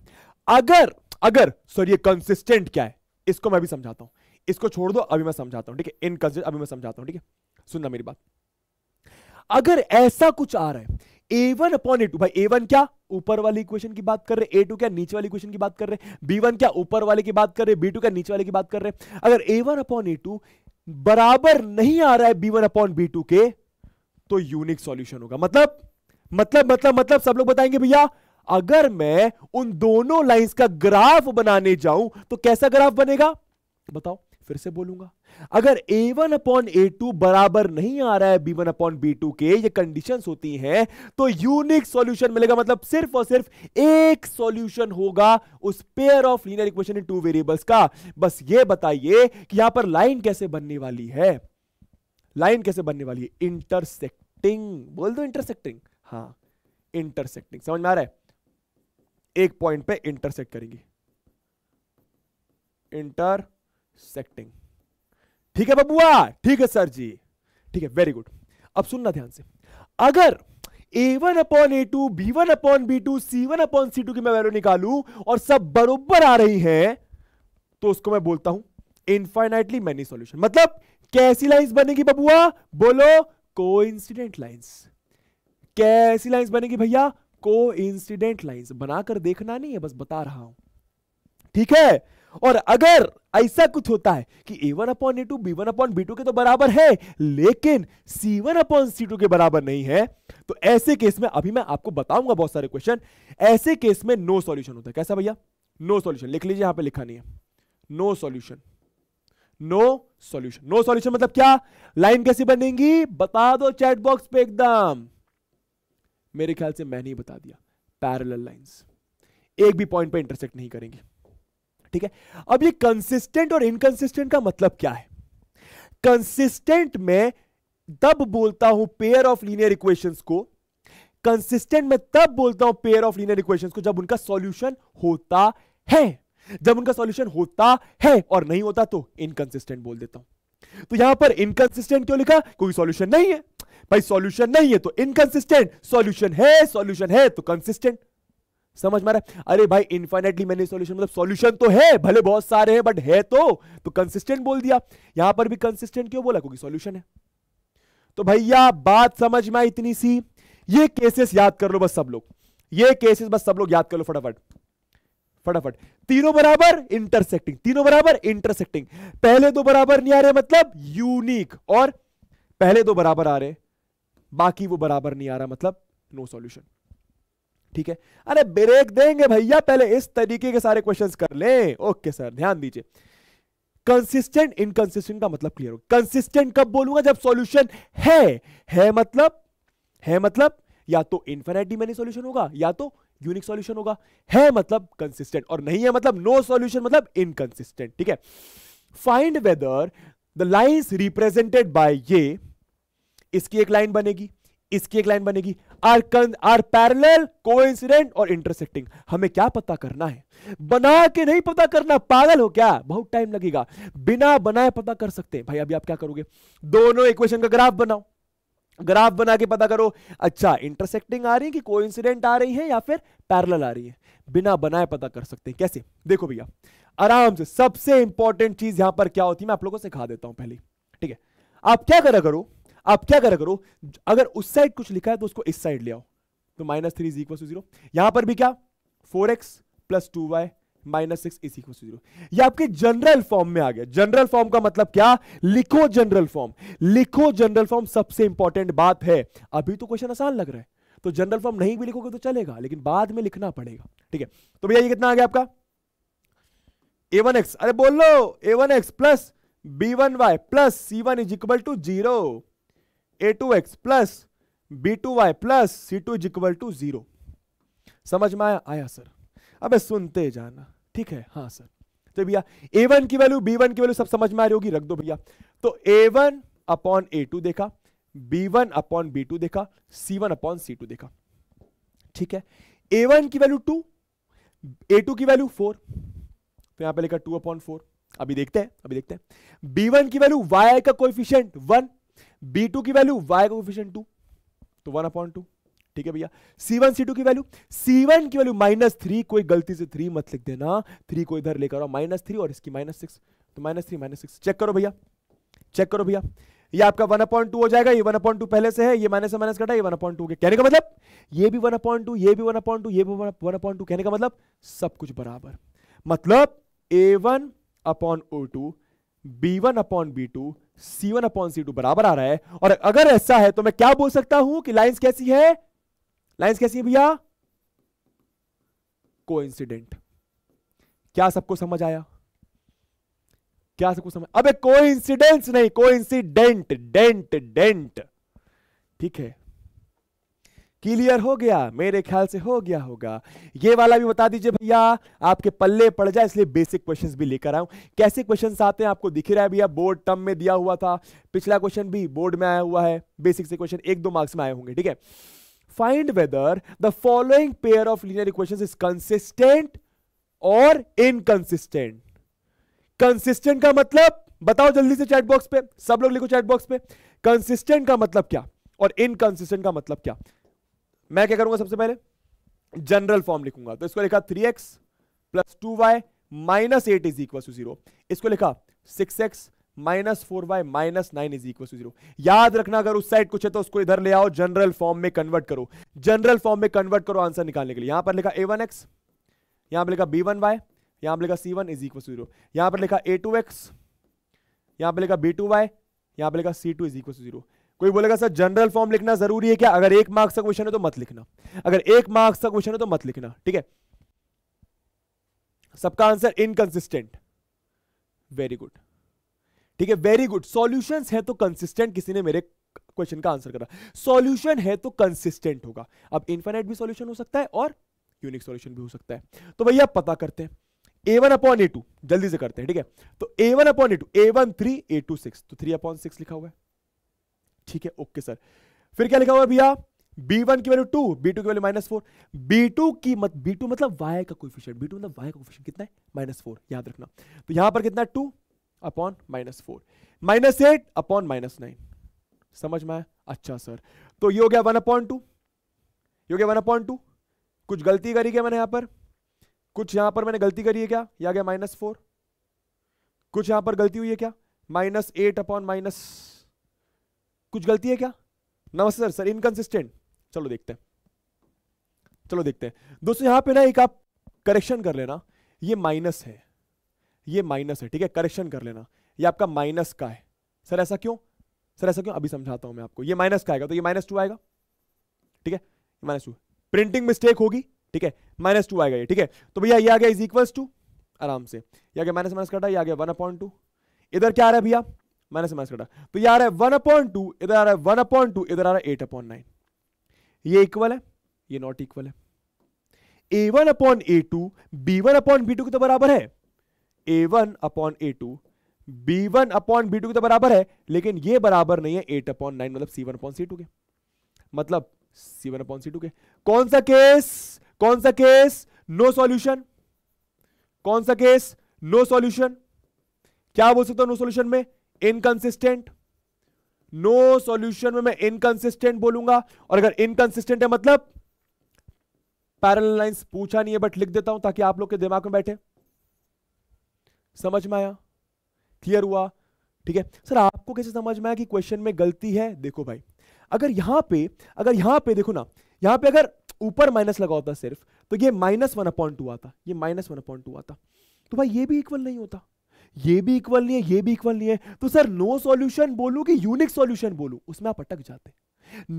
अगर अगर सर ये कंसिस्टेंट क्या है इसको मैं भी समझाता हूं इसको छोड़ दो अभी मैं समझाता हूं ठीक है इनकंसिस्टेंट अभी मैं समझाता हूं ठीक है सुनना मेरी बात अगर ऐसा कुछ आ रहा है ए वन अपॉन ए टू भाई ए वन क्या ऊपर वाली इक्वेशन की बात कर रहे ए टू क्या नीचे वाली इक्वेशन की बात कर रहे बी वन क्या ऊपर वाले की बात कर रहे बी टू क्या नीचे वाले की बात कर रहे अगर ए वन अपॉन ए टू बराबर नहीं आ रहा है B one upon B two के तो यूनिक सॉल्यूशन होगा मतलब मतलब मतलब मतलब सब लोग बताएंगे भैया अगर मैं उन दोनों लाइंस का ग्राफ बनाने जाऊं तो कैसा ग्राफ बनेगा बताओ फिर से बोलूंगा अगर a1 वन अपॉन ए बराबर नहीं आ रहा है b1 वन अपॉन बी के ये कंडीशंस होती हैं तो यूनिक सॉल्यूशन मिलेगा मतलब सिर्फ और सिर्फ एक सॉल्यूशन होगा उस pair of linear equation in two variables का बस ये बताइए कि यहां पर लाइन कैसे बनने वाली है लाइन कैसे बनने वाली है इंटरसेक्टिंग बोल दो इंटरसेक्टिंग हाँ इंटरसेक्टिंग समझ में आ रहा है एक पॉइंट पे इंटरसेक्ट करेंगी इंटरसेक्टिंग ठीक है बबुआ ठीक है सर जी ठीक है वेरी गुड अब सुनना ध्यान से अगर ए वन अपॉन ए two B one upon B two सी वन अपॉन सी टू की मैं वैल्यू निकालू और सब बरोबर आ रही है तो उसको मैं बोलता हूं इनफाइनाइटली मैनी सॉल्यूशन मतलब कैसी लाइंस बनेगी बबुआ बोलो कोइंसिडेंट लाइंस कैसी लाइंस बनेगी भैया को इंसिडेंट लाइन बनाकर देखना नहीं है बस बता रहा हूं ठीक है और अगर ऐसा कुछ होता है कि ए वन अपॉन ए two B one upon B two के तो बराबर है लेकिन सी वन अपॉन सी टू के बराबर नहीं है तो ऐसे केस में अभी मैं आपको बताऊंगा बहुत सारे क्वेश्चन ऐसे केस में नो सॉल्यूशन होता है कैसा भैया नो सॉल्यूशन लिख लीजिए यहां पे लिखा नहीं है no solution no solution no solution मतलब क्या लाइन कैसी बनेगी बता दो चैट बॉक्स पे एकदम मेरे ख्याल से मैंने ही बता दिया पैरल लाइंस एक भी पॉइंट पर इंटरसेक्ट नहीं करेंगे ठीक है अब ये कंसिस्टेंट और इनकंसिस्टेंट का मतलब क्या है कंसिस्टेंट में तब बोलता हूं पेयर ऑफ लीनियर इक्वेशंस को कंसिस्टेंट में तब बोलता हूं पेयर ऑफ लीनियर इक्वेशंस को जब उनका सॉल्यूशन होता है जब उनका सॉल्यूशन होता है और नहीं होता तो इनकंसिस्टेंट बोल देता हूं तो यहां पर इनकंसिस्टेंट क्यों लिखा कोई सॉल्यूशन नहीं है भाई सॉल्यूशन नहीं है तो इनकंसिस्टेंट सॉल्यूशन है सॉल्यूशन है तो कंसिस्टेंट समझ मारा अरे भाई इनफाइनेटली मैंने सॉल्यूशन मतलब सॉल्यूशन तो है भले बहुत सारे हैं बट है तो तो कंसिस्टेंट बोल दिया यहां पर भी कंसिस्टेंट क्यों बोला क्योंकि सॉल्यूशन है तो भैया बात समझ में इतनी सी ये केसेस याद कर लो बस सब लोग ये केसेस बस सब लोग याद कर लो फटाफट फटाफट तीनों बराबर इंटरसेक्टिंग तीनों बराबर इंटरसेक्टिंग पहले दो बराबर नहीं आ रहे मतलब यूनिक और पहले दो बराबर आ रहे बाकी वो बराबर नहीं आ रहा मतलब नो सॉल्यूशन ठीक है अरे ब्रेक देंगे भैया पहले इस तरीके के सारे क्वेश्चंस कर लें ओके सर ध्यान दीजिए कंसिस्टेंट इनकंसिस्टेंट का मतलब क्लियर हो कंसिस्टेंट कब बोलूंगा जब सॉल्यूशन है है मतलब है मतलब या तो इन्फिनिटी में नहीं सॉल्यूशन होगा या तो यूनिक सॉल्यूशन होगा है मतलब कंसिस्टेंट और नहीं है मतलब नो no सॉल्यूशन मतलब इनकंसिस्टेंट ठीक है find whether the lines represented by ये इसकी एक लाइन बनेगी इसकी एक लाइन बनेगी आर कं आर पैरेलल कोइंसिडेंट और इंटरसेक्टिंग हमें क्या पता करना है बना के नहीं पता करना पागल हो क्या बहुत टाइम लगेगा बिना बनाए पता कर सकते हैं भाई अभी आप क्या करोगे दोनों इक्वेशन का ग्राफ बनाओ ग्राफ बना के पता करो अच्छा इंटरसेक्टिंग आ रही है कि इंसिडेंट आ रही है या फिर पैरल आ रही है बिना बनाए पता कर सकते हैं कैसे देखो भैया आराम से सबसे इंपॉर्टेंट चीज यहां पर क्या होती है मैं आप लोगों से सिखा देता हूं पहले ठीक है आप क्या करा करो आप क्या करा करो अगर उस साइड कुछ लिखा है तो उसको इस साइड ले आओ तो minus three is equal to zero यहां पर भी क्या four x plus two Y minus six is equal to zero आपके जनरल फॉर्म में आ गया जनरल फॉर्म का मतलब क्या लिखो जनरल फॉर्म लिखो जनरल फॉर्म सबसे इंपॉर्टेंट बात है अभी तो क्वेश्चन आसान लग रहा है तो जनरल फॉर्म नहीं भी लिखोगे तो चलेगा लेकिन बाद में लिखना पड़ेगा ठीक है तो भैया ये कितना आ गया आपका ए वन एक्स अरे बोल लो ए one x plus b one y plus c one is equal to zero a two x plus B two Y plus C two is equal to zero समझ में आया आया सर अबे सुनते जाना ठीक है हाँ सर तो भैया ए वन की वैल्यू बी वन की वैल्यू सब समझ में आ रही होगी रख दो भैया तो a one upon A two देखा b one upon B two देखा सी वन अपॉन सी टू देखा ठीक है ए वन की वैल्यू टू ए टू की वैल्यू फोर तो यहां पे लिखा टू अपॉन फोर अभी देखते हैं अभी देखते हैं बी वन की वैल्यू वाई का कोफिशियंट वन बी टू की वैल्यू वाई का कोफिशियंट टू तो वन अपॉन टू ठीक है भैया C1 C2 की वैल्यू C1 की वैल्यू माइनस थ्री कोई गलती से थ्री मत लिख देना थ्री को इधर लेकर आओ माइनस थ्री और इसकी माइनस सिक्स तो minus three minus six check करो भैया चेक करो भैया ये आपका वन अपॉइंट टू हो जाएगा ये वन अपॉइंट टू पहले से है ये माइनस माइनस कटा ये वन अपॉइंट टू कहने का मतलब ये भी वन अपॉइंट टू ये भी वन अपॉइंट टू ये भी वन अपॉइंट टू कहने का मतलब सब कुछ बराबर मतलब ए one upon o two B one upon B two सी वन अपॉन सी टू बराबर आ रहा है और अगर ऐसा है तो मैं क्या बोल सकता हूं कि लाइन्स कैसी है लाइंस कैसी है भैया इंसिडेंट क्या सबको समझ आया क्या सबको समझ अबे कोइंसिडेंस नहीं कोइंसिडेंट डेंट डेंट ठीक है क्लियर हो गया मेरे ख्याल से हो गया होगा ये वाला भी बता दीजिए भैया आपके पल्ले पड़ जाए इसलिए बेसिक क्वेश्चंस भी लेकर आऊं कैसे क्वेश्चंस आते हैं आपको दिख रहा है भैया बोर्ड टर्म में दिया हुआ था पिछला क्वेश्चन भी बोर्ड में आया हुआ है बेसिक से क्वेश्चन एक दो मार्क्स में आए होंगे ठीक है Find whether the following pair of linear equations is consistent और इनकंसिस्टेंट कंसिस्टेंट का मतलब बताओ जल्दी से चैट बॉक्स पे सब लोग लिखो चैट बॉक्स पे कंसिस्टेंट का मतलब क्या और इनकंसिस्टेंट का मतलब क्या मैं क्या करूंगा सबसे पहले जनरल फॉर्म लिखूंगा तो इसको लिखा three x plus two Y minus eight is equal to zero इसको लिखा six x minus four by minus nine is equal to zero याद रखना अगर उस साइड कुछ है तो उसको इधर ले आओ जनरल फॉर्म में कन्वर्ट करो जनरल फॉर्म में कन्वर्ट करो आंसर निकालने के लिए यहां पर लिखा ए वन एक्स यहां पर लिखा बी वन वाई यहां पर लिखा c one is equal to zero यहां पर लिखा ए टू एक्स यहां पर लिखा बी टू वाई यहां पर लिखा c two is equal to zero कोई बोलेगा सर जनरल फॉर्म लिखना जरूरी है क्या अगर एक मार्क्स का क्वेश्चन है तो मत लिखना अगर एक मार्क्स का क्वेश्चन है तो मत लिखना ठीक है सबका आंसर इनकंसिस्टेंट वेरी गुड ठीक है वेरी गुड सॉल्यूशंस है तो कंसिस्टेंट किसी ने मेरे क्वेश्चन का आंसर करा सॉल्यूशन है तो कंसिस्टेंट होगा अब इन्फाइनाइट भी सॉल्यूशन हो सकता है और यूनिक सॉल्यूशन भी हो सकता है तो भैया पता करते हैं a one upon A two जल्दी से करते हैं ठीक है तो a one upon A two a one three a two six तो थ्री अपॉन सिक्स लिखा हुआ है ठीक है ओके सर फिर क्या लिखा हुआ है भैया बी वन की वैल्यू टू बी टू की value minus four B two की मत बी टू मतलब वाई का कोफिशियंट बी टू मतलब वाई का कितना है माइनस फोर याद रखना तो यहां पर कितना है two upon minus four minus eight upon minus nine समझ में आया अच्छा सर तो ये हो गया वन अपॉइंट टू ये हो गया वन अपॉइंट टू कुछ गलती करी क्या मैंने यहां पर कुछ यहां पर मैंने गलती करी है क्या यह आ गया माइनस फोर कुछ यहां पर गलती हुई है क्या माइनस एट अपॉन माइनस कुछ गलती है क्या नमस्ते सर सर इनकन्सिस्टेंट चलो देखते हैं चलो देखते हैं दोस्तों यहां पे ना एक आप करेक्शन कर लेना ये माइनस है ये माइनस है ठीक है करेक्शन कर लेना ये आपका माइनस का है सर ऐसा क्यों सर ऐसा क्यों अभी समझाता हूं मैं आपको ये माइनस का आएगा तो ये माइनस टू आएगा ठीक है माइनस टू प्रिंटिंग मिस्टेक होगी ठीक है माइनस टू आएगा ये ठीक है तो भैया ये आ गया इज इक्वल टू आराम से यह गया माइनस माइनस कटा ये आ गया वन अपॉइंट टू इधर क्या आ रहा है भैया माइनस माइनस कटा तो ये आ रहा है वन अपॉइंट टू इधर आ रहा है वन अपॉइंट टू इधर आ रहा है एट अपॉइंट नाइन ये इक्वल है ये नॉट इक्वल है ए वन अपॉन ए two B one upon B two के तो बराबर है ए वन अपॉन ए two B one upon B two के तो बराबर है लेकिन ये बराबर नहीं है एट अपॉन नाइन मतलब सी वन अपॉन सी टू के मतलब सी वन अपॉन सी टू के कौन सा केस कौन सा केस नो सॉल्यूशन कौन सा केस नो सॉल्यूशन क्या बोल सकता हूं नो सॉल्यूशन में इनकंसिस्टेंट नो सॉल्यूशन में मैं इनकंसिस्टेंट बोलूंगा और अगर इनकंसिस्टेंट है मतलब पैरल लाइंस पूछा नहीं है बट लिख देता हूं ताकि आप लोग के दिमाग में बैठे समझ में आया क्लियर हुआ ठीक है सर आपको कैसे समझ में आया कि क्वेश्चन में गलती है देखो भाई अगर यहां पे अगर यहां पे देखो ना यहां पे अगर ऊपर माइनस लगा होता सिर्फ तो ये माइनस वन अपॉइंट टू आता ये माइनस वन अपॉइंट टू आता तो भाई ये भी इक्वल नहीं होता ये भी इक्वल नहीं है ये भी इक्वल नहीं है तो सर नो सॉल्यूशन बोलू कि यूनिक सॉल्यूशन बोलू उसमें आप अटक जाते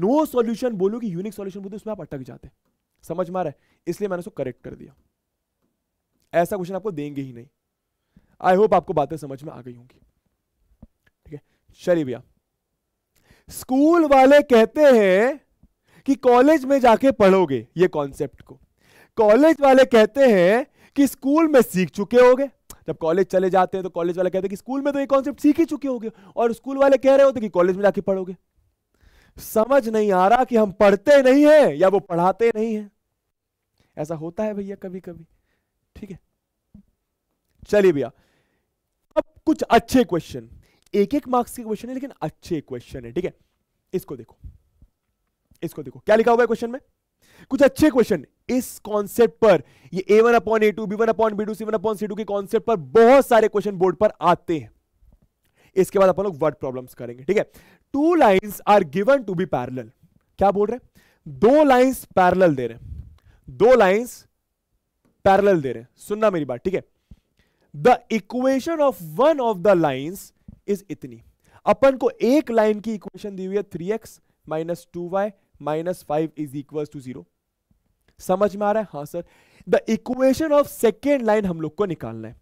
नो सॉल्यूशन बोलू कि यूनिक सॉल्यूशन बोलूं तो उसमें आप अटक जाते समझ में आ रहा है इसलिए मैंने उसको करेक्ट कर दिया ऐसा क्वेश्चन आपको देंगे ही नहीं आई होप आपको बातें समझ में आ गई होंगी ठीक है चलिए भैया स्कूल वाले कहते हैं कि कॉलेज में जाके पढ़ोगे ये कॉन्सेप्ट को कॉलेज वाले कहते हैं कि स्कूल में सीख चुके होगे जब कॉलेज चले जाते हैं तो कॉलेज वाले कहते हैं कि स्कूल में तो ये कॉन्सेप्ट सीख ही चुके होगे और स्कूल वाले कह रहे होते कि कॉलेज में जाके पढ़ोगे समझ नहीं आ रहा कि हम पढ़ते नहीं हैं या वो पढ़ाते नहीं हैं ऐसा होता है भैया कभी कभी ठीक है चलिए भैया कुछ अच्छे क्वेश्चन एक एक मार्क्स के क्वेश्चन है लेकिन अच्छे क्वेश्चन है ठीक है इसको देखो इसको देखो क्या लिखा हुआ है क्वेश्चन में कुछ अच्छे क्वेश्चन इस कॉन्सेप्ट पर ये A one upon A two B one upon B two C one upon C two के कॉन्सेप्ट पर बहुत सारे क्वेश्चन बोर्ड पर आते हैं इसके बाद अपन लोग वर्ड प्रॉब्लम्स करेंगे ठीक है two lines are given to be parallel क्या बोल रहे हैं दो लाइंस पैरेलल दे रहे हैं दो लाइंस पैरेलल दे रहे हैं सुनना मेरी बात ठीक है the equation of one of the lines is इतनी अपन को एक लाइन की इक्वेशन दी हुई है three x minus two Y minus five is equal to zero समझ में आ रहा है हाँ sir the equation of second line हम लोग को निकालना है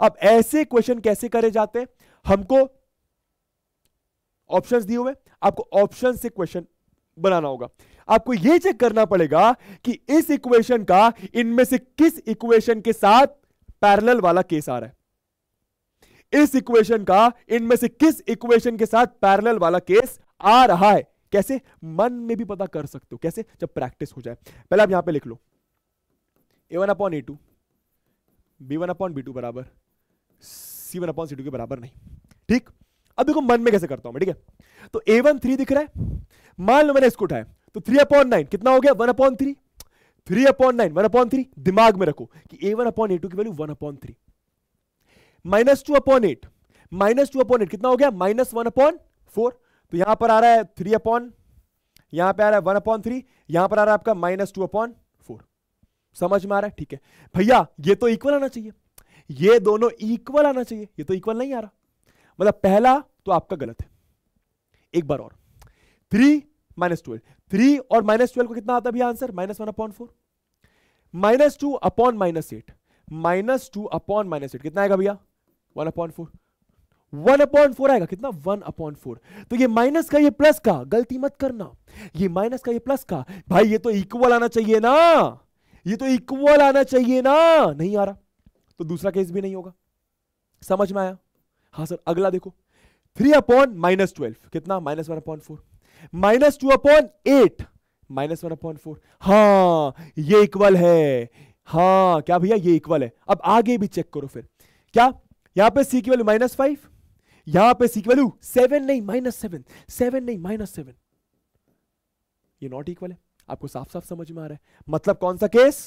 अब ऐसे क्वेश्चन कैसे करे जाते हैं हमको ऑप्शंस दिए हुए आपको ऑप्शन से क्वेश्चन बनाना होगा आपको यह चेक करना पड़ेगा कि इस इक्वेशन का इनमें से किस इक्वेशन के साथ पैरेलल वाला केस आ रहा है इस इक्वेशन का इनमें से किस इक्वेशन के साथ पैरेलल वाला केस आ रहा है कैसे मन में भी पता कर सकते हो कैसे जब प्रैक्टिस हो जाए पहले आप यहां पे लिख लो ए वन अपॉन ए two B one upon B two बराबर सी वन अपॉन सी टू के बराबर नहीं ठीक अब देखो मन में कैसे करता हूं ठीक है तो ए वन थ्री दिख रहा है मान लो मैंने इसको उठाया तो थ्री अपॉन नाइन कितना हो गया one upon three three upon nine one upon three दिमाग में रखो कि ए वन अपॉन ए टू की value one upon three minus two upon eight minus two upon eight कितना हो गया माइनस वन अपॉन फोर तो यहां पर आ रहा है थ्री अपॉन यहां पर आ रहा है वन अपॉन थ्री यहां पर आ रहा है आपका माइनस टू अपॉन फोर समझ में आ रहा है ठीक है भैया ये तो इक्वल आना चाहिए ये दोनों इक्वल आना चाहिए ये तो इक्वल नहीं आ रहा मतलब पहला तो आपका गलत है एक बार और थ्री माइनस ट्वेल्व थ्री और माइनस ट्वेल्व को कितना आता है answer minus one upon four minus two upon minus eight minus two upon minus eight कितना आएगा भैया one upon four one upon four आएगा कितना वन अपॉन फोर तो ये माइनस का ये प्लस का गलती मत करना ये माइनस का ये प्लस का भाई ये तो इक्वल आना चाहिए ना ये तो इक्वल आना चाहिए ना नहीं आ रहा तो दूसरा केस भी नहीं होगा समझ में आया हाँ सर अगला देखो थ्री अपॉन माइनस ट्वेल्व कितना minus one upon four minus two upon eight minus one upon four हाँ ये इक्वल है हाँ क्या भैया ये इक्वल है अब आगे भी चेक करो फिर क्या यहां पे सी की वैल्यू माइनस फाइव यहां पे सी की वैल्यू सेवन नहीं माइनस सेवन सेवन नहीं माइनस सेवन ये नॉट इक्वल है आपको साफ साफ समझ में आ रहा है मतलब कौन सा केस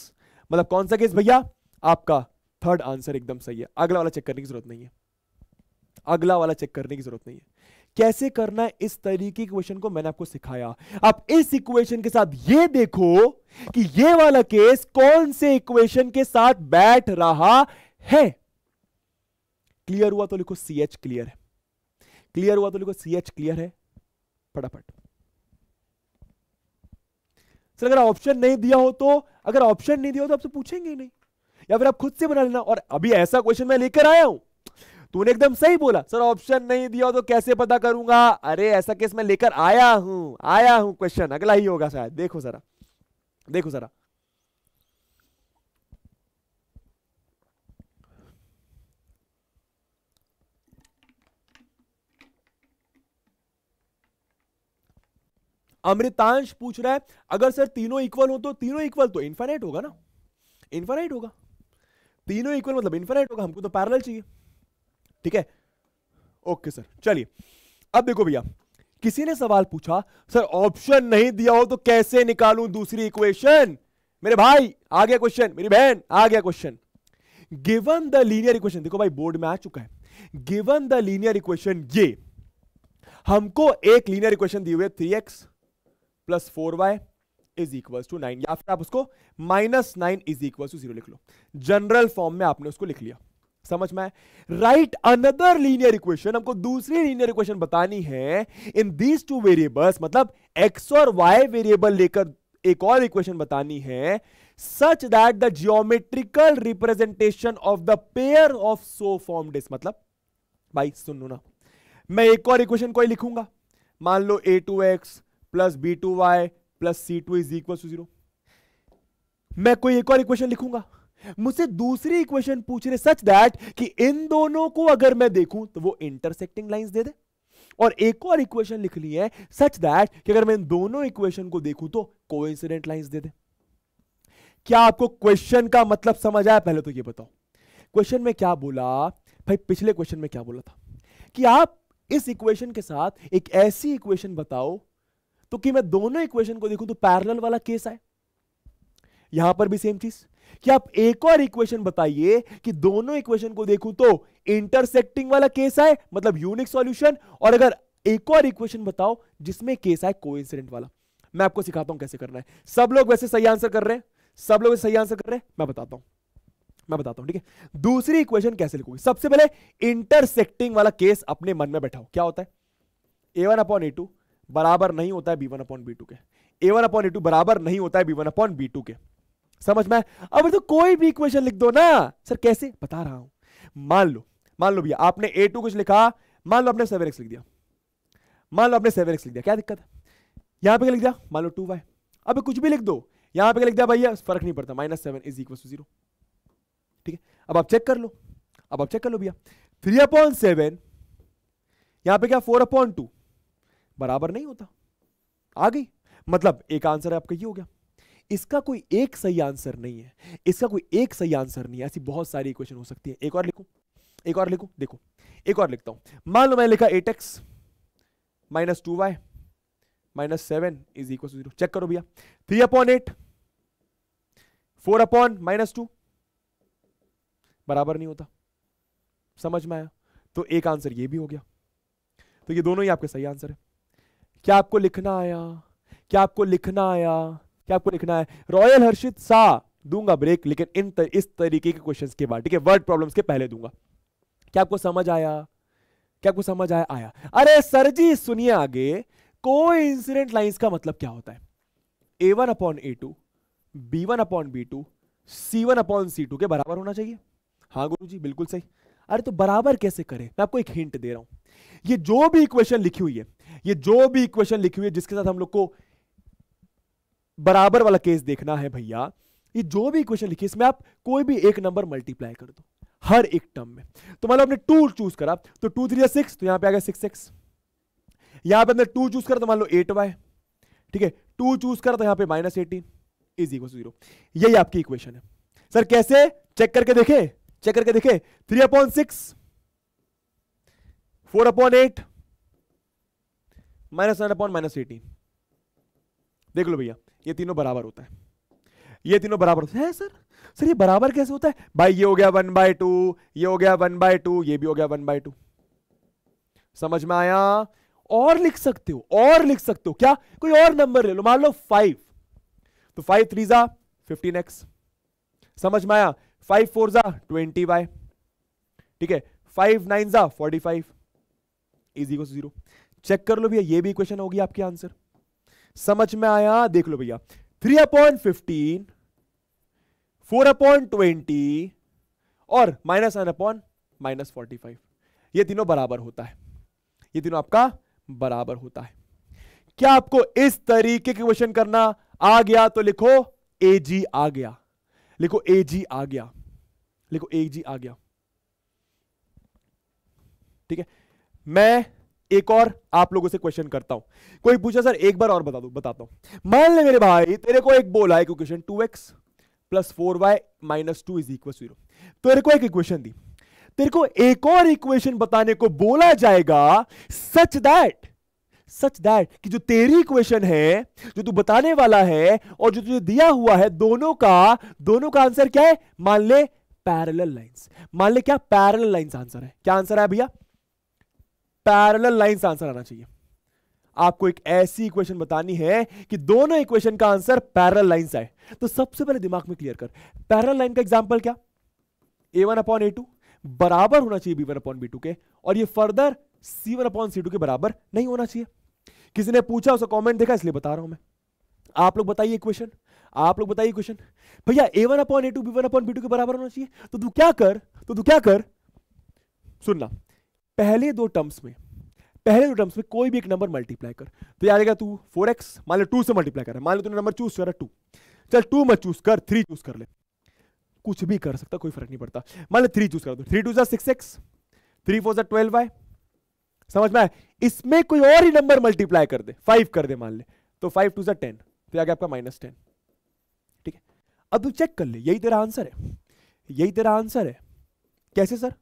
मतलब कौन सा केस भैया आपका थर्ड आंसर एकदम सही है अगला वाला चेक करने की जरूरत नहीं है अगला वाला चेक करने की जरूरत नहीं है कैसे करना है इस तरीके के क्वेश्चन को मैंने आपको सिखाया अब इस इक्वेशन के साथ ये देखो कि ये वाला केस कौन से इक्वेशन के साथ बैठ रहा है क्लियर हुआ तो लिखो सी एच क्लियर है क्लियर हुआ तो लिखो सी एच क्लियर है फटाफट सर अगर ऑप्शन नहीं दिया हो तो अगर ऑप्शन नहीं दिया हो तो आपसे पूछेंगे नहीं या फिर आप खुद से बना लेना और अभी ऐसा क्वेश्चन मैं लेकर आया हूं तूने एकदम सही बोला सर ऑप्शन नहीं दिया तो कैसे पता करूंगा अरे ऐसा केस मैं लेकर आया हूं आया हूं क्वेश्चन अगला ही होगा शायद देखो जरा देखो जरा अमृतांश पूछ रहा है अगर सर तीनों इक्वल हो तो तीनों इक्वल तो इन्फेनाइट होगा ना इन्फेनाइट होगा तीनों इक्वल मतलब इन्फाइनाइट होगा हमको तो पैरल चाहिए ठीक है ओके सर चलिए अब देखो भैया किसी ने सवाल पूछा सर ऑप्शन नहीं दिया हो तो कैसे निकालूं दूसरी इक्वेशन मेरे भाई आ गया क्वेश्चन मेरी बहन आ गया question given the linear equation देखो भाई बोर्ड में आ चुका है गिवन द लीनियर इक्वेशन ये हमको एक लीनियर इक्वेशन दी हुई है three x plus four Y is equal to nine या फिर आप उसको minus nine is equal to zero लिख लो जनरल फॉर्म में आपने उसको लिख लिया समझ में राइट अनदर लीनियर इक्वेशन हमको दूसरी लीनियर इक्वेशन बतानी है इन दीज टू वेरिएबल्स मतलब एक्स और वाई वेरिएबल लेकर एक और इक्वेशन बतानी है such that the geometrical representation of the pair of so form this मतलब भाई लो ना मैं एक और इक्वेशन कोई लिखूंगा मान लो A two x plus B two Y plus C two is equal to zero मैं कोई एक और इक्वेशन लिखूंगा मुझसे दूसरी इक्वेशन पूछ रहे सच दैट कि इन दोनों को अगर मैं देखूं तो वो इंटरसेक्टिंग लाइंस दे दे और एक और इक्वेशन लिख ली है सच दैट कि अगर मैं इन दोनों इक्वेशन को देखूं तो कोइंसिडेंट लाइंस दे दे क्या आपको क्वेश्चन का मतलब समझ आया पहले तो ये बताओ क्वेश्चन में क्या बोला भाई पिछले क्वेश्चन में क्या बोला था कि आप इस इक्वेशन के साथ एक ऐसी इक्वेशन बताओ तो कि मैं दोनों इक्वेशन को देखूं तो पैरल वाला केस आए यहां पर भी सेम चीज कि आप एक और इक्वेशन बताइए कि दोनों इक्वेशन को देखूं तो इंटरसेक्टिंग वाला केस आए मतलब यूनिक सॉल्यूशन और अगर एक और इक्वेशन बताओ जिसमें केस आए को वाला मैं आपको सिखाता हूं कैसे करना है सब लोग वैसे सही आंसर कर रहे हैं सब लोग सही आंसर कर रहे हैं मैं बताता हूं मैं बताता हूं ठीक है दूसरी इक्वेशन कैसे लिखोगे सबसे पहले इंटरसेक्टिंग वाला केस अपने मन में बैठाओ क्या होता है ए वन अपॉन ए टू बराबर नहीं होता है B one upon B two के A one upon A two बराबर नहीं होता है B one upon B two के समझ में अब तो कोई भी इक्वेशन लिख दो ना सर कैसे बता रहा हूं मान लो मान लो भैया आपने ए टू कुछ लिखा मान लो आपने सेवन एक्स लिख दिया मान लो आपने सेवन एक्स लिख दिया क्या दिक्कत यहां पे क्या लिख दिया मान लो टू वाई अब कुछ भी लिख दो यहां पे क्या लिख दिया भैया फर्क नहीं पड़ता minus seven is equal to zero ठीक है अब आप चेक कर लो अब आप चेक कर लो भैया थ्री अपॉन सेवन यहां पर क्या फोर अपॉन टू बराबर नहीं होता आ गई मतलब एक आंसर है आपका ये हो गया इसका कोई एक सही आंसर नहीं है इसका कोई एक सही आंसर नहीं है ऐसी बहुत सारी इक्वेशन हो सकती है एक और लिखो एक और लिखो देखो एक और लिखता हूं मान लो मैंने लिखा eight X minus two Y minus seven is equal to zero check करो भैया three upon eight four upon minus two बराबर नहीं होता समझ में आया तो एक आंसर ये भी हो गया तो ये दोनों ही आपके सही आंसर है क्या आपको लिखना आया क्या आपको लिखना आया क्या आपको लिखना है रॉयल हर्षित सा दूंगा ब्रेक लेकिन इन तर, इस तरीके के क्वेश्चंस के बाद ठीक है वर्ड प्रॉब्लम्स के पहले दूंगा क्या आपको समझ आया क्या आपको समझ आया आया अरे सर जी सुनिए आगे को इंसिडेंट लाइन्स का मतलब क्या होता है ए वन अपॉन ए two B one upon B two सी वन अपॉन सी टू के बराबर होना चाहिए हाँ गुरु जी बिल्कुल सही अरे तो बराबर कैसे करें मैं आपको एक हिंट दे रहा हूं ये जो भी इक्वेशन लिखी हुई है ये जो भी इक्वेशन लिखी हुई है जिसके साथ हम लोग को बराबर वाला केस देखना है भैया ये जो भी क्वेश्चन लिखी इसमें आप कोई भी एक नंबर मल्टीप्लाई कर दो हर एक टर्म में तो मान लो आपने टू चूज करा तो टू थ्री सिक्स तो यहां पे आ गया सिक्स एक्स यहां पर आपने टू चूज करा तो मान लो एट वाई ठीक है टू चूज करा तो यहां पर minus eighteen is equal zero यही आपकी इक्वेशन है सर कैसे चेक करके देखे चेक करके देखे three upon six four upon eight minus nine upon minus eighteen देख लो भैया ये तीनों बराबर होता है ये तीनों बराबर होता है सर सर ये बराबर कैसे होता है भाई ये हो गया वन बाय टू ये हो गया वन बाय टू ये भी हो गया वन बाय टू समझ में आया और लिख सकते हो और लिख सकते हो क्या कोई और नंबर ले लो मान लो फाइव तो फाइव थ्री जा फिफ्टीन एक्स समझ में आया फाइव फोर जा ट्वेंटी वाई ठीक है फाइव नाइन जा forty five is equal zero check कर लो भैया ये भी इक्वेशन होगी आपकी आंसर समझ में आया देख लो भैया three upon fifteen four upon twenty और minus nine upon minus forty five ये तीनों बराबर होता है ये तीनों आपका बराबर होता है क्या आपको इस तरीके के क्वेश्चन करना आ गया तो लिखो ए जी आ गया लिखो ए जी आ गया लिखो ए जी आ गया ठीक है मैं एक और आप लोगों से क्वेश्चन करता हूं कोई पूछा सर एक बार और बता दो बताता हूं मान ले मेरे भाई तेरे को एक बोला एक equation two x plus four Y minus two is equal zero तेरे को एक इक्वेशन दी तेरे को एक और इक्वेशन बताने को बोला जाएगा सच दैट सच दैट कि जो तेरी इक्वेशन है जो तू बताने वाला है और जो तुझे दिया हुआ है दोनों का दोनों का आंसर क्या है मान ले पैरेलल लाइंस मान ले क्या पैरेलल लाइंस आंसर है क्या आंसर है भैया पैरेलल लाइंस आंसर आना चाहिए आपको एक ऐसी इक्वेशन बतानी है कि दोनों इक्वेशन का आंसर पैरल लाइन आए तो सबसे पहले दिमाग में क्लियर कर पैरल लाइन का एग्जाम्पल क्या ए वन अपॉन ए टू बराबर होना चाहिए B one upon B two के और ये फर्दर सी वन अपॉन सी टू के बराबर नहीं होना चाहिए किसी ने पूछा उसका कॉमेंट देखा इसलिए बता रहा हूं मैं आप लोग बताइए क्वेश्चन आप लोग बताइए क्वेश्चन भैया ए वन अपॉन ए two B one upon B two के बराबर होना चाहिए तो तू क्या कर तो तू क्या कर सुनना पहले दो टर्म्स में पहले दो टर्म्स में कोई भी एक नंबर मल्टीप्लाई कर तो याद आएगा तू फोर एक्स मान लो टू से मल्टीप्लाई कर मान लो तूने नंबर चूज कर टू चल टू मत चूज कर थ्री चूज कर ले कुछ भी कर सकता कोई फर्क नहीं पड़ता मान लो थ्री चूज कर दो थ्री टू जार सिक्स एक्स थ्री फोर जार ट्वेल्व आए समझ में आया इसमें कोई और ही नंबर मल्टीप्लाई कर दे फाइव कर दे मान ले तो फाइव टू जार टेन तो आ गया आपका माइनस टेन ठीक है अब तू चेक कर ले यही तेरा आंसर है यही तेरा आंसर है कैसे सर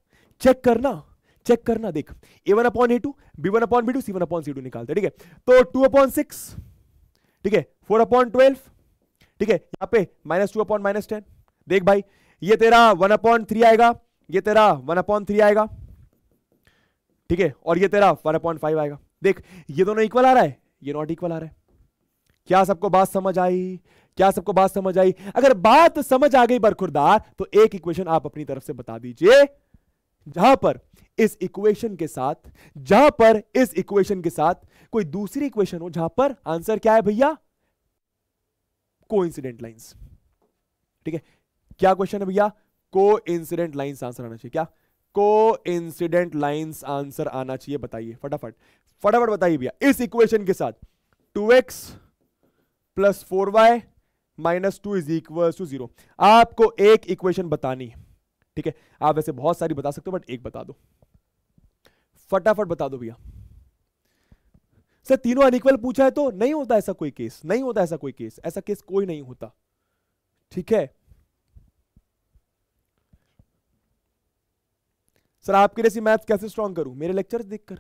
चेक करना चेक करना देख A one upon A two B one upon B two C one upon C two निकालते ठीक है तो टू अपॉन सिक्स ठीक है फोर अपॉन ट्वेल्व ठीक है यहाँ पे minus two upon minus ten देख भाई ये तेरा वन अपॉन थ्री आएगा ये तेरा वन अपॉन थ्री आएगा ठीक है और ये तेरा वन अपॉन फाइव आएगा देख ये दोनों इक्वल आ रहा है ये नॉट इक्वल आ रहा है क्या सबको बात समझ आई क्या सबको बात समझ आई अगर बात समझ आ गई बरखुरदार तो एक इक्वेशन आप अपनी तरफ से बता दीजिए जहां पर इस इक्वेशन के साथ जहां पर इस इक्वेशन के साथ कोई दूसरी इक्वेशन हो जहां पर आंसर क्या है भैया को लाइंस ठीक है क्या क्वेश्चन है भैया को इंसिडेंट लाइन्स आंसर आना चाहिए क्या को इंसिडेंट लाइन्स आंसर आना चाहिए बताइए फटाफट फटाफट बताइए भैया इस इक्वेशन के साथ two x plus four Y minus two is equal to zero आपको एक इक्वेशन बतानी है ठीक है आप वैसे बहुत सारी बता सकते हो बट एक बता दो फटाफट बता दो भैया सर तीनों अनिक्वल पूछा है तो नहीं होता ऐसा कोई केस नहीं होता ऐसा कोई केस ऐसा केस कोई नहीं होता ठीक है सर आपके लिए मैथ कैसे स्ट्रांग करूं मेरे लेक्चर देखकर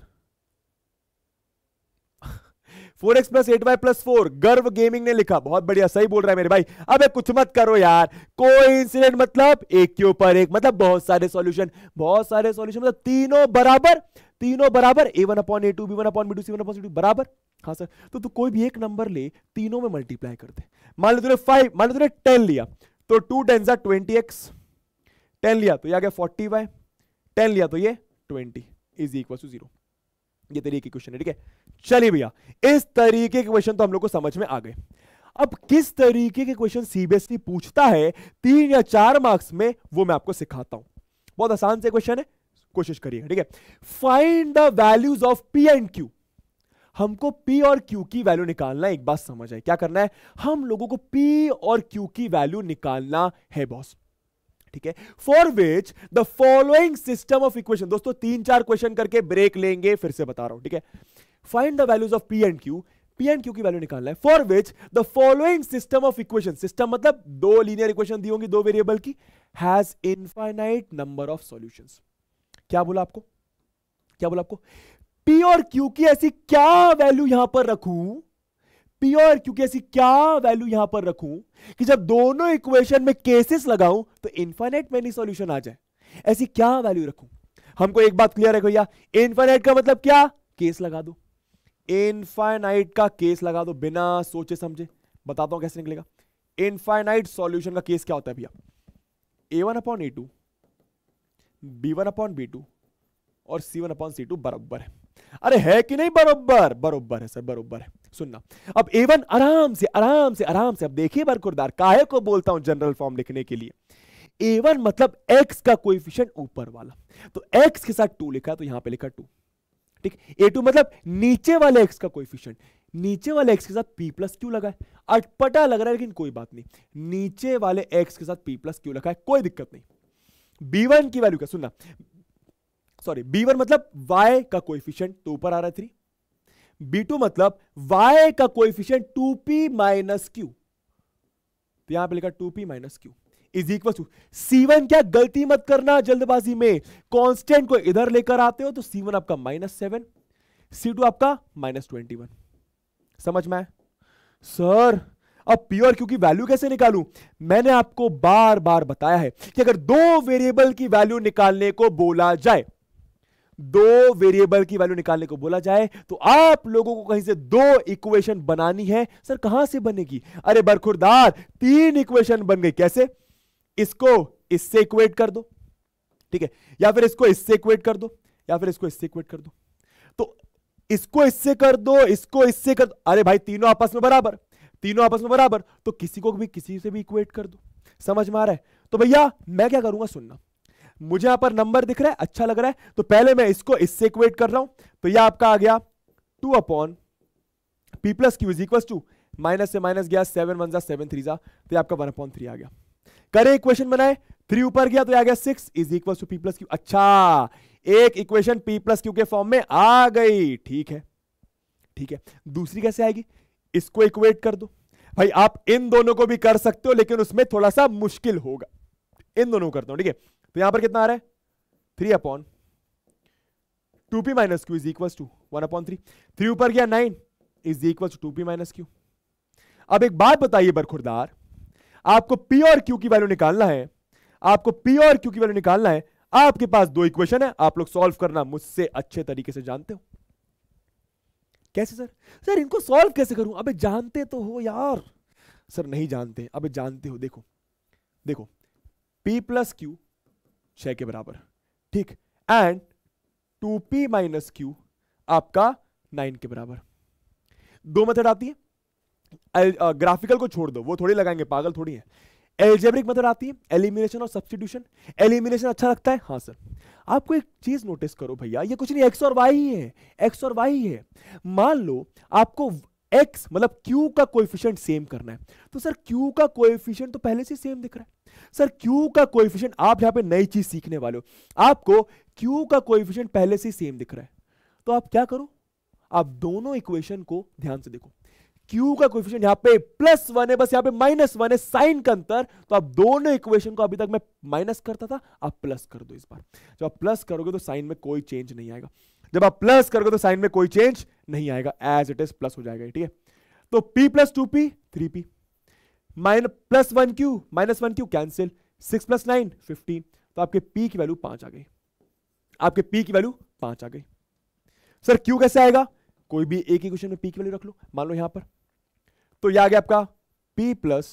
four x plus eight Y plus four Garv gaming ने लिखा बहुत बढ़िया सही बोल रहा है मेरे भाई अब कुछ मत करो यार कोई इंसिडेंट मतलब एक के ऊपर एक मतलब बहुत सारे सॉल्यूशन बहुत सारे सॉल्यूशन मतलब तीनों बराबर तीनों बराबर A one upon A two B one upon B two C one upon C two बराबर हाँ सर तो तू कोई भी एक नंबर ले तीनों में मल्टीप्लाई कर दे मान लो तुमने फाइव मान लो तुमने टेन लिया तो टू टेन सा ट्वेंटी एक्स टेन लिया तो ये आ गया फोर्टी वाई टेन लिया तो ये twenty is equal to zero ये तरीके क्वेश्चन है ठीक है चलिए भैया इस तरीके के क्वेश्चन तो हम लोग को समझ में आ गए अब किस तरीके के क्वेश्चन सीबीएसई e पूछता है तीन या चार मार्क्स में वो मैं आपको सिखाता हूं बहुत आसान से क्वेश्चन है कोशिश करिएगा ठीक है find the values of P and Q हमको पी और क्यू की वैल्यू निकालना एक बात समझ आए क्या करना है हम लोगों को पी और क्यू की वैल्यू निकालना है बॉस ठीक है for which the following system of equation दोस्तों तीन चार क्वेश्चन करके ब्रेक लेंगे फिर से बता रहा हूं ठीक है find the values of P and Q P and Q की वैल्यू निकालना है for which the following system of equation system मतलब दो लीनियर इक्वेशन दी होंगी दो वेरिएबल की has infinite number of solution क्या बोला आपको क्या बोला आपको पी और क्यू की ऐसी क्या वैल्यू यहां पर रखूं प्योर क्योंकि ऐसी क्या वैल्यू यहां पर रखूं कि जब दोनों इक्वेशन में केसेस लगाऊं तो इन्फाइनाइट मेनी सॉल्यूशन आ जाए ऐसी क्या वैल्यू रखूं हमको एक बात क्लियर है भैया इन्फाइनाइट का मतलब क्या केस लगा दो इनफाइनाइट का केस लगा दो बिना सोचे समझे बताता हूं कैसे निकलेगा इनफाइनाइट सॉल्यूशन का केस क्या होता है भैया ए वन अपॉन ए two B one upon B two और सी वन अपॉन सी टू बराबर है अरे है कि नहीं बरोबर बरोबर है सर बरोबर है सुनना अब एवन आराम से आराम से आराम से अब देखिए बरकुरदार काहे को बोलता हूं जनरल फॉर्म लिखने के लिए एवन मतलब एक्स का कोइफिशिएंट ऊपर वाला तो एक्स के साथ टू लिखा तो यहां पे लिखा टू ठीक ए टू मतलब नीचे वाले एक्स का कोइफिशिएंट नीचे वाले एक्स के साथ पी प्लस क्यू लगा है अटपटा लग रहा है लेकिन कोई बात नहीं नीचे वाले एक्स के साथ पी प्लस क्यू लगा है कोई दिक्कत नहीं बी वन की वैल्यू क्या सुनना सॉरी बी वन मतलब वाई का कोएफिशिएंट तो ऊपर आ रहा है थ्री बी टू मतलब वाई का coefficient two P minus Q तो यहां पे लिखा two P minus Q is equal to C क्या गलती मत करना जल्दबाजी में कांस्टेंट को इधर लेकर आते हो तो सी वन आपका माइनस सेवन सी टू आपका माइनस ट्वेंटी वन समझ में सर अब प्योर क्योंकि वैल्यू कैसे निकालूं मैंने आपको बार बार बताया है कि अगर दो वेरिएबल की वैल्यू निकालने को बोला जाए दो वेरिएबल की वैल्यू निकालने को बोला जाए तो आप लोगों को कहीं से दो इक्वेशन बनानी है सर कहां से बनेगी अरे बरखुरदार तीन इक्वेशन बन गई कैसे इसको इससे इक्वेट कर दो ठीक है या फिर इसको इससे इक्वेट कर दो या फिर इसको इससे इक्वेट कर दो तो इसको इससे कर दो इसको इससे कर दो अरे भाई तीनों आपस में बराबर तीनों आपस में बराबर तो किसी को भी किसी से भी इक्वेट कर दो समझ में आ रहा है तो भैया मैं क्या करूंगा सुनना मुझे यहां पर नंबर दिख रहा है अच्छा लग रहा है तो पहले मैं इसको इससे इक्वेट कर रहा हूं तो यह आपका आ गया two upon P plus Q is equal to minus से माइनस गया सेवन वन जा सेवन थ्री जा तो आपका वन अपॉन थ्री आ गया करें इक्वेशन बनाए थ्री ऊपर गया तो आ गया six is equal to P plus Q अच्छा एक इक्वेशन पी प्लस क्यू के फॉर्म में आ गई ठीक है ठीक है दूसरी कैसे आएगी इसको इक्वेट कर दो भाई आप इन दोनों को भी कर सकते हो लेकिन उसमें थोड़ा सा मुश्किल होगा इन दोनों करता हूं ठीक है तो यहां पर कितना आ रहा है three upon two P minus Q is equal to one upon three three ऊपर गया nine is equal to two P minus Q अब एक बात बताइए बरखुरदार आपको पी और क्यू की वैल्यू निकालना है आपको पी और क्यू की वैल्यू निकालना है आपके पास दो इक्वेशन है आप लोग सॉल्व करना मुझसे अच्छे तरीके से जानते हो कैसे सर सर इनको सॉल्व कैसे करूं अबे जानते तो हो यार सर नहीं जानते अबे जानते हो देखो देखो p प्लस क्यू छह के बराबर ठीक and two P minus Q आपका नाइन के बराबर दो मेथड आती है ग्राफिकल को छोड़ दो वो थोड़ी लगाएंगे पागल थोड़ी है एलजेब्रिक मेथड आती है एलिमिनेशन और सब्सटीट्यूशन एलिमिनेशन अच्छा लगता है हाँ सर आपको एक चीज नोटिस करो भैया ये कुछ नहीं एक्स और वाई ही है एक्स और वाई ही है मान लो आपको एक्स मतलब क्यू का कोएफिशिएंट सेम करना है तो सर क्यू का कोएफिशिएंट तो पहले से सेम दिख रहा है सर क्यू का कोएफिशिएंट आप यहां पे नई चीज सीखने वाले हो आपको क्यू का कोएफिशिएंट पहले से ही सेम दिख रहा है तो आप क्या करो आप दोनों इक्वेशन को ध्यान से देखो क्यू का कोएफिशिएंट यहां पे प्लस वन है बस यहां पे माइनस वन है साइन का अंतर तो आप दोनों इक्वेशन को अभी तक मैं माइनस करता था आप प्लस कर दो इस बार जब आप प्लस करोगे तो साइन में कोई चेंज नहीं आएगा जब आप प्लस करोगे तो साइन में कोई चेंज नहीं आएगा एज इट इज प्लस हो जाएगा ठीक है तो P plus two P three P minus plus one Q minus one Q cancel six plus nine fifteen तो आपके पी की वैल्यू पांच आ गई आपके पी की वैल्यू पांच आ गई सर क्यू कैसे आएगा कोई भी एक ही क्वेश्चन में पी की वैल्यू रख लो मान लो यहां पर तो यह आ गया आपका P plus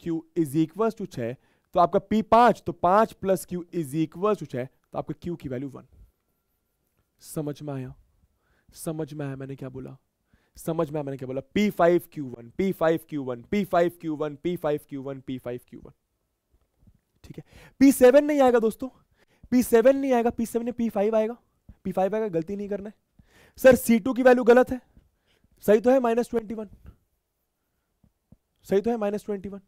Q is equal to छ तो आपका पी पांच तो पांच plus Q is equal to छ तो आपका क्यू की वैल्यू वन समझ में आया समझ में आया मैंने क्या बोला समझ में मैंने क्या बोला P five Q one P five Q one P five Q one P five Q one P five Q one ठीक है पी सेवन नहीं आएगा दोस्तों पी सेवन नहीं आएगा पी सेवन पी फाइव आएगा पी फाइव आएगा गलती नहीं करना है सर सी टू की वैल्यू गलत है सही तो है माइनस ट्वेंटी वन सही तो है माइनस ट्वेंटी वन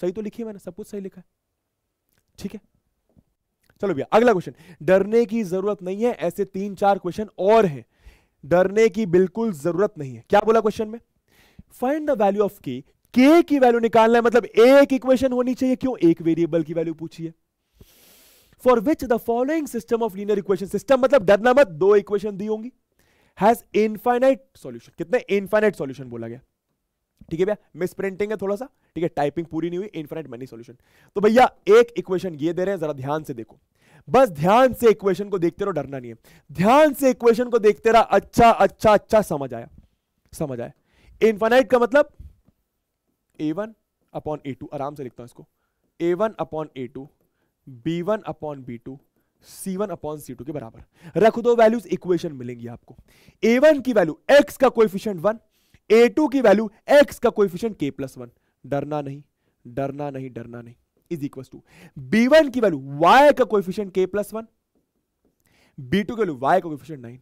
सही तो लिखी मैंने सब कुछ सही लिखा है ठीक है चलो भैया अगला क्वेश्चन डरने की जरूरत नहीं है ऐसे तीन चार क्वेश्चन और हैं डरने की बिल्कुल जरूरत नहीं है क्या बोला क्वेश्चन में फाइंड द वैल्यू ऑफ के के की वैल्यू निकालना है मतलब एक इक्वेशन होनी चाहिए क्यों एक वेरिएबल की वैल्यू पूछी है for which the following system of linear equation system मतलब डरना मत दो इक्वेशन दी होंगी हैज इनफाइनाइट सॉल्यूशन कितने इनफाइनाइट सॉल्यूशन बोला गया ठीक है भैया मिस प्रिंटिंग है थोड़ा सा ठीक है टाइपिंग पूरी नहीं हुई इनफाइनाइट मनी सॉल्यूशन तो भैया एक इक्वेशन ये दे रहे हैं जरा ध्यान से देखो बस ध्यान से इक्वेशन को देखते रहो डरना नहीं है ध्यान से इक्वेशन को देखते रहा अच्छा अच्छा अच्छा समझ आया समझ आया इनफाइनाइट का मतलब ए वन अपॉन ए टू आराम से लिखता हूं इसको A one upon A two B one upon B two C one upon C two के बराबर रख दो वैल्यूज इक्वेशन मिलेंगी आपको ए वन की वैल्यू एक्स का कोएफिशिएंट वन ए टू की वैल्यू एक्स का कोएफिशिएंट के प्लस वन डरना नहीं डरना नहीं डरना नहीं is equal to B one की वैल्यू वाई का coefficient k plus one B two की वैल्यू वाई का coefficient nine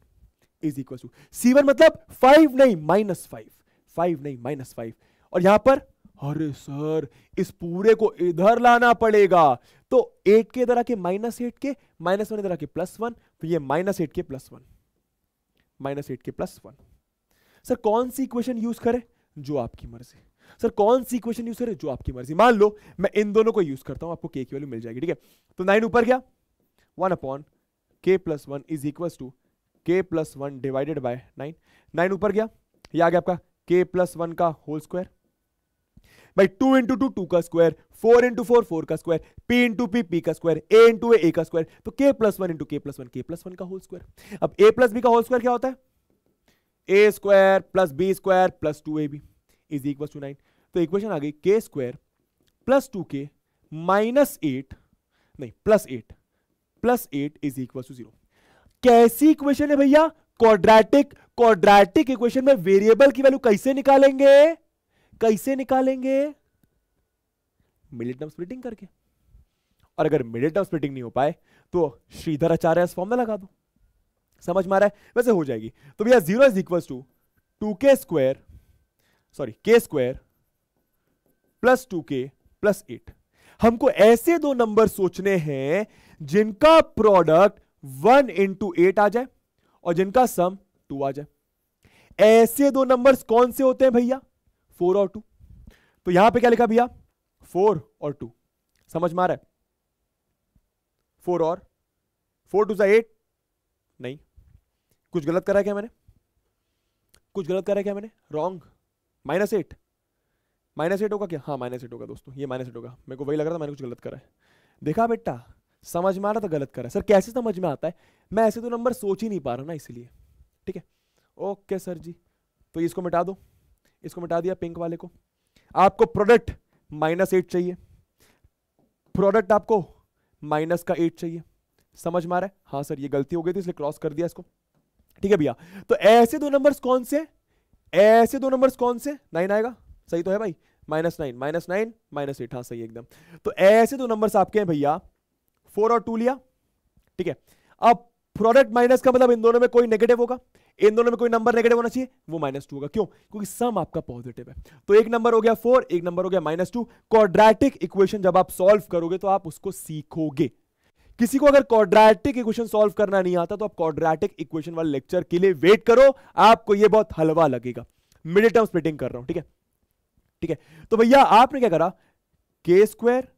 is equal to C one मतलब फाइव नहीं माइनस फाइव फाइव नहीं माइनस फाइव और यहां पर अरे सर इस पूरे को इधर लाना पड़ेगा तो एट के इधर आके minus eight k minus one इधर आके प्लस वन तो ये minus eight k plus one minus eight k plus one sir कौन सी इक्वेशन यूज करें जो आपकी मर्जी सर कौन सी इक्वेशन यूज करें जो आपकी मर्जी मान लो मैं इन दोनों को यूज करता हूं आपको के की वैल्यू मिल जाएगी ठीक है तो नाइन ऊपर गया one upon k plus one is equal to k plus one divided by nine nine ऊपर गया ये आ गया आपका के प्लस वन का होल स्क्वायर भाई टू इंटू टू टू का square four into four four का square P into P P का स्क्वायर ए इंटू ए का स्क्वायर तो k plus one into k plus one k plus one का whole square अब ए plus B का whole square क्या होता है A square plus B square plus two A B is equal to nine तो equation आ गई k square plus two k minus eight नहीं plus eight plus eight is equal to zero कैसी equation है भैया क्वाड्रेटिक क्वाड्रेटिक इक्वेशन में variable की value कैसे निकालेंगे कैसे निकालेंगे मिडिल टर्म स्प्लिटिंग करके और अगर मिडिल टर्म स्प्लिटिंग नहीं हो पाए तो श्रीधर आचार्य में लगा दो समझ में आ रहा है वैसे हो जाएगी तो भैया zero is equal to two k square sorry k square plus two k plus eight हमको ऐसे दो नंबर सोचने हैं जिनका प्रोडक्ट वन इंटू एट आ जाए और जिनका सम टू आ जाए ऐसे दो नंबर्स कौन से होते हैं भैया फोर और टू तो यहां पे क्या लिखा भैया फोर और टू समझ में आ रहा है फोर और फोर टू सा एट नहीं कुछ गलत करा क्या मैंने कुछ गलत करा क्या मैंने wrong minus eight minus eight होगा क्या हाँ माइनस एट होगा दोस्तों ये माइनस एट होगा मेरे को वही लग रहा था मैंने कुछ गलत करा है देखा बेटा समझ में आ रहा था गलत करा है सर कैसे समझ में आता है मैं ऐसे तो नंबर सोच ही नहीं पा रहा ना इसलिए ठीक है ओके सर जी तो इसको मिटा दो इसको मिटा दिया पिंक वाले को आपको प्रोडक्ट माइनस एट चाहिए प्रोडक्ट आपको माइनस का एट चाहिए समझ में आ रहा है हाँ सर ये गलती हो गई थी इसलिए क्रॉस कर दिया इसको ठीक है भैया तो ऐसे दो नंबर्स कौन से हैं ऐसे दो नंबर्स कौन से नाइन आएगा सही तो है भाई minus nine minus nine minus eight हाँ सही एकदम तो ऐसे दो नंबर्स आपके हैं भैया फोर और टू लिया ठीक है अब प्रोडक्ट माइनस का मतलब इन दोनों में कोई नेगेटिव होगा इन दोनों में कोई नंबर नेगेटिव होना चाहिए वो माइनस टू होगा क्यों क्योंकि सम आपका पॉजिटिव है तो एक नंबर हो गया फोर एक नंबर हो गया माइनस टू क्वाड्रेटिक इक्वेशन जब आप सॉल्व करोगे तो आप उसको सीखोगे किसी को अगर क्वाड्रेटिक इक्वेशन सॉल्व करना नहीं आता तो आप क्वाड्रेटिक इक्वेशन वाले लेक्चर के लिए वेट करो आपको यह बहुत हलवा लगेगा मिडिल टर्म स्प्लिटिंग कर रहा हूं ठीक है ठीक है तो भैया आपने क्या करा k square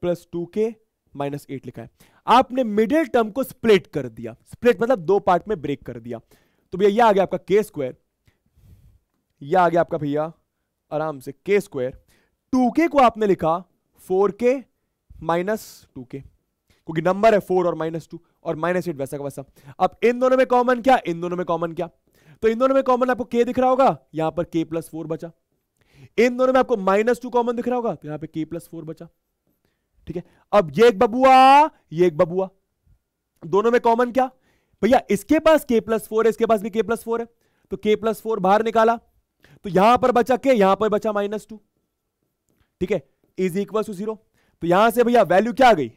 plus two k minus eight लिखा है आपने मिडिल टर्म को स्प्लिट कर दिया स्प्लिट मतलब दो पार्ट में ब्रेक कर दिया तो भैया यह आ गया आपका के स्क्वायर यह आ गया आपका भैया आराम से के स्क्वायर टू के को आपने लिखा फोर के माइनस टू के क्योंकि नंबर है फोर और माइनस टू और माइनस एट वैसा का वैसा अब इन दोनों में कॉमन क्या इन दोनों में कॉमन क्या तो इन दोनों में कॉमन आपको के दिख रहा होगा यहां पर के प्लस फोर बचा इन दोनों में आपको माइनस टू कॉमन दिख रहा होगा तो यहां पर के प्लस फोर बचा ठीक है अब ये एक बबुआ ये एक बबुआ दोनों में कॉमन क्या भैया इसके पास के प्लस फोर है इसके पास भी के प्लस फोर है तो के प्लस फोर बाहर निकाला तो यहां पर बचा के यहां पर बचा माइनस टू ठीक है इज इक्वल टू जीरो तो यहां से भैया वैल्यू क्या आ गई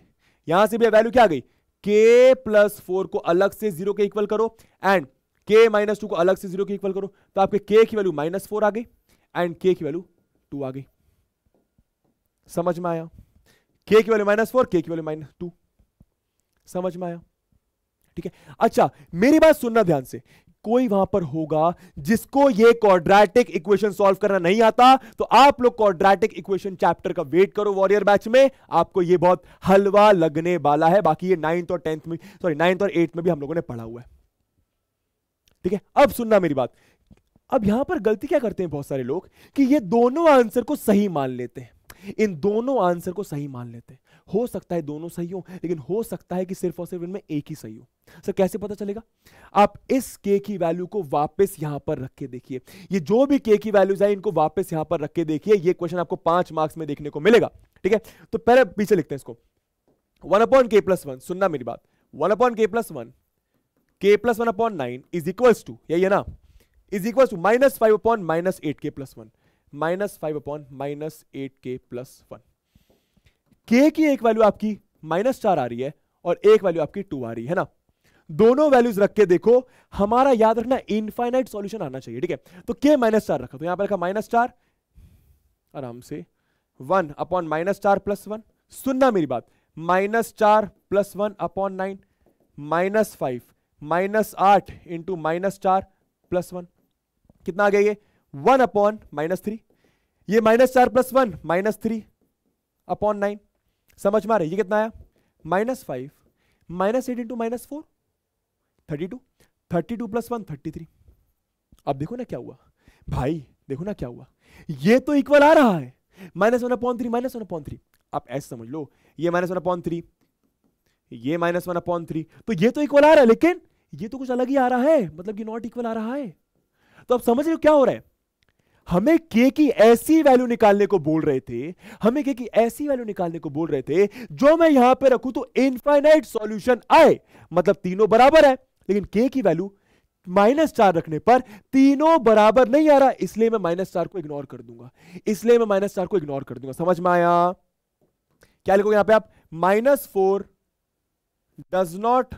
यहां से भी वैल्यू क्या आ गई के प्लस फोर को अलग से जीरो के इक्वल करो एंड के माइनस टू को अलग से जीरो के इक्वल करो तो आपके के की वैल्यू माइनस फोर आ गई एंड के की वैल्यू टू आ गई समझ में आया के की वैल्यू माइनस फोर के की वैल्यू माइनस टू समझ में आया ठीक है अच्छा मेरी बात सुनना ध्यान से कोई वहां पर होगा जिसको ये क्वाड्रेटिक इक्वेशन सॉल्व करना नहीं आता तो आप लोग क्वाड्रेटिक इक्वेशन चैप्टर का वेट करो वॉरियर बैच में आपको ये बहुत हलवा लगने वाला है बाकी ये नाइन्थ और टेंथ में सॉरी नाइन्थ और एट्थ में भी हम लोगों ने पढ़ा हुआ है ठीक है अब सुनना मेरी बात अब यहां पर गलती क्या करते हैं बहुत सारे लोग कि ये दोनों आंसर को सही मान लेते हैं इन दोनों आंसर को सही मान लेते हैं हो सकता है दोनों सही हो लेकिन हो सकता है कि सिर्फ और सिर्फ इनमें एक ही सही हो सर कैसे पता चलेगा आप इस के की वैल्यू को वापस यहां पर रख के देखिए ये जो भी के की वैल्यूज है इनको वापस यहां पर रख के देखिए ये क्वेश्चन आपको पांच मार्क्स में देखने को मिलेगा ठीक है तो पहले पीछे लिखते हैं इसको one upon k plus one सुनना मेरी बात one upon k plus one k plus one upon nine is equal to यही है ना is equal to minus five upon minus eight k plus one minus five upon minus eight k plus one k की एक value आपकी minus चार आ रही है और एक वैल्यू आपकी टू आ रही है ना दोनों वैल्यूज रख के देखो हमारा याद रखना इनफाइनाइट सॉल्यूशन आना चाहिए ठीक है तो के माइनस चार रखा तो यहां पर रखा माइनस चार आराम से वन अपॉन माइनस चार प्लस वन सुनना मेरी बात माइनस चार plus one upon nine minus five minus आठ इंटू माइनस चार प्लस वन कितना आ गया ये वन अपॉन माइनस थ्री ये माइनस चार plus one minus three upon nine समझ में आ रही ये कितना आया minus five minus eight into minus four thirty two thirty two plus one thirty three अब देखो ना क्या हुआ भाई देखो ना क्या हुआ ये तो इक्वल आ रहा है minus one point three minus one point three आप ऐसे समझ लो ये माइनस वन अपॉन थ्री ये माइनस वन अपॉन थ्री तो ये तो इक्वल आ रहा है लेकिन ये तो कुछ अलग ही आ रहा है मतलब कि नॉट इक्वल आ रहा है तो आप समझ रहे हो क्या हो रहा है हमें के की ऐसी वैल्यू निकालने को बोल रहे थे हमें के की ऐसी वैल्यू निकालने को बोल रहे थे जो मैं यहां पे रखूं तो इनफाइनाइट सॉल्यूशन आए मतलब तीनों बराबर है लेकिन के की वैल्यू माइनस चार रखने पर तीनों बराबर नहीं आ रहा इसलिए मैं माइनस चार को इग्नोर कर दूंगा इसलिए मैं माइनस चार को इग्नोर कर दूंगा समझ में आया क्या लिखोगे यहां पे आप minus four does not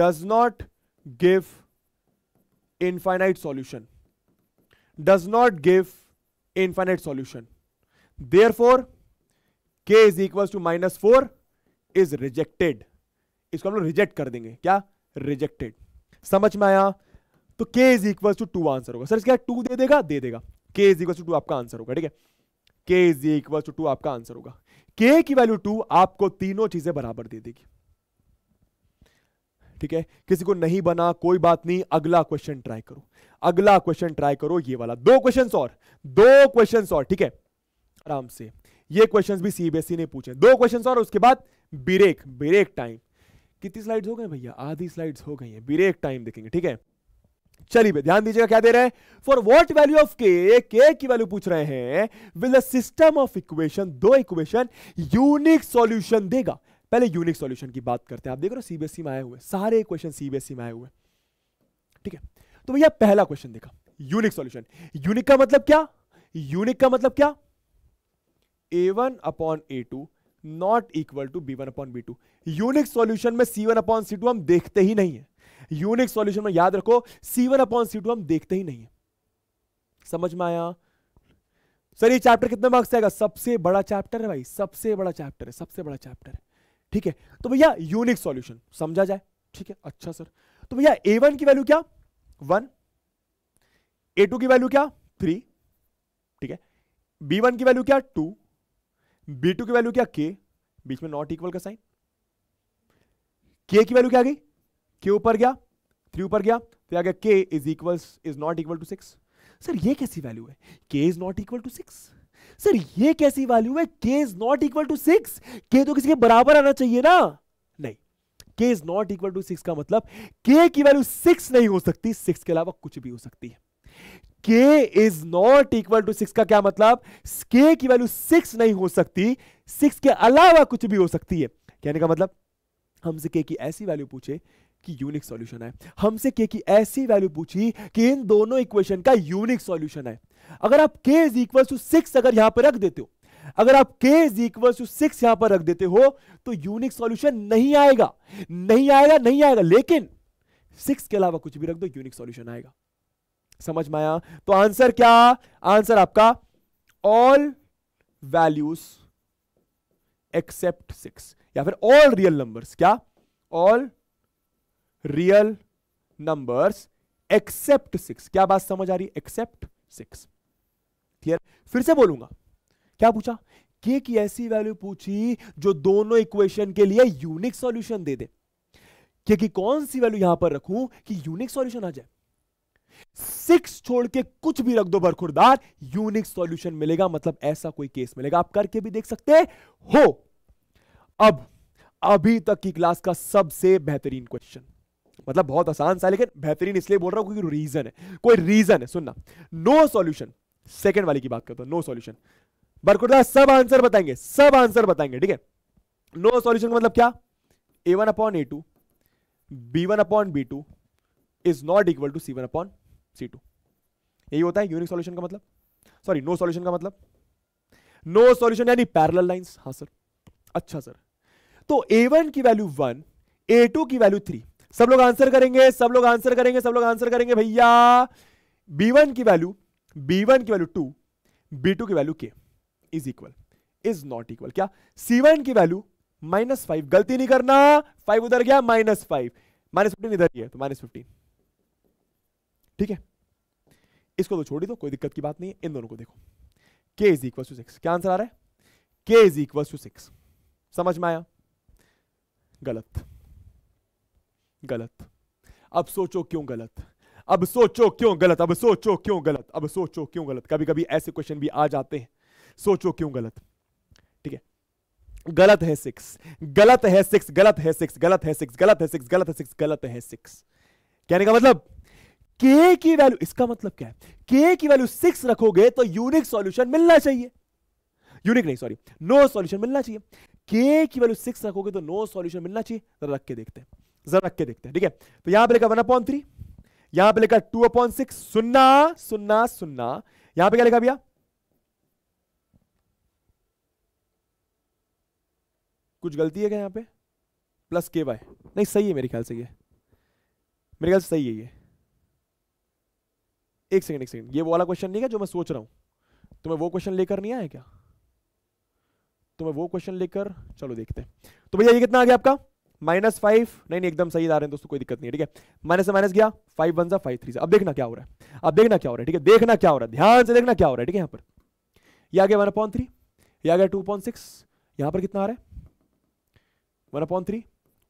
does not give infinite solution does not give infinite solution. Therefore, k is equals to minus four is rejected इसको हम लोग रिजेक्ट कर देंगे क्या रिजेक्टेड समझ में आया तो k is equal to two answer होगा सर इसका टू दे देगा दे देगा k is equal to two आपका आंसर होगा ठीक है k is equal to two आपका आंसर होगा k की वैल्यू टू आपको तीनों चीजें बराबर दे देगी ठीक है किसी को नहीं बना कोई बात नहीं अगला क्वेश्चन ट्राई करो अगला क्वेश्चन ट्राई करो ये वाला दो क्वेश्चन और दो क्वेश्चन और ठीक है आराम से ये क्वेश्चन भी सीबीएसई e ने पूछे दो क्वेश्चन और उसके बाद ब्रेक ब्रेक टाइम कितनी स्लाइड्स हो गए भैया आधी स्लाइड्स हो गई है ब्रेक टाइम देखेंगे ठीक है चलिए ध्यान दीजिएगा क्या दे रहे हैं फॉर वॉट वैल्यू ऑफ के के की वैल्यू पूछ रहे हैं विल सिस्टम ऑफ इक्वेशन दो इक्वेशन यूनिक सॉल्यूशन देगा पहले यूनिक सॉल्यूशन की बात करते हैं आप देख रहे हो सीबीएसई e में आए हुए सारे क्वेश्चन सीबीएसई e में आए हुए ठीक है तो भैया पहला क्वेश्चन देखा यूनिक सॉल्यूशन यूनिक का मतलब क्या यूनिक का मतलब क्या ए one upon A two not equal to B one upon B two unique solution में सी वन अपॉन सी टू हम देखते ही नहीं है यूनिक सॉल्यूशन में याद रखो सी वन अपॉन सी टू हम देखते ही नहीं है समझ में आया सर ये चैप्टर कितने मार्क्स से आएगा सबसे बड़ा चैप्टर है भाई सबसे बड़ा चैप्टर है सबसे बड़ा चैप्टर है ठीक है तो भैया यूनिक सॉल्यूशन समझा जाए ठीक है अच्छा सर तो भैया ए वन की वैल्यू क्या वन ए टू की वैल्यू क्या थ्री ठीक है बी वन की वैल्यू क्या टू बी टू की वैल्यू क्या के बीच में नॉट इक्वल का साइन के की वैल्यू क्या आ गई के ऊपर गया थ्री ऊपर गया तो आ गया k is equal is not equal to six sir ये कैसी वैल्यू है k is not equal to six sir ये कैसी वैल्यू है k is not equal to six k तो किसी के बराबर आना चाहिए ना k is not equal to six का मतलब के की वैल्यू सिक्स नहीं हो सकती सिक्स के अलावा कुछ भी हो सकती है k is not equal to six का क्या मतलब के की वैल्यू सिक्स नहीं हो सकती सिक्स के अलावा कुछ भी हो सकती है कहने का मतलब हमसे के की ऐसी वैल्यू पूछे कि यूनिक सॉल्यूशन है हमसे के की ऐसी वैल्यू पूछी कि इन दोनों इक्वेशन का यूनिक सॉल्यूशन है अगर आप के इज इक्वल टू सिक्स अगर यहां पर रख देते हो अगर आप k is equal to six यहां पर रख देते हो तो यूनिक सॉल्यूशन नहीं आएगा नहीं आएगा नहीं आएगा लेकिन सिक्स के अलावा कुछ भी रख दो यूनिक सॉल्यूशन आएगा समझ में आया तो आंसर क्या आंसर आपका ऑल वैल्यूज एक्सेप्ट सिक्स या फिर ऑल रियल नंबर्स क्या all real numbers except six क्या बात समझ आ रही एक्सेप्ट सिक्स क्लियर फिर से बोलूंगा क्या पूछा के की ऐसी वैल्यू पूछी जो दोनों इक्वेशन के लिए यूनिक सॉल्यूशन दे दे के की कौन सी वैल्यू यहां पर रखूं कि यूनिक सॉल्यूशन आ जाए सिक्स छोड़ के कुछ भी रख दो बरखुरदार यूनिक सॉल्यूशन मिलेगा मतलब ऐसा कोई केस मिलेगा आप करके भी देख सकते हो अब अभी तक की क्लास का सबसे बेहतरीन क्वेश्चन मतलब बहुत आसान सा लेकिन बेहतरीन इसलिए बोल रहा हूं क्योंकि रीजन है कोई रीजन है सुनना नो सॉल्यूशन सेकंड वाली की बात करता हूं नो सॉल्यूशन बरकुटदास सब आंसर बताएंगे सब आंसर बताएंगे ठीक है नो सॉल्यूशन का मतलब क्या ए one upon A two B one upon B two is not equal to C one upon C two यही होता है यूनिक सॉल्यूशन का मतलब सॉरी नो सॉल्यूशन का मतलब नो सॉल्यूशन यानी पैरल लाइन हाँ सर अच्छा सर तो ए वन की वैल्यू वन ए टू की वैल्यू थ्री सब लोग आंसर करेंगे सब लोग आंसर करेंगे सब लोग आंसर करेंगे भैया बी वन की वैल्यू बी वन की वैल्यू टू बी टू की value k is equal is not equal क्या सी वन की वैल्यू माइनस फाइव गलती नहीं करना फाइव उधर गया माइनस फाइव माइनस फिफ्टीन इधर ही है तो माइनस फिफ्टीन ठीक है इसको तो छोड़ ही दो कोई दिक्कत की बात नहीं है इन दोनों को देखो k is equal to six क्या आंसर आ रहा है k is equal to six समझ में आया गलत गलत अब सोचो क्यों गलत अब सोचो क्यों गलत अब सोचो क्यों गलत अब सोचो क्यों गलत कभी कभी ऐसे क्वेश्चन भी आ जाते हैं सोचो क्यों गलत ठीक है गलत है सिक्स गलत है सिक्स गलत है सिक्स गलत है सिक्स गलत है सिक्स गलत है सिक्स गलत है सिक्स कहने का मतलब के की वैल्यू इसका मतलब क्या है K की वैल्यू सिक्स रखोगे तो यूनिक सॉल्यूशन मिलना चाहिए यूनिक नहीं सॉरी नो सॉल्यूशन मिलना चाहिए के की वैल्यू सिक्स रखोगे तो नो सॉल्यूशन मिलना चाहिए जरा रख के देखते हैं जरा रख के देखते हैं ठीक है तो यहां पर लिखा वन अपॉइंट थ्री यहां पर लिखा टू अपॉइंट सिक्स सुनना सुनना सुनना यहां पर क्या लिखा भैया कुछ गलती है क्या यहाँ पे प्लस के बाय नहीं सही है मेरे ख्याल से ये मेरे ख्याल से सही है ये एक सेकंड एक सेकंड ये वो वाला क्वेश्चन नहीं है जो मैं सोच रहा हूँ तुम्हें वो क्वेश्चन लेकर नहीं आया क्या तुम्हें वो क्वेश्चन लेकर चलो देखते हैं तो भैया ये कितना आ गया आपका माइनस फाइव नहीं नहीं एकदम सही आ रहे हैं दोस्तों कोई दिक्कत नहीं है ठीक है माइनस से माइनस गया फाइव वन सा फाइव थ्री सा अब देखना क्या हो रहा है अब देखना क्या हो रहा है ठीक है देखना क्या हो रहा है ध्यान से देखना क्या हो रहा है ठीक है यहाँ पर यह आ गया वन पॉइंट थ्री यह आ गया टू पॉइंट सिक्स यहाँ पर कितना आ रहा है वन अपॉन थ्री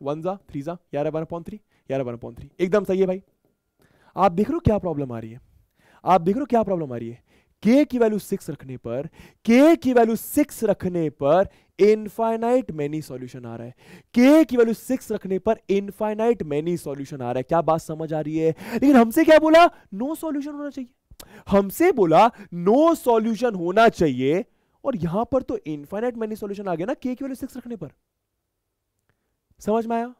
वन जा थ्री जा ग्यारह वन अपॉन थ्री ग्यारह वन अपॉन थ्री एकदम सही है भाई आप देख रहे हो क्या प्रॉब्लम आ रही है आप देख रहे हो क्या प्रॉब्लम आ रही है K की वैल्यू सिक्स रखने पर K की वैल्यू सिक्स रखने पर इनफाइनाइट मैनी सॉल्यूशन आ रहा है K की वैल्यू सिक्स रखने पर इनफाइनाइट मैनी सॉल्यूशन आ रहा है क्या बात समझ आ रही है लेकिन हमसे क्या बोला नो no सॉल्यूशन होना चाहिए हमसे बोला नो no सॉल्यूशन होना चाहिए और यहां पर तो इनफाइनाइट मैनी सॉल्यूशन आ गया ना के की वैल्यू सिक्स रखने पर समझ में आया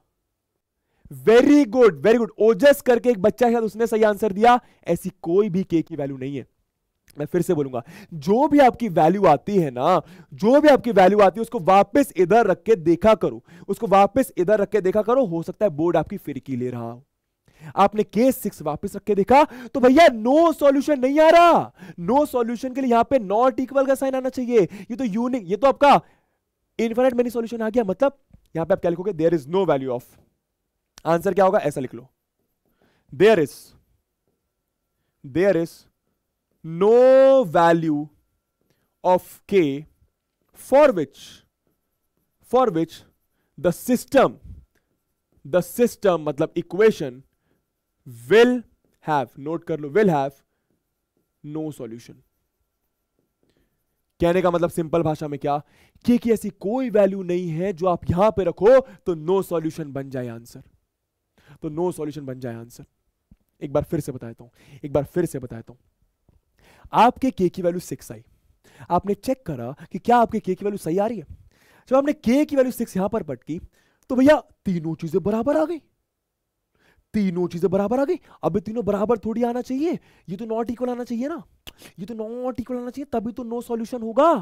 very good very good Ojas करके एक बच्चा के साथ उसने सही आंसर दिया ऐसी कोई भी के की वैल्यू नहीं है मैं फिर से बोलूंगा जो भी आपकी वैल्यू आती है ना जो भी आपकी वैल्यू आती है उसको वापस इधर रख के देखा करो उसको वापस इधर रख के देखा करो हो सकता है बोर्ड आपकी फिरकी ले रहा हो आपने केस सिक्स वापस रख के देखा तो भैया नो सॉल्यूशन नहीं आ रहा नो सॉल्यूशन के लिए यहां पे नॉट इक्वल का साइन आना चाहिए ये तो यूनिक ये तो आपका इन्फिनिट मेनी सॉल्यूशन आ गया मतलब यहां पे आप क्या लिखोगे there is no value of answer क्या होगा ऐसा लिख लो there is there is no value of k for which for which the system the system मतलब इक्वेशन विल हैव नोट कर लो विल हैव नो सॉल्यूशन कहने का मतलब सिंपल भाषा में क्या के की ऐसी कोई वैल्यू नहीं है जो आप यहां पे रखो तो नो सॉल्यूशन बन जाए आंसर तो नो सॉल्यूशन बन जाए आंसर एक बार फिर से बताता हूं एक बार फिर से बताता हूं आपके के की वैल्यू सिक्स आई आपने चेक करा कि क्या आपके के की वैल्यू सही आ रही है जब आपने के की वैल्यू सिक्स यहां पर पटकी तो भैया तीनों चीजें बराबर आ गई तीनों चीजें बराबर आ गई अब तीनों बराबर थोड़ी आना चाहिए ये तो नॉट इक्वल आना चाहिए ना ये तो नॉट इक्वल आना चाहिए तभी तो नो सॉल्यूशन होगा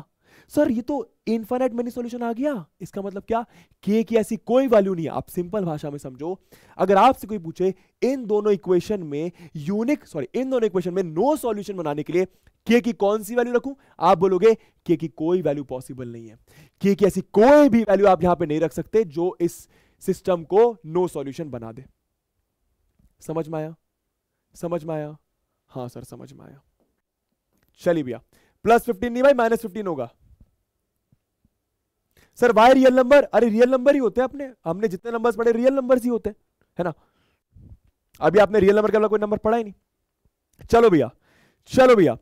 सर ये तो इनफाइनाइट मनी सॉल्यूशन आ गया इसका मतलब क्या के की ऐसी कोई वैल्यू नहीं है आप सिंपल भाषा में समझो अगर आपसे कोई पूछे इन दोनों इक्वेशन में यूनिक सॉरी इन दोनों इक्वेशन में नो सॉल्यूशन बनाने के लिए के की कौन सी वैल्यू रखूं आप बोलोगे के की कोई वैल्यू पॉसिबल नहीं है के की ऐसी कोई भी वैल्यू आप यहां पर नहीं रख सकते जो इस सिस्टम को नो सॉल्यूशन बना दे समझ में आया समझ में आया हाँ सर समझ में आया चलिए भैया प्लस फिफ्टीन नहीं भाई माइनस फिफ्टीन होगा सर वाई रियल नंबर अरे रियल नंबर ही होते हैं अपने हमने जितने नंबर्स पढ़े रियल नंबर्स ही होते हैं है ना अभी आपने रियल नंबर के अलावा कोई नंबर पढ़ा ही नहीं चलो भैया चलो भैया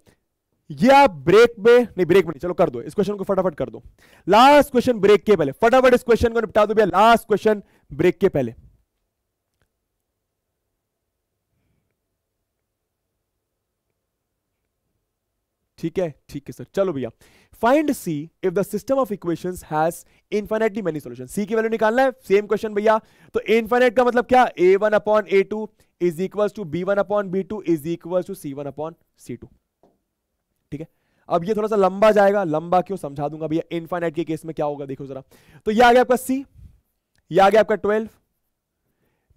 ये आप ब्रेक में नहीं ब्रेक में नहीं चलो कर दो इस क्वेश्चन को फटाफट कर दो लास्ट क्वेश्चन ब्रेक के पहले फटाफट इस क्वेश्चन को निपटा दो भैया लास्ट क्वेश्चन ब्रेक के पहले ठीक है ठीक है सर चलो भैया find c if the system of equation has infinitely many solution c की वैल्यू निकालना है सेम क्वेश्चन भैया तो इनफाइनेट का मतलब क्या ए one upon A two is equal to B one upon B two is equal to C one upon C two ठीक है अब ये थोड़ा सा लंबा जाएगा लंबा क्यों समझा दूंगा भैया इनफाइनेट के केस में क्या होगा देखो जरा तो ये आ गया आपका सी ये आ गया आपका ट्वेल्व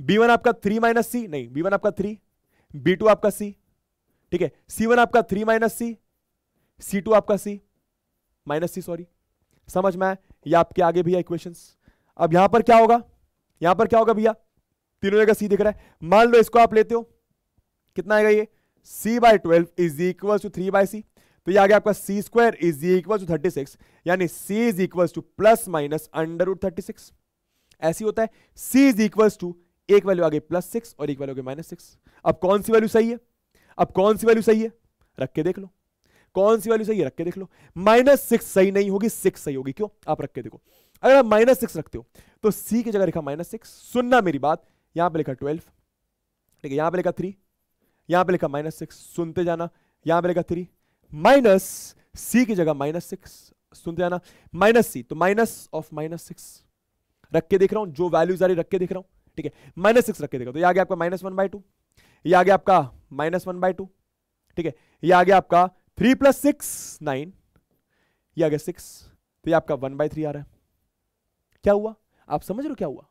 बी वन आपका थ्री माइनस सी नहीं बी वन आपका थ्री बी टू आपका सी ठीक है सी वन आपका three minus c c two आपका सी माइनस सी सॉरी समझ में ये आपके आगे भैया इक्वेशन अब यहां पर क्या होगा यहां पर क्या होगा भैया तीनों जगह सी दिख रहा है मान लो इसको आप लेते हो कितना आएगा ये c by twelve is equal to three by c तो ये आ गया आपका c square is equal to thirty six यानी c is equal to plus minus under root thirty six ऐसी होता है सी इज इक्वल टू एक वैल्यू आगे प्लस सिक्स और एक वैल्यू आगे माइनस सिक्स अब कौन सी वैल्यू सही है अब कौन सी वैल्यू सही है रख के देख लो कौन सी वैल्यू सही है रख के देख लो माइनस सिक्स सही नहीं होगी सिक्स सही होगी क्यों आप रख के देखो अगर आप माइनस सिक्स रखते हो तो सी की जगह लिखा माइनस सिक्स सुनना मेरी बात यहां पे लिखा ट्वेल्व ठीक है यहां पे लिखा थ्री यहां पे लिखा माइनस सिक्स सुनते जाना यहां पे लिखा थ्री माइनस सी की जगह माइनस सिक्स सुनते जाना माइनस सी तो माइनस ऑफ माइनस सिक्स रख के देख रहा हूं जो वैल्यू आ रख के देख रहा हूं ठीक है माइनस सिक्स रख के देखा तो यह आ गया आपका माइनस वन बाय टू ये आ गया आपका माइनस वन बाय टू ठीक है यह आ गया आपका थ्री प्लस सिक्स नाइन ये आ गया सिक्स तो ये आपका वन बाई थ्री आ रहा है क्या हुआ आप समझ रहे हो क्या हुआ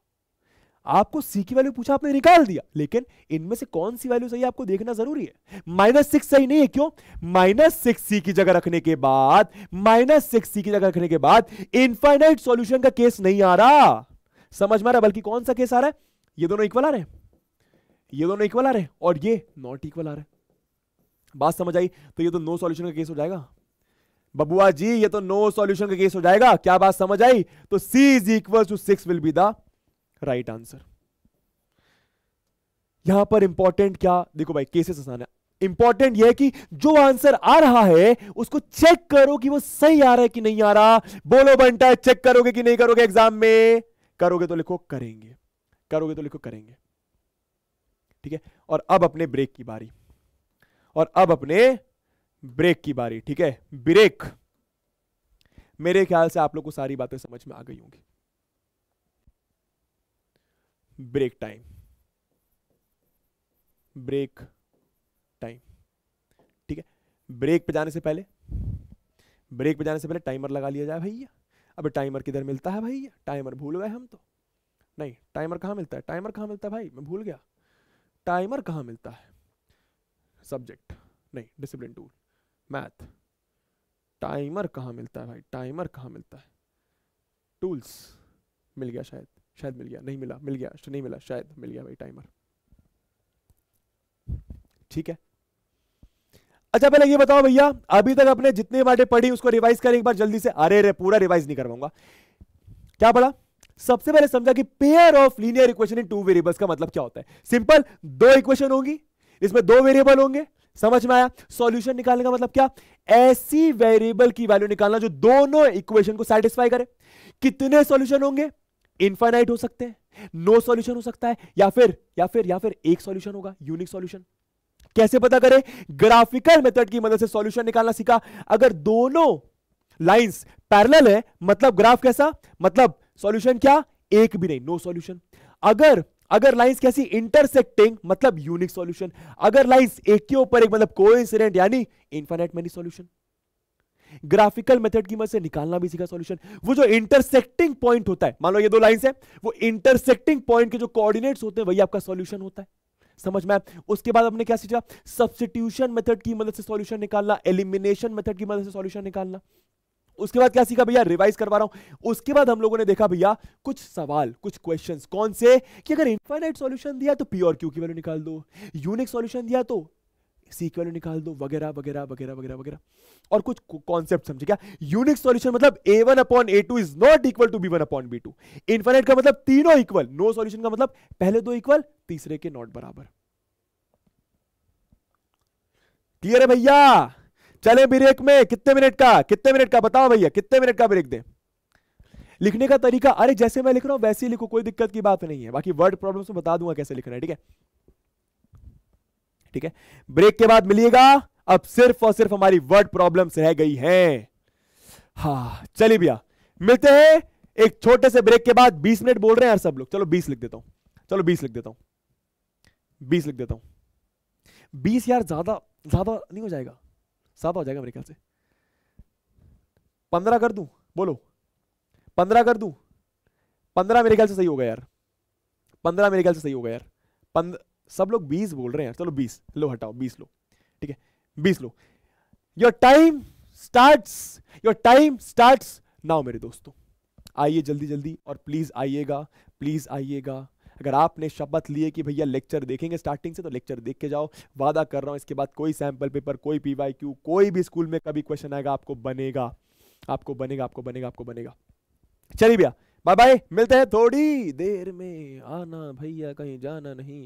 आपको सी की वैल्यू पूछा आपने निकाल दिया लेकिन इनमें से कौन सी वैल्यू सही आपको देखना जरूरी है माइनस सिक्स सही नहीं है क्यों माइनस सिक्स सी की जगह रखने के बाद माइनस सिक्स सी की जगह रखने के बाद इनफाइनाइट सॉल्यूशन का केस नहीं आ रहा समझ में आ रहा बल्कि कौन सा केस आ रहा है ये दोनों इक्वल आ रहे हैं ये दोनों इक्वल आ रहे हैं और ये नॉट इक्वल आ रहे हैं बात समझ आई तो ये तो नो सॉल्यूशन का केस हो जाएगा बबुआ जी ये तो नो सॉल्यूशन का केस हो जाएगा क्या बात समझ आई तो c is equal to six will be the right answer यहां पर इंपॉर्टेंट क्या देखो भाई केसेस आसान है इंपॉर्टेंट यह है कि जो आंसर आ रहा है उसको चेक करो कि वो सही आ रहा है कि नहीं आ रहा बोलो बंटा है चेक करोगे कि नहीं करोगे एग्जाम में करोगे तो लिखो करेंगे करोगे तो लिखो करेंगे ठीक है और अब अपने ब्रेक की बारी और अब अपने ब्रेक की बारी ठीक है ब्रेक मेरे ख्याल से आप लोग को सारी बातें समझ में आ गई होंगी ब्रेक टाइम ब्रेक टाइम ठीक है ब्रेक पे जाने से पहले ब्रेक पे जाने से पहले टाइमर लगा लिया जाए भैया अब टाइमर किधर मिलता है भैया टाइमर भूल गए हम तो नहीं टाइमर कहाँ मिलता है टाइमर कहाँ मिलता है भाई मैं भूल गया टाइमर कहाँ मिलता है सब्जेक्ट नहीं डिसिप्लिन टूल मैथ टाइमर कहाँ मिलता है भाई टाइमर कहाँ मिलता है टूल्स मिल गया शायद शायद मिल गया नहीं मिला मिल गया नहीं मिला शायद मिल गया भाई टाइमर ठीक है अच्छा पहले ये बताओ भैया अभी तक अपने जितने बातें पढ़ी उसको रिवाइज करें एक बार जल्दी से अरे रे पूरा रिवाइज नहीं करवाऊंगा क्या पढ़ा सबसे पहले समझा कि pair of linear equation in two variables का मतलब क्या होता है सिंपल दो इक्वेशन होगी इसमें दो वेरिएबल होंगे समझ में आया सॉल्यूशन निकालने का मतलब क्या ऐसी वेरिएबल की वैल्यू निकालना जो दोनों इक्वेशन को सेटिस्फाई करे कितने सॉल्यूशन होंगे इनफाइनाइट हो सकते हैं नो सॉल्यूशन हो सकता है या फिर या फिर या फिर एक सॉल्यूशन होगा यूनिक सॉल्यूशन कैसे पता करें ग्राफिकल मेथड की मदद से सॉल्यूशन निकालना सीखा अगर दोनों लाइंस पैरेलल है मतलब ग्राफ कैसा मतलब सॉल्यूशन क्या एक भी नहीं नो no सॉल्यूशन अगर अगर लाइंस कैसी इंटरसेक्टिंग मतलब यूनिक सॉल्यूशन अगर लाइंस एक के ऊपर एक मतलब कोइंसिडेंट यानी infinite many solution graphical method की मदद से निकालना भी सीखा सॉल्यूशन वो जो इंटरसेक्टिंग पॉइंट होता है मान लो ये दो लाइंस है वो इंटरसेक्टिंग पॉइंट के जो कोऑर्डिनेट्स होते हैं वही आपका सॉल्यूशन होता है समझ में उसके बाद हमने क्या सीखा सब्सटीट्यूशन मेथड की मदद से सॉल्यूशन निकालना एलिमिनेशन मेथड की मदद से सॉल्यूशन निकालना उसके बाद क्या सीखा भैया रिवाइज करवा रहा हूं उसके बाद हम लोगों ने देखा भैया कुछ सवाल कुछ क्वेश्चंस कौन से कि अगर इनफाइनाइट सॉल्यूशन दिया तो पी और क्यू की वैल्यू निकाल दो यूनिक सॉल्यूशन दिया तो सी की वैल्यू निकाल दो वगैरह वगैरह वगैरह वगैरह वगैरह और कुछ कॉन्सेप्ट समझे क्या यूनिक सॉल्यूशन मतलब ए one upon A two is not equal to B one upon B two infinite का मतलब तीनों इक्वल नो सॉल्यूशन का मतलब पहले दो इक्वल तीसरे के नॉट बराबर क्लियर है भैया चले ब्रेक में कितने मिनट का कितने मिनट का बताओ भैया कितने मिनट का ब्रेक दे लिखने का तरीका अरे जैसे मैं लिख रहा हूं वैसे ही लिखो कोई दिक्कत की बात नहीं है बाकी वर्ड प्रॉब्लम बता दूंगा कैसे लिखना है ठीक है ठीक है ब्रेक के बाद मिलिएगा अब सिर्फ और सिर्फ हमारी वर्ड प्रॉब्लम्स रह गई हैं हा चलिए भैया मिलते हैं एक छोटे से ब्रेक के बाद बीस मिनट बोल रहे हैं यार सब लोग चलो बीस लिख देता हूं चलो बीस लिख देता हूं बीस लिख देता हूं बीस यार ज्यादा ज्यादा नहीं हो जाएगा सादा हो जाएगा मेरे ख्याल से पंद्रह कर दू बोलो पंद्रह कर दू पंद्रह मेरे ख्याल से सही होगा यार पंद्रह मेरे ख्याल से सही होगा यार पंद सब लोग बीस बोल रहे हैं चलो बीस लो हटाओ बीस लो ठीक है बीस लो your time start your time start now मेरे दोस्तों आइए जल्दी जल्दी और प्लीज आइएगा प्लीज आइएगा अगर आपने शपथ लिए कि भैया लेक्चर देखेंगे स्टार्टिंग से तो लेक्चर देख के जाओ वादा कर रहा हूँ इसके बाद कोई सैम्पल पेपर कोई पी कोई भी स्कूल में कभी क्वेश्चन आएगा आपको बनेगा आपको बनेगा आपको बनेगा आपको बनेगा चलिए भैया बाय बाय मिलते हैं थोड़ी देर में आना भैया कहीं जाना नहीं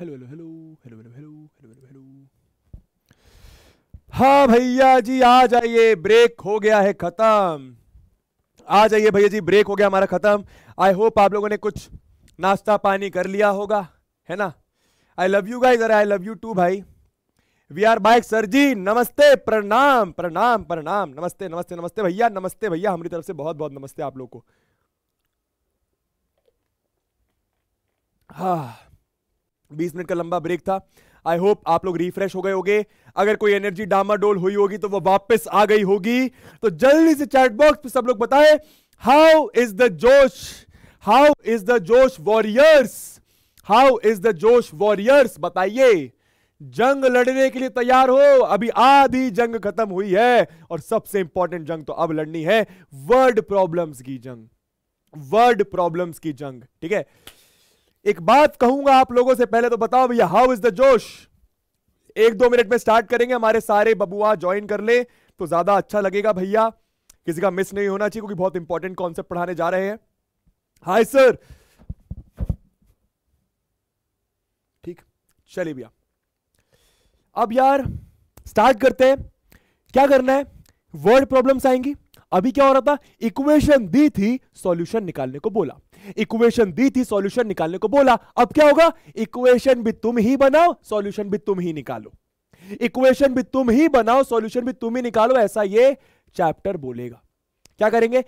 hello hello hello hello hello hello hello hello hello हाँ भैया जी आ जाइए ब्रेक हो गया है खत्म आ जाइए भैया जी ब्रेक हो गया हमारा खत्म आई होप आप लोगों ने कुछ नाश्ता पानी कर लिया होगा है ना आई लव यू गाइज अरे आई लव यू टू भाई we are bike sir ji नमस्ते प्रणाम प्रणाम प्रणाम नमस्ते नमस्ते नमस्ते भैया नमस्ते भैया हमारी तरफ से बहुत बहुत नमस्ते आप लोग को हाँ बीस मिनट का लंबा ब्रेक था आई होप आप लोग रिफ्रेश हो गए होंगे अगर कोई एनर्जी डामाडोल हुई होगी तो वो वापस आ गई होगी तो जल्दी से चैट बॉक्स पे सब लोग बताएं हाउ इज द जोश हाउ इज द जोश वॉरियर्स हाउ इज द जोश वॉरियर्स बताइए जंग लड़ने के लिए तैयार हो अभी आधी जंग खत्म हुई है और सबसे इंपॉर्टेंट जंग तो अब लड़नी है वर्ड प्रॉब्लम्स की जंग वर्ड प्रॉब्लम्स की जंग ठीक है एक बात कहूंगा आप लोगों से पहले तो बताओ भैया हाउ इज द जोश एक दो मिनट में स्टार्ट करेंगे हमारे सारे बबुआ ज्वाइन कर ले तो ज्यादा अच्छा लगेगा भैया किसी का मिस नहीं होना चाहिए क्योंकि बहुत इंपॉर्टेंट कॉन्सेप्ट पढ़ाने जा रहे हैं हाय सर ठीक चलिए भैया अब यार स्टार्ट करते हैं क्या करना है वर्ड प्रॉब्लम्स आएंगी अभी क्या हो रहा था इक्वेशन दी थी सॉल्यूशन निकालने को बोला इक्वेशन दी थी सॉल्यूशन निकालने को बोला अब क्या होगा इक्वेशन भी तुम ही बनाओ सॉल्यूशन भी तुम ही निकालो इक्वेशन भी तुम ही बनाओ सॉल्यूशन भी तुम ही निकालो ऐसा ये चैप्टर बोलेगा क्या करेंगे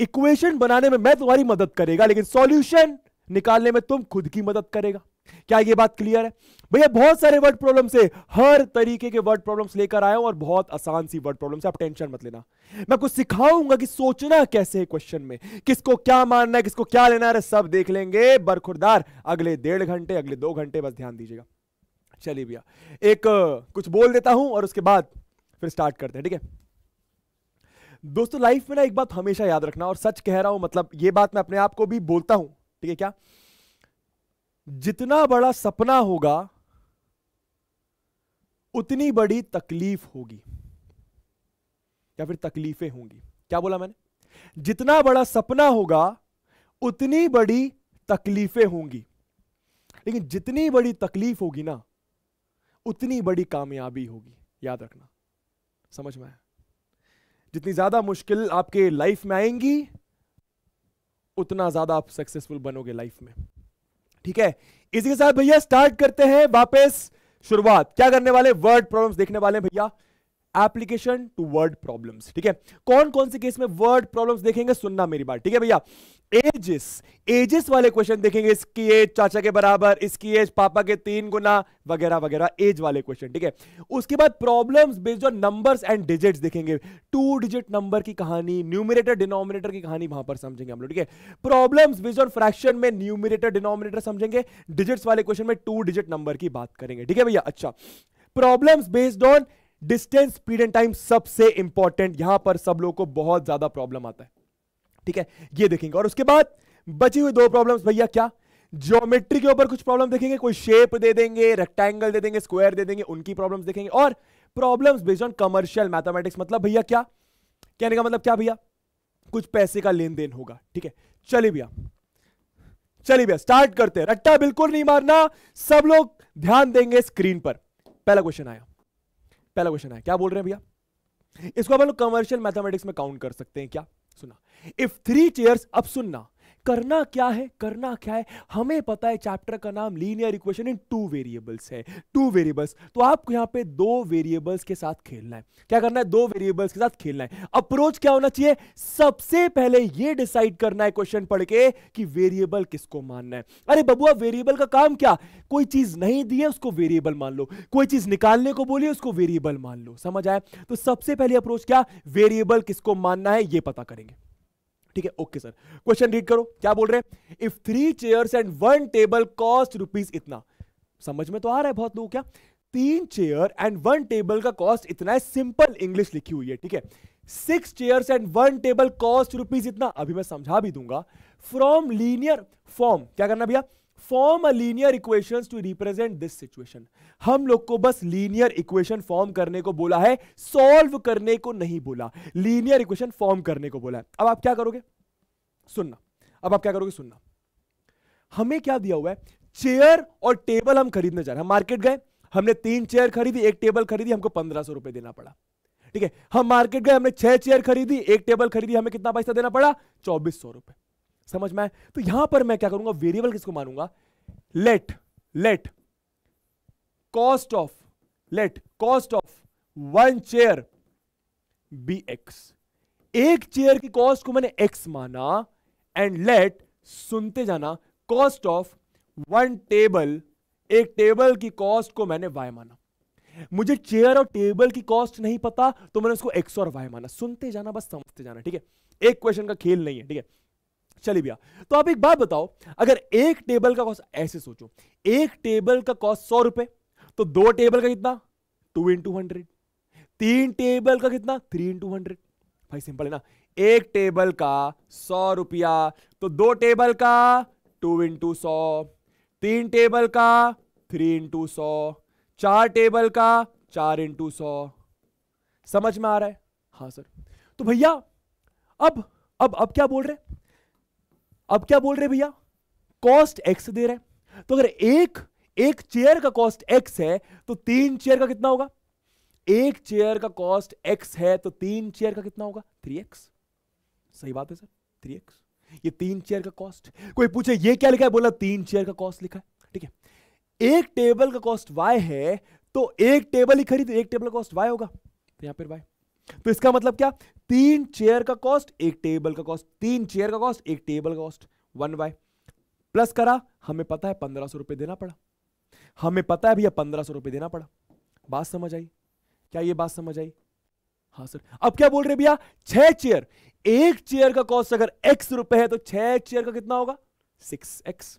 इक्वेशन बनाने में मैं तुम्हारी मदद करेगा लेकिन सॉल्यूशन निकालने में तुम खुद की मदद करेगा क्या ये बात क्लियर है भैया बहुत सारे वर्ड प्रॉब्लम से हर तरीके के वर्ड प्रॉब्लम्स लेकर आया हूं और बहुत आसान सी वर्ड प्रॉब्लम से आप टेंशन मत लेना मैं कुछ सिखाऊंगा कि सोचना कैसे है क्वेश्चन में किसको क्या मानना है किसको क्या लेना है सब देख लेंगे बरखुरदार अगले डेढ़ घंटे अगले दो घंटे बस ध्यान दीजिएगा चलिए भैया एक कुछ बोल देता हूं और उसके बाद फिर स्टार्ट करते हैं ठीक है दोस्तों लाइफ में ना एक बात हमेशा याद रखना और सच कह रहा हूं मतलब ये बात मैं अपने आप को भी बोलता हूं ठीक है क्या जितना बड़ा सपना होगा उतनी बड़ी तकलीफ होगी या फिर तकलीफें होंगी क्या बोला मैंने जितना बड़ा सपना होगा उतनी बड़ी तकलीफें होंगी लेकिन जितनी बड़ी तकलीफ होगी ना उतनी बड़ी कामयाबी होगी याद रखना समझ में आया जितनी ज्यादा मुश्किल आपके लाइफ में आएंगी उतना ज्यादा आप सक्सेसफुल बनोगे लाइफ में ठीक है इसी के साथ भैया स्टार्ट करते हैं वापस शुरुआत क्या करने वाले वर्ड प्रॉब्लम्स देखने वाले भैया एप्लीकेशन टू वर्ड प्रॉब्लम्स ठीक है कौन कौन से केस में वर्ड प्रॉब्लम्स देखेंगे सुनना मेरी बात ठीक है भैया एजिस एजिस वाले क्वेश्चन देखेंगे इसकी एज चाचा के बराबर इसकी एज पापा के तीन गुना वगैरह वगैरह एज वाले क्वेश्चन ठीक है उसके बाद problems based on numbers and digits देखेंगे टू डिजिट नंबर की कहानी न्यूमिनेटर डिनोमिनेटर की कहानी वहां पर समझेंगे हम लोग ठीक है प्रॉब्लम्स बेस्ड ऑन फ्रैक्शन में न्यूमिनेटर डिनोमिनेटर समझेंगे डिजिट्स वाले क्वेश्चन में टू डिजिट नंबर की बात करेंगे ठीक है भैया अच्छा problems based on distance speed and time सबसे इंपॉर्टेंट यहां पर सब लोग को बहुत ज्यादा प्रॉब्लम आता है ठीक है ये देखेंगे और उसके बाद बची हुई दो प्रॉब्लम भैया क्या ज्योमेट्री के ऊपर कुछ प्रॉब्लम देखेंगे कोई शेप दे देंगे रेक्टेंगल दे देंगे स्क्वायर दे देंगे उनकी प्रॉब्लम देखेंगे और problem based on commercial mathematics मतलब भैया क्या कहने का मतलब क्या भैया कुछ पैसे का लेन देन होगा ठीक है चलिए भैया चलिए भैया स्टार्ट करते हैं रट्टा बिल्कुल नहीं मारना सब लोग ध्यान देंगे स्क्रीन पर पहला क्वेश्चन आया पहला क्वेश्चन आया क्या बोल रहे हैं भैया इसको अपन लोग कमर्शियल मैथमेटिक्स में काउंट कर सकते हैं क्या सुना इफ थ्री चेयर्स अब सुनना करना क्या है करना क्या है हमें पता है चैप्टर का नाम linear equation in two variables है टू वेरिएबल्स तो आपको यहाँ पे दो वेरिएबल्स के साथ खेलना है क्या करना है दो वेरिएबल्स के साथ खेलना है अप्रोच क्या होना चाहिए सबसे पहले ये डिसाइड करना है क्वेश्चन पढ़ के कि वेरिएबल किसको मानना है अरे बबुआ वेरिएबल का काम क्या कोई चीज नहीं दी है उसको वेरिएबल मान लो कोई चीज निकालने को बोली उसको वेरिएबल मान लो समझ आया तो सबसे पहले अप्रोच क्या वेरिएबल किसको मानना है ये पता करेंगे ठीक है ओके सर क्वेश्चन रीड करो क्या बोल रहे हैं if three chairs and one table cost rupees इतना समझ में तो आ रहा है बहुत लोग क्या तीन चेयर एंड वन टेबल का कॉस्ट इतना है सिंपल इंग्लिश लिखी हुई है ठीक है six chairs and one table cost rupees इतना अभी मैं समझा भी दूंगा फ्रॉम लीनियर फॉर्म क्या करना भैया form a linear equation to represent this situation हम लोग को बस लीनियर इक्वेशन फॉर्म करने को बोला है सॉल्व करने को नहीं बोला लीनियर इक्वेशन फॉर्म करने को बोला है अब आप क्या करोगे सुनना अब आप क्या करोगे सुनना हमें क्या दिया हुआ है चेयर और टेबल हम खरीदने जा रहे हैं मार्केट गए हमने तीन चेयर खरीदी एक टेबल खरीदी हमको पंद्रह सौ रुपए देना पड़ा ठीक है हम मार्केट गए हमने छह चेयर खरीदी एक टेबल खरीदी हमें कितना पैसा देना पड़ा चौबीस सौ रुपए समझ में आए तो यहां पर मैं क्या करूंगा वेरिएबल किसको मानूंगा let let cost of let cost of one chair be x एक चेयर की कॉस्ट को मैंने एक्स माना एंड लेट सुनते जाना कॉस्ट ऑफ वन टेबल एक टेबल की कॉस्ट को मैंने वाई माना मुझे चेयर और टेबल की कॉस्ट नहीं पता तो मैंने उसको एक्स और वाई माना सुनते जाना बस समझते जाना ठीक है एक क्वेश्चन का खेल नहीं है ठीक है चलिए भैया तो आप एक बात बताओ अगर एक टेबल का कॉस्ट ऐसे सोचो एक टेबल का कॉस्ट सौ रुपए तो दो टेबल का कितना टू इंटू हंड्रेड तीन टेबल का कितना थ्री इंटू हंड्रेड भाई सिंपल है ना एक टेबल का सौ रुपया तो दो टेबल का टू इंटू सौ तीन टेबल का थ्री इंटू सौ चार टेबल का चार इंटू सौ समझ में आ रहा है हाँ सर तो भैया अब अब अब क्या बोल रहे हैं अब क्या बोल रहे भैया कॉस्ट एक्स दे रहे तो अगर एक एक चेयर का कॉस्ट एक्स है तो तीन चेयर का कितना होगा एक चेयर का कॉस्ट एक्स है तो तीन चेयर का कितना होगा थ्री एक्स सही बात है सर थ्री एक्स ये तीन चेयर का कॉस्ट कोई पूछे ये क्या लिखा है बोला तीन चेयर का कॉस्ट लिखा है ठीक है एक टेबल का कॉस्ट वाई है तो एक टेबल ही खरीद एक टेबल का कॉस्ट वाई होगा तो यहां पर वाई तो इसका मतलब क्या तीन चेयर का कॉस्ट एक टेबल का कॉस्ट तीन चेयर का कॉस्ट एक टेबल का कॉस्ट वन बाय प्लस करा हमें पता है पंद्रह सौ रुपये देना पड़ा हमें पता है भैया पंद्रह सौ रुपये देना पड़ा बात समझ आई क्या ये बात समझ आई हाँ सर अब क्या बोल रहे भैया छह चेयर एक चेयर का कॉस्ट अगर एक्स रुपए है तो छह चेयर का कितना होगा सिक्स एक्स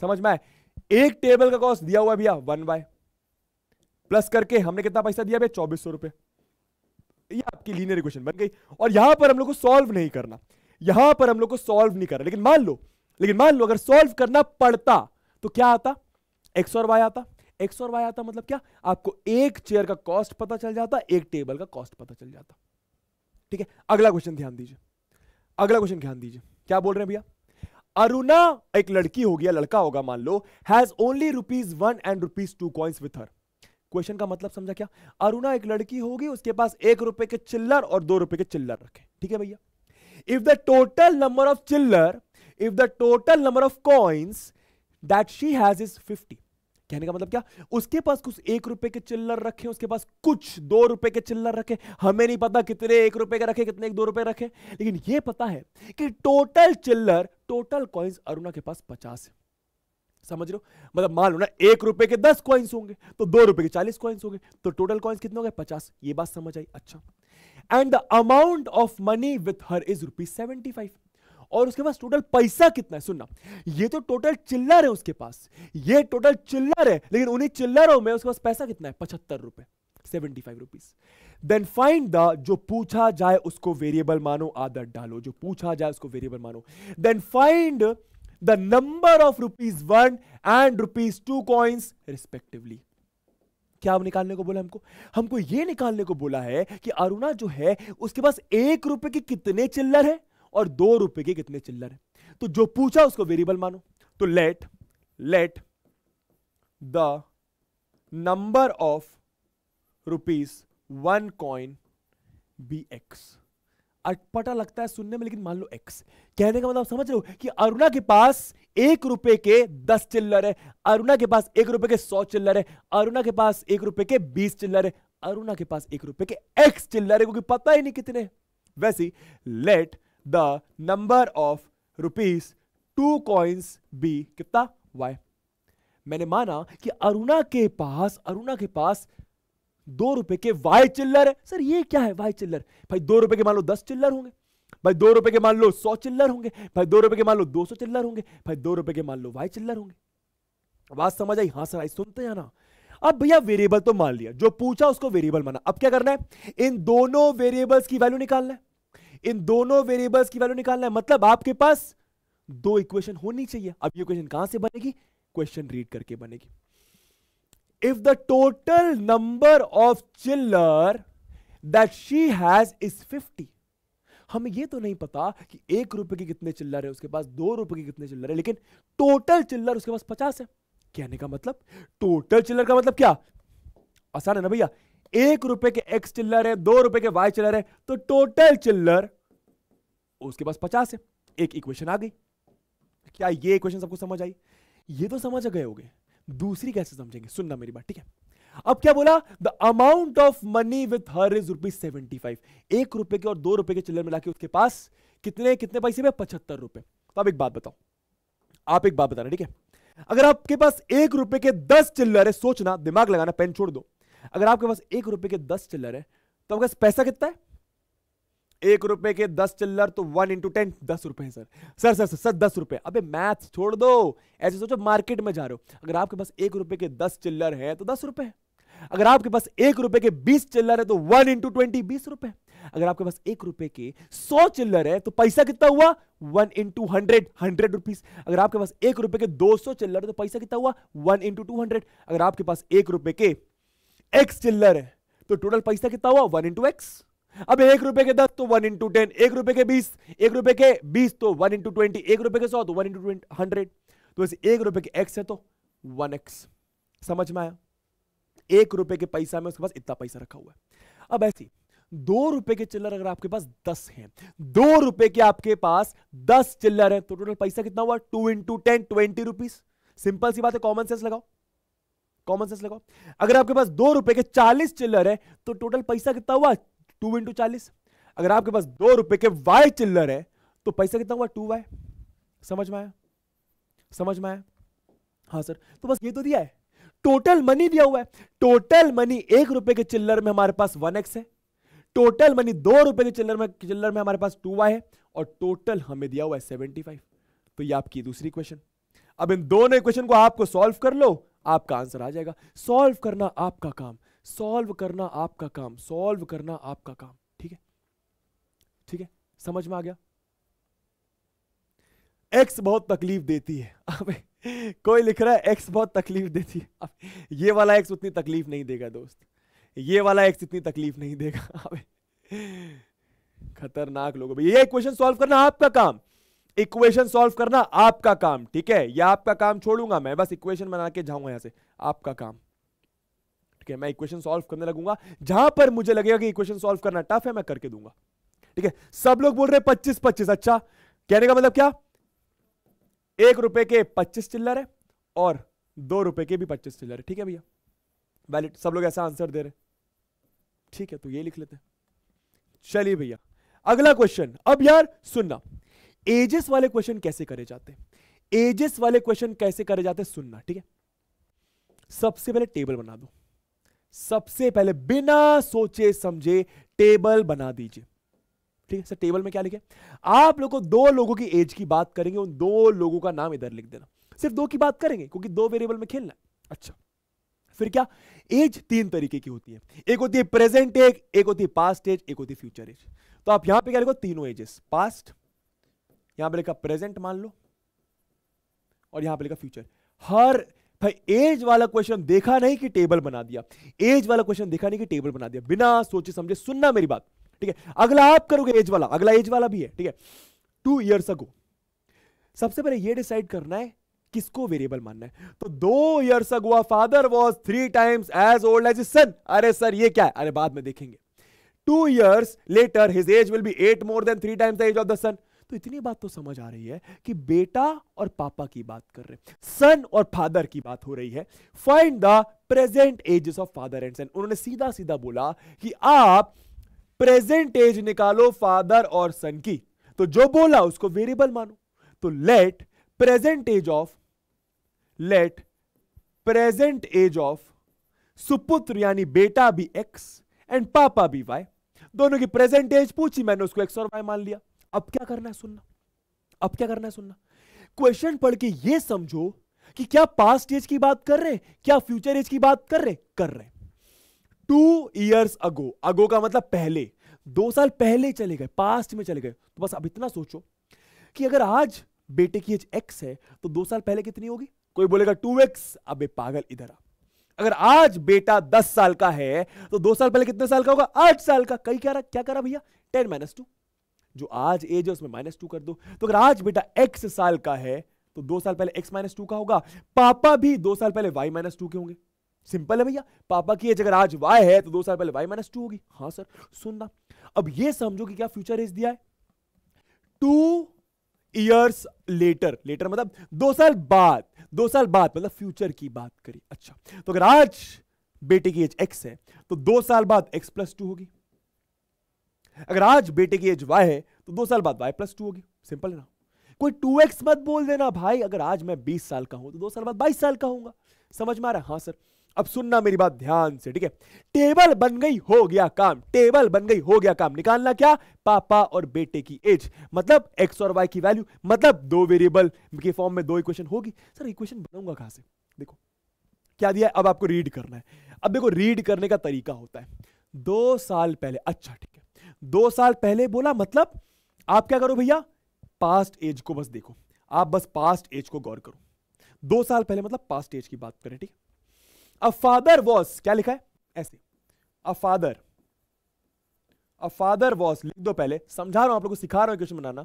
समझ में एक टेबल का कॉस्ट दिया हुआ भैया वन बाय प्लस करके हमने कितना पैसा दिया भैया चौबीस सौ रुपये ये आपकी लीनियर इक्वेशन बन गई और यहां पर हम लोग को सॉल्व नहीं करना यहां पर हम लोग को सॉल्व नहीं करना लेकिन मान लो लेकिन मान लो अगर सॉल्व करना पड़ता तो क्या आता एक्स और वाई आता एक्स और वाई आता मतलब क्या आपको एक चेयर का कॉस्ट पता चल जाता एक टेबल का कॉस्ट पता चल जाता ठीक है अगला क्वेश्चन ध्यान दीजिए अगला क्वेश्चन ध्यान दीजिए क्या बोल रहे हैं भैया अरुणा एक लड़की होगी या लड़का होगा मान लो has only rupees one and rupees two coins with her question का मतलब समझा क्या अरुणा एक लड़की होगी उसके पास एक रुपए के चिल्लर और दो रुपए के चिल्लर रखे ठीक है भैया if the total number of चिल्लर if the total number of coins that she has is fifty कहने का मतलब क्या उसके पास कुछ एक रुपए के चिल्लर रखे उसके पास कुछ दो रुपए के चिल्लर रखे हमें नहीं पता कितने एक रुपए के रखे कितने एक दो रुपए रखे लेकिन यह पता है कि टोटल चिल्लर टोटल कॉइन्स अरुणा के पास पचास है समझ लो मतलब मान लो ना एक रुपए के दस कॉइन्स होंगे तो दो रुपए के चालीस कॉइन्स होंगे तो टोटल कॉइन्स कितने हो गए पचास ये बात समझ आई अच्छा and the amount of money with her is rupees seventy five और उसके पास टोटल पैसा कितना है सुनना ये तो टोटल चिल्लर है उसके पास ये टोटल चिल्लर है लेकिन उन्हीं चिल्लरों में उसके पास पैसा कितना है पचहत्तर रुपए seventy five rupees then find the जो पूछा जाए उसको वेरिएबल मानो आदत डालो जो पूछा जाए उसको वेरिएबल मानो then find the number of rupees one and rupees two coins respectively. क्या अब निकालने को बोला हमको हमको ये निकालने को बोला है कि अरुणा जो है उसके पास एक रुपए के कितने चिल्लर है और दो रुपए के कितने चिल्लर है तो जो पूछा उसको वेरिएबल मानो तो let let the number of rupees one coin be x अटपटा लगता है सुनने में लेकिन मान लो एक्स कहने का मतलब समझ लो कि अरुणा के पास एक रुपए के दस चिल्लर है अरुणा के पास एक रुपए के सौ चिल्लर है अरुणा के पास एक रुपए के बीस चिल्लर है अरुणा के पास एक रुपए के एक्स चिल्लर है क्योंकि पता ही नहीं कितने वैसे let the number of rupees two coins be कितना वाई मैंने माना कि अरुणा के पास अरुणा के पास दो रुपए के वाई चिल्लर है सर ये क्या है वाई चिल्लर भाई दो रुपए के मान लो दस चिल्लर होंगे भाई दो रुपए के मान लो सौ चिल्लर होंगे भाई दो रुपए के मान लो दो सौ चिल्लर होंगे भाई दो रुपए के मान लो वाई चिल्लर होंगे बात समझ आई हाँ सर आई सुनते हैं ना अब भैया वेरिएबल तो मान लिया जो पूछा उसको वेरिएबल माना अब क्या करना है इन दोनों वेरिएबल्स की वैल्यू निकालना है इन दोनों वेरिएबल्स की वैल्यू निकालना है मतलब आपके पास दो इक्वेशन होनी चाहिए अब ये इक्वेशन कहां से बनेगी क्वेश्चन रीड करके बनेगी if the total number of चिल्लर that she has is fifty हमें यह तो नहीं पता कि एक रुपए के कितने चिल्लर है उसके पास दो रुपए के कितने चिल्लर है लेकिन टोटल चिल्लर उसके पास पचास है कहने का मतलब टोटल चिल्लर का मतलब क्या आसान है ना भैया एक रुपए के एक्स चिल्लर है दो रुपए के वाई चिल्लर है तो टोटल चिल्लर उसके पास पचास है एक इक्वेशन आ गई क्या ये इक्वेशन सबको समझ आई ये तो समझ गए हो गए दूसरी कैसे समझेंगे सुनना मेरी बात ठीक है अब क्या बोला the amount of money with her is rupees seventy five एक रुपए के और दो रुपए के चिल्लर मिला के उसके पास कितने कितने पैसे में पचहत्तर रुपए तो आप एक बात बताओ आप एक बात बताना ठीक है अगर आपके पास एक रुपए के दस चिल्लर है सोचना दिमाग लगाना पेन छोड़ दो अगर आपके पास एक रुपए के दस चिल्लर है तो आपके पास पैसा कितना है एक रुपए के दस चिल्लर तो वन इंटू टेन दस रुपए सर सर सर सर दस रुपए अबे मैथ छोड़ दो ऐसे सोचो मार्केट में जा रहे हो अगर आपके पास एक रुपए के दस चिल्लर है तो दस रुपए अगर आपके पास एक रुपए के बीस चिल्लर है तो वन इंटू ट्वेंटी बीस रुपए अगर आपके पास एक रुपए के सौ चिल्लर है तो पैसा कितना हुआ one into hundred hundred rupees अगर आपके पास एक रुपए के दो सौ चिल्लर है तो पैसा कितना हुआ वन इंटू टू हंड्रेड अगर आपके पास एक रुपए के एक्स चिल्लर है तो टोटल पैसा कितना हुआ वन इंटू एक्स अब एक रुपए के दस तो वन इंटू टेन एक रुपए के बीस एक रुपए के बीस तो वन इंटू ट्वेंटी एक रुपए के सौ तो वन इंटू ट्वेंटी हंड्रेड तो इस एक रुपए के एक्स है तो वन एक्स समझ में आया एक रुपए के पैसा में उसके पास इतना पैसा रखा हुआ है अब ऐसी दो रुपए के चिल्लर अगर आपके पास दस हैं दो रुपए के आपके पास दस चिल्लर हैं तो टोटल पैसा कितना हुआ two into ten twenty rupees simple सी बात है कॉमन सेंस लगाओ कॉमन सेंस लगाओ अगर आपके पास दो रुपए के चालीस चिल्लर है तो टोटल पैसा कितना हुआ टू इंटू चालीस अगर आपके पास दो रुपए के वाई चिल्लर है तो पैसा कितना हुआ टू वाई समझ में आया समझ में आया हाँ सर तो बस ये तो दिया है टोटल मनी दिया हुआ है टोटल मनी एक रुपए के चिल्लर में हमारे पास वन एक्स है टोटल मनी दो रुपए के चिल्लर में चिल्लर में हमारे पास टू वाई है और टोटल हमें दिया हुआ है सेवेंटी फाइव तो ये आपकी दूसरी क्वेश्चन अब इन दोनों क्वेश्चन को आपको सॉल्व कर लो आपका आंसर आ जाएगा सॉल्व करना आपका काम सॉल्व करना आपका काम सॉल्व करना आपका काम ठीक है ठीक है समझ में आ गया एक्स बहुत तकलीफ देती है अब कोई लिख रहा है एक्स बहुत तकलीफ देती है अब ये वाला एक्स उतनी तकलीफ नहीं देगा दोस्त ये वाला एक्स इतनी तकलीफ नहीं देगा अब खतरनाक लोगों भाई ये इक्वेशन सॉल्व करना आपका काम इक्वेशन सॉल्व करना आपका काम ठीक है ये आपका काम छोड़ूंगा मैं बस इक्वेशन बना के जाऊंगा यहां से आपका काम के मैं इक्वेशन सॉल्व करने लगूंगा जहां पर मुझे लगेगा कि इक्वेशन सॉल्व करना टफ है मैं करके दूंगा ठीक है सब लोग बोल रहे पच्चीस पच्चीस अच्छा कहने का मतलब क्या एक रुपए के पच्चीस चिल्लर है और दो रुपए के भी पच्चीस चिल्लर है ठीक है भैया वैलिड सब लोग ऐसा आंसर दे रहे ठीक है तो ये लिख लेते हैं चलिए भैया अगला क्वेश्चन अब यार सुनना एजेस वाले क्वेश्चन कैसे करे जाते एजेस वाले क्वेश्चन कैसे करे जाते सुनना ठीक है सबसे पहले टेबल बना दो सबसे पहले बिना सोचे समझे टेबल बना दीजिए ठीक है सर टेबल में क्या लिखे आप लोग को दो लोगों की एज की बात करेंगे उन दो लोगों का नाम इधर लिख देना सिर्फ दो की बात करेंगे क्योंकि दो वेरिएबल में खेलना है अच्छा फिर क्या एज तीन तरीके की होती है एक होती है प्रेजेंट एज एक होती है पास्ट एज एक होती है फ्यूचर एज तो आप यहां पे क्या लिखो तीनों एजेस पास्ट यहां पे लिखा प्रेजेंट मान लो और यहां पे लिखा फ्यूचर हर भाई एज वाला क्वेश्चन देखा नहीं कि टेबल बना दिया एज वाला क्वेश्चन देखा नहीं कि टेबल बना दिया बिना सोचे समझे सुनना मेरी बात ठीक है अगला आप करोगे एज वाला अगला एज वाला भी है ठीक है टू ईयर्स अगो सबसे पहले ये डिसाइड करना है किसको वेरिएबल मानना है तो दो years ago father was three times as old as son अरे सर ये क्या है अरे बाद में देखेंगे two years later his age will be eight more than three times age of the son तो इतनी बात तो समझ आ रही है कि बेटा और पापा की बात कर रहे सन और फादर की बात हो रही है find the present ages of father and son उन्होंने सीधा सीधा बोला कि आप प्रेजेंट एज निकालो फादर और सन की तो जो बोला उसको वेरिएबल मानो तो let present age of let present age of सुपुत्र यानी बेटा भी एक्स एंड पापा भी वाई दोनों की प्रेजेंट एज पूछी मैंने उसको एक्स और वाई मान लिया अब क्या करना है सुनना अब क्या करना है सुनना क्वेश्चन पढ़ के ये समझो कि क्या पास्ट एज की बात कर रहे हैं क्या फ्यूचर एज की बात कर रहे कर रहे टू ईयर्स अगो अगो का मतलब पहले दो साल पहले चले गए पास्ट में चले गए तो बस अब इतना सोचो कि अगर आज बेटे की एज एक्स है तो दो साल पहले कितनी होगी कोई बोलेगा टू एक्स अब पागल इधर आ अगर आज बेटा दस साल का है तो दो साल पहले कितने साल का होगा आठ साल का कई क्या क्या करा भैया टेन माइनस टू जो आज एज है उसमें माइनस टू कर दो तो अगर आज बेटा एक्स साल का है तो दो साल पहले एक्स माइनस टू का होगा पापा भी दो साल पहले वाई माइनस टू के होंगे सिंपल है भैया पापा की एज अगर आज वाई है तो दो साल पहले वाई माइनस टू होगी हाँ सर सुनना अब ये समझो कि क्या फ्यूचर एज दिया है टू ईयर्स लेटर लेटर मतलब दो साल बाद दो साल बाद मतलब फ्यूचर की बात करी अच्छा तो अगर आज बेटे की एज एक्स है तो दो साल बाद एक्स प्लस टू होगी अगर आज बेटे की एज वाई है तो दो साल बाद वाई प्लस टू होगी सिंपल है ना कोई टू एक्स मत बोल देना भाई अगर आज मैं बीस साल का हूं तो दो साल बाद बाईस साल का होगा समझ में आ रहा है हाँ सर अब सुनना मेरी बात ध्यान से ठीक है टेबल बन गई हो गया काम टेबल बन गई हो गया काम निकालना क्या पापा और बेटे की एज मतलब एक्स और वाई की वैल्यू मतलब दो वेरिएबल के फॉर्म में दो इक्वेशन होगी सर इक्वेशन बनाऊंगा कहां से देखो क्या दिया है? अब आपको रीड करना है अब देखो रीड करने का तरीका होता है दो साल पहले अच्छा दो साल पहले बोला मतलब आप क्या करो भैया पास्ट एज को बस देखो आप बस पास्ट एज को गौर करो दो साल पहले मतलब पास्ट एज की बात करें ठीक अ फादर वॉज क्या लिखा है ऐसे a father a father was लिख दो पहले समझा रहा हूं आप लोग को सिखा रहा हूं क्वेश्चन बनाना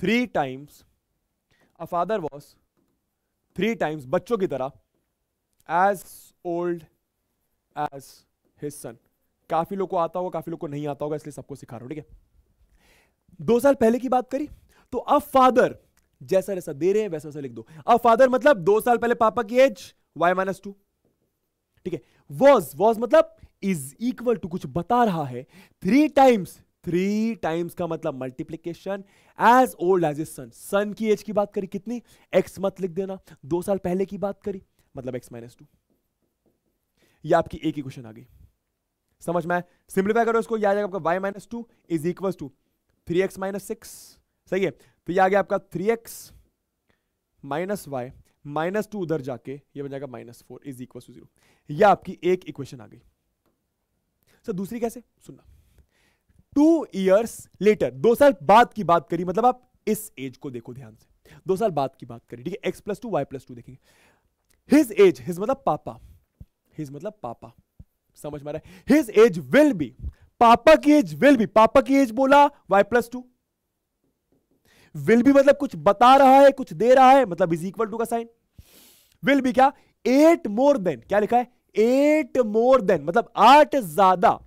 three times a father was three times बच्चों की तरह एज ओल्ड एज हिस्सन काफी लोग को आता होगा काफी लोग को नहीं आता होगा इसलिए सबको सिखा रहा हूं ठीक है दो साल पहले की बात करी तो अ फादर जैसा जैसा दे रहे हैं वैसा वैसा लिख दो अ फादर मतलब दो साल पहले पापा की एज वाई माइनस टू ठीक है वॉज वॉज मतलब इज इक्वल टू कुछ बता रहा है थ्री टाइम्स थ्री टाइम्स का मतलब multiplication as old as a son son की एज की बात करी कितनी एक्स मत लिख देना दो साल पहले की बात करी मतलब एक्स माइनस टू यह आपकी एक ही क्वेश्चन आ गई समझ में सिंप्लीफाई करो इसको याद आपका y minus two is equal to three x minus six सही है तो ये आ गया आपका three x minus Y minus two उधर जाके ये बन जाएगा minus four is equal to zero आपकी एक इक्वेशन आ गई सर दूसरी कैसे सुनना टू ईयर्स लेटर दो साल बाद की बात करी मतलब आप इस एज को देखो ध्यान से दो साल बाद की बात करी ठीक है x plus two Y plus two देखेंगे हिज एज हिज मतलब पापा हिज मतलब पापा समझ में आ रहा है हिज एज विल बी पापा की एज विल बी पापा की एज बोला y plus two will be मतलब कुछ बता रहा है कुछ दे रहा है मतलब इज इक्वल टू का साइन विल बी क्या एट मोर देन क्या लिखा है एट मोर देन मतलब आठ ज्यादा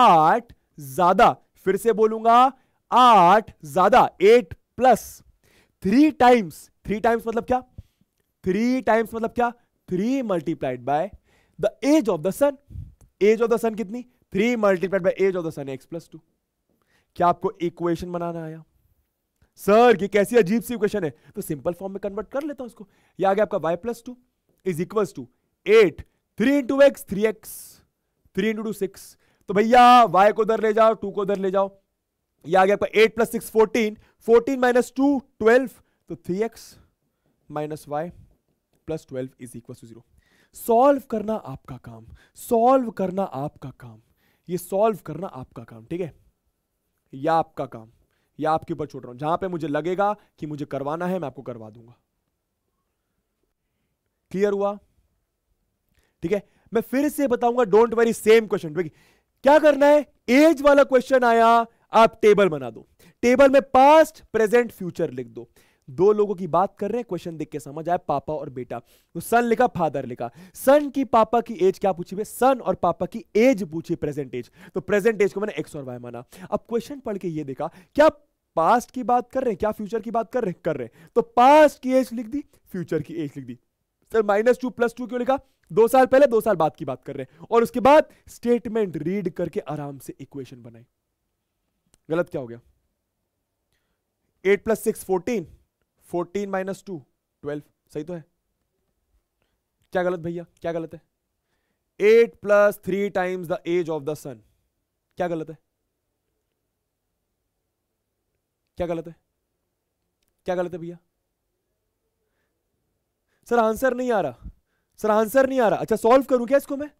आठ ज्यादा फिर से बोलूंगा आठ ज्यादा eight plus three times three times मतलब क्या थ्री टाइम्स मतलब क्या three multiplied by the age of the son age of the son कितनी three multiplied by age of the son x plus two क्या आपको इक्वेशन बनाना आया sir ये कैसी अजीब सी इक्वेशन है तो सिंपल फॉर्म में कन्वर्ट कर लेता हूं इसको ये आ गया आपका y plus two is equal to eight three into x three x three into two six तो भैया वाई को उधर ले जाओ टू को उधर ले जाओ ये आ गया आपका eight plus six fourteen fourteen minus two twelve तो three x minus y plus twelve is equal to zero solve करना आपका काम सॉल्व करना आपका काम ये सॉल्व करना आपका काम ठीक है या आपका काम या आपके ऊपर छोड़ रहा हूं जहां पे मुझे लगेगा कि मुझे करवाना है मैं आपको करवा दूंगा क्लियर हुआ ठीक है मैं फिर से बताऊंगा डोंट वेरी सेम क्वेश्चन क्या करना है एज वाला क्वेश्चन आया आप टेबल बना दो टेबल में पास्ट प्रेजेंट फ्यूचर लिख दो दो लोगों की बात कर रहे हैं क्वेश्चन देख के समझ आए पापा और बेटा तो सन लिखा फादर लिखा सन की पापा की एज क्या पूछी हुई सन और पापा की एज पूछी प्रेजेंट एज तो प्रेजेंट एज को मैंने एक्स और वाई माना अब क्वेश्चन पढ़ के ये देखा क्या पास्ट की बात कर रहे हैं क्या फ्यूचर की बात कर रहे कर रहे हैं तो पास्ट की एज लिख दी फ्यूचर की एज लिख दी sir minus two plus two क्यों लिखा दो साल पहले दो साल बाद की बात कर रहे हैं और उसके बाद स्टेटमेंट रीड करके आराम से इक्वेशन बनाई गलत क्या हो गया eight plus six fourteen fourteen minus two twelve सही तो है क्या गलत भैया क्या गलत है eight plus three times the age of the son क्या गलत है क्या गलत है क्या गलत है भैया सर आंसर नहीं आ रहा सर आंसर नहीं आ रहा अच्छा सॉल्व करूं क्या इसको मैं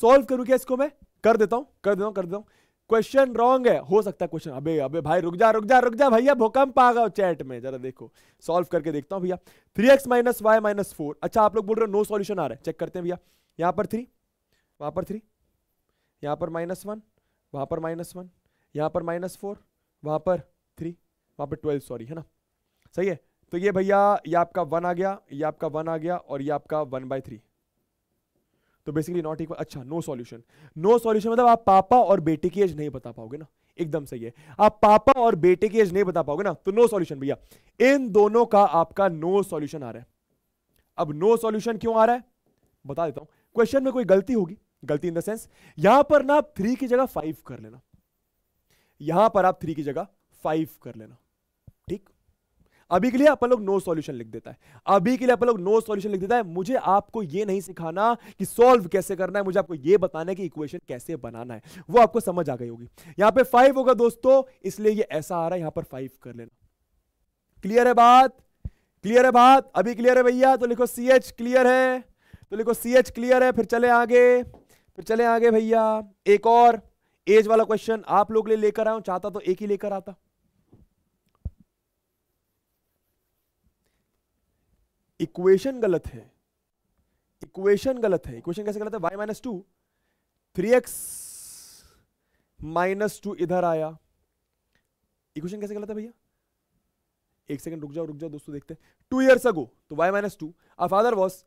सॉल्व करूं क्या इसको मैं कर देता हूं कर देता हूं कर देता हूं क्वेश्चन रॉन्ग है हो सकता है क्वेश्चन अबे अबे भाई रुक जा रुक जा रुक जा भैया भूकंप आ गया चैट में जरा देखो सॉल्व करके देखता हूँ भैया three x minus Y minus four अच्छा आप लोग बोल रहे हो नो सॉल्यूशन आ रहा है चेक करते हैं भैया यहाँ पर थ्री वहाँ पर थ्री यहाँ पर माइनस वन वहाँ पर माइनस वन यहाँ पर माइनस फोर वहाँ पर थ्री वहाँ पर ट्वेल्व सॉरी है ना सही है तो ये भैया ये आपका वन आ गया ये आपका वन आ गया और ये आपका वन बाय थ्री तो बेसिकली नॉट इक्वल अच्छा नो सॉल्यूशन नो सॉल्यूशन मतलब आप पापा और बेटे की एज नहीं बता पाओगे ना एकदम सही है आप पापा और बेटे की एज नहीं बता पाओगे ना तो नो सॉल्यूशन भैया इन दोनों का आपका नो सॉल्यूशन आ रहा है अब नो सॉल्यूशन क्यों आ रहा है बता देता हूं क्वेश्चन में कोई गलती होगी गलती इन द सेंस यहां पर ना आप थ्री की जगह फाइव कर लेना यहां पर आप थ्री की जगह फाइव कर लेना अभी के लिए अपन लोग नो सॉल्यूशन लिख देता है अभी के लिए अपन लोग नो सॉल्यूशन लिख देता है मुझे आपको ये नहीं सिखाना कि सॉल्व कैसे करना है मुझे आपको ये बताना है कि इक्वेशन कैसे बनाना है वो आपको समझ आ गई होगी यहां पे फाइव होगा दोस्तों इसलिए ये ऐसा आ रहा है यहां पर फाइव कर लेना क्लियर है बात क्लियर है बात अभी क्लियर है भैया तो लिखो सी एच क्लियर है तो लिखो सी एच क्लियर है फिर चले आगे फिर चले आगे भैया एक और एज वाला क्वेश्चन आप लोग ले लेकर आऊं चाहता तो एक ही लेकर आता इक्वेशन गलत है इक्वेशन गलत है इक्वेशन कैसे गलत है y minus two three x minus two इधर आया इक्वेशन कैसे गलत है भैया एक सेकंड रुक जाओ रुक जाओ दोस्तों देखते हैं टू ईयर्स अगो तो y minus two our father was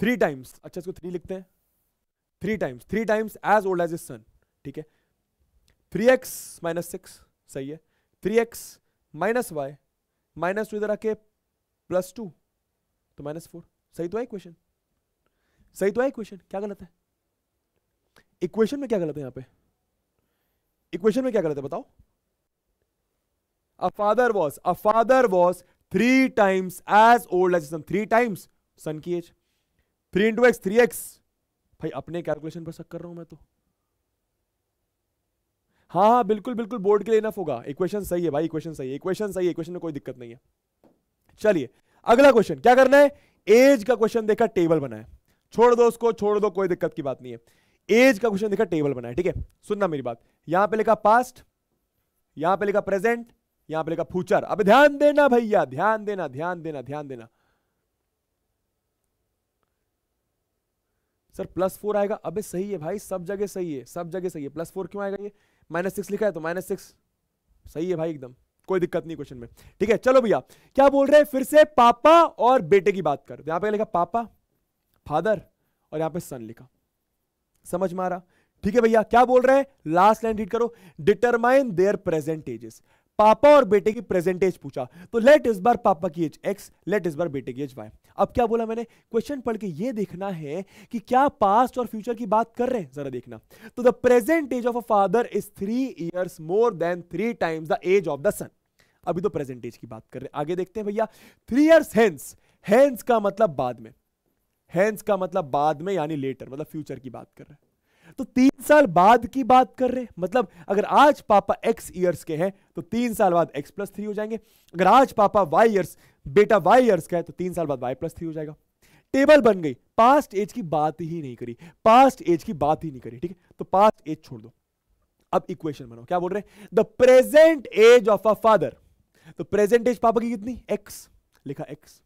three times अच्छा इसको थ्री लिखते हैं three times three times as old as is son ठीक है थ्री एक्स माइनस सिक्स सही है three x minus Y minus two इधर आके प्लस टू तो माइनस फोर सही तो है इक्वेशन सही तो है इक्वेशन क्या गलत है इक्वेशन में क्या गलत है यहां पे इक्वेशन में क्या गलत है बताओ a father was a father was three times as old as son three times son की age three into x three x भाई अपने कैलकुलेशन पर शक कर रहा हूं मैं तो हाँ हाँ बिल्कुल बिल्कुल बोर्ड के लिए इनफ होगा इक्वेशन सही है भाई इक्वेशन सही है इक्वेशन सही है इक्वेशन में कोई दिक्कत नहीं है चलिए अगला क्वेश्चन क्या करना है एज का क्वेश्चन देखा टेबल बनाए छोड़ दो उसको छोड़ दो कोई दिक्कत की बात नहीं है एज का क्वेश्चन देखा टेबल बनाए ठीक है सुनना मेरी बात यहां पे लिखा पास्ट यहां पे लिखा प्रेजेंट यहां पे लिखा फ्यूचर अब ध्यान देना भैया ध्यान देना ध्यान देना ध्यान देना सर प्लस फोर आएगा अबे सही है भाई सब जगह सही है सब जगह सही है प्लस फोर क्यों आएगा ये माइनस सिक्स लिखा है तो माइनस सिक्स सही है भाई एकदम कोई दिक्कत नहीं क्वेश्चन में ठीक है चलो भैया क्या बोल रहे हैं फिर से पापा और बेटे की बात कर यहां पर लिखा पापा फादर और यहां पे सन लिखा समझ में आ रहा ठीक है भैया क्या बोल रहे हैं लास्ट लाइन रीड करो डिटरमाइन देयर प्रेजेंट एजेस पापा और बेटे की प्रेजेंट एज पूछा तो लेट इस बार पापा की एज एक्स लेट इस बार बेटे की एज वाई अब क्या बोला मैंने क्वेश्चन पढ़ के ये देखना है कि क्या पास्ट और फ्यूचर की बात कर रहे हैं जरा देखना तो the present age of a father is three years more than three times the age of the son अभी तो प्रेजेंटेज की बात कर रहे हैं आगे देखते हैं भैया थ्री इयर्स हेंस हेंस का मतलब बाद में हेंस का मतलब बाद में यानी लेटर मतलब फ्यूचर की बात कर रहे हैं तो तीन साल बाद की बात कर रहे हैं मतलब अगर आज पापा एक्स ईयर्स के हैं तो तीन साल बाद एक्स प्लस थ्री हो जाएंगे अगर आज पापा वाई ईयर्स बेटा वाई ईयर्स का है तो तीन साल बाद वाई प्लस थ्री हो जाएगा टेबल बन गई पास्ट एज की बात ही नहीं करी पास्ट एज की बात ही नहीं करी ठीक है तो पास्ट एज छोड़ दो अब इक्वेशन बनाओ क्या बोल रहे हैं the present age of a father तो एज पापा की कितनी एक्स लिखा एक्स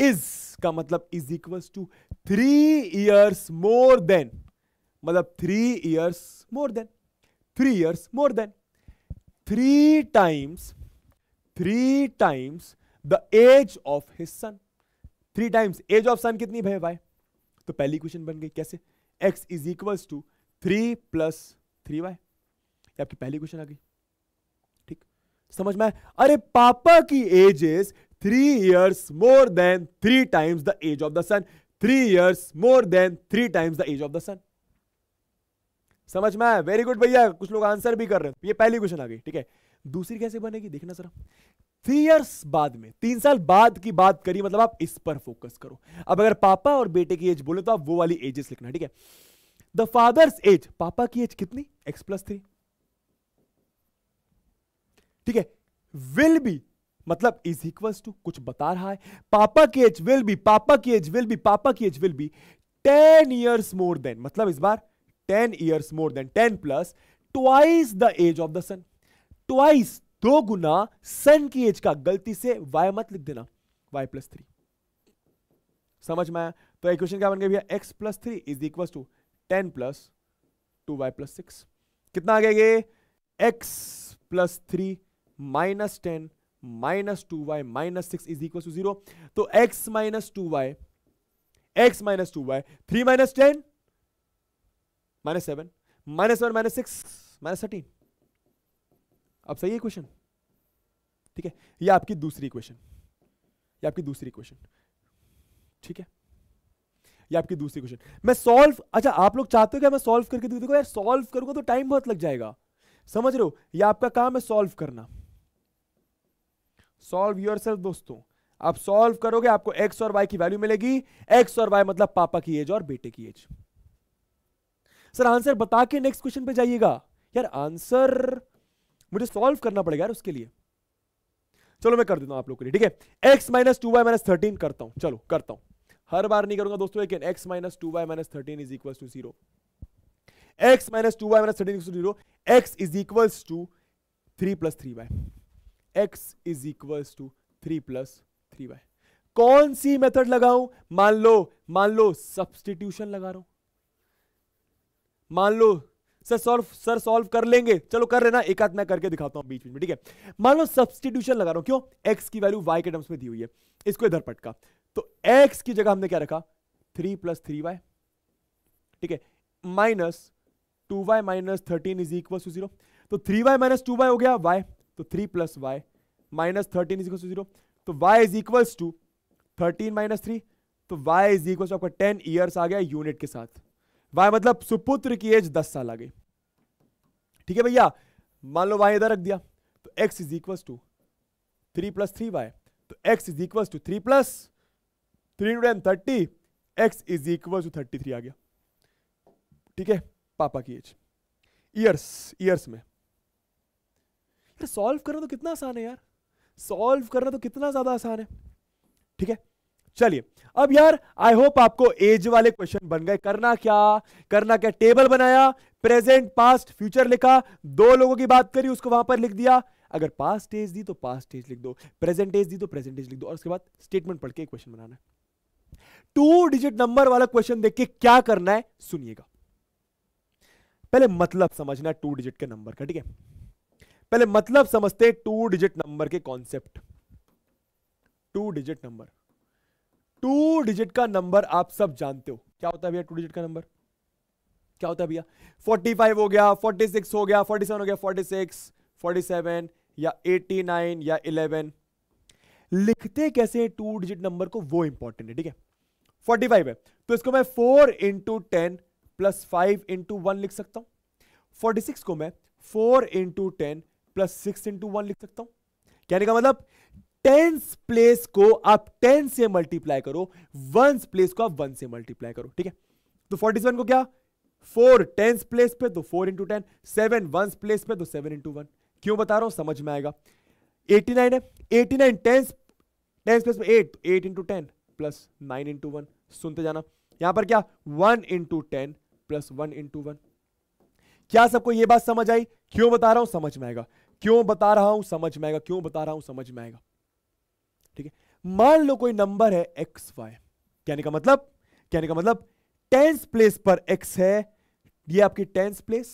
इज का मतलब is equal to three years more than मतलब three years more than three years more than three times three times the age of his son three times age of son कितनी भाई भाई तो पहली question बन गई कैसे x is equal to three plus three y आपकी पहली क्वेश्चन आ गई समझ में अरे पापा की age is three years more than three times the age of the son three years more than three times the age of the son समझ में आया वेरी गुड भैया कुछ लोग आंसर भी कर रहे हैं ये पहली क्वेश्चन आ गई ठीक है दूसरी कैसे बनेगी देखना जरा थ्री इयर्स बाद में तीन साल बाद की बात करी मतलब आप इस पर फोकस करो अब अगर पापा और बेटे की एज बोले तो आप वो वाली एजेस लिखना ठीक है द फादर्स एज पापा की एज कितनी एक्स प्लस थ्री ठीक है विल बी मतलब इज इक्वल टू कुछ बता रहा है पापा की एज विल बी पापा की एज विल बी पापा की age will be ten years more than मतलब इस बार ten years more than ten plus twice the age of the son twice दो गुना सन की एज का गलती से वाई मत लिख देना वाई प्लस थ्री समझ में आया तो इक्वेशन क्या बन गया भैया x plus three is equal to ten plus two Y plus six कितना आ गया ये x plus three minus ten minus two Y minus six is equal to zero तो x minus two y x minus two Y three minus ten minus seven minus seven minus six minus thirteen अब सही है question ठीक है ये आपकी दूसरी question ये आपकी दूसरी क्वेश्चन ठीक है ये आपकी दूसरी क्वेश्चन मैं सॉल्व अच्छा आप लोग चाहते हो क्या मैं सॉल्व करके देखो यार सॉल्व करूंगा तो टाइम बहुत लग जाएगा समझ रहे हो ये आपका काम है सॉल्व करना सॉल्व योर दोस्तों आप सॉल्व करोगे आपको एक्स और वाई की वैल्यू मिलेगी एक्स और वाई मतलब पापा की एज और बेटे की एज सर आंसर बता के नेक्स्ट क्वेश्चन पे जाइएगा यार आंसर मुझे सॉल्व करना पड़ेगा यार उसके लिए चलो मैं कर देता हूं आप लोग के लिए ठीक है x minus two Y minus thirteen करता हूं चलो करता हूं हर बार नहीं करूंगा दोस्तों लेकिन x minus two Y minus thirteen is equal to zero x minus two Y minus thirteen zero x is equal to three plus three y x is equal to three plus three y कौन सी method लगाऊ मान लो मान लो substitution लगा रहा हूं मान लो सर सॉल्व सर सॉल्व कर लेंगे चलो कर लेना एक हाथ मैं करके दिखाता हूं बीच बीच में ठीक है मान लो सब्सटीट्यूशन लगा रहा हूं क्यों एक्स की वैल्यू वाई के टर्म्स में दी हुई है इसको इधर पटका तो एक्स की जगह हमने क्या रखा थ्री प्लस थ्री वाई ठीक है minus two Y minus thirteen is equal to zero तो three y minus two y हो गया वाई तो three plus y minus thirteen is zero तो y is equals to thirteen minus three तो y is equals आपका ten years आ गया unit के साथ वाई मतलब सुपुत्र की एज दस साल आ गई ठीक है भैया मान लो वाई इधर रख दिया तो x is equals to three plus three y तो x is equals to three plus three hundred and thirty x is equal to thirty three आ गया ठीक है पापा की एज ईयर्स ईयर्स में अरे सॉल्व करना तो कितना आसान है यार सॉल्व करना तो कितना ज्यादा आसान है ठीक है चलिए अब यार आई होप आपको एज वाले क्वेश्चन बन गए करना क्या करना क्या टेबल बनाया प्रेजेंट पास्ट फ्यूचर लिखा दो लोगों की बात करी उसको वहां पर लिख दिया अगर पास्ट एज दी तो पास्ट एज लिख दो प्रेजेंट एज दी तो प्रेजेंट एज लिख दो और उसके बाद स्टेटमेंट पढ़ के क्वेश्चन बनाना है टू डिजिट नंबर वाला क्वेश्चन देख के क्या करना है सुनिएगा पहले मतलब समझना टू डिजिट के नंबर का ठीक है पहले मतलब समझते हैं टू डिजिट नंबर के concept two digit number two digit का नंबर आप सब जानते हो क्या होता है भैया टू डिजिट का नंबर क्या होता है भैया 45 हो गया 46 हो गया 47 हो गया 46 47 या 89 या 11 लिखते कैसे टू डिजिट नंबर को वो इंपॉर्टेंट है ठीक है 45 है तो इसको मैं 4 into ten plus five into one लिख सकता हूं 46 को मैं 4 into ten plus six into one लिख सकता हूं कहने का मतलब टेंस प्लेस को आप टेन से मल्टीप्लाई करो वन प्लेस को आप वन से मल्टीप्लाई करो ठीक है तो फोर्टी सेवन को क्या फोर टेंस प्लेस पे तो four into ten seven ones place पे तो सेवन इंटू वन क्यों बता रहा हूं समझ में आएगा एटी नाइन है eighty nine tens tens place पे eight eight into ten plus nine into one सुनते जाना यहां पर क्या one into ten plus one into one क्या सबको यह बात समझ आई क्यों बता रहा हूं समझ में आएगा क्यों बता रहा हूं समझ में आएगा क्यों बता रहा हूं समझ में आएगा ठीक है मान लो कोई नंबर है एक्स वाई कहने का मतलब कहने का मतलब टेंस प्लेस पर एक्स है ये आपकी टेंस प्लेस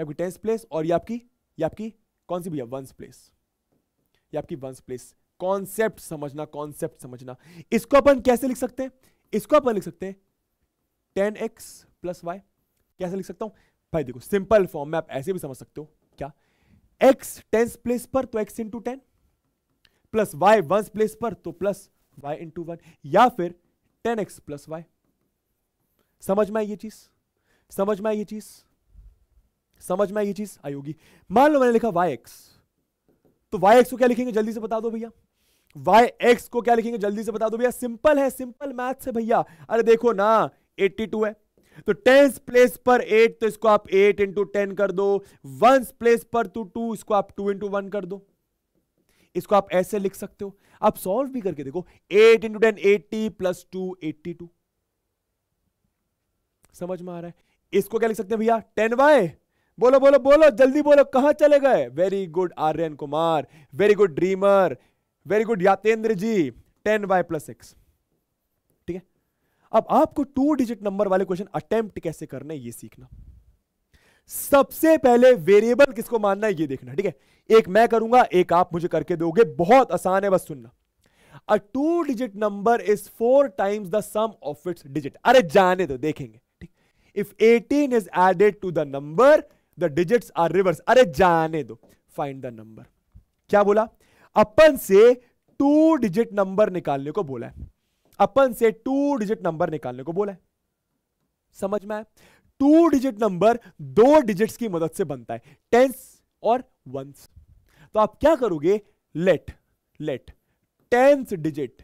आपकी टेंस प्लेस और ये आपकी ये आपकी कौन सी है वंस प्लेस ये आपकी वंस प्लेस कॉन्सेप्ट समझना कॉन्सेप्ट समझना इसको अपन कैसे लिख सकते हैं इसको अपन लिख सकते हैं टेन एक्स प्लस वाई कैसे लिख सकता हूं भाई देखो सिंपल फॉर्म में आप ऐसे भी समझ सकते हो एक्स टेंस प्लेस पर तो x into ten plus y ones place पर तो प्लस वाई इंटू वन या फिर टेन एक्स प्लस वाई समझ में आई ये चीज समझ में आई ये चीज समझ में आई ये चीज आई होगी मान लो मैंने लिखा वाई एक्स तो वाई एक्स को क्या लिखेंगे जल्दी से बता दो भैया वाई एक्स को क्या लिखेंगे जल्दी से बता दो भैया सिंपल है सिंपल मैथ से भैया अरे देखो ना 82 है तो टेंस प्लेस पर एट तो इसको आप एट इंटू टेन कर दो वंस प्लेस पर टू टू इसको आप टू इंटू वन कर दो इसको आप ऐसे लिख सकते हो आप सॉल्व भी करके देखो eight into ten eighty plus two eighty two समझ में आ रहा है इसको क्या लिख सकते हैं भैया टेन वाई बोलो बोलो बोलो जल्दी बोलो कहां चले गए very good Aryan Kumar very good dreamer very good Yatendra ji ten y plus six अब आपको टू डिजिट नंबर वाले क्वेश्चन अटेम्प्ट कैसे करना है ये सीखना सबसे पहले वेरिएबल किसको मानना है ये देखना ठीक है एक मैं करूंगा एक आप मुझे करके दोगे बहुत आसान है बस सुनना अ two digit number is four times the sum of its digit अरे जाने दो देखेंगे ठीक if 18 is added to the number the digits are reverse अरे जाने दो फाइंड द नंबर क्या बोला अपन से टू डिजिट नंबर निकालने को बोला है अपन से टू डिजिट नंबर निकालने को बोला है समझ में आया टू डिजिट नंबर दो डिजिट्स की मदद से बनता है टेंस और वंस तो आप क्या करोगे लेट लेट टेंस डिजिट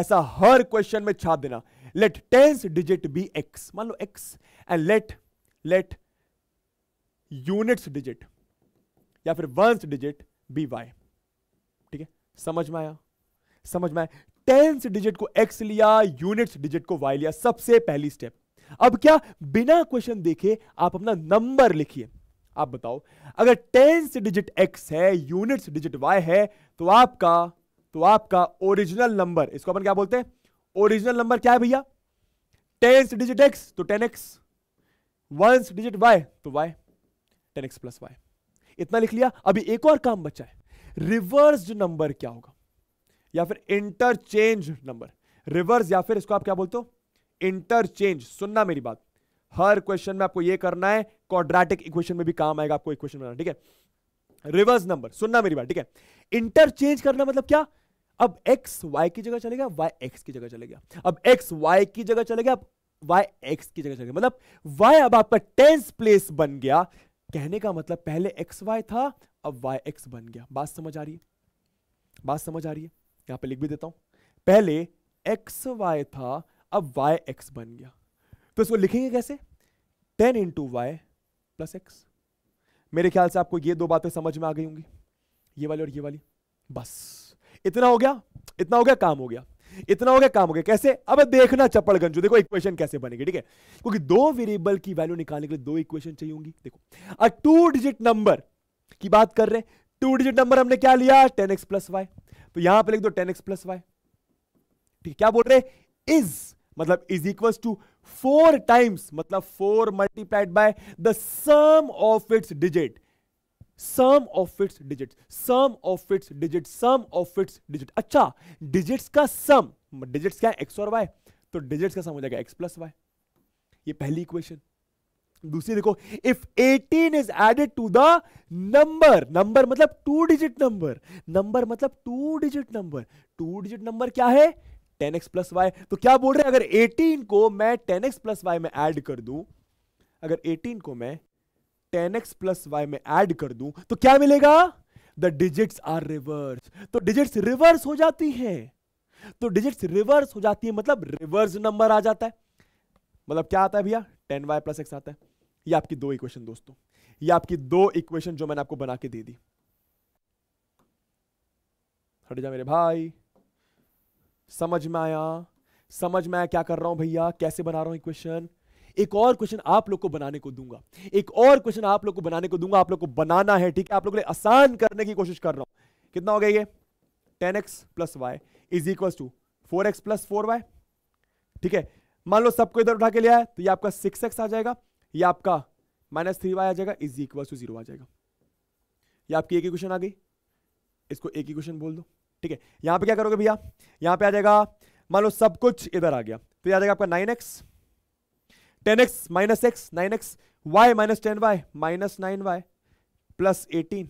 ऐसा हर क्वेश्चन में छाप देना let tens digit be x मान लो x and let let units digit या फिर वंस डिजिट बी वाई ठीक है समझ में आया समझ में आया टेंस डिजिट को एक्स लिया यूनिट्स डिजिट को वाई लिया सबसे पहली स्टेप अब क्या बिना क्वेश्चन देखे आप अपना नंबर लिखिए आप बताओ अगर टेंस डिजिट एक्स है यूनिट्स डिजिट वाई है तो आपका तो आपका ओरिजिनल नंबर इसको अपन क्या बोलते हैं ओरिजिनल नंबर क्या है भैया टेंस डिजिट एक्स तो ten x ones digit y तो y ten x plus y इतना लिख लिया अभी एक और काम बचा है रिवर्स नंबर क्या होगा या फिर इंटरचेंज नंबर रिवर्स या फिर इसको आप क्या बोलते हो इंटरचेंज सुनना मेरी बात हर क्वेश्चन में आपको ये करना है क्वाड्रेटिक इक्वेशन में भी काम आएगा आपको इक्वेशन बनाना ठीक है रिवर्स नंबर सुनना मेरी बात ठीक है इंटरचेंज करना मतलब क्या अब एक्स वाई की जगह चलेगा वाई एक्स की जगह चलेगा अब एक्स वाई की जगह चलेगा अब वाई एक्स की जगह चलेगा मतलब वाई अब आपका टेंस प्लेस बन गया कहने का मतलब पहले एक्स वाई था अब वाई एक्स बन गया बात समझ आ रही है बात समझ आ रही है यहां पे लिख भी देता हूं पहले एक्स वाई था अब वाई एक्स बन गया तो इसको लिखेंगे कैसे ten into y plus x मेरे ख्याल से आपको ये दो बातें समझ में आ गई होंगी ये वाली और ये वाली बस इतना हो गया इतना हो गया काम हो गया इतना हो गया काम हो गया कैसे अब देखना चपड़गंजू देखो इक्वेशन कैसे बनेगी ठीक है क्योंकि दो वेरिएबल की वैल्यू निकालने के लिए दो इक्वेशन चाहिए होंगी देखो अ टू डिजिट नंबर की बात कर रहे हैं टू डिजिट नंबर हमने क्या लिया टेन एक्स प्लस वाई तो यहां पर लिख दो टेन एक्स प्लस वाई ठीक क्या बोल रहे इज मतलब is equal to four times मतलब four multiplied by the sum of its digit sum of its digit sum of its digit sum of its digit अच्छा डिजिट्स का sum digits क्या है एक्स और वाई तो digits का सम हो जाएगा एक्स प्लस वाई ये पहली इक्वेशन दूसरी देखो if 18 is added to the number number मतलब टू डिजिट नंबर नंबर मतलब two digit number two digit number क्या है 10x प्लस वाई तो क्या बोल रहे हैं अगर 18 को मैं 10x प्लस वाई में ऐड कर दूं अगर 18 को मैं 10x प्लस वाई में ऐड कर दूं तो क्या मिलेगा द डिजिट्स आर रिवर्स तो डिजिट्स रिवर्स हो जाती है तो डिजिट्स रिवर्स हो जाती है मतलब रिवर्स नंबर आ जाता है मतलब क्या आता है भैया टेन वाई प्लस एक्स आता है ये आपकी दो इक्वेशन दोस्तों ये आपकी दो इक्वेशन जो मैंने आपको बना के दे दी हट जा मेरे भाई समझ में आया समझ में आया क्या कर रहा हूं भैया कैसे बना रहा हूं इक्वेशन एक और क्वेश्चन आप लोग को बनाने को दूंगा एक और क्वेश्चन आप लोग को बनाने को दूंगा आप लोग को बनाना है ठीक है आप लोग आसान करने की कोशिश कर रहा हूं कितना हो गया ये ten x plus y is equal to four x plus four y ठीक है मान लो सबको इधर उठा के लिया है तो ये आपका सिक्स एक्स आ जाएगा ये आपका माइनस थ्री वाई आ जाएगा इज इक्वल टू जीरो आ जाएगा ये आपकी एक ही क्वेश्चन आ गई इसको एक ही क्वेश्चन बोल दो ठीक है यहाँ पे क्या करोगे भैया यहां पे आ जाएगा मान लो सब कुछ इधर आ गया तो आ जाएगा आपका nine x ten x minus x nine x y minus ten y minus nine y plus eighteen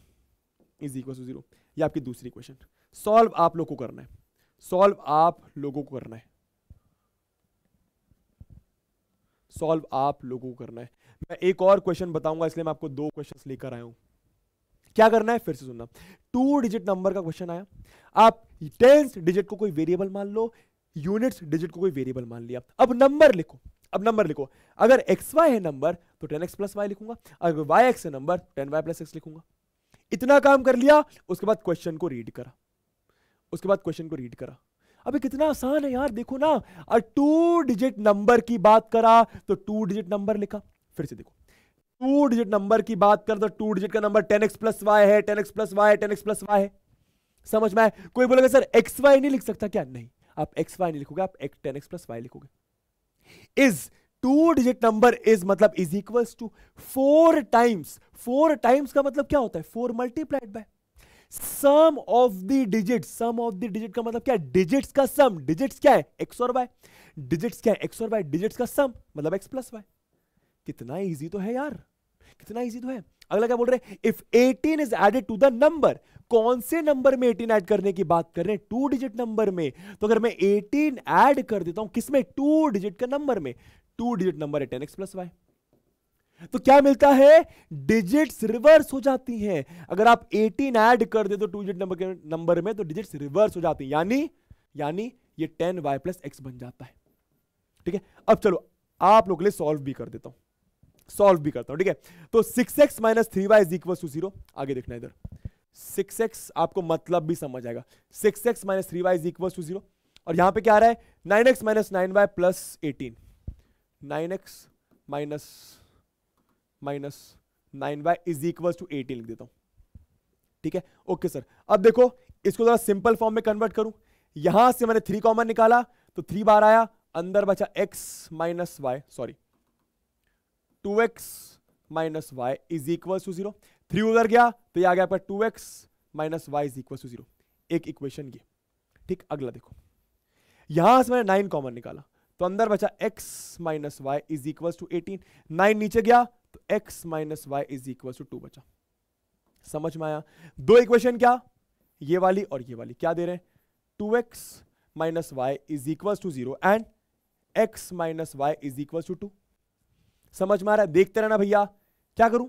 is equal to zero आपकी दूसरी क्वेश्चन सॉल्व आप लोगों को करना है सॉल्व आप लोगों को करना है सॉल्व आप लोगों को करना है मैं एक और क्वेश्चन बताऊंगा इसलिए मैं आपको दो क्वेश्चन लेकर आया हूं क्या करना है फिर से सुनना टू डिजिट नंबर का क्वेश्चन आया आप टेंस डिजिट को कोई वेरिएबल मान लो यूनिट्स डिजिट को कोई वेरिएबल मान लिया अब नंबर लिखो अब नंबर लिखो अगर एक्स वाई है नंबर तो टेन एक्स प्लस वाई लिखूंगा अगर वाई एक्स है number ten y plus x लिखूंगा इतना काम कर लिया उसके बाद क्वेश्चन को रीड करा उसके बाद क्वेश्चन को रीड करा अबे कितना आसान है यार देखो ना और टू डिजिट नंबर की बात करा तो टू डिजिट नंबर लिखा फिर से देखो टू डिजिट नंबर की बात कर तो टू डिजिट का number ten x plus y है टेन एक्स प्लस वाई है टेन एक्स प्लस वाई है समझ में आए कोई बोलेगा सर एक्स वाई नहीं लिख सकता क्या नहीं आप एक्स वाई नहीं लिखोगे आप टेन एक्स प्लस वाई लिखोगे is two digit number is मतलब is equal to four times four times का मतलब क्या होता है four multiplied by sum of the digit sum of the digit का मतलब क्या डिजिट्स का सम डिजिट्स क्या है एक्स और वाई डिजिट्स क्या है एक्स और वाई डिजिट्स का सम मतलब एक्स प्लस वाई कितना इजी तो है यार कितना इजी तो है अगला क्या बोल रहे हैं if 18 is added to the number कौन से नंबर में 18 ऐड करने की बात कर रहे हैं टू डिजिट नंबर में तो अगर मैं 18 ऐड कर देता हूं किसमें टू डिजिट के नंबर में टू डिजिट नंबर है टेन एक्स प्लस वाई तो क्या मिलता है डिजिट्स रिवर्स हो जाती हैं अगर आप 18 ऐड कर दे तो टू डिजिट नंबर के नंबर में तो डिजिट्स रिवर्स हो जाती हैं यानी यानी ये 10y वाई प्लस एक्स बन जाता है ठीक है अब चलो आप लोग के लिए सॉल्व भी कर देता हूं सॉल्व भी करता हूं ठीक है तो six x minus three Y is equal to zero आगे देखना इधर सिक्स एक्स आपको मतलब भी समझ आएगा six x minus three Y is equal to zero और यहां पे क्या आ रहा है nine x minus nine y plus eighteen nine x minus minus nine y is equal to eighteen लिख देता हूं ठीक है ओके सर अब देखो इसको जरा सिंपल फॉर्म में कन्वर्ट करूं यहां से मैंने थ्री कॉमन निकाला तो थ्री बार आया अंदर बचा x minus y sorry two x minus Y is equal to zero three उधर गया तो ये आ गया two x minus Y is equal to zero एक इक्वेशन ये ठीक अगला देखो यहां से मैंने नाइन कॉमन निकाला तो अंदर बचा x minus Y is equal to eighteen nine नीचे गया x minus Y is equal to two बचा समझ में आया दो इक्वेशन क्या ये वाली और ये वाली क्या दे रहे हैं two x minus Y is equal to zero and x minus Y is equal to two समझ में आ रहा है देखते रहना भैया क्या करूं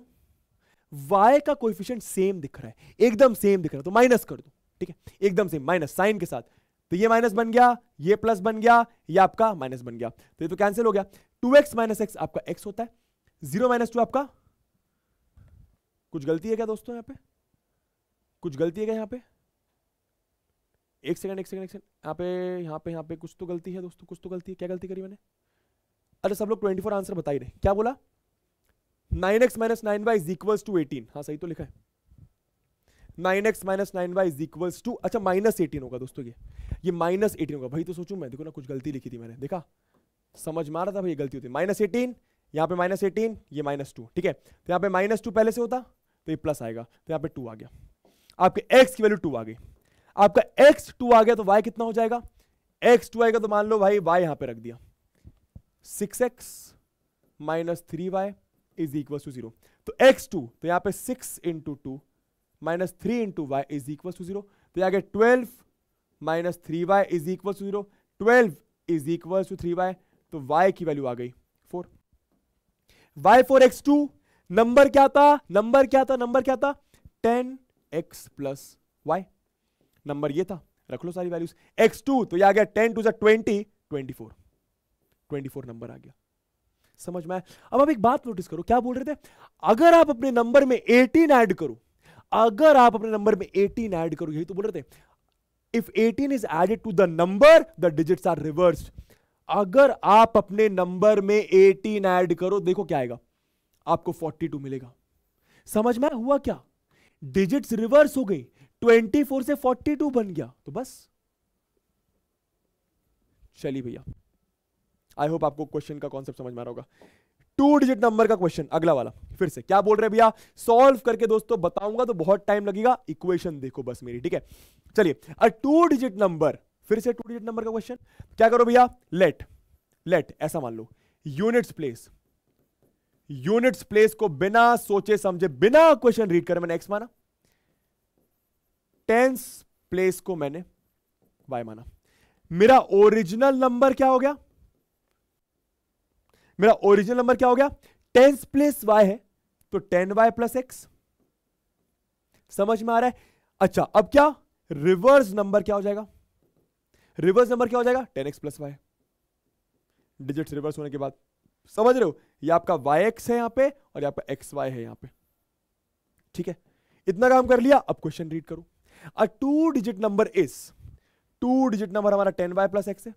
y का कोएफिशिएंट सेम दिख रहा है एकदम सेम दिख रहा है तो माइनस कर दो ठीक है एकदम सेम माइनस साइन के साथ तो ये माइनस बन गया ये प्लस बन गया ये आपका माइनस बन गया तो ये तो कैंसिल हो गया टू एक्स माइनस एक्स आपका एक्स होता है जीरो माइनस टू आपका कुछ गलती है क्या दोस्तों यहां पे कुछ गलती है क्या यहां पे एक सेकंड एक सेकंड एक सेकंड यहां पे यहां पे यहां पे कुछ तो गलती है दोस्तों कुछ तो गलती है क्या गलती करी मैंने अरे सब लोग ट्वेंटी फोर आंसर बता रहे क्या बोला nine x minus nine y is equals to eighteen हाँ सही तो लिखा है nine x minus nine y is equals to अच्छा माइनस एटीन होगा दोस्तों ये ये माइनस एटीन होगा भाई तो सोचू मैं देखो ना कुछ गलती लिखी थी मैंने देखा समझ मारा था भाई गलती होती माइनस एटीन यहाँ पे माइनस एटीन ये माइनस टू ठीक है तो यहाँ पे माइनस टू पहले से होता तो ये प्लस आएगा तो यहाँ पे टू आ गया आपके एक्स की वैल्यू टू आ गई आपका एक्स टू आ गया तो वाई कितना हो जाएगा एक्स टू आएगा तो मान लो भाई वाई यहाँ पे रख दिया six x minus three Y is equal to zero तो एक्स टू तो यहाँ पे six into two minus three into Y is equal to zero तो यहाँ के twelve minus three Y is equal to zero twelve is equal to three y तो y की value आ गई four y four x two number क्या था number क्या था नंबर क्या था ten x plus Y number ये था रख लो सारी वैल्यूज एक्स टू तो ये आ गया ten two twenty twenty four twenty four number आ गया समझ में आया अब आप एक बात नोटिस करो क्या बोल रहे थे अगर आप अपने नंबर में एटीन ऐड करो अगर आप अपने नंबर में एटीन ऐड करो यही तो बोल रहे थे if 18 is added to the number the digit are reversed अगर आप अपने नंबर में 18 ऐड करो देखो क्या आएगा आपको 42 मिलेगा समझ में हुआ क्या डिजिट्स रिवर्स हो गई 24 से 42 बन गया तो बस चलिए भैया आई होप आपको क्वेश्चन का कॉन्सेप्ट समझ में आ रहा होगा टू डिजिट नंबर का क्वेश्चन अगला वाला फिर से क्या बोल रहे भैया सॉल्व करके दोस्तों बताऊंगा तो बहुत टाइम लगेगा इक्वेशन देखो बस मेरी ठीक है चलिए अ टू डिजिट नंबर फिर से टू डिजिट नंबर का क्वेश्चन क्या करो भैया लेट लेट ऐसा मान लो यूनिट्स प्लेस यूनिट्स प्लेस को बिना सोचे समझे बिना क्वेश्चन रीड कर मैंने एक्स माना टेंस प्लेस को मैंने वाई माना मेरा ओरिजिनल नंबर क्या हो गया मेरा ओरिजिनल नंबर क्या हो गया टेंस प्लेस वाई है तो टेन वाई प्लस एक्स समझ में आ रहा है अच्छा अब क्या रिवर्स नंबर क्या हो जाएगा रिवर्स नंबर क्या हो जाएगा ten x plus y digit reverse होने के बाद समझ रहे हो ये आपका वाई एक्स है यहां पे और ये आपका एक्स वाई है यहां पे ठीक है इतना काम कर लिया अब क्वेश्चन रीड करो a two digit number is two digit number हमारा टेन वाई प्लस एक्स है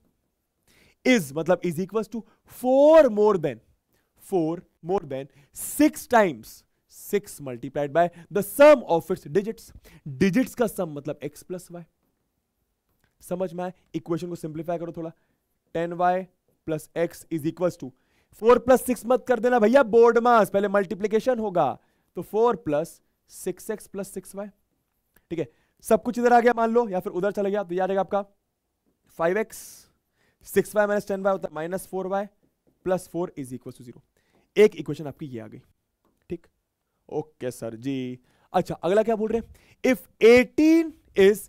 इज मतलब is equal to four more than four more than six times six multiplied by the sum of its digits digits का sum मतलब x plus Y समझ में आए equation को simplify करो थोड़ा ten y plus x is equal to four plus six मत कर देना भैया बोर्ड मास पहले मल्टीप्लीकेशन होगा तो four plus six x plus six y ठीक है सब कुछ इधर आ गया मान लो या फिर उधर चला गया तो याद आएगा आपका five x six Y minus ten y होता है minus four y plus four is equal to zero एक इक्वेशन आपकी ये आ गई ठीक ओके सर जी अच्छा अगला क्या बोल रहे हैं if eighteen is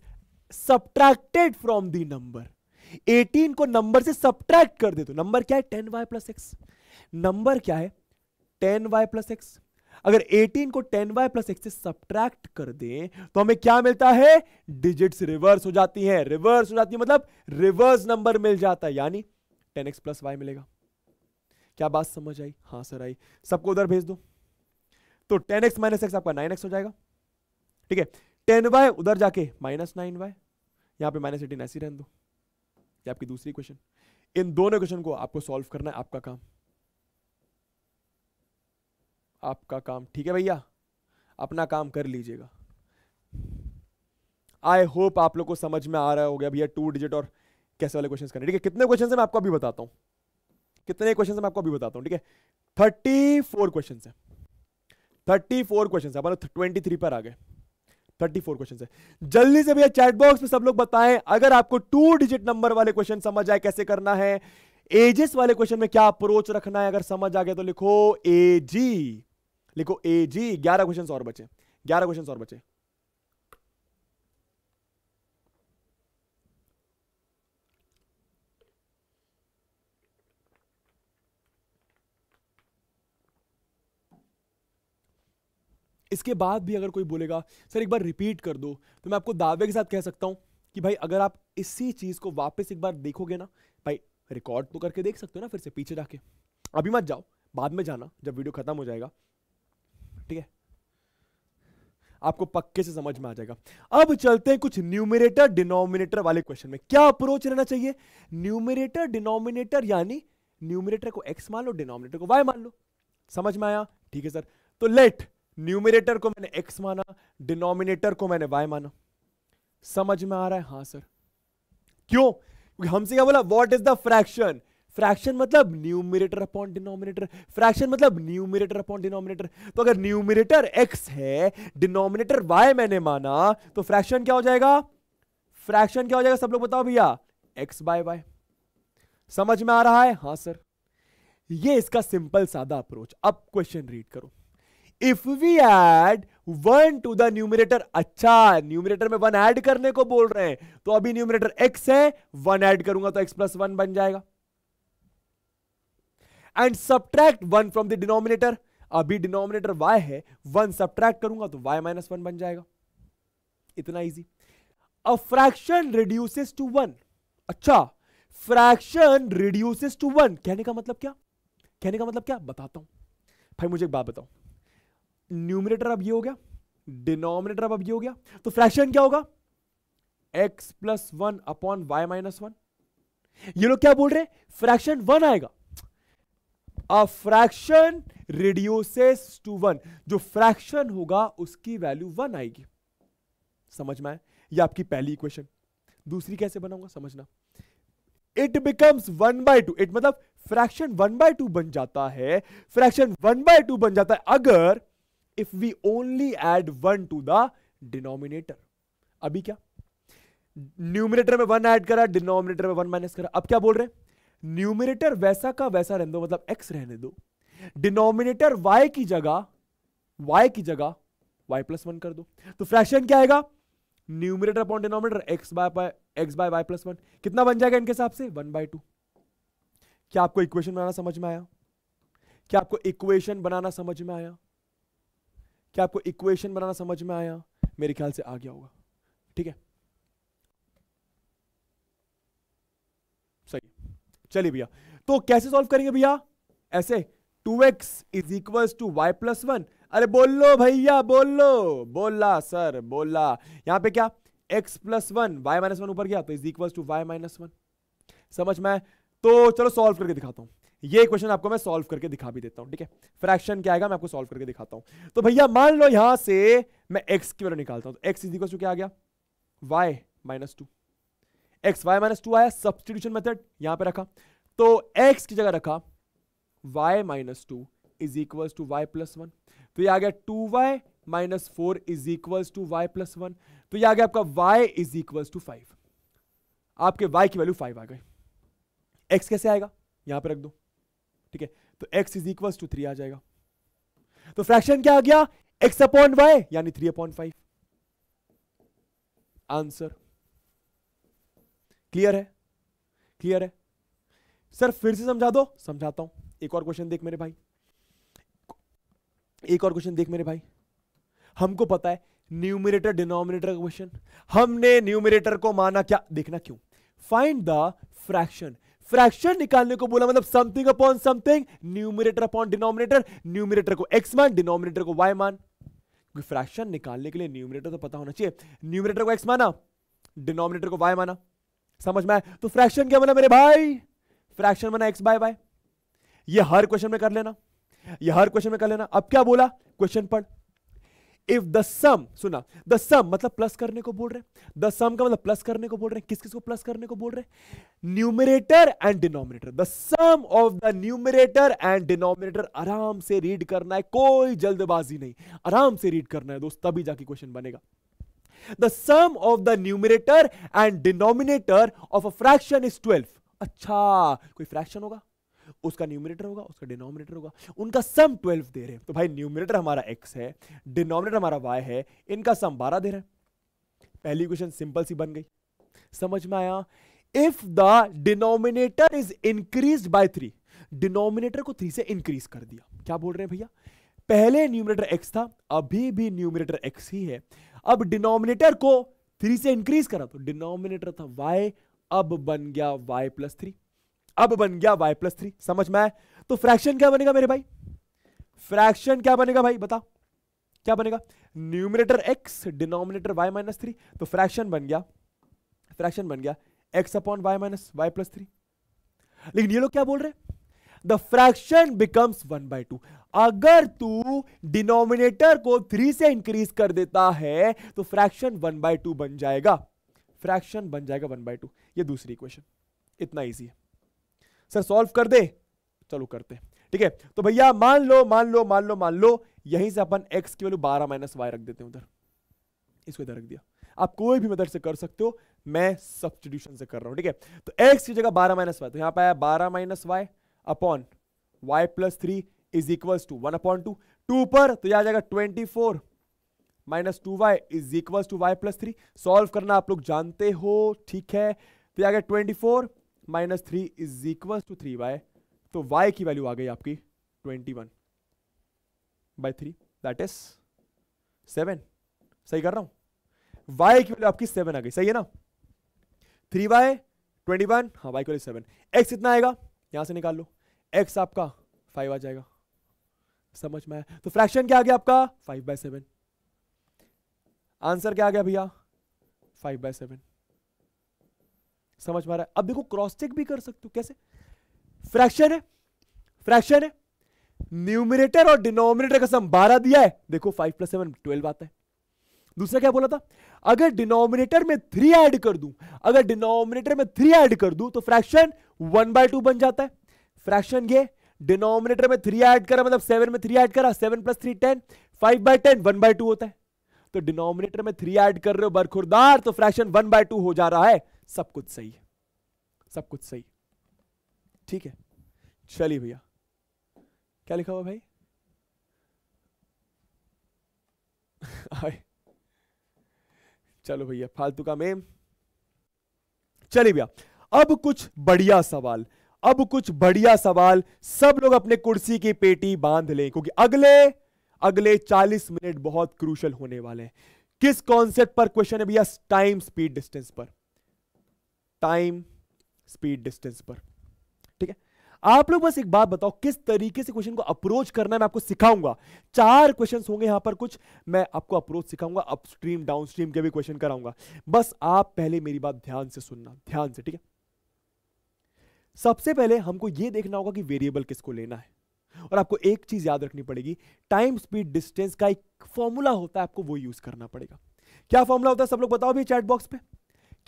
subtracted from the number 18 को नंबर से सब्ट्रैक्ट कर दे तो नंबर क्या है ten y plus x number क्या है टेन वाई प्लस एक्स अगर 18 को 10y वाई प्लस एक्स से सब्ट्रैक्ट कर दें तो हमें क्या मिलता है डिजिट्स रिवर्स हो जाती हैं रिवर्स हो जाती है मतलब रिवर्स नंबर मिल जाता है यानी 10x एक्स प्लस वाई मिलेगा क्या बात समझ आई हाँ सर आई सबको उधर भेज दो तो 10x एक्स माइनस एक्स आपका 9x हो जाएगा ठीक है टेन बाय उधर जाके माइनस नाइन बाय यहाँ पे माइनस एटीन ऐसी रहने दो ये आपकी दूसरी क्वेश्चन इन दोनों क्वेश्चन को आपको सॉल्व करना है आपका काम आपका काम ठीक है भैया अपना काम कर लीजिएगा आई होप आप लोग को समझ में आ रहा हो गया भैया टू डिजिट और कैसे वाले क्वेश्चन करने ठीक है कितने क्वेश्चन मैं आपको अभी बताता हूँ कितने क्वेश्चन मैं आपको अभी बताता हूँ ठीक है थर्टी फोर क्वेश्चन है थर्टी फोर क्वेश्चन है ट्वेंटी थ्री पर आ गए थर्टी फोर क्वेश्चन है जल्दी से भैया चैट बॉक्स में सब लोग बताएं अगर आपको टू डिजिट नंबर वाले क्वेश्चन समझ आए कैसे करना है एजेस वाले क्वेश्चन में क्या अप्रोच रखना है अगर समझ आ गया तो लिखो ए जी लिखो ए जी ग्यारह क्वेश्चन और बचे ग्यारह क्वेश्चन और बचे इसके बाद भी अगर कोई बोलेगा सर एक बार रिपीट कर दो तो मैं आपको दावे के साथ कह सकता हूँ कि भाई अगर आप इसी चीज़ को वापस एक बार देखोगे ना भाई रिकॉर्ड तो करके देख सकते हो ना फिर से पीछे जाके अभी मत जाओ बाद में जाना जब वीडियो ख़त्म हो जाएगा ठीक है आपको पक्के से समझ में आ जाएगा अब चलते हैं कुछ न्यूमिनेटर डिनोमिनेटर वाले क्वेश्चन में क्या अप्रोच रहना चाहिए न्यूमिनेटर डिनोमिनेटर यानी न्यूमिनेटर को एक्स मान लो डिनोमिनेटर को वाई मान लो समझ में आया ठीक है सर तो लेट न्यूमिनेटर को मैंने एक्स माना डिनोमिनेटर को मैंने वाई माना समझ में आ रहा है हाँ सर क्यों क्योंकि हमसे क्या बोला what is the fraction fraction मतलब न्यूमिनेटर अपॉन डिनोमिनेटर फ्रैक्शन मतलब न्यूमिनेटर अपॉन डिनोमिनेटर तो अगर न्यूमिनेटर एक्स है डिनोमिनेटर वाई मैंने माना तो फ्रैक्शन क्या हो जाएगा फ्रैक्शन क्या हो जाएगा सब लोग बताओ भैया एक्स बाय वाई समझ में आ रहा है हाँ सर ये इसका सिंपल सादा अप्रोच अब क्वेश्चन रीड करो if we add one to the numerator अच्छा न्यूमिनेटर में वन ऐड करने को बोल रहे हैं तो अभी न्यूमिनेटर एक्स है वन ऐड करूंगा तो एक्स प्लस वन बन जाएगा and subtract one from the denominator अभी डिनोमिनेटर वाई है वन सब्ट्रैक्ट करूंगा तो वाई माइनस वन बन जाएगा इतना easy a fraction reduces to one अच्छा फ्रैक्शन रिड्यूसेस टू वन कहने का मतलब क्या कहने का मतलब क्या बताता हूं भाई मुझे एक बात बताओ न्यूमिनेटर अब ये हो गया डिनोमिनेटर अब ये हो गया तो फ्रैक्शन क्या होगा x plus one upon y minus one ये लोग क्या बोल रहे हैं फ्रैक्शन वन आएगा a fraction reduces to one जो फ्रैक्शन होगा उसकी वैल्यू वन आएगी समझ में आए ये आपकी पहली इक्वेशन दूसरी कैसे बनाऊंगा समझना it becomes one by two it मतलब फ्रैक्शन वन बाय टू बन जाता है फ्रैक्शन वन बाय टू बन जाता है अगर if we only add one to the denominator अभी क्या न्यूमिनेटर में वन ऐड करा डिनोमिनेटर में वन माइनस करा अब क्या बोल रहे हैं न्यूमिनेटर वैसा का वैसा रहने दो मतलब एक्स रहने दो डिनोमिनेटर वाई की जगह वाई की जगह वाई प्लस वन कर दो तो फ्रैक्शन क्या आएगा numerator upon denominator x by x by y plus one कितना बन जाएगा इनके हिसाब से वन बाय टू क्या आपको इक्वेशन बनाना समझ में आया क्या आपको इक्वेशन बनाना समझ में आया क्या आपको इक्वेशन बनाना समझ में आया मेरे ख्याल से आ गया होगा ठीक है सही चलिए भैया तो कैसे सॉल्व करेंगे भैया ऐसे two x is equal to Y plus one अरे बोल लो भैया बोल लो बोला सर बोला यहां पे क्या x plus one y minus one ऊपर गया तो is equal to Y minus one समझ में तो चलो सॉल्व करके दिखाता हूं ये क्वेश्चन आपको मैं सॉल्व करके दिखा भी देता हूं ठीक है फ्रैक्शन क्या आएगा मैं आपको सॉल्व करके दिखाता हूं तो भैया मान लो यहां से मैं एक्स की वैल्यू निकालता हूं एक्स इजिकल टू क्या आ गया y minus two x y minus two आया सब्सटीट्यूशन मेथड यहां पे रखा तो एक्स की जगह रखा y minus two is equal to Y plus one तो यह आ गया two Y minus four is equal to Y plus one तो यह आ गया आपका y is equal to five आपके वाई की वैल्यू फाइव आ गई एक्स कैसे आएगा यहां पर रख दो ठीक है तो x is equal to three आ जाएगा तो फ्रैक्शन क्या आ गया x अपॉन वाई यानी three upon five answer clear है क्लियर है सर फिर से समझा दो समझाता हूं एक और क्वेश्चन देख मेरे भाई एक और क्वेश्चन देख मेरे भाई हमको पता है न्यूमिनेटर डिनोमिनेटर का क्वेश्चन हमने न्यूमिनेटर को माना क्या देखना क्यों फाइंड द फ्रैक्शन फ्रैक्शन निकालने को बोला मतलब something upon something numerator upon denominator numerator को एक्स मान डिनोमिनेटर को वाई मान क्योंकि फ्रैक्शन निकालने के लिए न्यूमिनेटर तो पता होना चाहिए न्यूमिनेटर को एक्स माना डिनोमिनेटर को वाई माना समझ में आया तो फ्रैक्शन क्या बना मेरे भाई फ्रैक्शन बना एक्स बाय वाई ये हर क्वेश्चन में कर लेना ये हर क्वेश्चन में कर लेना अब क्या बोला क्वेश्चन पढ़ इफ द सम सुना द सम मतलब प्लस करने को बोल रहे द सम का मतलब प्लस करने को बोल रहे हैं किस किस को प्लस करने को बोल रहे हैं numerator and denominator the sum of the numerator and denominator आराम से रीड करना है कोई जल्दबाजी नहीं आराम से रीड करना है दोस्त तभी जाके क्वेश्चन बनेगा the sum of the numerator and denominator of a fraction is twelve अच्छा कोई फ्रैक्शन होगा उसका न्यूमिनेटर होगा उसका डिनोमिनेटर होगा उनका सम ट्वेल्व दे रहे हैं तो भाई न्यूमिनेटर हमारा एक्स है डिनोमिनेटर हमारा वाई है इनका सम बारह दे रहा है पहली क्वेश्चन सिंपल सी बन गई समझ में आया if the denominator is increase by three denominator को थ्री से इंक्रीज कर दिया क्या बोल रहे हैं भैया पहले न्यूमिनेटर एक्स था अभी भी न्यूमिनेटर एक्स ही है अब डिनोमिनेटर को थ्री से इंक्रीज करा तो डिनोमिनेटर था वाई अब बन गया वाई प्लस थ्री अब बन गया वाई प्लस थ्री समझ में आया तो फ्रैक्शन क्या बनेगा मेरे भाई फ्रैक्शन क्या बनेगा भाई बताओ क्या बनेगा numerator x denominator y minus three तो फ्रैक्शन बन गया फ्रैक्शन बन गया x upon y minus y plus three लेकिन ये लोग क्या बोल रहे the fraction becomes one by two अगर तू डिनोमिनेटर को थ्री से इंक्रीज कर देता है तो फ्रैक्शन वन बाय टू बन जाएगा फ्रैक्शन बन जाएगा वन बाय टू यह दूसरी इक्वेशन इतना ईजी है सर सॉल्व कर दे चलो करते ठीक है तो भैया मान लो मान लो मान लो मान लो यहीं से अपन एक्स की वैल्यू बारह माइनस वाई रख देते हैं उधर इसको इधर रख दिया आप कोई भी मदद से कर सकते हो मैं सब्सटीट्यूशन से कर रहा हूं ठीक है तो एक्स की जगह बारह माइनस वाई तो यहां पर आया बारह minus y upon y plus three is equal to one upon two two पर तो यहां जाएगा twenty four minus two Y is equal to Y plus three solve करना आप लोग जानते हो ठीक है तो यहां गया twenty four minus three is equal to three y तो वाई की वैल्यू आ गई आपकी twenty one by three that is seven सही कर रहा हूं वाई की वैल्यू आपकी सेवन आ गई सही है ना थ्री वाई ट्वेंटी वन हाँ वाई की सेवन एक्स इतना आएगा यहां से निकाल लो एक्स आपका फाइव आ जाएगा समझ में आया तो फ्रैक्शन क्या आ गया आपका फाइव बाय सेवन आंसर क्या आ गया भैया फाइव बाय सेवन समझ में आ रहा है अब देखो क्रॉस चेक भी कर सकते हो कैसे फ्रैक्शन है फ्रैक्शन है न्यूमिनेटर और डिनोमिनेटर का सम बारह दिया है देखो फाइव प्लस सेवन ट्वेल्व आता है दूसरा क्या बोला था अगर डिनोमिनेटर में थ्री ऐड कर दूं अगर डिनोमिनेटर में थ्री ऐड कर दूं तो फ्रैक्शन वन बाय टू बन जाता है फ्रैक्शन ये डिनोमिनेटर में थ्री ऐड करा मतलब सेवन में थ्री ऐड करा seven plus three ten five by ten one by two होता है तो डिनोमिनेटर में थ्री ऐड कर रहे हो बरखुरदार तो फ्रैक्शन वन बाय टू हो जा रहा है सब कुछ सही है सब कुछ सही ठीक है चलिए भैया क्या लिखा हुआ भाई चलो भैया फालतू का मेम चलिए भैया अब कुछ बढ़िया सवाल अब कुछ बढ़िया सवाल सब लोग अपने कुर्सी की पेटी बांध लें क्योंकि अगले अगले 40 मिनट बहुत क्रूशल होने वाले हैं किस कॉन्सेप्ट पर क्वेश्चन है भैया टाइम स्पीड डिस्टेंस पर टाइम स्पीड डिस्टेंस पर ठीक है आप लोग बस एक बात बताओ किस तरीके से क्वेश्चन को अप्रोच करना है मैं आपको सिखाऊंगा चार क्वेश्चन होंगे यहां पर कुछ मैं आपको अप्रोच सिखाऊंगा अपस्ट्रीम डाउनस्ट्रीम के भी क्वेश्चन कराऊंगा बस आप पहले मेरी बात ध्यान से सुनना ध्यान से ठीक है सबसे पहले हमको यह देखना होगा कि वेरिएबल किसको लेना है और आपको एक चीज याद रखनी पड़ेगी टाइम स्पीड डिस्टेंस का एक फॉर्मूला होता है आपको वो यूज करना पड़ेगा क्या फॉर्मूला होता है सब लोग बताओ भी चैट बॉक्स पे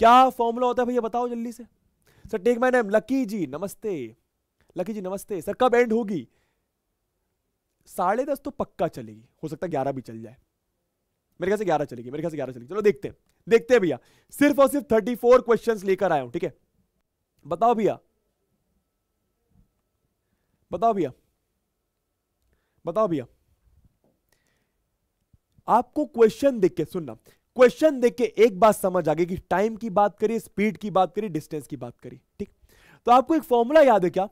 क्या फॉर्मूला होता है भैया बताओ जल्दी से sir take my name Lucky ji नमस्ते लकी जी नमस्ते सर कब एंड होगी साढ़े दस तो पक्का चलेगी हो सकता है ग्यारह भी चल जाए मेरे ख्याल से ग्यारह चलेगी मेरे ख्याल से ग्यारह चलेगी चलो देखते हैं देखते हैं भैया सिर्फ और सिर्फ थर्टी फोर क्वेश्चन लेकर आया हूं ठीक है बताओ भैया बताओ भैया बताओ भैया आपको क्वेश्चन देख के सुनना क्वेश्चन देख के एक बात समझ आ गई कि टाइम की बात करिए स्पीड की बात करिए डिस्टेंस की बात करिए ठीक तो आपको एक फॉर्मूला याद है क्या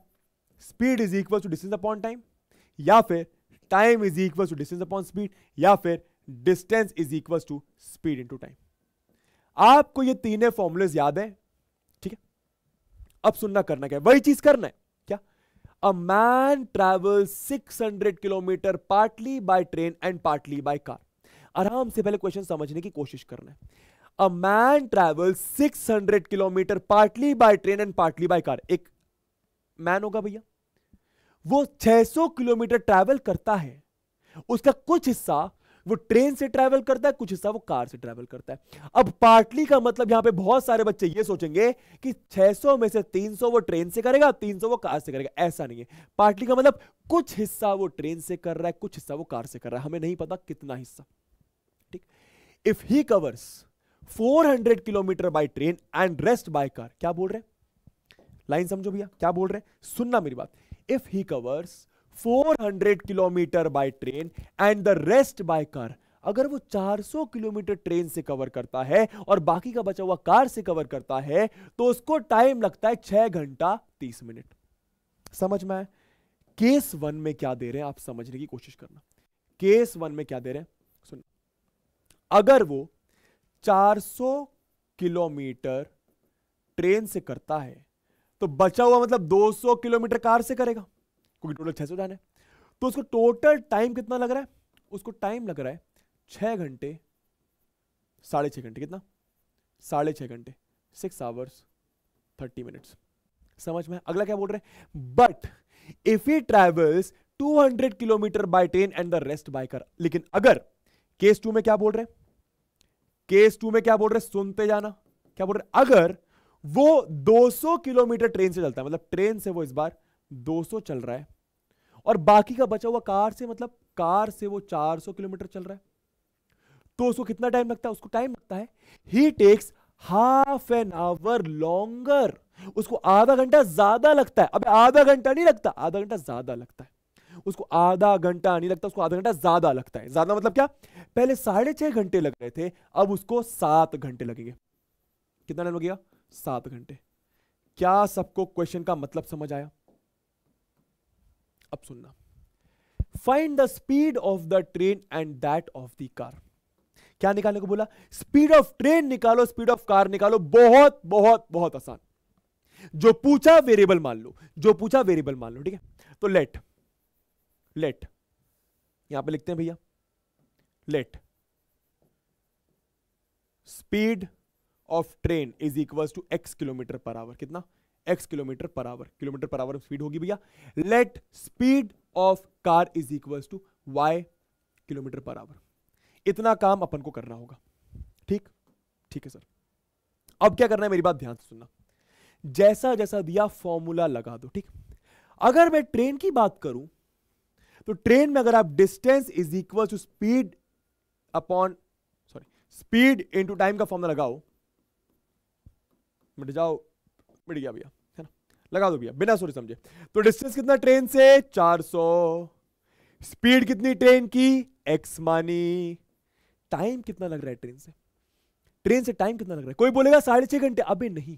speed is equal to distance upon time या फिर time is equal to distance upon speed या फिर distance is equal to speed into time आपको ये तीनों फॉर्मूले याद है ठीक है अब सुनना करना क्या वही चीज करना है क्या a man travel 600 kilometre partly by train and partly by car आराम से पहले क्वेश्चन समझने की कोशिश करना है a man travel 600 kilometre partly by train and partly by car एक मैन होगा भैया वो 600 किलोमीटर ट्रेवल करता है उसका कुछ हिस्सा वो ट्रेन से ट्रेवल करता है कुछ हिस्सा वो कार से ट्रेवल करता है अब पार्टली का मतलब यहां पे बहुत सारे बच्चे ये सोचेंगे कि 600 में से 300 वो ट्रेन से करेगा 300 वो कार से करेगा ऐसा नहीं है पार्टली का मतलब कुछ हिस्सा वो ट्रेन से कर रहा है कुछ हिस्सा वो कार से कर रहा है हमें नहीं पता कितना हिस्सा if he covers 400 kilometre by train and rest by car क्या बोल रहे लाइन समझो भैया क्या बोल रहे सुनना मेरी बात if he covers 400 kilometre by train and the rest by car अगर वो 400 किलोमीटर ट्रेन से कवर करता है और बाकी का बचा हुआ कार से कवर करता है तो उसको टाइम लगता है छह घंटा 30 मिनट समझ में केस वन में क्या दे रहे हैं आप समझने की कोशिश करना केस वन में क्या दे रहे हैं अगर वो 400 किलोमीटर ट्रेन से करता है तो बचा हुआ मतलब 200 किलोमीटर कार से करेगा क्योंकि टोटल 600 जाना है तो उसको टोटल टाइम कितना लग रहा है उसको टाइम लग रहा है छह घंटे साढ़े छह घंटे कितना साढ़े छह घंटे सिक्स आवर्स थर्टी मिनट्स समझ में अगला क्या बोल रहे हैं but if he travels 200 kilometre by train and the rest by car लेकिन अगर केस टू में क्या बोल रहे हैं केस टू में क्या बोल रहे सुनते जाना क्या बोल रहे अगर वो 200 किलोमीटर ट्रेन से चलता है मतलब ट्रेन से वो इस बार 200 चल रहा है और बाकी का बचा हुआ कार से मतलब कार से वो 400 किलोमीटर चल रहा है तो उसको कितना टाइम लगता है उसको टाइम लगता है he takes half an hour longer उसको आधा घंटा ज्यादा लगता है अब आधा घंटा नहीं लगता आधा घंटा ज्यादा लगता है उसको आधा घंटा नहीं लगता उसको आधा घंटा ज्यादा लगता है ज्यादा मतलब क्या पहले साढ़े छह घंटे लग रहे थे अब उसको सात घंटे लगेंगे कितना टाइम लग गया सात घंटे क्या सबको क्वेश्चन का मतलब समझ आया अब सुनना find the speed of the train and that of the car क्या निकालने को बोला स्पीड ऑफ ट्रेन निकालो स्पीड ऑफ कार निकालो बहुत बहुत बहुत आसान जो पूछा वेरिएबल मान लो जो पूछा वेरिएबल मान लो ठीक है तो लेट लेट यहां पे लिखते हैं भैया let speed of train is equal to x kilometre पर आवर कितना एक्स किलोमीटर पर आवर किलोमीटर पर आवर स्पीड होगी भैया let speed of car is equal to y kilometre पर आवर इतना काम अपन को करना होगा ठीक ठीक है सर अब क्या करना है मेरी बात ध्यान से सुनना जैसा जैसा दिया फॉर्मूला लगा दो ठीक अगर मैं ट्रेन की बात करूं तो ट्रेन में अगर आप distance is equal to speed upon sorry speed into time का फॉर्मला लगाओ मिट जाओ मिट गया भैया है ना लगा दो भैया बिना सॉरी समझे तो डिस्टेंस कितना ट्रेन से 400 स्पीड कितनी ट्रेन की एक्स मानी टाइम कितना लग रहा है ट्रेन से ट्रेन से टाइम कितना लग रहा है कोई बोलेगा साढ़े छह घंटे अभी नहीं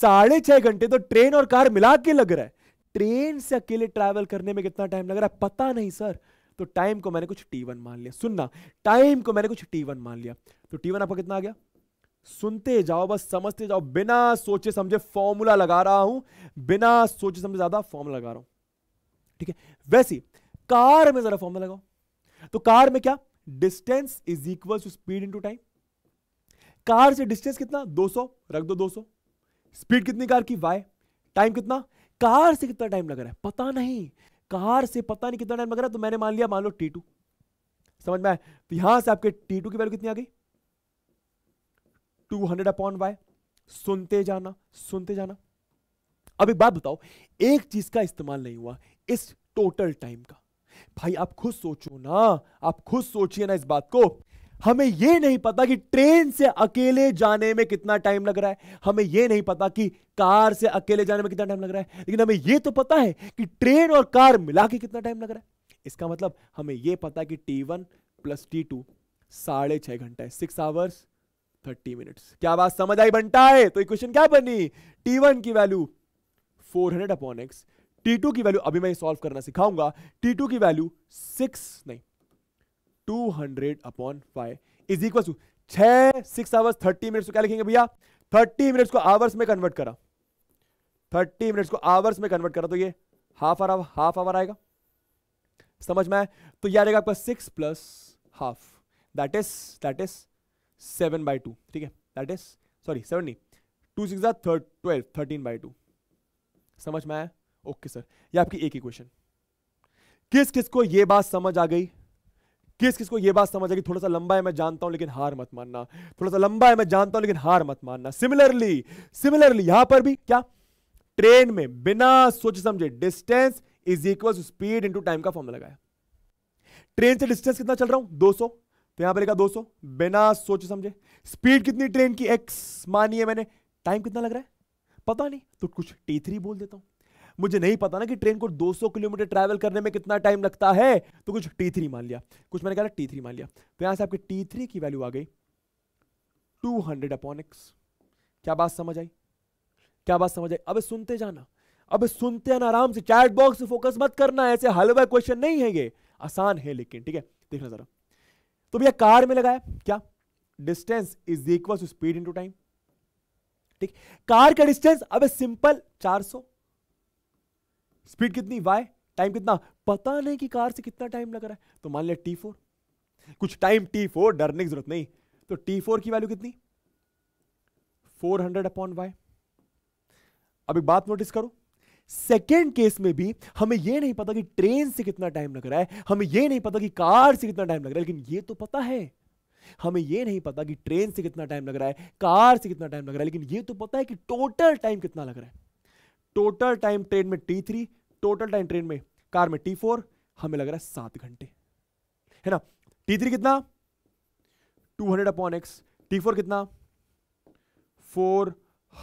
साढ़े छह घंटे तो ट्रेन और कार मिला के लग रहा है ट्रेन से अकेले ट्रैवल करने में कितना टाइम लग रहा है पता नहीं सर तो टाइम को मैंने कुछ टी वन मान लिया सुनना टाइम को मैंने कुछ टी वन मान लिया तो टी वन आपका कितना आ गया सुनते जाओ बस समझते जाओ बिना सोचे समझे फॉर्मूला लगा रहा हूं बिना सोचे समझे ज्यादा फॉर्मूला लगा रहा हूं ठीक है वैसे कार में जरा फॉर्मूला लगाओ तो कार में क्या distance is equal to speed into time car से डिस्टेंस कितना 200 रख दो 200 स्पीड कितनी कार की वाई टाइम कितना कार से कितना टाइम लग रहा है पता नहीं कार से पता नहीं कितना टाइम लग रहा तो मैंने मान लिया मान लो टी टू समझ में आया तो यहां से आपके टी टू की वैल्यू कितनी आ गई टू हंड्रेड अपॉन वाई सुनते जाना सुनते जाना अब एक बात बताओ एक चीज का इस्तेमाल नहीं हुआ इस टोटल टाइम का भाई आप खुद सोचो ना आप खुद सोचिए ना इस बात को हमें यह नहीं पता कि ट्रेन से अकेले जाने में कितना टाइम लग रहा है हमें यह नहीं पता कि कार से अकेले जाने में कितना टाइम लग रहा है लेकिन हमें यह तो पता है कि ट्रेन और कार मिला के कितना टाइम लग रहा है इसका मतलब हमें यह पता है कि T one plus T two साढ़े छह घंटा सिक्स आवर्स थर्टी मिनट क्या बात समझ आई बनता है तो इक्वेशन क्या बनी टी वन की value four hundred upon x T two की वैल्यू अभी मैं सॉल्व करना सिखाऊंगा टी टू की वैल्यू सिक्स नहीं two hundred upon five is equal to छह सिक्स आवर्स थर्टी मिनट्स को क्या लिखेंगे भैया थर्टी मिनट्स को आवर्स में कन्वर्ट करा थर्टी मिनट्स को आवर्स में कन्वर्ट करा तो ये हाफ आवर हाफ आवर आएगा समझ में आए तो यह आएगा आपका six plus half that is that is seven by two ठीक है दैट इज सॉरी सेवन नहीं two six twelve thirteen by two समझ में आया ओके सर ये आपकी एक ही क्वेश्चन किस किस को ये बात समझ आ गई किस किस को यह बात समझ आएगी थोड़ा सा लंबा है मैं जानता हूं लेकिन हार मत मानना थोड़ा सा लंबा है मैं जानता हूं लेकिन हार मत मानना सिमिलरली सिमिलरली यहां पर भी क्या ट्रेन में बिना सोचे समझे distance is equal to speed into time का फॉर्मूला लगाया ट्रेन से डिस्टेंस कितना चल रहा हूं 200 तो यहां पर लिखा 200 बिना सोचे समझे स्पीड कितनी ट्रेन की एक्स मानी है मैंने टाइम कितना लग रहा है पता नहीं तो कुछ टी थ्री बोल देता हूं मुझे नहीं पता ना कि ट्रेन को 200 किलोमीटर ट्रैवल करने में कितना टाइम लगता है तो कुछ टी थ्री मान लिया कुछ मैंने कहा टी थ्री मान लिया तो यहां से आपके टी थ्री की वैल्यू आ गई 200 हंड्रेड अपॉन एक्स क्या बात समझ आई क्या बात समझ आई अब सुनते जाना अब सुनते हैं आराम से चैट बॉक्स फोकस मत करना ऐसे हलवा क्वेश्चन नहीं है ये आसान है लेकिन ठीक है देखना जरा तो भैया कार में लगाया क्या distance is equal to speed into time ठीक कार का डिस्टेंस अब सिंपल 400 स्पीड कितनी वाई टाइम कितना पता नहीं कि कार से कितना टाइम लग रहा है तो मान लिया टी फोर कुछ टाइम टी फोर डरने की जरूरत नहीं तो टी फोर की वैल्यू कितनी फोर हंड्रेड अपॉन वाई अब एक बात नोटिस करो सेकेंड केस में भी हमें यह नहीं पता कि ट्रेन से कितना टाइम लग रहा है हमें यह नहीं पता कि कार से कितना टाइम लग रहा है लेकिन यह तो पता है हमें यह नहीं पता कि ट्रेन से कितना टाइम लग रहा है कार से कितना टाइम लग रहा है लेकिन यह तो पता है कि टोटल टाइम कितना लग रहा है टोटल टाइम ट्रेन में t three total time train में कार में टी फोर हमें लग रहा है सात घंटे है ना टी थ्री कितना two hundred upon x t four कितना four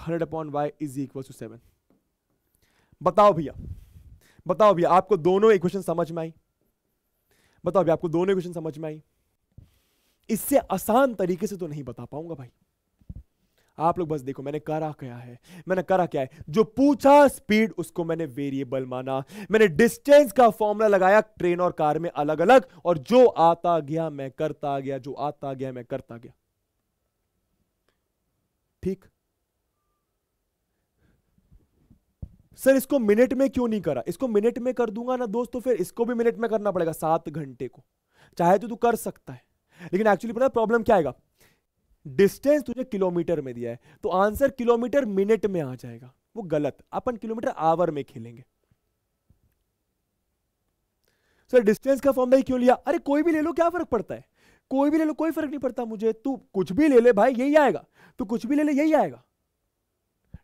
hundred upon y is equal to seven बताओ भैया बताओ भैया आपको दोनों इक्वेशन समझ में आई बताओ भैया आपको दोनों इक्वेशन समझ में आई इससे आसान तरीके से तो नहीं बता पाऊंगा भाई आप लोग बस देखो मैंने करा क्या है मैंने करा क्या है जो पूछा स्पीड उसको मैंने वेरिएबल माना मैंने डिस्टेंस का फॉर्मूला लगाया ट्रेन और कार में अलग अलग और जो आता गया मैं करता गया जो आता गया मैं करता गया ठीक सर इसको मिनट में क्यों नहीं करा इसको मिनट में कर दूंगा ना दोस्तों तो फिर इसको भी मिनट में करना पड़ेगा सात घंटे को चाहे तो तू कर सकता है लेकिन एक्चुअली पता प्रॉब्लम क्या आएगा डिस्टेंस तुझे किलोमीटर में दिया है तो आंसर किलोमीटर मिनट में आ जाएगा वो गलत अपन किलोमीटर आवर में खेलेंगे सर डिस्टेंस का फॉर्मूला क्यों लिया अरे कोई भी ले लो क्या फर्क पड़ता है कोई भी ले लो कोई फर्क नहीं पड़ता मुझे तू कुछ भी ले ले भाई यही आएगा तू कुछ भी ले ले यही आएगा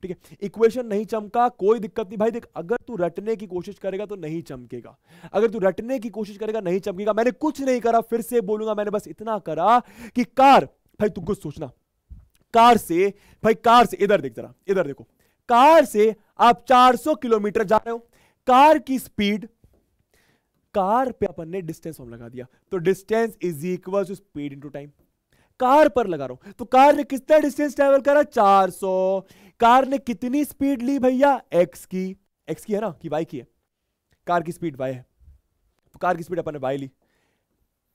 ठीक है इक्वेशन नहीं चमका कोई दिक्कत नहीं भाई देख अगर तू रटने की कोशिश करेगा तो नहीं चमकेगा अगर तू रटने की कोशिश करेगा नहीं चमकेगा मैंने कुछ नहीं करा फिर से बोलूंगा मैंने बस इतना करा कि कार भाई तुमको सोचना कार से भाई कार से इधर देख जरा इधर देखो कार से आप 400 किलोमीटर जा रहे हो कार की स्पीड कार पे अपन ने डिस्टेंस हम लगा दिया तो distance is equal to speed into time car पर लगा रहा हूं तो कार ने कितना डिस्टेंस ट्रेवल करा 400 कार ने कितनी स्पीड ली भैया एक्स की एक्स की है ना कि वाई की है कार की स्पीड वाई है तो कार की स्पीड अपन ने वाई ली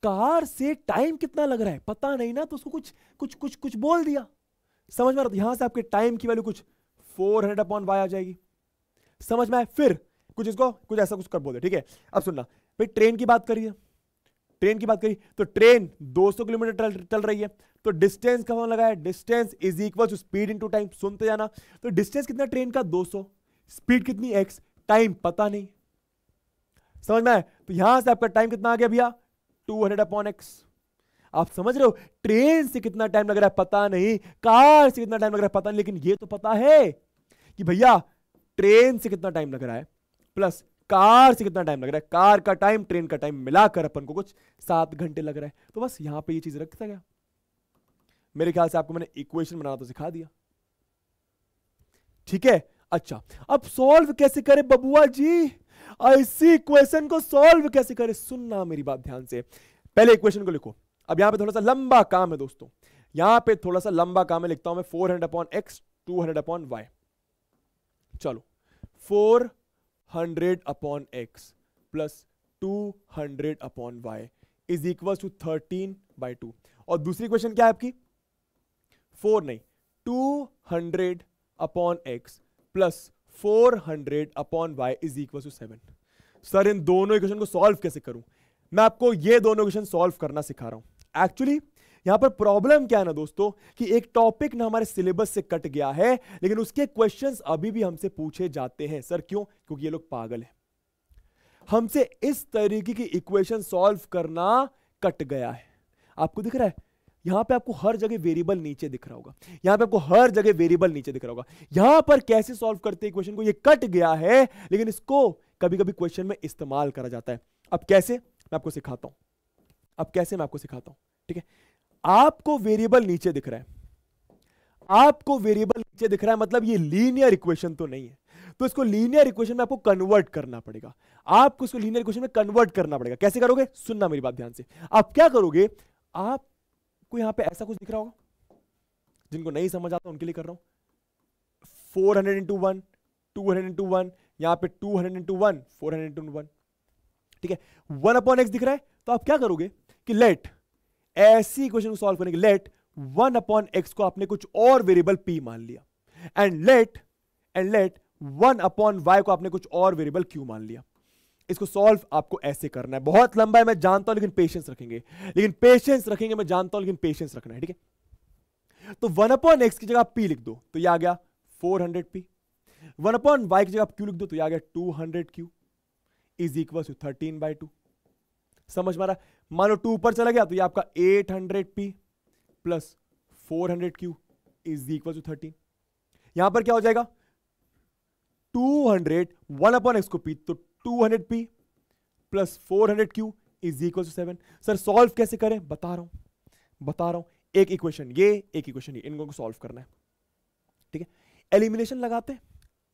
कार से टाइम कितना लग रहा है पता नहीं ना तो उसको कुछ कुछ कुछ कुछ बोल दिया समझ में यहां से आपके टाइम की वैल्यू कुछ फोर हंड्रेड अपॉन वाई आ जाएगी समझ में फिर कुछ इसको कुछ ऐसा कुछ कर बोल दे ठीक है अब सुनना भाई ट्रेन की बात करिए ट्रेन की बात करिए तो ट्रेन 200 किलोमीटर चल, रही है तो डिस्टेंस का हम लगाया distance is equal to speed into time सुनते जाना तो डिस्टेंस कितना ट्रेन का 200 स्पीड कितनी एक्स टाइम पता नहीं समझ में आया तो यहां से आपका टाइम कितना आ गया भैया टू हंड्रेड अपॉन एक्स आप समझ रहे हो ट्रेन से कितना टाइम लग रहा है पता नहीं कार से कितना टाइम लग रहा है पता नहीं लेकिन ये तो पता है कि भैया ट्रेन से कितना टाइम लग रहा है प्लस कार से कितना टाइम लग रहा है कार का टाइम ट्रेन का टाइम मिलाकर अपन को कुछ सात घंटे लग रहा है तो बस यहां पे ये चीज रखता गया मेरे ख्याल से आपको मैंने इक्वेशन बनाना तो सिखा दिया ठीक है अच्छा अब सॉल्व कैसे करें बबुआ जी और इसी क्वेश्चन को सॉल्व कैसे करें सुनना मेरी बात ध्यान से पहले इक्वेशन को लिखो अब यहां पे थोड़ा सा लंबा काम है दोस्तों यहां पे थोड़ा सा लंबा काम है लिखता हूं मैं four hundred upon x two hundred upon y चलो four hundred upon x plus two hundred upon y is equal to thirteen by two और दूसरी क्वेश्चन क्या है आपकी फोर नहीं two hundred upon x plus four hundred upon y is equal to seven sir इन दोनों equation को solve कैसे करूं मैं आपको ये दोनों इक्वेशन सॉल्व करना सिखा रहा हूं एक्चुअली यहां पर प्रॉब्लम क्या है ना दोस्तों कि एक टॉपिक ना हमारे सिलेबस से कट गया है लेकिन उसके क्वेश्चंस अभी भी हमसे पूछे जाते हैं सर क्यों क्योंकि ये लोग पागल हैं हमसे इस तरीके की इक्वेशन सॉल्व करना कट गया है आपको दिख रहा है यहां पे आपको हर जगह वेरिएबल नीचे दिख रहा होगा यहां पे आपको हर जगह वेरिएबल नीचे दिख रहा होगा यहां पर कैसे सॉल्व करते क्वेश्चन को ये कट गया है लेकिन इसको कभी कभी क्वेश्चन में इस्तेमाल करा जाता है अब कैसे मैं आपको सिखाता हूं अब कैसे मैं आपको सिखाता हूं ठीक है आपको वेरिएबल नीचे दिख रहा है आपको वेरिएबल नीचे दिख रहा है मतलब ये लीनियर इक्वेशन तो नहीं है तो इसको लीनियर इक्वेशन में आपको कन्वर्ट करना पड़ेगा आपको इसको लीनियर इक्वेशन में कन्वर्ट करना पड़ेगा कैसे करोगे सुनना मेरी बात ध्यान से आप क्या करोगे आप कोई यहां पे ऐसा कुछ दिख रहा होगा जिनको नहीं समझ आता उनके लिए कर रहा हूं four hundred into one two hundred into one यहां पर two hundred into one four hundred into one ठीक है वन अपॉन एक्स दिख रहा है तो आप क्या करोगे कि लेट ऐसी क्वेश्चन को सॉल्व करेंगे लेट वन अपॉन एक्स को आपने कुछ और वेरिएबल पी मान लिया and let and let one upon y को आपने कुछ और वेरिएबल क्यू मान लिया इसको सॉल्व आपको ऐसे करना है बहुत लंबा है मैं जानता हूं लेकिन पेशेंस रखेंगे लेकिन पेशेंस रखेंगे मैं जानता हूं लेकिन पेशेंस रखना है ठीक है तो वन अपॉन एक्स की जगह पी लिख दो तो ये आ गया four hundred p one upon y की जगह आप क्यू लिख दो तो ये आ गया two hundred q is equal to thirteen by two समझ मारा मानो टू ऊपर चला गया तो ये आपका eight hundred p plus four hundred q is equal to thirteen यहां पर क्या हो जाएगा two hundred one upon x को पी तो two hundred p plus four hundred q is equal to seven sir solve कैसे करें बता रहा हूं बता रहा हूं एक इक्वेशन ये एक इक्वेशन ये इनको सॉल्व करना है ठीक है एलिमिनेशन लगाते हैं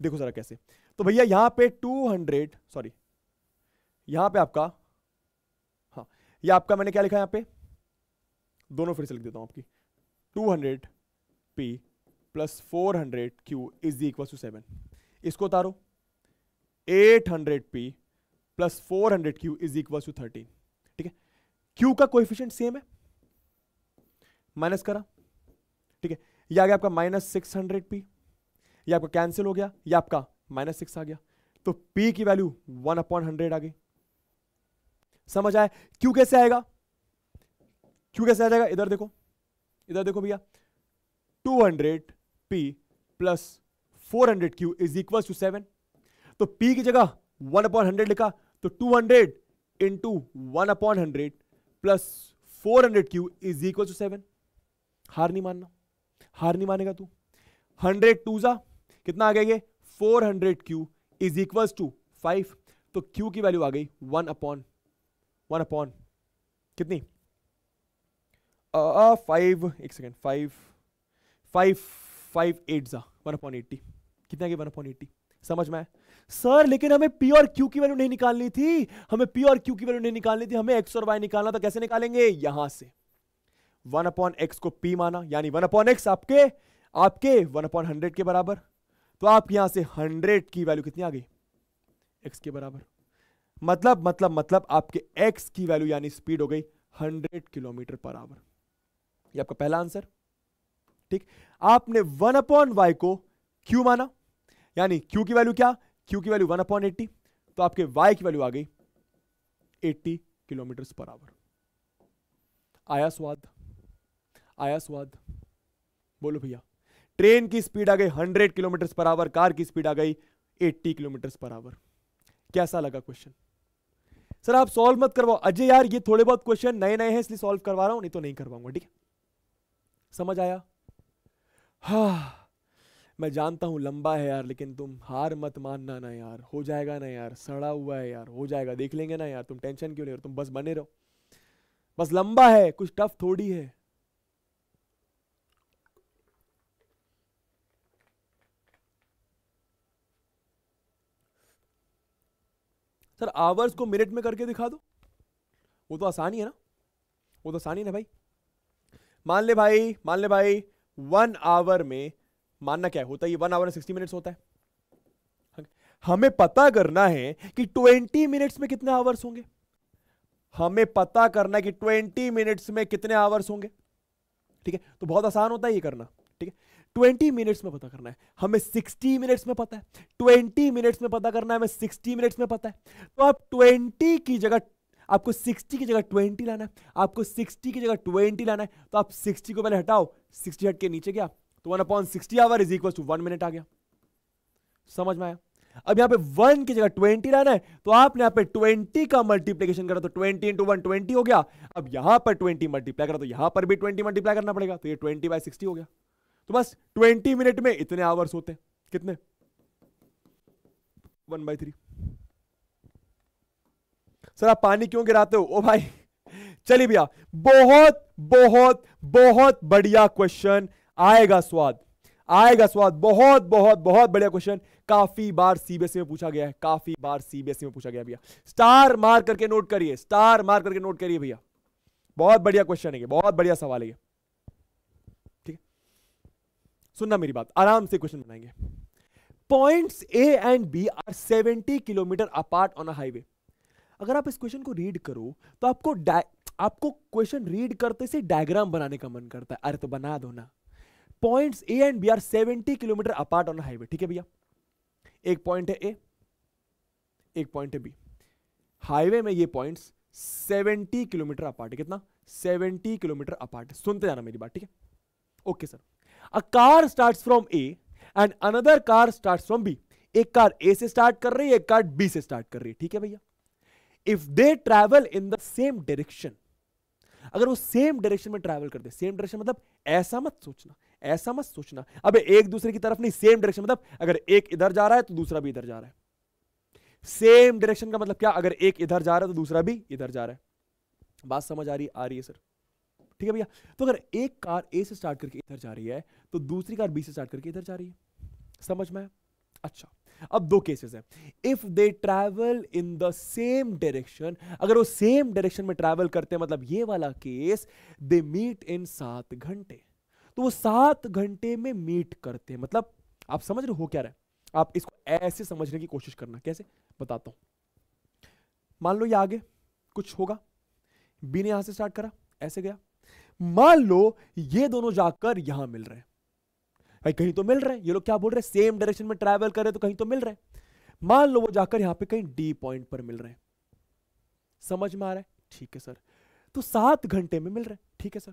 देखो जरा कैसे तो भैया यहां पे 200 सॉरी यहां पे आपका हाँ ये आपका मैंने क्या लिखा यहां पे दोनों फिर से लिख देता हूं आपकी 200 p plus four hundred q is equal to seven इसको उतारो eight hundred p plus four hundred q is equal to thirteen ठीक है क्यू का कोएफिशिएंट सेम है माइनस करा ठीक है ये आ गया आपका माइनस सिक्स हंड्रेड पी ये आपका कैंसिल हो गया ये आपका माइनस सिक्स आ गया तो पी की वैल्यू वन अपॉन हंड्रेड आ गई समझ आए क्यू कैसे आएगा क्यू कैसे आ जाएगा इधर देखो इधर देखो भैया two hundred p plus four hundred q is equal to seven तो पी की जगह वन अपॉन हंड्रेड लिखा तो two hundred into one upon hundred plus four hundred q is equal to seven हार नहीं मानना हार नहीं मानेगा तू हंड्रेड टू जा कितना आ गया ये four hundred q is equal to five तो क्यू की वैल्यू आ गई वन अपॉन वन अपॉन कितनी फाइव एक second five five five eight जा वन अपॉन एट्टी कितना गया वन अपॉन एट्टी समझ में सर लेकिन हमें पी और क्यू की वैल्यू नहीं निकालनी थी हमें पी और क्यू की वैल्यू नहीं निकालनी थी हमें एक्स और वाई निकालना था तो कैसे निकालेंगे यहां से वन अपॉन एक्स को पी माना यानी वन अपॉन एक्स आपके आपके वन अपॉन हंड्रेड के बराबर तो आप यहां से हंड्रेड की वैल्यू कितनी आ गई एक्स के बराबर मतलब मतलब मतलब आपके एक्स की वैल्यू यानी स्पीड हो गई हंड्रेड किलोमीटर पर आवर ये आपका पहला आंसर ठीक आपने वन अपॉन वाई को क्यू माना यानी Q की वैल्यू क्या Q की वैल्यू वन अपॉइंट एट्टी तो आपके Y की वैल्यू आ गई 80 किलोमीटर पर आवर आया स्वाद आया स्वाद बोलो भैया ट्रेन की स्पीड आ गई 100 किलोमीटर पर आवर कार की स्पीड आ गई 80 किलोमीटर पर आवर कैसा लगा क्वेश्चन सर आप सॉल्व मत करवाओ अजय यार ये थोड़े बहुत क्वेश्चन नए नए हैं इसलिए सॉल्व करवा रहा हूं नहीं तो नहीं करवाऊंगा ठीक है समझ आया हाँ मैं जानता हूँ लंबा है यार लेकिन तुम हार मत मानना ना यार हो जाएगा ना यार सड़ा हुआ है यार हो जाएगा देख लेंगे ना यार तुम टेंशन क्यों ले रहे हो तुम बस बने रहो बस लंबा है कुछ टफ थोड़ी है सर आवर्स को मिनट में करके दिखा दो वो तो आसानी है ना वो तो आसानी है ना भाई मान ले भाई मान ले भाई वन आवर में मानना क्या है? होता है वन आवर सिक्सटी मिनट्स होता है हमें पता करना है कि ट्वेंटी मिनट्स में कितने आवर्स होंगे हमें पता करना है कि ट्वेंटी मिनट्स में कितने आवर्स होंगे ठीक है तो बहुत आसान होता है ये करना ठीक है ट्वेंटी मिनट्स में पता करना है हमें सिक्सटी मिनट्स में पता है ट्वेंटी मिनट्स में पता करना है हमें सिक्सटी मिनट्स में पता है तो आप ट्वेंटी की जगह आपको सिक्सटी की जगह ट्वेंटी लाना है आपको सिक्सटी की जगह ट्वेंटी लाना है तो आप सिक्सटी को पहले हटाओ सिक्सटी हट के नीचे गया तो one upon sixty hour is equal to one minute आ गया समझ में आया अब यहां पे वन की जगह ट्वेंटी रहना है तो आपने यहां पे ट्वेंटी का मल्टीप्लीकेशन करा तो ट्वेंटी इंटू वन ट्वेंटी हो गया अब यहां पर ट्वेंटी मल्टीप्लाई करा तो यहां पर भी ट्वेंटी मल्टीप्लाई करना पड़ेगा तो ये ट्वेंटी बाय सिक्सटी हो गया तो बस ट्वेंटी मिनट में इतने आवर्स होते हैं कितने वन बाई थ्री सर आप पानी क्यों गिराते हो ओ भाई चलिए भैया बहुत बहुत बहुत बढ़िया क्वेश्चन आएगा स्वाद आएगा स्वाद बहुत बहुत बहुत बढ़िया क्वेश्चन काफी बार सीबीएसई e में पूछा गया है काफी बार सीबीएसई e में पूछा गया भैया स्टार मार करके नोट करिए स्टार मार करके नोट करिए भैया बहुत बढ़िया क्वेश्चन है ये बहुत बढ़िया सवाल है ये ठीक है सुनना मेरी बात आराम से क्वेश्चन बनाएंगे points A and B are 70 kilometre apart on a highway अगर आप इस क्वेश्चन को रीड करो तो आपको आपको क्वेश्चन रीड करते से डायग्राम बनाने का मन करता है अरे तो बना दो ना point A and B are 70 kilometre apart on highway ठीक है भैया एक पॉइंट है ए एक पॉइंट है बी हाईवे में ये पॉइंट्स 70 किलोमीटर अपार्ट है कितना 70 किलोमीटर अपार्ट सुनते जाना मेरी बात ठीक है okay sir a car start from A and another car start from B एक कार ए से स्टार्ट कर रही है एक कार बी से स्टार्ट कर रही है ठीक है भैया if they travel in the same direction अगर वो सेम डायरेक्शन में ट्रैवल करते सेम डायरेक्शन मतलब ऐसा मत सोचना ऐसा मत सोचना अब एक दूसरे की तरफ नहीं सेम डायरेक्शन मतलब अगर एक इधर जा रहा है तो दूसरा भी इधर जा रहा है सेम डायरेक्शन का मतलब क्या अगर एक इधर जा रहा है तो दूसरा भी इधर जा रहा है बात समझ आ रही आ रही है सर ठीक है भैया तो अगर एक कार ए से स्टार्ट करके इधर जा रही है तो दूसरी कार बी से स्टार्ट करके इधर जा रही है समझ में अच्छा अब दो केसेस हैं if they travel in the same direction अगर वो सेम डायरेक्शन में ट्रैवल करते हैं मतलब ये वाला केस दे मीट इन सात घंटे तो वो सात घंटे में मीट करते हैं मतलब आप समझ रहे हो क्या रहा आप इसको ऐसे समझने की कोशिश करना कैसे बताता हूं मान लो ये आगे कुछ होगा बी ने यहां से स्टार्ट करा ऐसे गया मान लो ये दोनों जाकर यहां मिल रहे हैं भाई कहीं तो मिल रहे हैं ये लोग क्या बोल रहे हैं सेम डायरेक्शन में ट्रैवल कर रहे तो कहीं तो मिल रहे मान लो वो जाकर यहां पे कहीं डी पॉइंट पर मिल रहे हैं समझ में आ रहा है ठीक है सर तो सात घंटे में मिल रहे ठीक है sir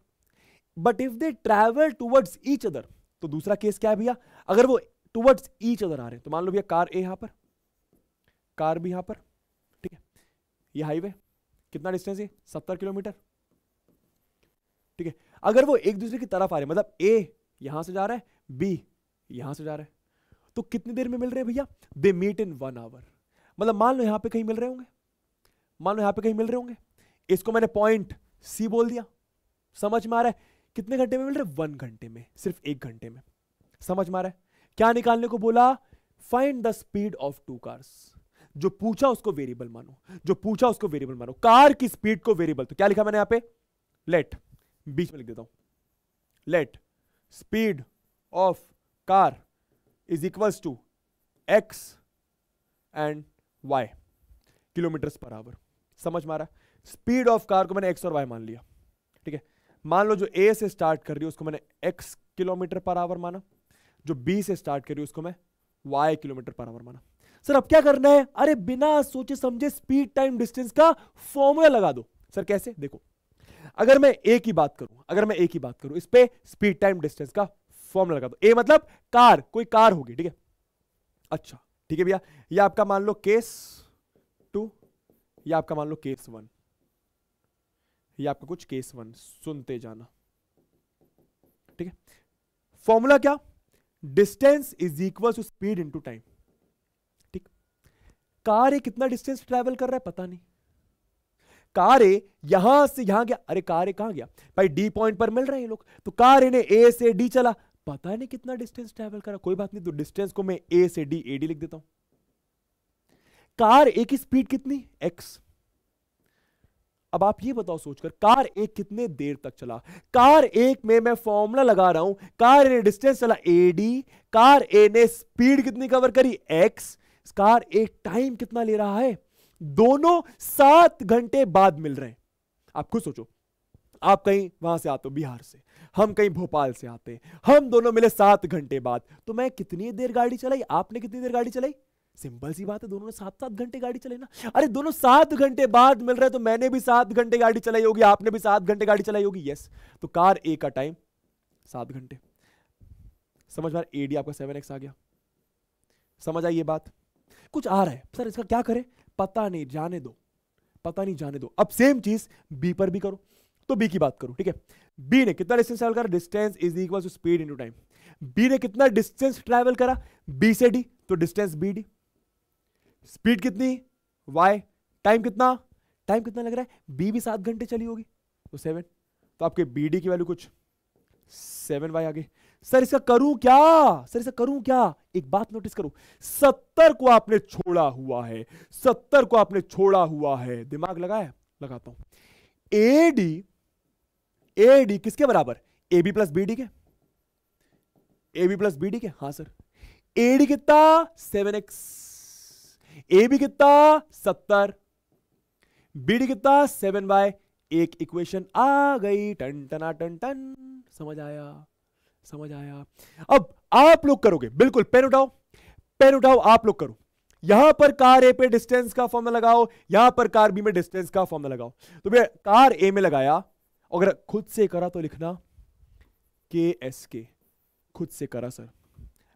but if they travel towards each other तो दूसरा केस क्या है भैया अगर वो टूवर्ड्स ईच अदर आ रहे हैं तो मान लो भैया कार ए यहां पर कार भी यहां पर ठीक है ये हाईवे कितना डिस्टेंस है सत्तर किलोमीटर ठीक है अगर वो एक दूसरे की तरफ आ रहे हैं मतलब ए यहां से जा रहा है बी यहां से जा रहा है तो कितनी देर में मिल रहे हैं भैया they meet in one hour मतलब मान लो यहां पे कहीं मिल रहे होंगे मान लो यहां पे कहीं मिल रहे होंगे इसको मैंने पॉइंट सी बोल दिया समझ में आ रहा है कितने घंटे में मिल रहे वन घंटे में सिर्फ एक घंटे में समझ मारा है क्या निकालने को बोला find the speed of two cars जो पूछा उसको वेरिएबल मानो जो पूछा उसको वेरिएबल मानो कार की स्पीड को वेरिएबल तो क्या लिखा मैंने यहां पे लेट बीच में लिख देता हूं let speed of car is equals to x and y kilometre पर आवर समझ मारा स्पीड ऑफ कार को मैंने एक्स और वाई मान लिया ठीक है मान लो जो ए से स्टार्ट कर रही है उसको मैंने एक्स किलोमीटर पर आवर माना जो बी से स्टार्ट कर रही है उसको मैं वाई किलोमीटर पर आवर माना सर अब क्या करना है अरे बिना सोचे समझे स्पीड टाइम डिस्टेंस का फॉर्मूला लगा दो सर कैसे देखो अगर मैं ए की बात करूं अगर मैं ए की बात करूं इस पर स्पीड टाइम डिस्टेंस का फॉर्मूला लगा दो ए मतलब कार कोई कार होगी ठीक है अच्छा ठीक है भैया ये आपका मान लो केस टू या आपका मान लो केस वन ये आपका कुछ केस वन सुनते जाना ठीक है फॉर्मूला क्या distance is equal to speed into time ठीक कार ए कितना डिस्टेंस ट्रेवल कर रहा है पता नहीं कार ए यहां से यहां गया अरे कार ए कहां गया भाई डी पॉइंट पर मिल रहे हैं लोग तो कार ए ने ए से डी चला पता नहीं कितना डिस्टेंस ट्रेवल करा कोई बात नहीं तो डिस्टेंस को मैं ए से डी ए डी लिख देता हूं कार ए की स्पीड कितनी एक्स अब आप ये बताओ सोचकर कार एक कितने देर तक चला कार एक में मैं फॉर्मूला लगा रहा हूं कार ए डिस्टेंस चला ए डी कार ए ने स्पीड कितनी कवर करी एक्स कार ए टाइम कितना ले रहा है दोनों सात घंटे बाद मिल रहे हैं आप खुद सोचो आप कहीं वहां से आते हो बिहार से हम कहीं भोपाल से आते हैं हम दोनों मिले सात घंटे बाद तो मैं कितनी देर गाड़ी चलाई आपने कितनी देर गाड़ी चलाई सिंपल सी बात है दोनों ने सात सात घंटे गाड़ी चलाई ना अरे दोनों सात घंटे बाद मिल रहे हैं तो मैंने भी सात घंटे गाड़ी चलाई होगी आपने भी सात घंटे गाड़ी चलाई होगी यस तो कार ए का टाइम सात घंटे समझ में ए डी आपका सेवन एक्स आ गया समझ आई ये बात कुछ आ रहा है सर इसका क्या करें पता नहीं जाने दो पता नहीं जाने दो अब सेम चीज बी पर भी करो तो बी की बात करो ठीक है बी ने कितना डिस्टेंस ट्रैवल करा distance is equal to speed into time B ने कितना डिस्टेंस ट्रैवल करा बी से डी तो डिस्टेंस बी डी स्पीड कितनी वाई टाइम कितना टाइम कितना लग रहा है बी भी सात घंटे चली होगी तो सेवन तो आपके बी डी की वैल्यू कुछ सेवन वाई आगे सर इसका करूं क्या सर इसका करूं क्या एक बात नोटिस करो सत्तर को आपने छोड़ा हुआ है सत्तर को आपने छोड़ा हुआ है दिमाग लगाया लगाता हूं ए डी ए डी किसके बराबर A B plus B D के A B plus B D के हाँ सर ए डी कितना सेवन एक्स ए भी कितना सत्तर बी डी कितना सेवन बाय एक इक्वेशन आ गई टन टना टन टन समझ आया समझ आया अब आप लोग करोगे बिल्कुल पेन उठाओ पेन उठाओ आप लोग करो यहां पर कार ए पे डिस्टेंस का फॉर्मूला लगाओ यहां पर कार बी में डिस्टेंस का फॉर्मूला लगाओ तो भैया कार ए में लगाया अगर खुद से करा तो लिखना के एस के खुद से करा सर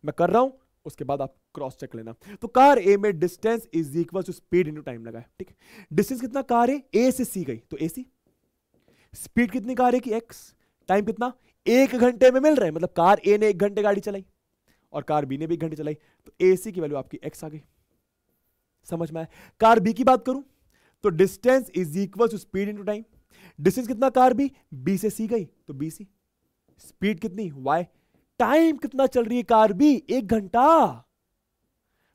मैं कर रहा हूं उसके बाद आप क्रॉस चेक लेना तो कार ए में distance is equal to speed in time लगा ठीक है डिस्टेंस कितना कार है ए से सी गई तो ए सी स्पीड कितनी कार है कि एक्स टाइम कितना एक घंटे में मिल रहा है मतलब कार ए ने एक घंटे गाड़ी चलाई और कार बी ने भी एक घंटे चलाई तो ए सी की वैल्यू आपकी एक्स आ गई समझ में आया कार बी की बात करूं तो distance is equal to speed into time distance कितना कार बी बी से सी गई तो बी सी स्पीड कितनी वाई टाइम कितना चल रही है कार भी एक घंटा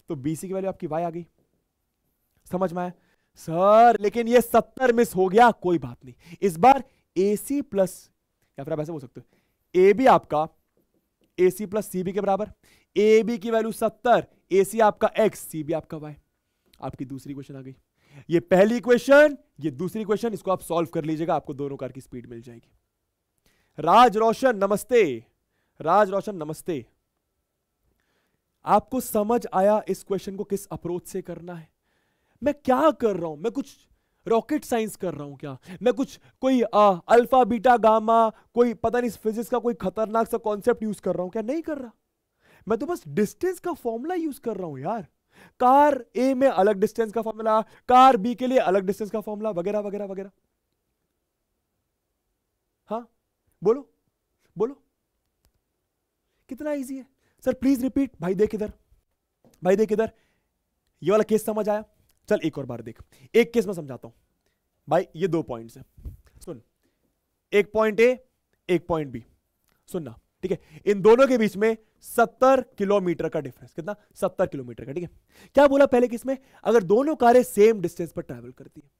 तो बीसी की वैल्यू आपकी वाई आ गई समझ में आया सर लेकिन ये सत्तर मिस हो गया कोई बात नहीं इस बार ए सी प्लस या फिर आप ऐसे बोल सकते हो ए बी आपका ए सी प्लस सी बी के बराबर ए बी की वैल्यू सत्तर ए सी आपका एक्स सी बी आपका वाई आपकी दूसरी क्वेश्चन आ गई ये पहली क्वेश्चन ये दूसरी क्वेश्चन इसको आप सॉल्व कर लीजिएगा आपको दोनों कार की स्पीड मिल जाएगी राज रोशन नमस्ते राज रोशन नमस्ते आपको समझ आया इस क्वेश्चन को किस अप्रोच से करना है मैं क्या कर रहा हूं मैं कुछ रॉकेट साइंस कर रहा हूं क्या मैं कुछ कोई आ, अल्फा बीटा गामा कोई पता नहीं फिजिक्स का कोई खतरनाक सा कॉन्सेप्ट यूज कर रहा हूं क्या नहीं कर रहा मैं तो बस डिस्टेंस का फॉर्मूला यूज कर रहा हूं यार कार ए में अलग डिस्टेंस का फॉर्मूला कार बी के लिए अलग डिस्टेंस का फॉर्मूला वगैरह वगैरह वगैरह हाँ बोलो बोलो कितना ईजी है सर प्लीज रिपीट भाई देख इधर भाई देख इधर ये वाला केस समझ आया चल एक और बार देख एक केस में समझाता हूं भाई ये दो पॉइंट्स हैं सुन एक पॉइंट ए एक पॉइंट बी सुनना ठीक है इन दोनों के बीच में सत्तर किलोमीटर का डिफरेंस कितना सत्तर किलोमीटर का ठीक है क्या बोला पहले किस में अगर दोनों कारें सेम डिस्टेंस पर ट्रैवल करती है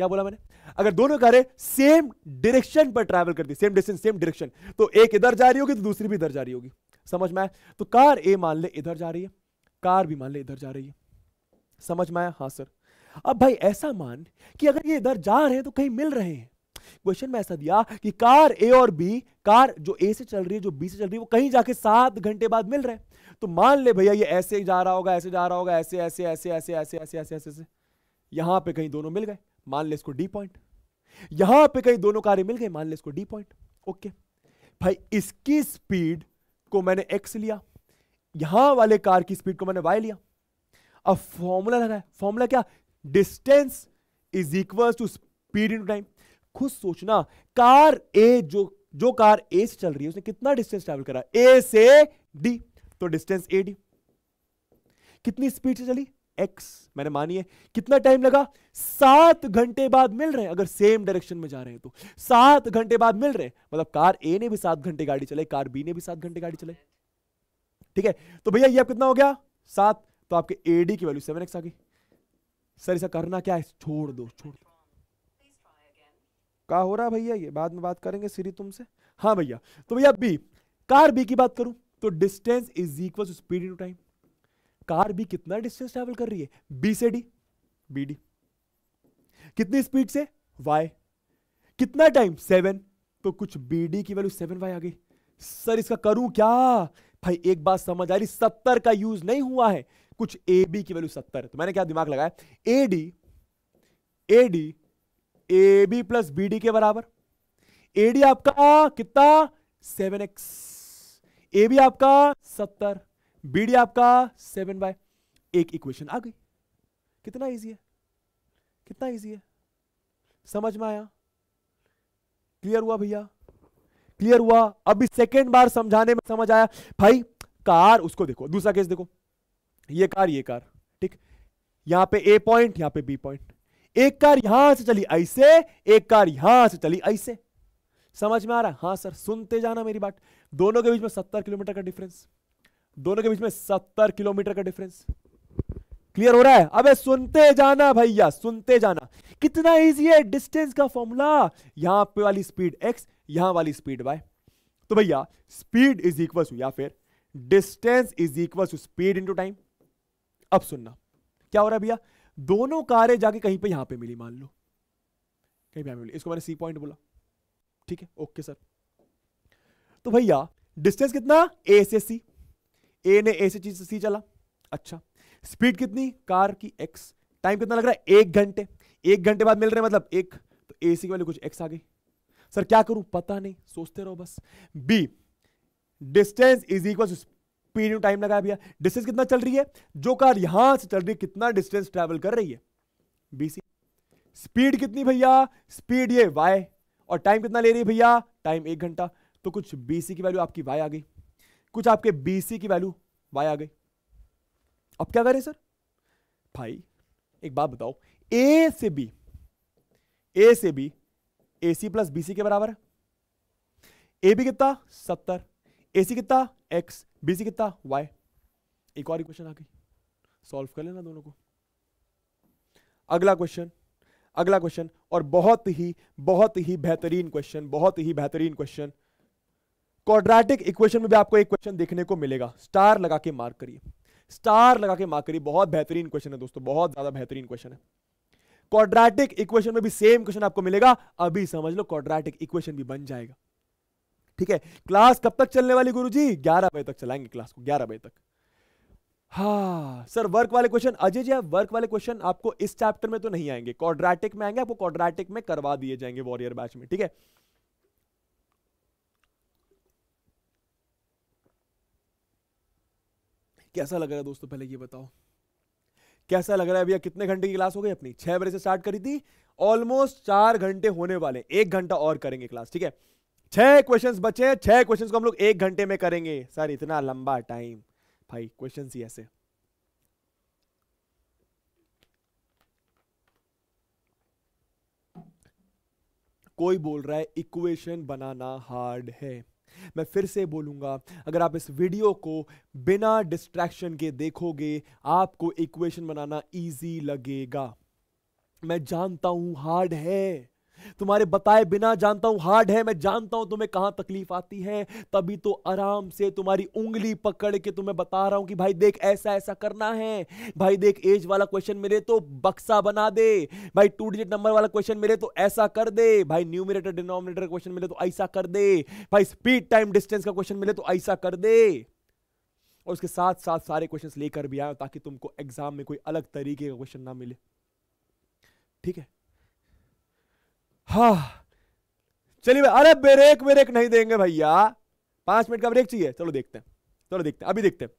क्या बोला मैंने अगर दोनों कारें सेम डायरेक्शन पर ट्रैवल करती सेम डिस्टेंस सेम डायरेक्शन तो एक इधर जा रही होगी तो दूसरी भी इधर जा रही होगी समझ में आया तो कार ए मान ले इधर जा रही है कार भी मान ले इधर जा रही है समझ में आया हाँ सर अब भाई ऐसा मान कि अगर ये इधर जा रहे हैं तो कहीं मिल रहे हैं क्वेश्चन में ऐसा दिया कि कार ए और बी कार जो ए से चल रही है जो बी से चल रही है वो कहीं जाके सात घंटे बाद मिल रहे हैं तो मान ले भैया ये ऐसे जा रहा होगा ऐसे जा रहा होगा ऐसे ऐसे ऐसे ऐसे ऐसे ऐसे ऐसे ऐसे यहां पे कहीं दोनों मिल गए मान ले इसको डी पॉइंट यहां पे कहीं दोनों कार्य मिल गए मान ले इसको डी पॉइंट ओके भाई इसकी स्पीड को मैंने एक्स लिया यहां वाले कार की स्पीड को मैंने वाई लिया अब फॉर्मूला लगा फॉर्मूला क्या distance is equal to speed in time खुद सोचना कार ए जो जो कार ए से चल रही है उसने कितना डिस्टेंस ट्रेवल करा ए से डी तो डिस्टेंस ए डी कितनी स्पीड से चली एक्स मैंने मानिए कितना टाइम लगा सात घंटे बाद मिल रहे हैं अगर सेम डायरेक्शन में जा रहे हैं तो सात घंटे बाद मिल रहे हैं मतलब कार ए ने भी सात घंटे गाड़ी चलाई कार बी ने भी सात घंटे गाड़ी चलाई ठीक है तो भैया ये अब कितना हो गया सात तो आपके एडी की वैल्यू सेवन एक्स आ गई सर ऐसा करना क्या है छोड़ दो छोड़ दो क्या हो रहा भैया ये बाद में बात करेंगे सीरी तुमसे हाँ भैया तो भैया बी कार बी की बात करूं तो distance is equal to speed in time car भी कितना डिस्टेंस ट्रेवल कर रही है बी से डी बी डी कितनी स्पीड से वाई कितना टाइम सेवन तो कुछ बी डी की वैल्यू सेवन वाई आ गई सर इसका करूं क्या भाई एक बात समझ आ रही सत्तर का यूज नहीं हुआ है कुछ ए बी की वैल्यू सत्तर तो मैंने क्या दिमाग लगाया A D A D A B plus B D के बराबर ए डी आपका कितना सेवन एक्स ए बी आपका सत्तर बीडी आपका सेवन बाय एक इक्वेशन आ गई कितना इजी है कितना इजी है समझ में आया क्लियर हुआ भैया क्लियर हुआ अभी सेकेंड बार समझाने में समझ आया भाई कार उसको देखो दूसरा केस देखो ये कार ये कार ठीक यहां पे ए पॉइंट यहां पे बी पॉइंट एक कार यहां से चली ऐसे एक कार यहां से चली ऐसे समझ में आ रहा है हाँ सर सुनते जाना मेरी बात दोनों के बीच में सत्तर किलोमीटर का डिफरेंस दोनों के बीच में सत्तर किलोमीटर का डिफरेंस क्लियर हो रहा है अबे सुनते जाना भैया सुनते जाना कितना इजी है डिस्टेंस का फॉर्मूला यहां पे वाली स्पीड एक्स यहां वाली स्पीड वाई तो भैया स्पीड इज इक्वल टू या फिर distance is equal to speed into time अब सुनना क्या हो रहा है भैया दोनों कारें जाके कहीं पे यहां पे मिली मान लो कहीं पर मिली इसको मैंने सी पॉइंट बोला ठीक है ओके सर तो भैया डिस्टेंस कितना ए से सी ए ने ए से चीज से सी चला अच्छा स्पीड कितनी कार की एक्स टाइम कितना लग रहा है एक घंटे एक घंटे बाद मिल रहे मतलब एक तो ए सी की कुछ एक्स आ गई सर क्या करूं पता नहीं सोचते रहो बस B distance is equal speed में टाइम लगाया भैया डिस्टेंस कितना चल रही है जो कार यहां से चल रही है कितना डिस्टेंस ट्रेवल कर रही है बी सी स्पीड कितनी भैया स्पीड ये वाई और टाइम कितना ले रही है भैया टाइम एक घंटा तो कुछ बी सी की वैल्यू आपकी वाई आ गई कुछ आपके बीसी की वैल्यू वाई आ गई अब क्या करें सर भाई एक बात बताओ ए से बी ए से B A C plus B C के बराबर है ए बी कितना सत्तर ए सी कितना एक्स बी सी कितना वाई एक और इक्वेशन आ गई सॉल्व कर लेना दोनों को अगला क्वेश्चन अगला क्वेश्चन और बहुत ही बहुत ही बेहतरीन क्वेश्चन बहुत ही बेहतरीन क्वेश्चन क्वाड्रेटिक इक्वेशन में भी आपको एक क्वेश्चन देखने को मिलेगा स्टार लगा के मार्क करिए स्टार लगा के मार्क करिए बहुत बेहतरीन क्वेश्चन है दोस्तों बहुत ज्यादा बेहतरीन क्वेश्चन है क्वाड्रेटिक इक्वेशन में भी सेम क्वेश्चन आपको मिलेगा अभी समझ लो क्वाड्रेटिक इक्वेशन भी बन जाएगा ठीक है क्लास कब तक चलने वाली गुरु जी ग्यारह बजे तक चलाएंगे क्लास को ग्यारह बजे तक हाँ सर वर्क वाले क्वेश्चन अजय जी वर्क वाले क्वेश्चन आपको इस चैप्टर में तो नहीं आएंगे क्वाड्रेटिक में आएंगे आपको क्वाड्रेटिक में करवा दिए जाएंगे वॉरियर बैच में ठीक है कैसा लग रहा है दोस्तों पहले ये बताओ कैसा लग रहा है भैया कितने घंटे की क्लास हो गई अपनी छह बजे से स्टार्ट करी थी ऑलमोस्ट चार घंटे होने वाले एक घंटा और करेंगे क्लास ठीक है छह क्वेश्चंस बचे हैं छह क्वेश्चंस को हम लोग एक घंटे में करेंगे सर इतना लंबा टाइम भाई क्वेश्चंस ही ऐसे कोई बोल रहा है इक्वेशन बनाना हार्ड है मैं फिर से बोलूँगा अगर आप इस वीडियो को बिना डिस्ट्रैक्शन के देखोगे आपको इक्वेशन बनाना ईजी लगेगा मैं जानता हूँ हार्ड है तुम्हारे बताए बिना जानता हूं हार्ड है मैं जानता हूं तुम्हें कहां तकलीफ आती है तभी तो आराम से तुम्हारी उंगली पकड़ के तुम्हें बता रहा हूं कि भाई देख ऐसा ऐसा करना है भाई देख एज वाला क्वेश्चन मिले तो बक्सा बना दे भाई टू डिजिट नंबर वाला क्वेश्चन मिले तो ऐसा कर दे भाई न्यूमिनेटर डिनोमिनेटर क्वेश्चन मिले तो ऐसा कर दे भाई स्पीड टाइम डिस्टेंस का क्वेश्चन मिले तो ऐसा कर दे और उसके साथ साथ सारे क्वेश्चन लेकर भी आया ताकि तुमको एग्जाम में कोई अलग तरीके का क्वेश्चन ना मिले ठीक है हा चलिए अरे ब्रेक ब्रेक नहीं देंगे भैया पांच मिनट का ब्रेक चाहिए चलो देखते हैं चलो देखते हैं अभी देखते हैं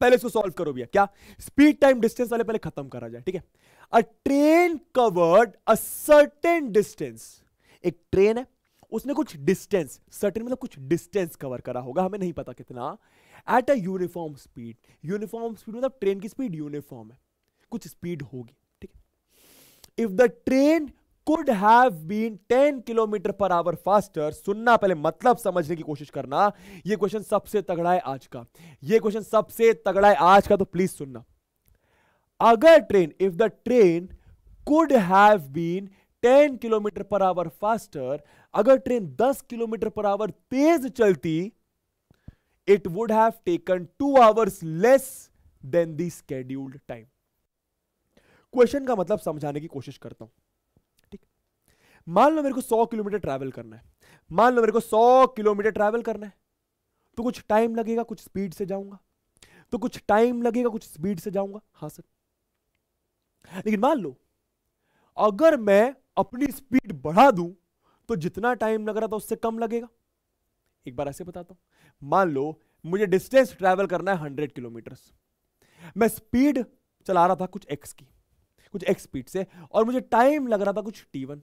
पहले इसको सॉल्व करो भैया क्या स्पीड टाइम डिस्टेंस वाले पहले खत्म करा जाए ठीक है a train covered a certain distance एक ट्रेन है उसने कुछ डिस्टेंस सर्टेन मतलब कुछ डिस्टेंस कवर करा होगा हमें नहीं पता कितना at a uniform speed uniform speed मतलब ट्रेन की स्पीड यूनिफॉर्म है कुछ स्पीड होगी ठीक है if the train could have been ten kilometre पर आवर फास्टर सुनना पहले मतलब समझने की कोशिश करना यह क्वेश्चन सबसे तगड़ा है आज का यह क्वेश्चन सबसे तगड़ा है आज का तो प्लीज सुनना अगर train if the train could have been ten kilometre पर आवर फास्टर अगर ट्रेन दस किलोमीटर पर आवर तेज चलती it would have taken two hours less than the scheduled time question का मतलब समझाने की कोशिश करता हूं मान लो मेरे को सौ किलोमीटर ट्रैवल करना है मान लो मेरे को सौ किलोमीटर ट्रैवल करना है तो कुछ टाइम लगेगा कुछ स्पीड से जाऊंगा तो कुछ टाइम लगेगा कुछ स्पीड से जाऊंगा हाँ सर लेकिन मान लो अगर मैं अपनी स्पीड बढ़ा दूं तो जितना टाइम लग रहा था उससे कम लगेगा एक बार ऐसे बताता हूं मान लो मुझे डिस्टेंस ट्रैवल करना है हंड्रेड किलोमीटर मैं स्पीड चला रहा था कुछ एक्स की कुछ एक्स स्पीड से और मुझे टाइम लग रहा था कुछ टी वन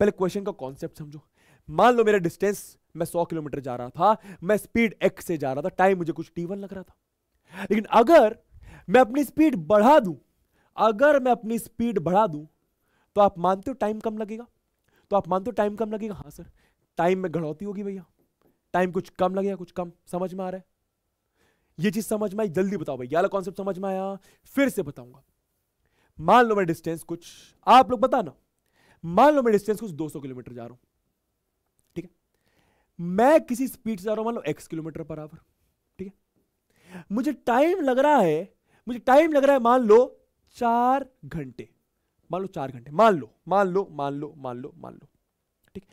पहले क्वेश्चन का कॉन्सेप्ट समझो मान लो मेरा डिस्टेंस मैं 100 किलोमीटर जा रहा था मैं स्पीड एक्स से जा रहा था टाइम मुझे कुछ टी लग रहा था लेकिन अगर मैं अपनी स्पीड बढ़ा दू अगर मैं अपनी स्पीड बढ़ा दू तो आप मानते हो टाइम कम लगेगा तो आप मानते हो टाइम कम लगेगा हाँ सर टाइम में गढ़ौती होगी भैया टाइम कुछ कम लगेगा कुछ कम समझ में आ रहा है ये चीज समझ में आई जल्दी बताओ भैया वाला कॉन्सेप्ट समझ में आया फिर से बताऊंगा मान लो मैं डिस्टेंस कुछ आप लोग बताना मान लो मैं डिस्टेंस कुछ 200 किलोमीटर जा रहा हूं ठीक है मैं किसी स्पीड से जा रहा हूं मान लो एक्स किलोमीटर पर आवर ठीक है मुझे टाइम लग रहा है मुझे टाइम लग रहा है मान लो चार घंटे मान लो चार घंटे मान लो मान लो मान लो मान लो मान लो ठीक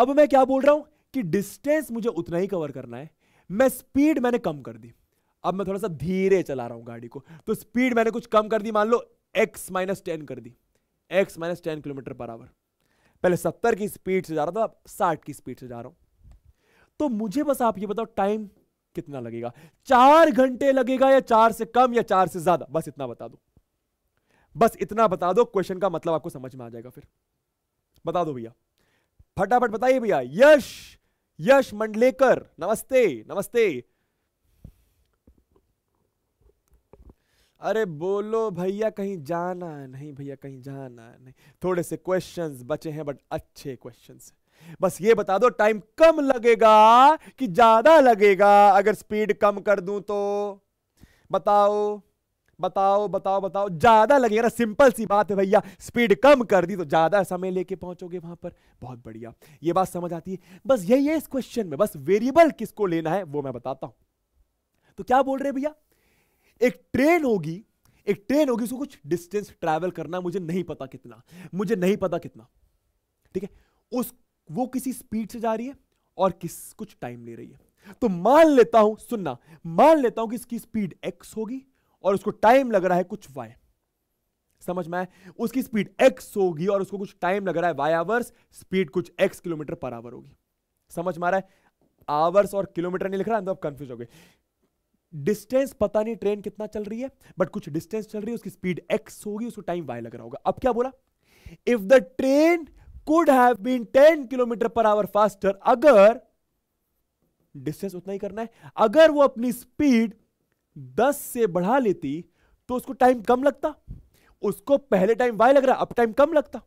अब मैं क्या बोल रहा हूं कि डिस्टेंस मुझे उतना ही कवर करना है मैं स्पीड मैंने कम कर दी अब मैं थोड़ा सा धीरे चला रहा हूं गाड़ी को तो स्पीड मैंने कुछ कम कर दी मान लो एक्स माइनस टेन कर दी एक्स माइनस टेन किलोमीटर पर आवर पहले सत्तर की स्पीड से जा रहा था अब साठ की स्पीड से जा रहा हूं तो मुझे बस आप ये बताओ टाइम कितना लगेगा चार घंटे लगेगा या चार से कम या चार से ज्यादा बस इतना बता दो बस इतना बता दो क्वेश्चन का मतलब आपको समझ में आ जाएगा फिर बता दो भैया फटाफट बताइए भैया यश यश मंडलेकर नमस्ते नमस्ते अरे बोलो भैया कहीं जाना नहीं भैया कहीं जाना नहीं थोड़े से क्वेश्चंस बचे हैं बट अच्छे क्वेश्चंस बस ये बता दो टाइम कम लगेगा कि ज्यादा लगेगा अगर स्पीड कम कर दूं तो बताओ बताओ बताओ बताओ ज्यादा लगेगा ना सिंपल सी बात है भैया स्पीड कम कर दी तो ज्यादा समय लेके पहुंचोगे वहां पर बहुत बढ़िया ये बात समझ आती है बस यही है इस क्वेश्चन में बस वेरिएबल किसको लेना है वो मैं बताता हूं तो क्या बोल रहे भैया एक ट्रेन होगी एक ट्रेन होगी उसको कुछ डिस्टेंस ट्रैवल करना है मुझे नहीं पता कितना मुझे नहीं पता कितना ठीक है उस वो किसी स्पीड से जा रही है और किस कुछ टाइम ले रही है तो मान लेता हूं सुनना मान लेता हूं कि इसकी स्पीड एक्स होगी और उसको टाइम लग रहा है कुछ वाई समझ में आया उसकी स्पीड एक्स होगी और उसको कुछ टाइम लग रहा है वाई आवर्स स्पीड कुछ एक्स किलोमीटर पर आवर होगी समझ में आ रहा है आवर्स और किलोमीटर नहीं लिख रहा है तो आप कंफ्यूज हो गए डिस्टेंस पता नहीं ट्रेन कितना चल रही है बट कुछ डिस्टेंस चल रही है उसकी स्पीड एक्स होगी उसको टाइम वाई लग रहा होगा अब क्या बोला if the train could have been ten kilometre पर आवर फास्टर अगर डिस्टेंस उतना ही करना है अगर वो अपनी स्पीड दस से बढ़ा लेती तो उसको टाइम कम लगता उसको पहले टाइम वाई लग रहा अब टाइम कम लगता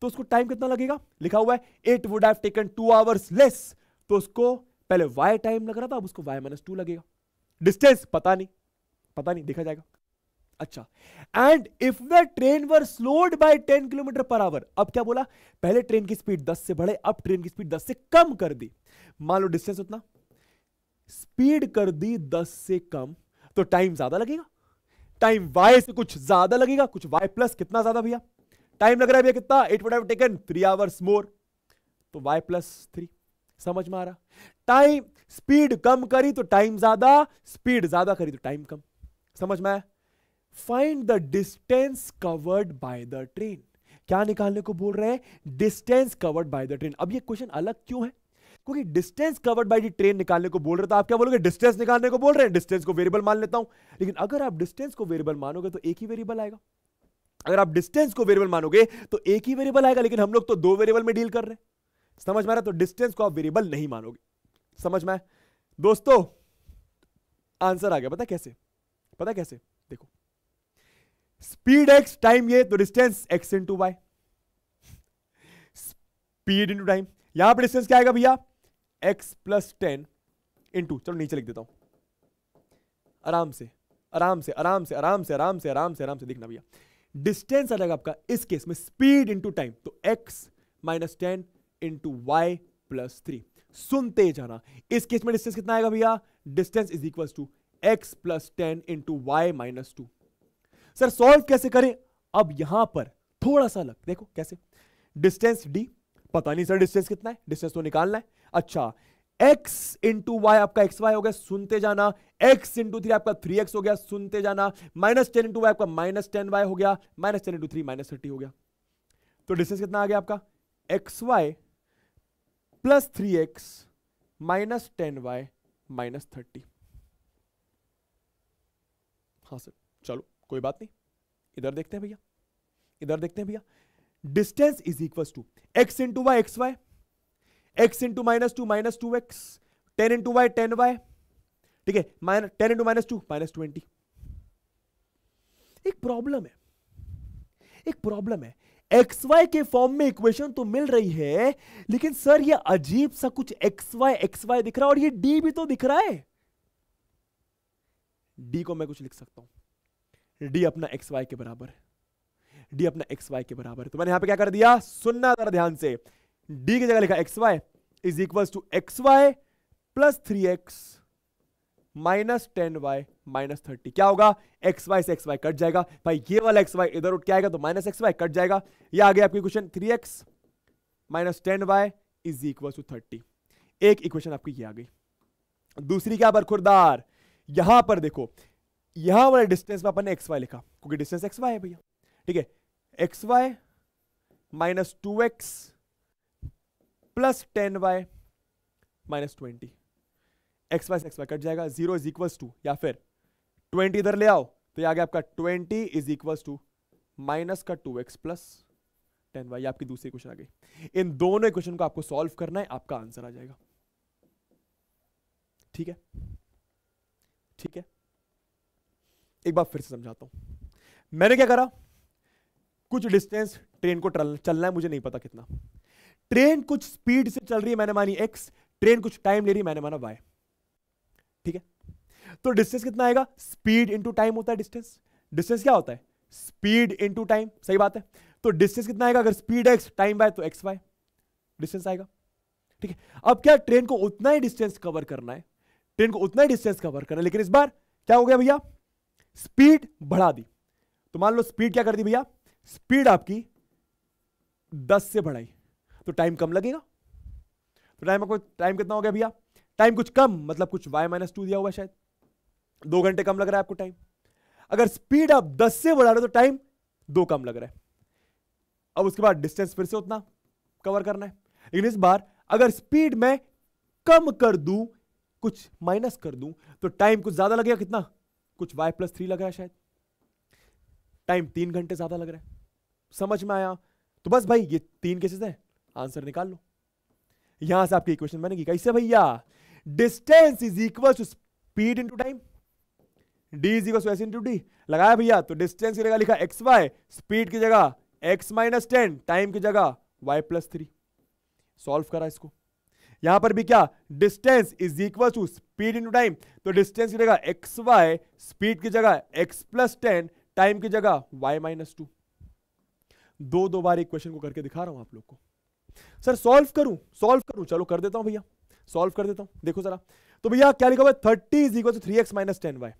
तो उसको टाइम कितना लगेगा लिखा हुआ है it would have taken two hours less तो उसको पहले वाई टाइम लग रहा था अब उसको वाई माइनस टू लगेगा डिस्टेंस पता नहीं पता नहीं देखा जाएगा अच्छा and if the train were slowed by 10 kilometre पर आवर अब क्या बोला पहले ट्रेन की स्पीड 10 से बढ़े अब ट्रेन की स्पीड 10 से कम कर दी मान लो डिस्टेंस उतना स्पीड कर दी 10 से कम तो टाइम ज्यादा लगेगा टाइम वाई से कुछ ज्यादा लगेगा कुछ वाई प्लस कितना ज्यादा भैया टाइम लग रहा है भैया कितना it would taken three hours more तो वाई प्लस थ्री समझ में आ रहा टाइम स्पीड कम करी तो टाइम ज्यादा स्पीड ज्यादा करी तो टाइम कम समझ में आया find the distance covered by the train क्या निकालने को बोल रहे हैं distance covered by the train अब ये क्वेश्चन अलग क्यों है क्योंकि distance covered by the train निकालने को बोल रहे तो आप क्या बोलोगे डिस्टेंस निकालने को बोल रहे हैं डिस्टेंस को वेरिएबल मान लेता हूं लेकिन अगर आप डिस्टेंस को वेरिएबल मानोगे तो एक ही वेरिएबल आएगा अगर आप डिस्टेंस को वेरिएबल मानोगे तो एक ही वेरिएबल आएगा लेकिन हम लोग तो दो वेरिएबल में डील कर रहे हैं समझ में आ रहा तो डिस्टेंस को आप वेरिएबल नहीं मानोगे समझ में दोस्तों आंसर आ गया पता कैसे पता कैसे देखो स्पीड एक्स टाइम ये तो distance x into y speed into time यहां पर डिस्टेंस क्या आएगा भैया एक्स प्लस टेन इंटू चलो नीचे लिख देता हूं आराम से आराम से आराम से आराम से आराम से आराम से आराम से देखना भैया डिस्टेंस आ जाएगा आपका इस केस में स्पीड इंटू टाइम तो x minus ten into y plus three सुनते जाना इस केस में डिस्टेंस कितना आएगा भैया distance is equal to x plus ten into y minus two sir solve कैसे करें अब यहां पर थोड़ा सा लग देखो कैसे डिस्टेंस डी पता नहीं सर डिस्टेंस कितना है डिस्टेंस तो निकालना है अच्छा x इंटू वाई आपका एक्स वाई हो गया सुनते जाना x इंटू थ्री आपका थ्री एक्स हो गया सुनते जाना माइनस टेन इंटू वाई आपका माइनस टेन वाई हो गया minus ten into three minus thirty हो गया तो डिस्टेंस कितना आ गया आपका x y plus three x minus ten y minus thirty हाँ सर चलो कोई बात नहीं इधर देखते हैं भैया इधर देखते हैं भैया distance is equal to x into y x y x into minus two minus two x ten into y ten y ठीक है minus ten into minus two minus twenty एक प्रॉब्लम है एक प्रॉब्लम है एक्स वाई के form में equation तो मिल रही है लेकिन सर ये अजीब सा कुछ एक्स वाई एक्स वाई दिख रहा है और ये डी भी तो दिख रहा है डी को मैं कुछ लिख सकता हूं डी अपना एक्स वाई के बराबर डी अपना एक्स वाई के बराबर तो मैंने यहां पे क्या कर दिया सुनना जरा ध्यान से डी की जगह लिखा x y is equal to x y plus three x minus ten y minus thirty क्या होगा एक्स वाई से एक्स वाई कट जाएगा भाई ये वाला एक्स वाई इधर उठ के आएगा तो माइनस एक्स वाई कट जाएगा ये आ गया आपकी question three x minus ten y is equal to thirty एक इक्वेशन आपकी ये आ गई दूसरी क्या बरखुरदार यहां पर देखो यहां वाले डिस्टेंस में अपन ने एक्स वाई लिखा क्योंकि डिस्टेंस एक्स वाई है भैया ठीक है x y minus two x plus ten y minus twenty x y से एक्स वाई कट जाएगा जीरो इज इक्वल टू या फिर ट्वेंटी इधर ले आओ तो ये आ गया आपका twenty is equal to minus का two x plus ten y आपकी दूसरी क्वेश्चन आ गई इन दोनों क्वेश्चन को आपको सॉल्व करना है आपका आंसर आ जाएगा ठीक है ठीक है एक बार फिर से समझाता हूं मैंने क्या करा कुछ डिस्टेंस ट्रेन को चलना है मुझे नहीं पता कितना ट्रेन कुछ स्पीड से चल रही है मैंने मानी एक्स ट्रेन कुछ टाइम ले रही है मैंने माना वाई ठीक है तो डिस्टेंस कितना आएगा स्पीड इंटू टाइम होता है डिस्टेंस डिस्टेंस क्या होता है स्पीड इंटू टाइम सही बात है तो डिस्टेंस कितना आएगा अगर स्पीड एक्स टाइम बाय तो एक्स वाई डिस्टेंस आएगा ठीक है अब क्या ट्रेन को उतना ही डिस्टेंस कवर करना है ट्रेन को उतना ही डिस्टेंस कवर करना है लेकिन इस बार क्या हो गया भैया स्पीड बढ़ा दी तो मान लो स्पीड क्या कर दी भैया स्पीड आपकी दस से बढ़ाई तो टाइम कम लगेगा तो टाइम आपको टाइम कितना हो गया भैया टाइम कुछ कम मतलब कुछ y माइनस टू दिया हुआ शायद दो घंटे कम लग रहा है आपको टाइम अगर स्पीड आप दस से बढ़ा रहे हो तो टाइम दो कम लग रहा है अब उसके बाद डिस्टेंस फिर से उतना कवर करना है लेकिन इस बार अगर स्पीड में कम कर दू कुछ माइनस कर दू तो टाइम कुछ ज्यादा लगेगा कितना कुछ वाई प्लस थ्री लग रहा है शायद टाइम तीन घंटे ज्यादा लग रहा है समझ में आया तो बस भाई ये तीन केसेस हैं आंसर निकाल लो यहां से आपकी इक्वेशन बनेगी कैसे भैया distance is equal to speed to time D is equal S into D लगाया भैया तो डिस्टेंस की जगह लिखा एक्स वाई स्पीड की जगह एक्स माइनस टेन टाइम की जगह वाई प्लस थ्री सॉल्व करा इसको यहां पर भी क्या distance is equal to speed into time तो डिस्टेंस की जगह एक्स वाई स्पीड की जगह एक्स प्लस टेन टाइम की जगह वाई माइनस टू दो दो बार एक क्वेश्चन को करके दिखा रहा हूं आप लोग को सर सॉल्व करूं सॉल्व करूं चलो कर देता हूं भैया सॉल्व कर देता हूं देखो जरा तो भैया क्या लिखा हुआ thirty is equal to three x minus ten y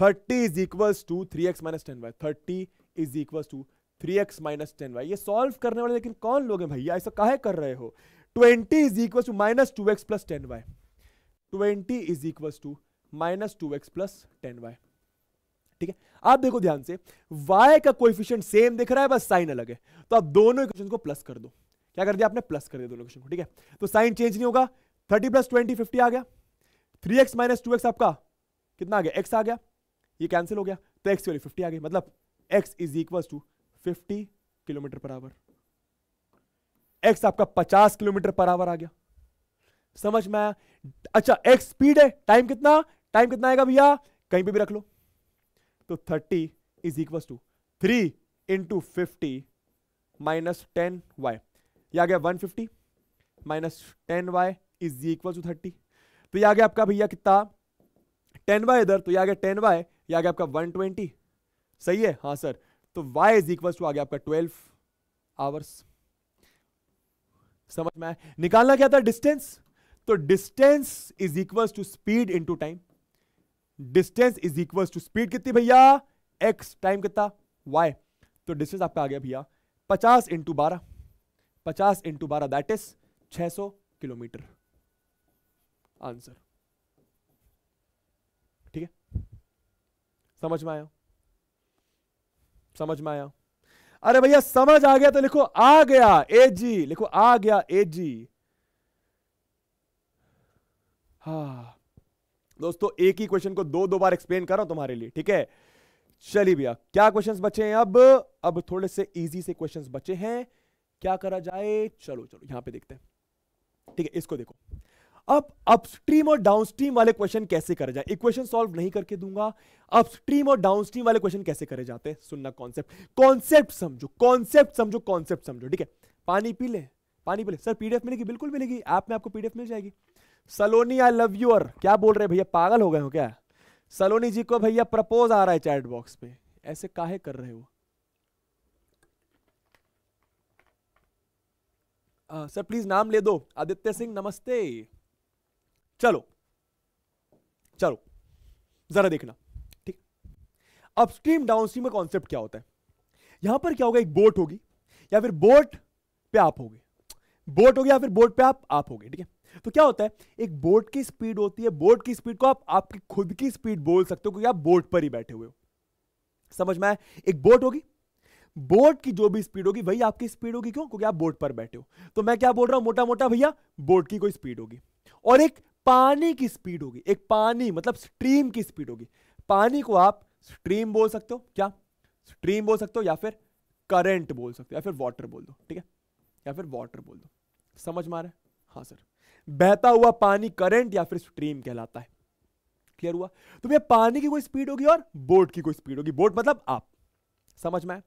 thirty is equal to three x minus ten y thirty is equal to three x minus ten y ये सॉल्व करने वाले लेकिन कौन लोग हैं भैया ऐसा काहे कर रहे हो twenty is equal to minus two x plus ten y twenty is equal to minus two x plus ten y ठीक है आप देखो ध्यान से y का कोएफिशिएंट सेम दिख रहा है बस साइन अलग है तो आप दोनों इक्वेशन को प्लस कर दो क्या कर दिया आपने प्लस कर दिया दोनों क्वेश्चन को ठीक है तो साइन चेंज नहीं होगा थर्टी प्लस ट्वेंटी फिफ्टी आ गया three x minus two x आपका कितना आ गया एक्स आ गया ये कैंसिल हो गया तो एक्स की वैल्यू फिफ्टी आ गई मतलब x is equal to fifty kilometre पर आवर एक्स आपका पचास किलोमीटर पर आवर आ गया समझ में आया अच्छा एक्स स्पीड है टाइम कितना टाइम कितना आएगा भैया कहीं पे भी रख लो तो thirty is equal to three into fifty minus ten y ये आ गया one fifty minus ten y is equal to thirty तो ये आ गया आपका भैया कितना टेन वाई इधर तो ये आ गया टेन वाई ये आ गया आपका 120 सही है हाँ सर तो y इज इक्वल टू आ गया आपका 12 आवर्स समझ में निकालना क्या था डिस्टेंस तो distance is equal to speed to time distance is equal to speed कितनी भैया एक्स टाइम कितना वाई तो डिस्टेंस आपका आ गया भैया पचास इंटू बारह पचास इंटू बारह दैट इज छह सौ किलोमीटर आंसर समझ में आया समझ में आया अरे भैया समझ आ गया तो लिखो आ गया ए जी लिखो आ गया ए जी हा दोस्तों एक ही क्वेश्चन को दो दो बार एक्सप्लेन करो तुम्हारे लिए ठीक है चलिए भैया क्या क्वेश्चंस बचे हैं अब अब थोड़े से इजी से क्वेश्चंस बचे हैं क्या करा जाए चलो चलो यहां पे देखते हैं ठीक है इसको देखो अब अपस्ट्रीम और डाउनस्ट्रीम वाले क्वेश्चन कैसे करे जाए इक्वेशन सॉल्व नहीं करके दूंगा अपस्ट्रीम और डाउनस्ट्रीम वाले क्वेश्चन कैसे करे जाते हैं सुनना कॉन्सेप्ट कॉन्सेप्ट समझो कॉन्सेप्ट समझो कॉन्सेप्ट समझो ठीक है पानी पी ले पानी पी ले सर पीडीएफ मिलेगी बिल्कुल मिलेगी ऐप में आपको पीडीएफ मिल जाएगी सलोनी आई लव यू और क्या बोल रहे भैया पागल हो गए हो क्या सलोनी जी को भैया प्रपोज आ रहा है चैट बॉक्स पे ऐसे काहे कर रहे हो सर प्लीज नाम ले दो आदित्य सिंह नमस्ते चलो चलो जरा देखना ठीक अपस्ट्रीम डाउनस्ट्रीम का कॉन्सेप्ट क्या होता है यहां पर क्या होगा एक बोट होगी या फिर बोट पे आप होगे बोट होगी या फिर बोट पे आप आप होगे ठीक है तो क्या होता है एक बोट की स्पीड होती है बोट की स्पीड को आप आपकी खुद की स्पीड बोल सकते हो क्योंकि आप बोट पर ही बैठे हुए हो समझ में आया एक बोट होगी बोट की जो भी स्पीड होगी वही आपकी स्पीड होगी क्यों क्योंकि आप बोट पर बैठे हो तो मैं क्या बोल रहा हूं मोटा मोटा भैया बोट की कोई स्पीड होगी और एक पानी की स्पीड होगी एक पानी मतलब स्ट्रीम की स्पीड होगी पानी को आप स्ट्रीम बोल सकते हो क्या स्ट्रीम बोल सकते हो या फिर करंट बोल सकते हो या फिर वाटर बोल दो ठीक है या फिर वाटर बोल दो समझ मारा है हाँ सर बहता हुआ पानी करंट या फिर स्ट्रीम कहलाता है क्लियर हुआ तो भैया पानी की कोई स्पीड होगी और बोट की कोई स्पीड होगी बोट मतलब आप समझ में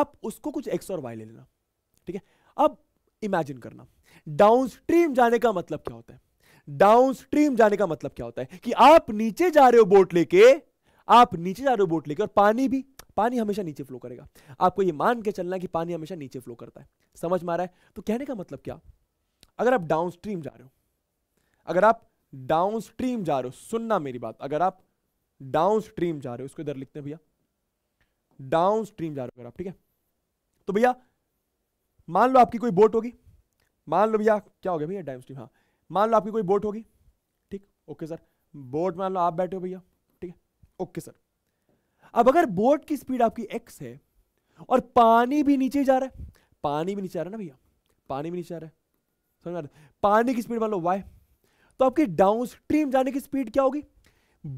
आप उसको कुछ एक्स और वाई ले लेना ठीक है अब इमेजिन करना डाउनस्ट्रीम जाने का मतलब क्या होता है डाउन स्ट्रीम जाने का मतलब क्या होता है कि आप नीचे जा रहे हो बोट लेके आप नीचे जा रहे हो बोट लेके और पानी भी पानी हमेशा नीचे फ्लो करेगा आपको यह मान के चलना कि पानी हमेशा नीचे फ्लो करता है समझ में आ रहा है तो कहने का मतलब क्या अगर आप डाउन स्ट्रीम जा रहे हो अगर आप डाउन स्ट्रीम जा रहे हो सुनना मेरी बात अगर आप डाउन स्ट्रीम जा रहे हो इसको इधर लिखते हैं भैया डाउन स्ट्रीम जा रहे हो अगर आप ठीक है तो भैया मान लो आपकी कोई बोट होगी मान लो भैया क्या हो गया भैया डाउन स्ट्रीम हाँ मान लो आपकी कोई बोट होगी ठीक ओके सर बोट मान लो आप बैठे हो भैया ठीक है ओके सर अब अगर बोट की स्पीड आपकी एक्स है और पानी भी नीचे जा रहा है पानी भी नीचे आ रहा है ना भैया पानी भी नीचे आ रहा है समझ रहा पानी की स्पीड मान लो वाई तो आपकी डाउन स्ट्रीम जाने की स्पीड क्या होगी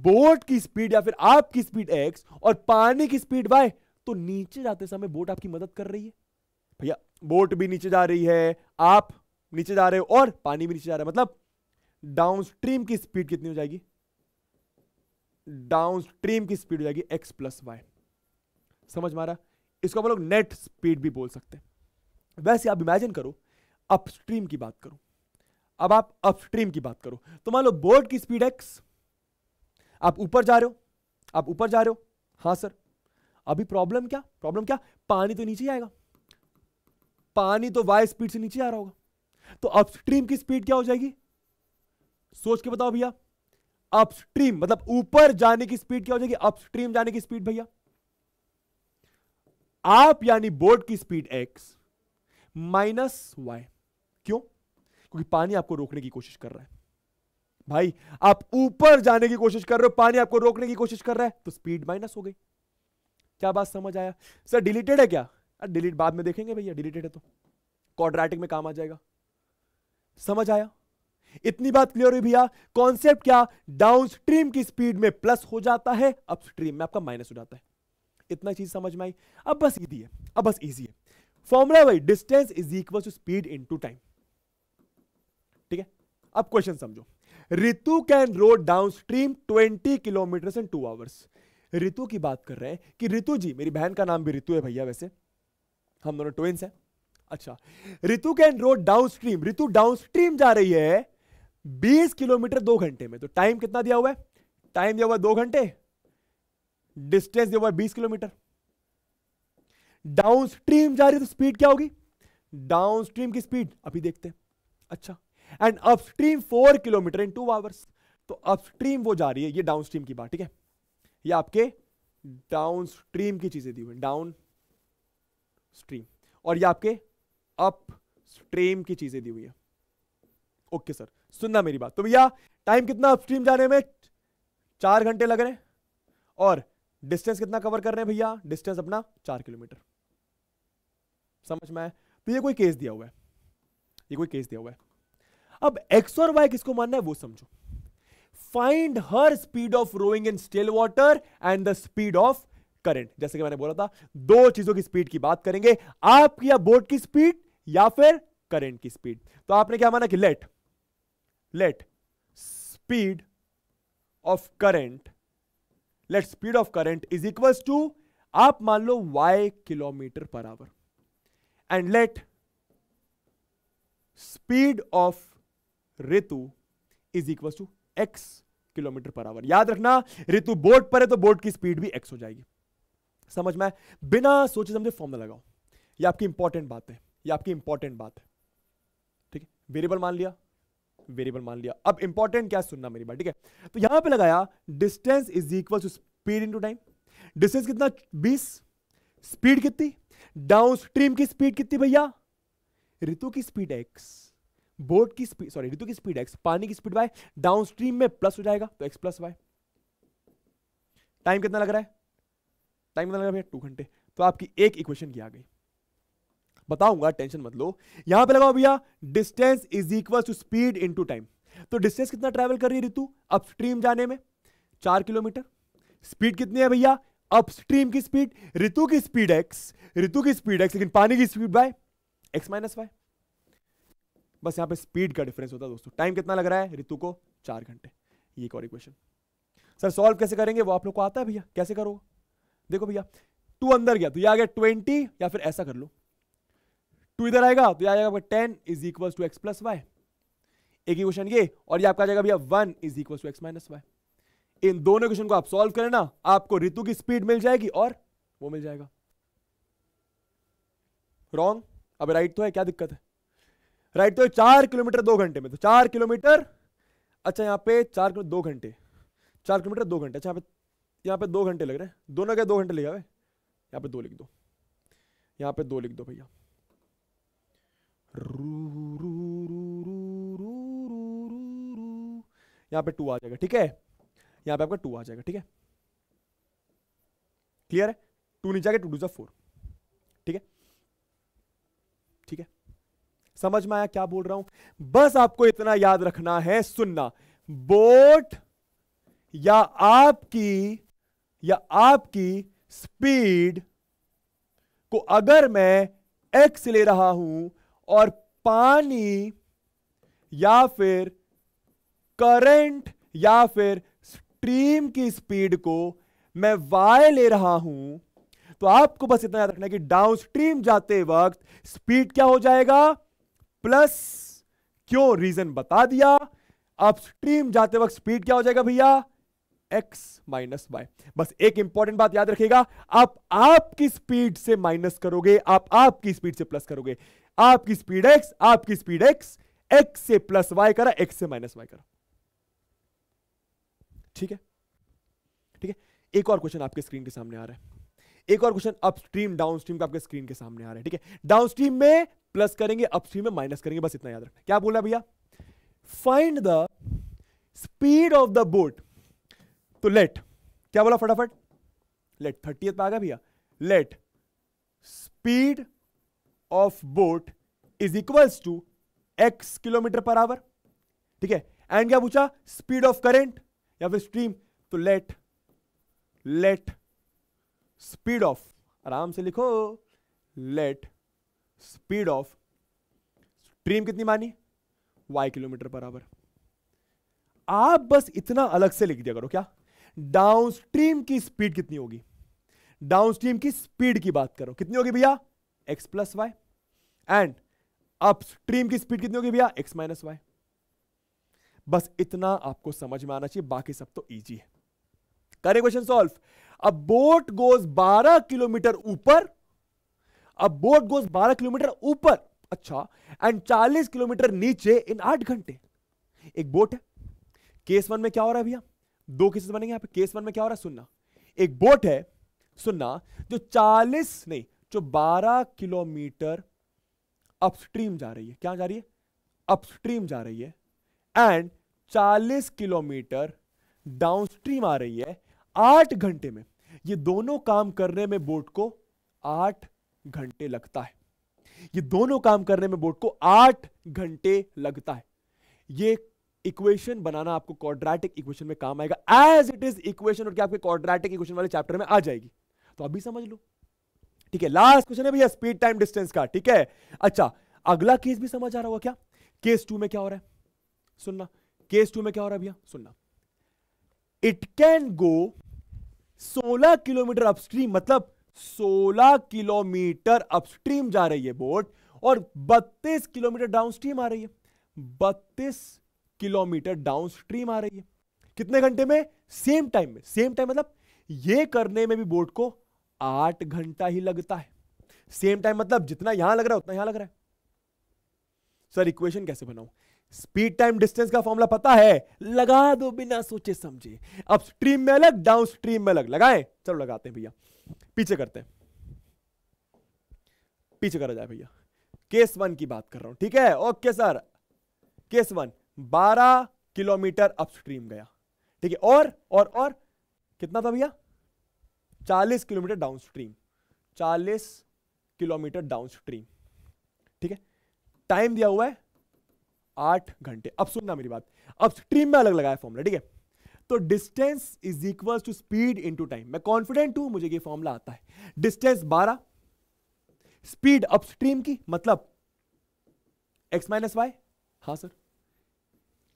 बोट की स्पीड या फिर आपकी स्पीड एक्स और पानी की स्पीड वाई तो नीचे जाते समय बोट आपकी मदद कर रही है भैया बोट भी नीचे जा रही है आप नीचे जा रहे हो और पानी भी नीचे जा रहा है मतलब डाउन स्ट्रीम की स्पीड कितनी हो जाएगी डाउन स्ट्रीम की स्पीड हो जाएगी एक्स प्लस वाई समझ मारा इसको आप लोग नेट स्पीड भी बोल सकते हैं वैसे आप इमेजिन करो अपस्ट्रीम की बात करो अब आप अपस्ट्रीम की बात करो तो मान लो बोर्ड की स्पीड एक्स आप ऊपर जा रहे हो आप ऊपर जा रहे हो हाँ सर अभी प्रॉब्लम क्या प्रॉब्लम क्या पानी तो नीचे आएगा पानी तो वाई स्पीड से नीचे आ रहा होगा तो अपस्ट्रीम की स्पीड क्या हो जाएगी सोच के बताओ भैया अपस्ट्रीम मतलब ऊपर जाने की स्पीड क्या हो जाएगी अपस्ट्रीम जाने की स्पीड भैया आप यानी बोट की स्पीड एक्स माइनस वाई क्यों क्योंकि पानी आपको रोकने की कोशिश कर रहा है भाई आप ऊपर जाने की कोशिश कर रहे हो पानी आपको रोकने की कोशिश कर रहा है तो स्पीड माइनस हो गई क्या बात समझ आया सर डिलीटेड है क्या डिलीट बाद में देखेंगे भैया डिलीटेड है तो क्वाड्रेटिक में काम आ जाएगा समझ आया इतनी बात क्लियर हुई भैया कॉन्सेप्ट क्या डाउनस्ट्रीम की स्पीड में प्लस हो जाता है अपस्ट्रीम में आपका माइनस हो जाता है इतना चीज समझ में आई अब बस ईजी है अब बस इजी है फॉर्मूला भाई distance is equal to speed into time ठीक है अब क्वेश्चन समझो Ritu can row downstream twenty kilometre in two hours Ritu की बात कर रहे हैं कि रितु जी मेरी बहन का नाम भी रितु है भैया वैसे हम दोनों ट्वेंस हैं अच्छा Ritu can rowed downstream Ritu downstream जा रही है बीस किलोमीटर दो घंटे में तो टाइम कितना दिया हुआ है टाइम दिया हुआ दो घंटे डिस्टेंस दिया हुआ है बीस किलोमीटर डाउन स्ट्रीम जा रही है तो स्पीड क्या होगी डाउन स्ट्रीम की स्पीड अभी देखते हैं अच्छा and upstream four kilometre in two hours तो अपस्ट्रीम वो जा रही है ये डाउन स्ट्रीम की बात ठीक है ये आपके डाउन स्ट्रीम की चीजें दी हुई डाउन स्ट्रीम और ये आपके अप स्ट्रीम की चीजें दी हुई है ओके सर सुनना मेरी बात तो भैया टाइम कितना अपस्ट्रीम जाने में चार घंटे लग रहे हैं और डिस्टेंस कितना कवर कर रहे हैं भैया डिस्टेंस अपना चार किलोमीटर समझ में आया तो ये कोई केस दिया हुआ है ये कोई केस दिया हुआ है अब एक्स और वाई किसको मानना है वो समझो find her speed of rowing in still water and the speed of current जैसे कि मैंने बोला था दो चीजों की स्पीड की बात करेंगे आपकी या बोट की स्पीड या फिर करंट की स्पीड तो आपने क्या माना कि let let speed of current let speed of current is equals to आप मान लो y किलोमीटर पर hour and let speed of Ritu is equal to x kilometre पर आवर याद रखना ऋतु बोट पर है तो बोट की स्पीड भी x हो जाएगी समझ में बिना सोचे समझे फॉर्मुला लगाओ ये आपकी इंपॉर्टेंट बात है ये आपकी इंपॉर्टेंट बात है ठीक है वेरिएबल मान लिया वेरिएबल मान लिया अब इंपॉर्टेंट क्या सुनना मेरी बात ठीक है तो यहां पे लगाया distance is equal to speed into time distance कितना 20 स्पीड कितनी डाउन स्ट्रीम की स्पीड कितनी भैया ऋतु की स्पीड एक्स बोट की स्पीड सॉरी ऋतु की स्पीड एक्स पानी की स्पीड वाई डाउन स्ट्रीम में प्लस हो जाएगा तो एक्स प्लस वाई टाइम कितना लग रहा है टाइम कितना लग रहा है भैया टू घंटे तो आपकी एक इक्वेशन की आ गई बताऊंगा टेंशन मत लो यहां पे लगाओ भैया distance is equal to speed into time तो डिस्टेंस कितना ट्रेवल कर रही है ऋतु अपस्ट्रीम जाने में चार किलोमीटर स्पीड कितनी है भैया अपस्ट्रीम की स्पीड ऋतु की स्पीड एक्स ऋतु की स्पीड एक्स लेकिन पानी की speed by x minus y बस यहां पे स्पीड का डिफरेंस होता है दोस्तों टाइम कितना लग रहा है ऋतु को चार घंटे ये एक और इक्वेशन सर सॉल्व कैसे करेंगे वो आप लोग को आता है भैया कैसे करो देखो भैया टू अंदर गया तो ये आ गया ट्वेंटी या फिर ऐसा कर लो टू इधर आएगा तो आ जाएगा आपका ten is equal to x plus y एक ही क्वेश्चन ये और ये आपका भैया one is equal to x minus y इन दोनों क्वेश्चन को आप सॉल्व करें ना आपको ऋतु की स्पीड मिल जाएगी और वो मिल जाएगा रॉन्ग अब राइट तो है क्या दिक्कत है राइट तो है चार किलोमीटर दो घंटे में तो चार किलोमीटर अच्छा यहाँ पे चार किलोमीटर दो घंटे चार किलोमीटर दो घंटे अच्छा यहाँ पे दो घंटे लग रहे हैं दोनों के दो घंटे लिखा हुए है यहाँ पे दो लिख दो यहाँ पे दो लिख दो भैया यहां पे टू आ जाएगा ठीक है यहां पे आपका टू आ जाएगा ठीक है क्लियर है टू नीचे आगे टू डू जा फोर ठीक है ठीक है समझ में आया क्या बोल रहा हूं बस आपको इतना याद रखना है सुनना बोट या आपकी या आपकी स्पीड को अगर मैं एक्स ले रहा हूं और पानी या फिर करंट या फिर स्ट्रीम की स्पीड को मैं वाई ले रहा हूं तो आपको बस इतना याद रखना कि डाउन स्ट्रीम जाते वक्त स्पीड क्या हो जाएगा प्लस क्यों रीजन बता दिया अब स्ट्रीम जाते वक्त स्पीड क्या हो जाएगा भैया x माइनस वाई बस एक इंपॉर्टेंट बात याद रखिएगा आप आपकी स्पीड से माइनस करोगे आप आपकी स्पीड से प्लस करोगे आपकी स्पीड एक्स आपकी स्पीड एक्स एक्स से प्लस वाई करा एक्स से माइनस वाई करा ठीक है ठीक है एक और क्वेश्चन आपके स्क्रीन के सामने आ रहा है एक और क्वेश्चन अपस्ट्रीम डाउनस्ट्रीम का आपके स्क्रीन के सामने आ रहा है ठीक है डाउनस्ट्रीम में प्लस करेंगे अपस्ट्रीम में माइनस करेंगे बस इतना याद रखना क्या बोला भैया find the speed of the boat तो लेट क्या बोला फटाफट लेट थर्टी पे आ गया भैया let speed of boat is equals to x kilometre पर आवर ठीक है एंड क्या पूछा स्पीड ऑफ करेंट या फिर स्ट्रीम तो लेट लेट स्पीड ऑफ आराम से लिखो लेट स्पीड ऑफ स्ट्रीम कितनी मानी वाई किलोमीटर पर आवर आप बस इतना अलग से लिख दिया करो क्या डाउनस्ट्रीम की स्पीड कितनी होगी डाउनस्ट्रीम की स्पीड की बात करो कितनी होगी भैया एक्स प्लस वाई एंड अब स्ट्रीम की स्पीड कितनी होगी भैया एक्स माइनस वाई बस इतना आपको समझ में आना चाहिए बाकी सब तो इजी है करें क्वेश्चन सॉल्व अब बोट गोज 12 किलोमीटर ऊपर अब बोट गोज 12 किलोमीटर ऊपर अच्छा एंड 40 किलोमीटर नीचे इन आठ घंटे एक बोट है केस वन में क्या हो रहा है भैया दो केसेस बनेंगे यहां पे केस वन में क्या हो रहा है सुनना एक बोट है सुनना जो 40 नहीं जो 12 किलोमीटर अपस्ट्रीम जा रही है क्या जा रही है अपस्ट्रीम जा रही है एंड 40 किलोमीटर डाउनस्ट्रीम आ रही है आठ घंटे में ये दोनों काम करने में बोट को आठ घंटे लगता है ये दोनों काम करने में बोट को आठ घंटे लगता है ये इक्वेशन बनाना आपको क्वाड्रेटिक इक्वेशन में काम आएगा एज इट इज इक्वेशन और क्या आपके क्वाड्रेटिक इक्वेशन वाले चैप्टर में आ जाएगी तो अभी समझ लो ठीक है लास्ट क्वेश्चन है भैया स्पीड टाइम डिस्टेंस का ठीक है अच्छा अगला केस भी समझ आ रहा होगा क्या केस टू में क्या हो रहा है सुनना केस टू में क्या हो रहा है भैया सुनना it can go 16 kilometre upstream मतलब 16 किलोमीटर अपस्ट्रीम जा रही है बोट और 32 किलोमीटर डाउनस्ट्रीम आ रही है 32 किलोमीटर डाउनस्ट्रीम आ रही है कितने घंटे में सेम टाइम में सेम टाइम मतलब ये करने में भी बोट को आठ घंटा ही लगता है सेम टाइम मतलब जितना यहां लग रहा है उतना यहां लग रहा है सर इक्वेशन कैसे बनाऊ स्पीड टाइम डिस्टेंस का फॉर्मूला पता है लगा दो बिना सोचे समझे अब स्ट्रीम में अलग डाउन स्ट्रीम में अलग लगाए चलो लगाते हैं भैया पीछे करते हैं पीछे करा जाए भैया केस वन की बात कर रहा हूं ठीक है ओके सर केस वन बारह किलोमीटर अपस्ट्रीम गया ठीक है और और और कितना था भैया चालीस किलोमीटर डाउन स्ट्रीम चालीस किलोमीटर डाउन स्ट्रीम ठीक है टाइम दिया हुआ है आठ घंटे अब सुनना मेरी बात अब स्ट्रीम में अलग लगा है फॉर्मला ठीक है तो distance is equal to speed into time मैं कॉन्फिडेंट हूं मुझे ये फॉर्मूला आता है डिस्टेंस 12 स्पीड अपस्ट्रीम की मतलब x माइनस वाई हाँ सर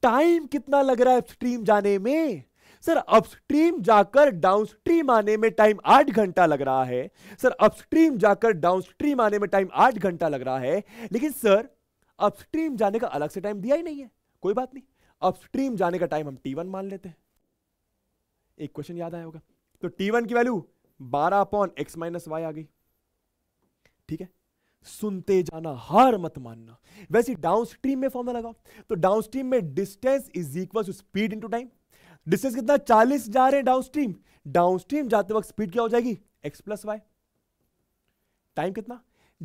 टाइम कितना लग रहा है अपस्ट्रीम जाने में सर अपस्ट्रीम जाकर डाउनस्ट्रीम आने में टाइम आठ घंटा लग रहा है सर अपस्ट्रीम जाकर डाउनस्ट्रीम आने में टाइम आठ घंटा लग रहा है लेकिन सर अपस्ट्रीम जाने का अलग से टाइम दिया ही नहीं है कोई बात नहीं अपस्ट्रीम जाने का टाइम हम टी वन मान लेते हैं एक क्वेश्चन याद आया होगा तो टी वन की वैल्यू बारह अपॉन एक्स माइनस वाई आ गई ठीक है सुनते जाना हार मत मानना वैसे डाउन स्ट्रीम में फॉर्मूला लगाओ तो डाउन स्ट्रीम में distance is equal to speed into time distance कितना चालीस जा रहे हैं डाउन स्ट्रीम डाउन स्ट्रीम जाते वक्त स्पीड क्या हो जाएगी एक्स प्लस वाई टाइम कितना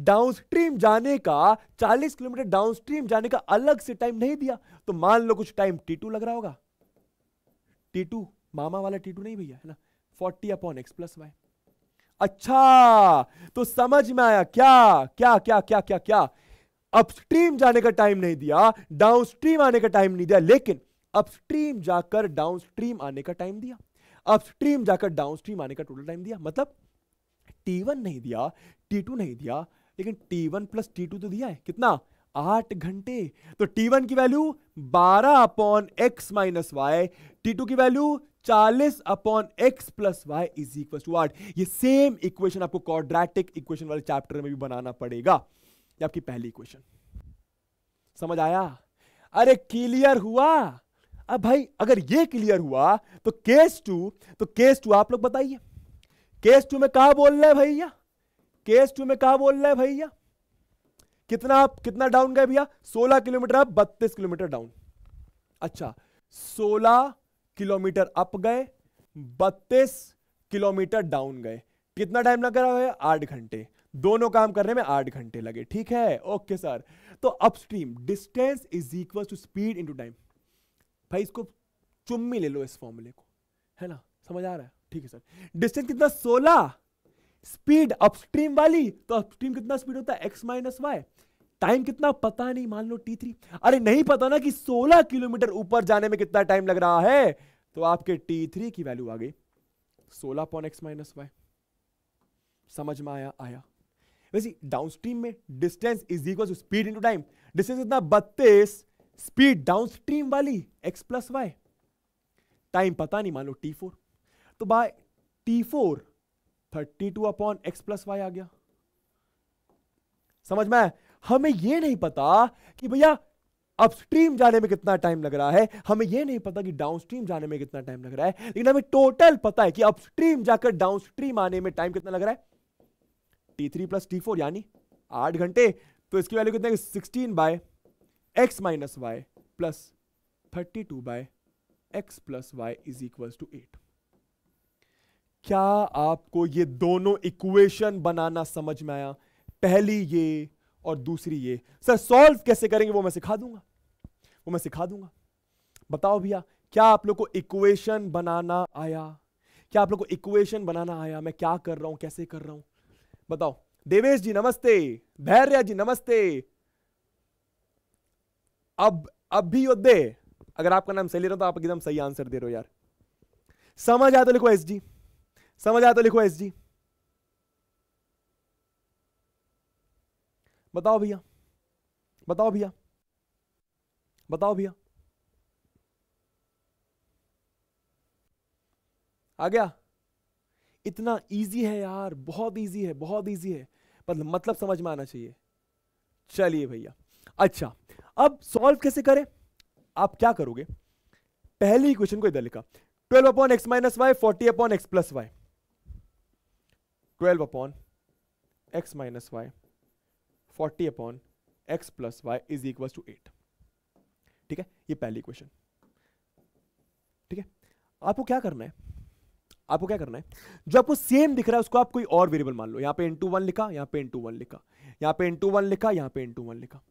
डाउन स्ट्रीम जाने का 40 किलोमीटर डाउन स्ट्रीम जाने का अलग से टाइम नहीं दिया तो मान लो कुछ टाइम टी टू लग रहा होगा टी टू मामा वाला टी नहीं भैया है ना forty upon x plus y अच्छा तो समझ में आया क्या क्या क्या क्या क्या क्या अपस्ट्रीम जाने का टाइम नहीं दिया डाउनस्ट्रीम आने का टाइम नहीं दिया लेकिन अपस्ट्रीम जाकर डाउनस्ट्रीम आने का टाइम दिया अपस्ट्रीम जाकर डाउनस्ट्रीम आने का टोटल टाइम दिया मतलब T1 नहीं दिया T2 नहीं दिया लेकिन T1 वन प्लस टी तो दिया है कितना आठ घंटे तो T1 की वैल्यू बारह upon x minus y t की वैल्यू चालीस upon x plus y is equal to आठ ये सेम इक्वेशन आपको क्वाड्रेटिक इक्वेशन वाले चैप्टर में भी बनाना पड़ेगा ये आपकी पहली इक्वेशन समझ आया अरे क्लियर हुआ अब भाई अगर ये क्लियर हुआ तो केस टू तो केस टू आप लोग बताइए केस टू में कहा बोल रहे हैं भैया केस टू में कहा बोल रहे हैं भैया कितना आप कितना डाउन गए भैया सोलह किलोमीटर आप बत्तीस किलोमीटर डाउन अच्छा सोलह किलोमीटर अप गए बत्तीस किलोमीटर डाउन गए कितना टाइम लग रहा है आठ घंटे दोनों काम करने में आठ घंटे लगे ठीक है ओके सर तो upstream distance is equal to speed into time भाई इसको चुम्मी ले लो इस फॉर्मूले को है ना समझ आ रहा है ठीक है सर डिस्टेंस कितना सोलह स्पीड अपस्ट्रीम वाली तो अपस्ट्रीम कितना स्पीड होता है एक्स माइनस वाई टाइम कितना पता नहीं मान लो टी थ्री अरे नहीं पता ना कि 16 किलोमीटर ऊपर जाने में कितना टाइम लग रहा है तो आपके टी थ्री की वैल्यू आ गई सोलह पॉन एक्स माइनस वाई समझ में आया आया वैसे डाउनस्ट्रीम में distance is equal to speed into time distance कितना बत्तीस स्पीड डाउनस्ट्रीम वाली एक्स प्लस वाई टाइम पता नहीं मान लो टी फोर तो by t four thirty two upon x plus y आ गया समझ में हमें यह नहीं पता कि भैया अपस्ट्रीम जाने में कितना टाइम लग रहा है हमें यह नहीं पता कि डाउनस्ट्रीम जाने में कितना टाइम लग रहा है लेकिन हमें टोटल पता है कि अपस्ट्रीम जाकर डाउनस्ट्रीम आने में टाइम कितना लग रहा है t three plus t four यानी आठ घंटे तो इसकी वैल्यू कितना sixteen by x minus y plus thirty two by x plus y is equal to eight क्या आपको ये दोनों इक्वेशन बनाना समझ में आया पहली ये और दूसरी ये सर सॉल्व कैसे करेंगे वो मैं सिखा दूंगा वो मैं सिखा दूंगा बताओ भैया क्या आप लोग को इक्वेशन बनाना आया क्या आप लोग को इक्वेशन बनाना आया मैं क्या कर रहा हूं कैसे कर रहा हूं बताओ देवेश जी नमस्ते धैर्य जी नमस्ते अब अब भी योद्धे अगर आपका नाम सही ले रहा तो आप एकदम सही आंसर दे रहे हो यार समझ आया तो लिखो एस जी समझ आया तो लिखो एस जी बताओ भैया बताओ भैया बताओ भैया आ गया इतना इजी है यार बहुत इजी है बहुत इजी है पर मतलब, मतलब समझ में आना चाहिए चलिए भैया अच्छा अब सॉल्व कैसे करें आप क्या करोगे पहली इक्वेशन को इधर लिखा twelve upon x minus y forty upon x plus y twelve upon x minus y forty upon x plus y is equal to eight ठीक है ये पहली इक्वेशन ठीक है आपको क्या करना है आपको क्या करना है जो आपको सेम दिख रहा है उसको आप कोई और वेरिएबल मान लो यहां पे इंटू वन लिखा यहां पे इंटू वन लिखा यहां पे इंटू वन लिखा यहां पे इंटू वन लिखा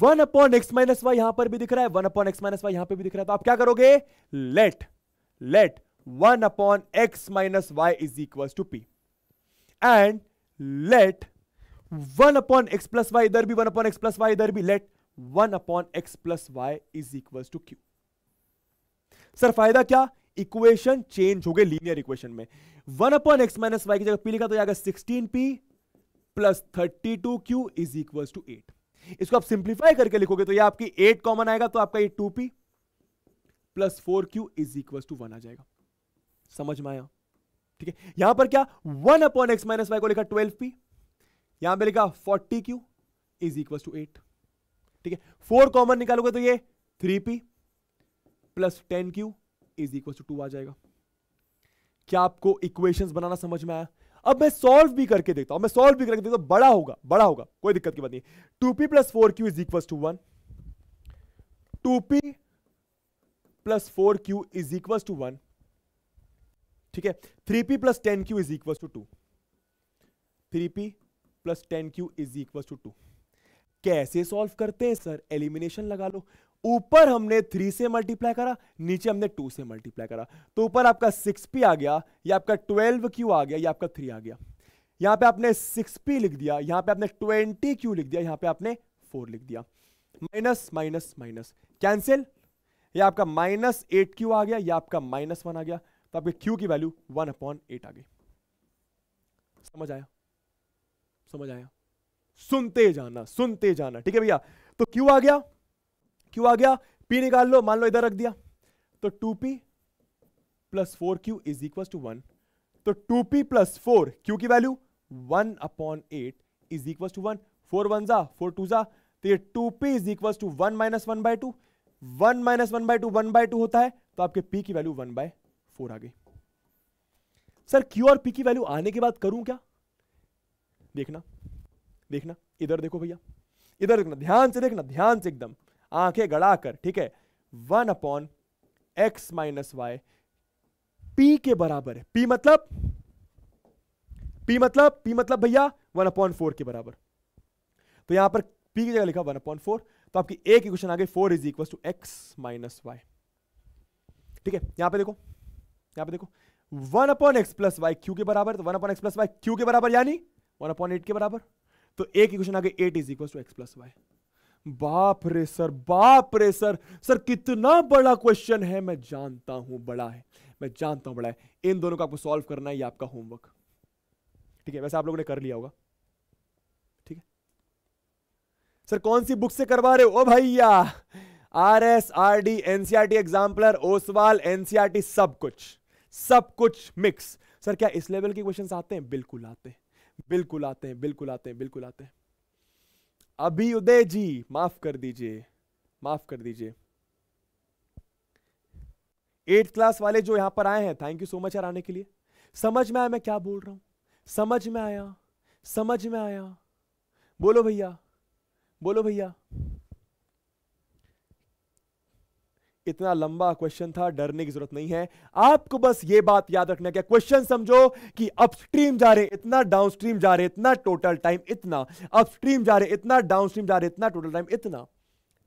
one upon x minus y यहां पर भी दिख रहा है one upon x minus y यहां पर भी दिख रहा है तो आप क्या करोगे let let one upon x minus Y is equal to p and let one upon x plus y इधर भी one upon x plus y इधर भी let one upon x plus y is equal to q sir फायदा क्या equation change हो गए linear equation में one upon x minus y की जगह पी लिखा तो जाएगा sixteen p plus thirty two q is equal to eight इसको आप सिंप्लीफाई करके लिखोगे तो ये आपकी एट कॉमन आएगा तो आपका ये two P plus four q is equal to one आ जाएगा समझ में आया ठीक है यहां पर क्या one upon x minus y को लिखा ट्वेल्व पी यहां पर लिखा forty q is equal to eight ठीक है फोर कॉमन निकालोगे तो ये three p plus ten q is equal to two आ जाएगा क्या आपको इक्वेशंस बनाना समझ में आया अब मैं सॉल्व भी करके देखता हूं मैं सॉल्व भी करके देखता हूं तो बड़ा होगा बड़ा होगा कोई दिक्कत की बात नहीं two P plus four q is equal to one two P plus four q is equal to one ठीक है three p plus ten q is equal to two three p plus ten q is equal to two कैसे solve करते हैं sir elimination लगा लो ऊपर हमने three से multiply करा नीचे हमने टू से मल्टीप्लाई करा तो ऊपर आपका सिक्स पी आ गया या आपका ट्वेल्व क्यू आ गया या आपका थ्री आ गया यहां पे आपने सिक्स पी लिख दिया यहां पे आपने ट्वेंटी क्यू लिख दिया यहां पे आपने फोर लिख दिया माइनस माइनस माइनस कैंसिल या आपका माइनस एट क्यू आ गया या आपका माइनस वन आ गया तो आपके क्यू की वैल्यू वन अपॉन एट आ गई समझ आया समझ आया सुनते जाना सुनते जाना ठीक है भैया तो क्यू आ गया क्यू आ गया पी निकाल लो मान लो इधर रख दिया तो two P plus four q is equal to one तो two P plus four q की value one upon eight is equal to one four one जा फोर टू जा तो ये two p is equal to one minus one by two one minus one by two one by two होता है तो आपके p की value one by four आ गई सर क्यू और पी की वैल्यू आने के बाद करूं क्या देखना देखना इधर देखो भैया इधर देखना ध्यान से देखना ध्यान से एकदम आंखें गड़ाकर ठीक है one upon x minus y p के बराबर है पी मतलब पी मतलब पी मतलब भैया वन अपॉइंट फोर के बराबर तो यहां पर पी की जगह लिखा वन अपॉइंट फोर तो आपकी एक इक्वेशन आ गई four is equal to x minus y ठीक है यहां पे देखो यहां पे देखो one upon x plus y q के बराबर तो one upon x plus y q के बराबर यानी वन अपॉन एट के बराबर तो एक इक्वेशन आ गई eight is equal to x plus y बाप रे सर बाप रे सर सर कितना बड़ा क्वेश्चन है मैं जानता हूं बड़ा है मैं जानता हूं बड़ा है इन दोनों को आपको सॉल्व करना है ये आपका होमवर्क ठीक है वैसे आप लोगों ने कर लिया होगा ठीक है सर कौन सी बुक से करवा रहे हो ओ भैया R S R D NCERT exemplar Oswaal NCERT सब कुछ सब कुछ मिक्स सर क्या इस लेवल के क्वेश्चन आते हैं बिल्कुल आते हैं बिल्कुल आते हैं बिल्कुल आते हैं बिल्कुल आते हैं उदय जी माफ कर दीजिए माफ कर दीजिए एट क्लास वाले जो यहां पर आए हैं थैंक यू सो मच यार आने के लिए समझ में आया मैं क्या बोल रहा हूं समझ में आया समझ में आया बोलो भैया बोलो भैया इतना लंबा क्वेश्चन था डरने की जरूरत नहीं है आपको बस ये बात याद रखना क्या क्वेश्चन समझो कि अपस्ट्रीम जा रहे इतना डाउनस्ट्रीम जा रहे इतना टोटल टाइम इतना अपस्ट्रीम जा रहे इतना डाउनस्ट्रीम जा रहे इतना टोटल टाइम इतना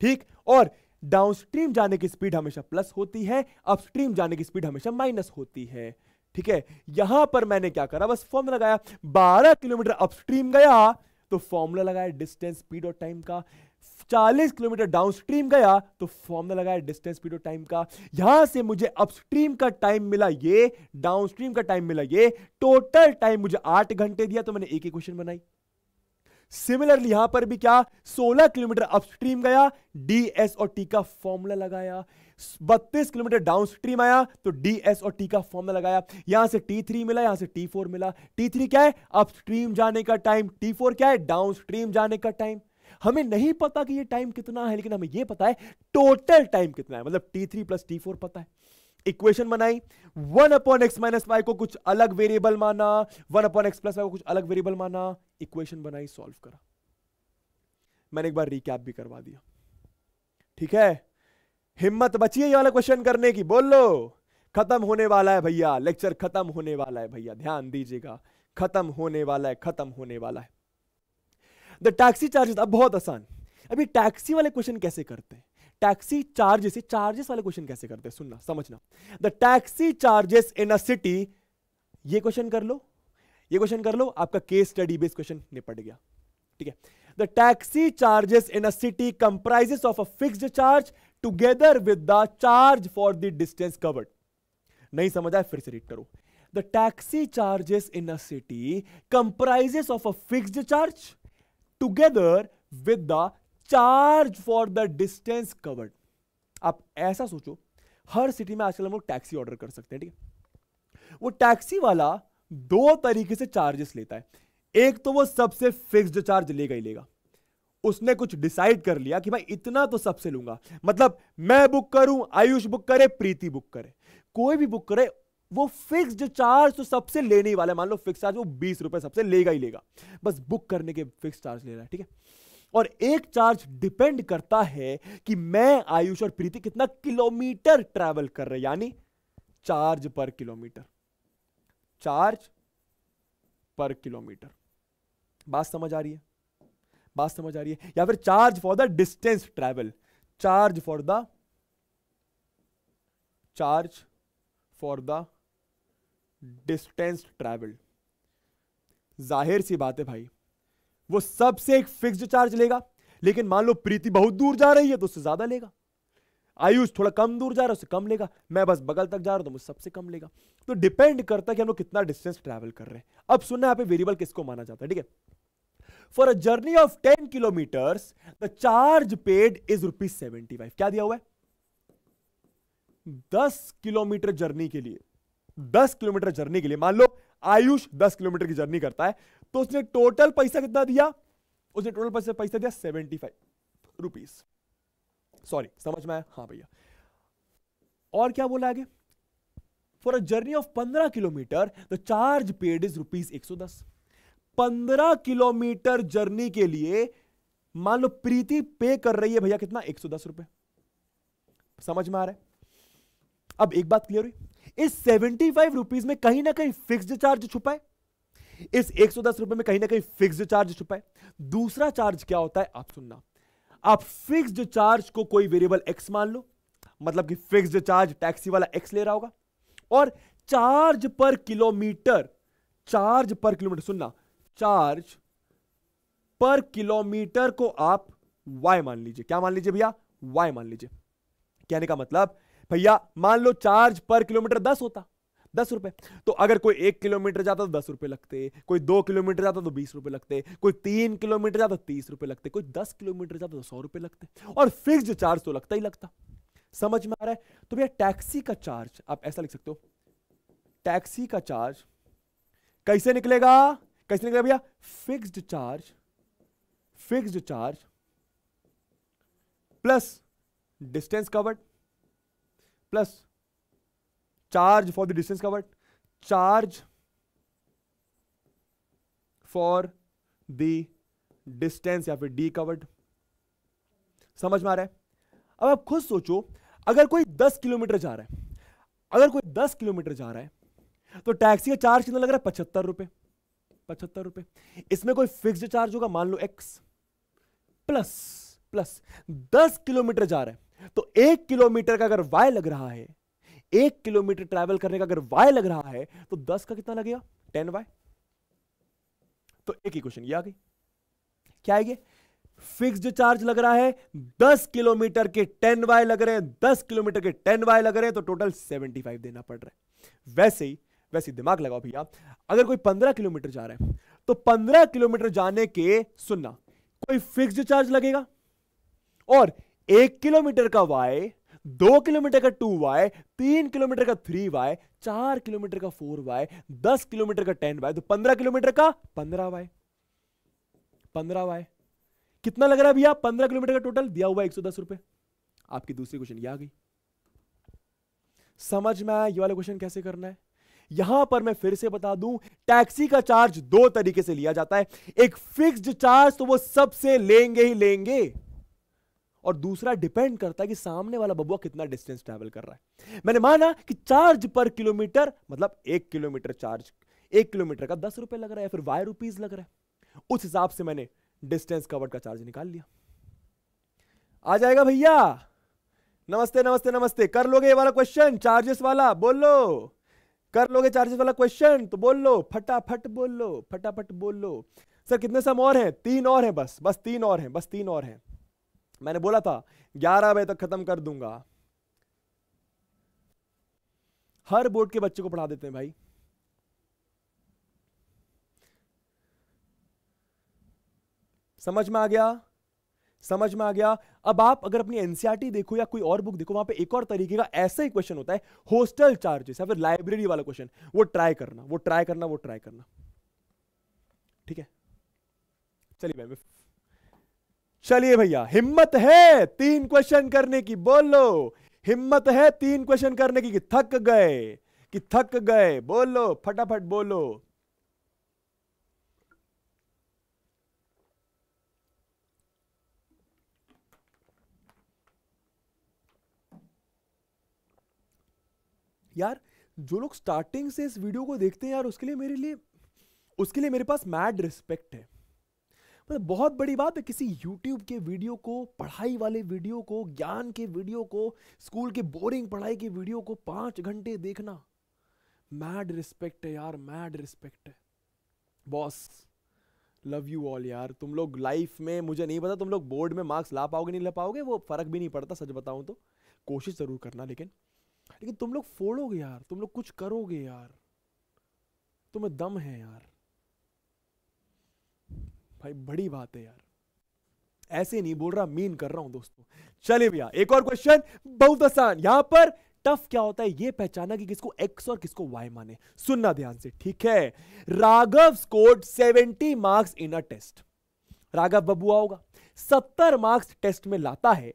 ठीक और डाउनस्ट्रीम जाने की स्पीड हमेशा प्लस होती है अपस्ट्रीम जाने की स्पीड हमेशा माइनस होती है ठीक है यहां पर मैंने क्या करा बस फॉर्मूला लगाया 12 किलोमीटर अपस्ट्रीम गया तो फॉर्मूला लगाया डिस्टेंस स्पीड और टाइम का 40 किलोमीटर डाउनस्ट्रीम गया तो फॉर्मूला लगाया डिस्टेंस पी टाइम का यहां से मुझे अपस्ट्रीम का टाइम मिला ये डाउनस्ट्रीम का टाइम मिला ये टोटल टाइम मुझे आठ घंटे दिया तो मैंने एक क्वेश्चन बनाई सिमिलरली यहां पर भी क्या 16 किलोमीटर अपस्ट्रीम गया डी एस और टी का फॉर्मूला लगाया 32 किलोमीटर डाउनस्ट्रीम आया तो डी एस और टी का फॉर्मूला लगाया यहां से टी थ्री मिला यहां से टी फोर मिला टी थ्री क्या है अपस्ट्रीम जाने का टाइम टी फोर क्या है डाउनस्ट्रीम जाने का टाइम हमें नहीं पता कि ये टाइम कितना है लेकिन हमें ये पता है टोटल टाइम कितना है मतलब t three plus t four पता है इक्वेशन बनाई one upon x minus y को कुछ अलग वेरिएबल माना one upon x plus y को कुछ अलग वेरिएबल माना इक्वेशन बनाई सॉल्व करा मैंने एक बार रिकैप भी करवा दिया ठीक है हिम्मत बची है ये वाला क्वेश्चन करने की बोल लो खत्म होने वाला है भैया लेक्चर खत्म होने वाला है भैया ध्यान दीजिएगा खत्म होने वाला है खत्म होने वाला है द टैक्सी चार्जेस अब बहुत आसान अभी टैक्सी वाले क्वेश्चन कैसे करते हैं टैक्सी चार्जेस चार्जेस वाले क्वेश्चन कैसे करते हैं सुनना समझना the taxi charges in a city ये क्वेश्चन कर लो ये क्वेश्चन कर लो आपका केस स्टडी बेस्ड क्वेश्चन निपट गया ठीक है the taxi charges in a city comprises of a fixed charge together with the charge for the distance covered नहीं समझ आया फिर से रीड करो the taxi charges in a city comprises of a fixed charge together with the charge for the distance covered आप ऐसा सोचो हर city में आजकल हम लोग टैक्सी ऑर्डर कर सकते हैं ठीक है वो टैक्सी वाला दो तरीके से चार्जेस लेता है एक तो वो सबसे फिक्स्ड चार्ज लेगा ही लेगा उसने कुछ डिसाइड कर लिया कि भाई इतना तो सबसे लूंगा मतलब मैं बुक करूं आयुष बुक करे प्रीति बुक करे कोई भी बुक करे वो फिक्स जो चार्ज तो सबसे लेने ही वाला है मान लो फिक्स चार्ज वो बीस रुपए सबसे लेगा ही लेगा बस बुक करने के फिक्स चार्ज ले रहा है ठीक है और एक चार्ज डिपेंड करता है कि मैं आयुष और प्रीति कितना किलोमीटर ट्रेवल कर रहे यानी charge per kilometre charge per kilometre बात समझ आ रही है बात समझ आ रही है या फिर charge for the distance travel charge for the charge for the distance travelled जाहिर सी बात है भाई वो सबसे एक फिक्स्ड चार्ज लेगा लेकिन मान लो प्रीति बहुत दूर जा रही है तो उससे ज्यादा लेगा आयुष थोड़ा कम दूर जा रहा है उससे कम लेगा मैं बस बगल तक जा रहा हूं तो सबसे कम लेगा तो डिपेंड करता है कि हम लोग कितना डिस्टेंस ट्रैवल कर रहे हैं अब सुनना यहां पे वेरिएबल किसको माना जाता है ठीक है for a journey of ten kilometre the charge paid is rupees seventy five क्या दिया हुआ है दस किलोमीटर जर्नी के लिए दस किलोमीटर जर्नी के लिए मान लो आयुष दस किलोमीटर की जर्नी करता है तो उसने टोटल पैसा कितना दिया उसने टोटल पैसा पैसा दिया सेवेंटी फाइव रुपीज सॉरी समझ में आया हाँ भैया और क्या बोला आगे फॉर अ जर्नी ऑफ पंद्रह kilometre the charge paid is rupees एक सौ दस पंद्रह किलोमीटर जर्नी के लिए मान लो प्रीति पे कर रही है भैया कितना एक सौ दस रुपए समझ में आ रहा है अब एक बात क्लियर हुई इस सेवेंटी फाइव रुपीज में कहीं ना कहीं फिक्स चार्ज छुपा है इस एक सौ दस रुपए में कहीं ना कहीं फिक्स चार्ज छुपा है दूसरा चार्ज क्या होता है आप सुनना आप फिक्स चार्ज को कोई वेरिएबल एक्स मान लो मतलब कि फिक्स चार्ज टैक्सी वाला एक्स ले रहा होगा और charge per kilometre charge per kilometre सुनना चार्ज पर किलोमीटर को आप वाई मान लीजिए क्या मान लीजिए भैया वाई मान लीजिए कहने का मतलब भैया मान लो चार्ज पर किलोमीटर दस होता दस रुपए तो अगर कोई एक किलोमीटर जाता तो दस रुपए लगते कोई दो किलोमीटर जाता तो बीस रुपए लगते कोई तीन किलोमीटर जाता तो तीस रुपए लगते कोई दस किलोमीटर जाता तो सौ रुपए लगते और फिक्स चार्ज तो लगता ही लगता समझ में आ रहा है तो भैया टैक्सी का चार्ज आप ऐसा लिख सकते हो टैक्सी का चार्ज कैसे निकलेगा कैसे निकलेगा भैया fixed charge fixed charge plus distance covered plus charge for the distance covered charge for the distance या फिर डी कवर्ड समझ में आ रहा है अब आप खुद सोचो अगर कोई 10 किलोमीटर जा रहा है अगर कोई 10 किलोमीटर जा रहा है तो टैक्सी का चार्ज कितना लग रहा है पचहत्तर रुपए पचहत्तर रुपए इसमें कोई फिक्स्ड चार्ज होगा मान लो एक्स प्लस प्लस 10 किलोमीटर जा रहा है तो एक किलोमीटर का अगर वाई लग रहा है एक किलोमीटर ट्रैवल करने का अगर वाई लग रहा है तो दस का कितना लगेगा टेन वाई तो एक ही क्वेश्चन ये आ गई क्या आएगी फिक्स जो चार्ज लग रहा है दस किलोमीटर के टेन वाई लग रहे हैं दस किलोमीटर के टेन वाई लग रहे हैं तो टोटल सेवेंटी फाइव देना पड़ रहा है वैसे ही वैसे ही दिमाग लगाओ भैया अगर कोई पंद्रह किलोमीटर जा रहा है तो पंद्रह किलोमीटर जाने के सुनना कोई फिक्स चार्ज लगेगा और एक किलोमीटर का वाई दो किलोमीटर का टू वाई तीन किलोमीटर का थ्री वाई चार किलोमीटर का फोर वाई दस किलोमीटर का टेन वाई तो पंद्रह किलोमीटर का पंद्रह वाई पंद्रह वाई कितना लग रहा है भैया पंद्रह किलोमीटर का टोटल दिया हुआ एक सौ दस रुपए आपकी दूसरी क्वेश्चन ये आ गई समझ में आया ये वाला क्वेश्चन कैसे करना है यहां पर मैं फिर से बता दूं टैक्सी का चार्ज दो तरीके से लिया जाता है एक फिक्स्ड चार्ज तो वो सबसे लेंगे ही लेंगे और दूसरा डिपेंड करता है कि सामने वाला बबुआ कितना डिस्टेंस ट्रेवल कर रहा है मैंने माना कि चार्ज पर किलोमीटर मतलब एक किलोमीटर चार्ज एक किलोमीटर का दस रुपए लग रहा है फिर वाई रुपीज लग रहा है उस हिसाब से मैंने डिस्टेंस कवर्ड का चार्ज निकाल लिया आ जाएगा भैया नमस्ते नमस्ते नमस्ते कर लोगे ये वाला क्वेश्चन चार्जेस वाला बोल लो कर लोगे चार्जेस वाला क्वेश्चन तो बोल लो फटाफट बोल लो फटाफट बोल लो सर कितने सम और हैं तीन और हैं बस बस तीन और हैं बस तीन और हैं मैंने बोला था ग्यारह बजे तक खत्म कर दूंगा हर बोर्ड के बच्चे को पढ़ा देते हैं भाई समझ में आ गया समझ में आ गया अब आप अगर अपनी एनसीआरटी e देखो या कोई और बुक देखो वहां पे एक और तरीके का ऐसा ही क्वेश्चन होता है होस्टल चार्जेस या फिर लाइब्रेरी वाला क्वेश्चन वो ट्राई करना वो ट्राई करना वो ट्राई करना ठीक है चलिए भाई चलिए भैया हिम्मत है तीन क्वेश्चन करने की बोल लो हिम्मत है तीन क्वेश्चन करने की कि थक गए कि थक गए बोल लो फटाफट बोलो यार जो लोग स्टार्टिंग से इस वीडियो को देखते हैं यार उसके लिए मेरे लिए उसके लिए मेरे पास मैड रिस्पेक्ट है मतलब बहुत बड़ी बात है किसी यूट्यूब के वीडियो को पढ़ाई वाले वीडियो को ज्ञान के वीडियो को स्कूल के बोरिंग पढ़ाई के वीडियो को पांच घंटे देखना मैड रिस्पेक्ट है यार मैड रिस्पेक्ट है बॉस लव यू ऑल यार तुम लोग लाइफ में मुझे नहीं पता तुम लोग बोर्ड में मार्क्स ला पाओगे नहीं ला पाओगे वो फ़र्क भी नहीं पड़ता सच बताऊं तो कोशिश ज़रूर करना लेकिन लेकिन तुम लोग फोड़ोगे यार तुम लोग कुछ करोगे यार तुम्हें दम है यार भाई बड़ी बात है यार ऐसे नहीं बोल रहा मीन कर रहा हूं दोस्तों चलिए भैया एक और क्वेश्चन बहुत आसान यहां पर टफ क्या होता है ये पहचाना कि किसको एक्स और किसको वाई माने सुनना ध्यान से ठीक है Raghav scored 70 marks in a test Raghav बबुआ होगा 70 मार्क्स टेस्ट में लाता है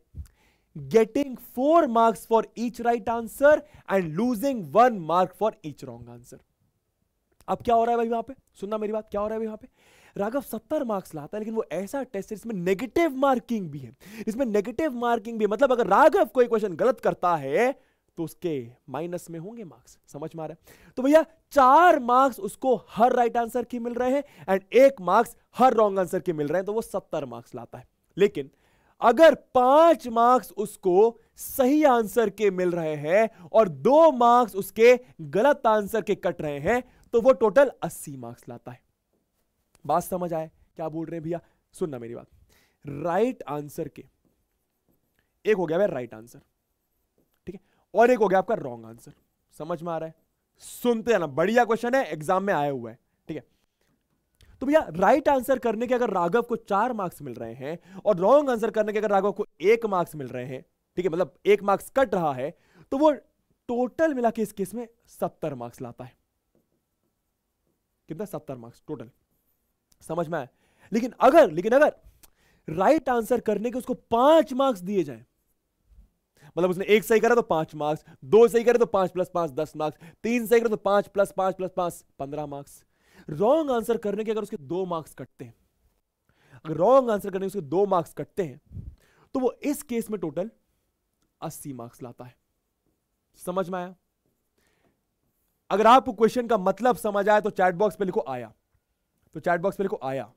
getting four marks for each right answer and losing one mark for each wrong answer अब क्या हो रहा है भाई वहां पे सुनना मेरी बात क्या हो रहा है भाई वहां पे राघव सत्तर मार्क्स लाता है लेकिन वो ऐसा टेस्ट है इसमें नेगेटिव मार्किंग भी है इसमें नेगेटिव मार्किंग भी है मतलब अगर राघव कोई क्वेश्चन गलत करता है तो उसके माइनस में होंगे मार्क्स समझ में आ रहा है तो भैया चार मार्क्स उसको हर राइट right आंसर की मिल रहे हैं एंड एक मार्क्स हर रॉन्ग आंसर के मिल रहे हैं तो वो सत्तर मार्क्स लाता है लेकिन अगर पांच मार्क्स उसको सही आंसर के मिल रहे हैं और दो मार्क्स उसके गलत आंसर के कट रहे हैं तो वो टोटल अस्सी मार्क्स लाता है बात समझ आए क्या बोल रहे हैं भैया सुनना मेरी बात राइट आंसर के एक हो गया भाई राइट आंसर ठीक है और एक हो गया आपका रॉन्ग आंसर समझ में आ रहा है सुनते हैं ना बढ़िया क्वेश्चन है एग्जाम में आया हुआ है ठीक है तो भैया राइट आंसर करने के अगर राघव को चार मार्क्स मिल रहे हैं और रॉन्ग आंसर करने के अगर राघव को एक मार्क्स मिल रहे हैं ठीक है मतलब एक मार्क्स कट रहा है तो वो टोटल मिला के इस केस में सत्तर मार्क्स लाता है कितना सत्तर मार्क्स टोटल समझ में आया लेकिन अगर लेकिन अगर राइट आंसर करने के उसको पांच मार्क्स दिए जाए मतलब उसने एक सही करा तो पांच मार्क्स दो सही करे तो पांच प्लस पांच दस मार्क्स तीन सही करे तो पांच प्लस पांच प्लस पांच पंद्रह मार्क्स रॉन्ग आंसर करने के अगर उसके दो मार्क्स कटते हैं अगर रॉन्ग आंसर करने के उसके दो मार्क्स कटते हैं तो वो इस केस में टोटल अस्सी मार्क्स लाता है समझ में आया अगर आपको क्वेश्चन का मतलब समझ आया तो चैट बॉक्स पे लिखो आया तो चैट बॉक्स मेरे को आया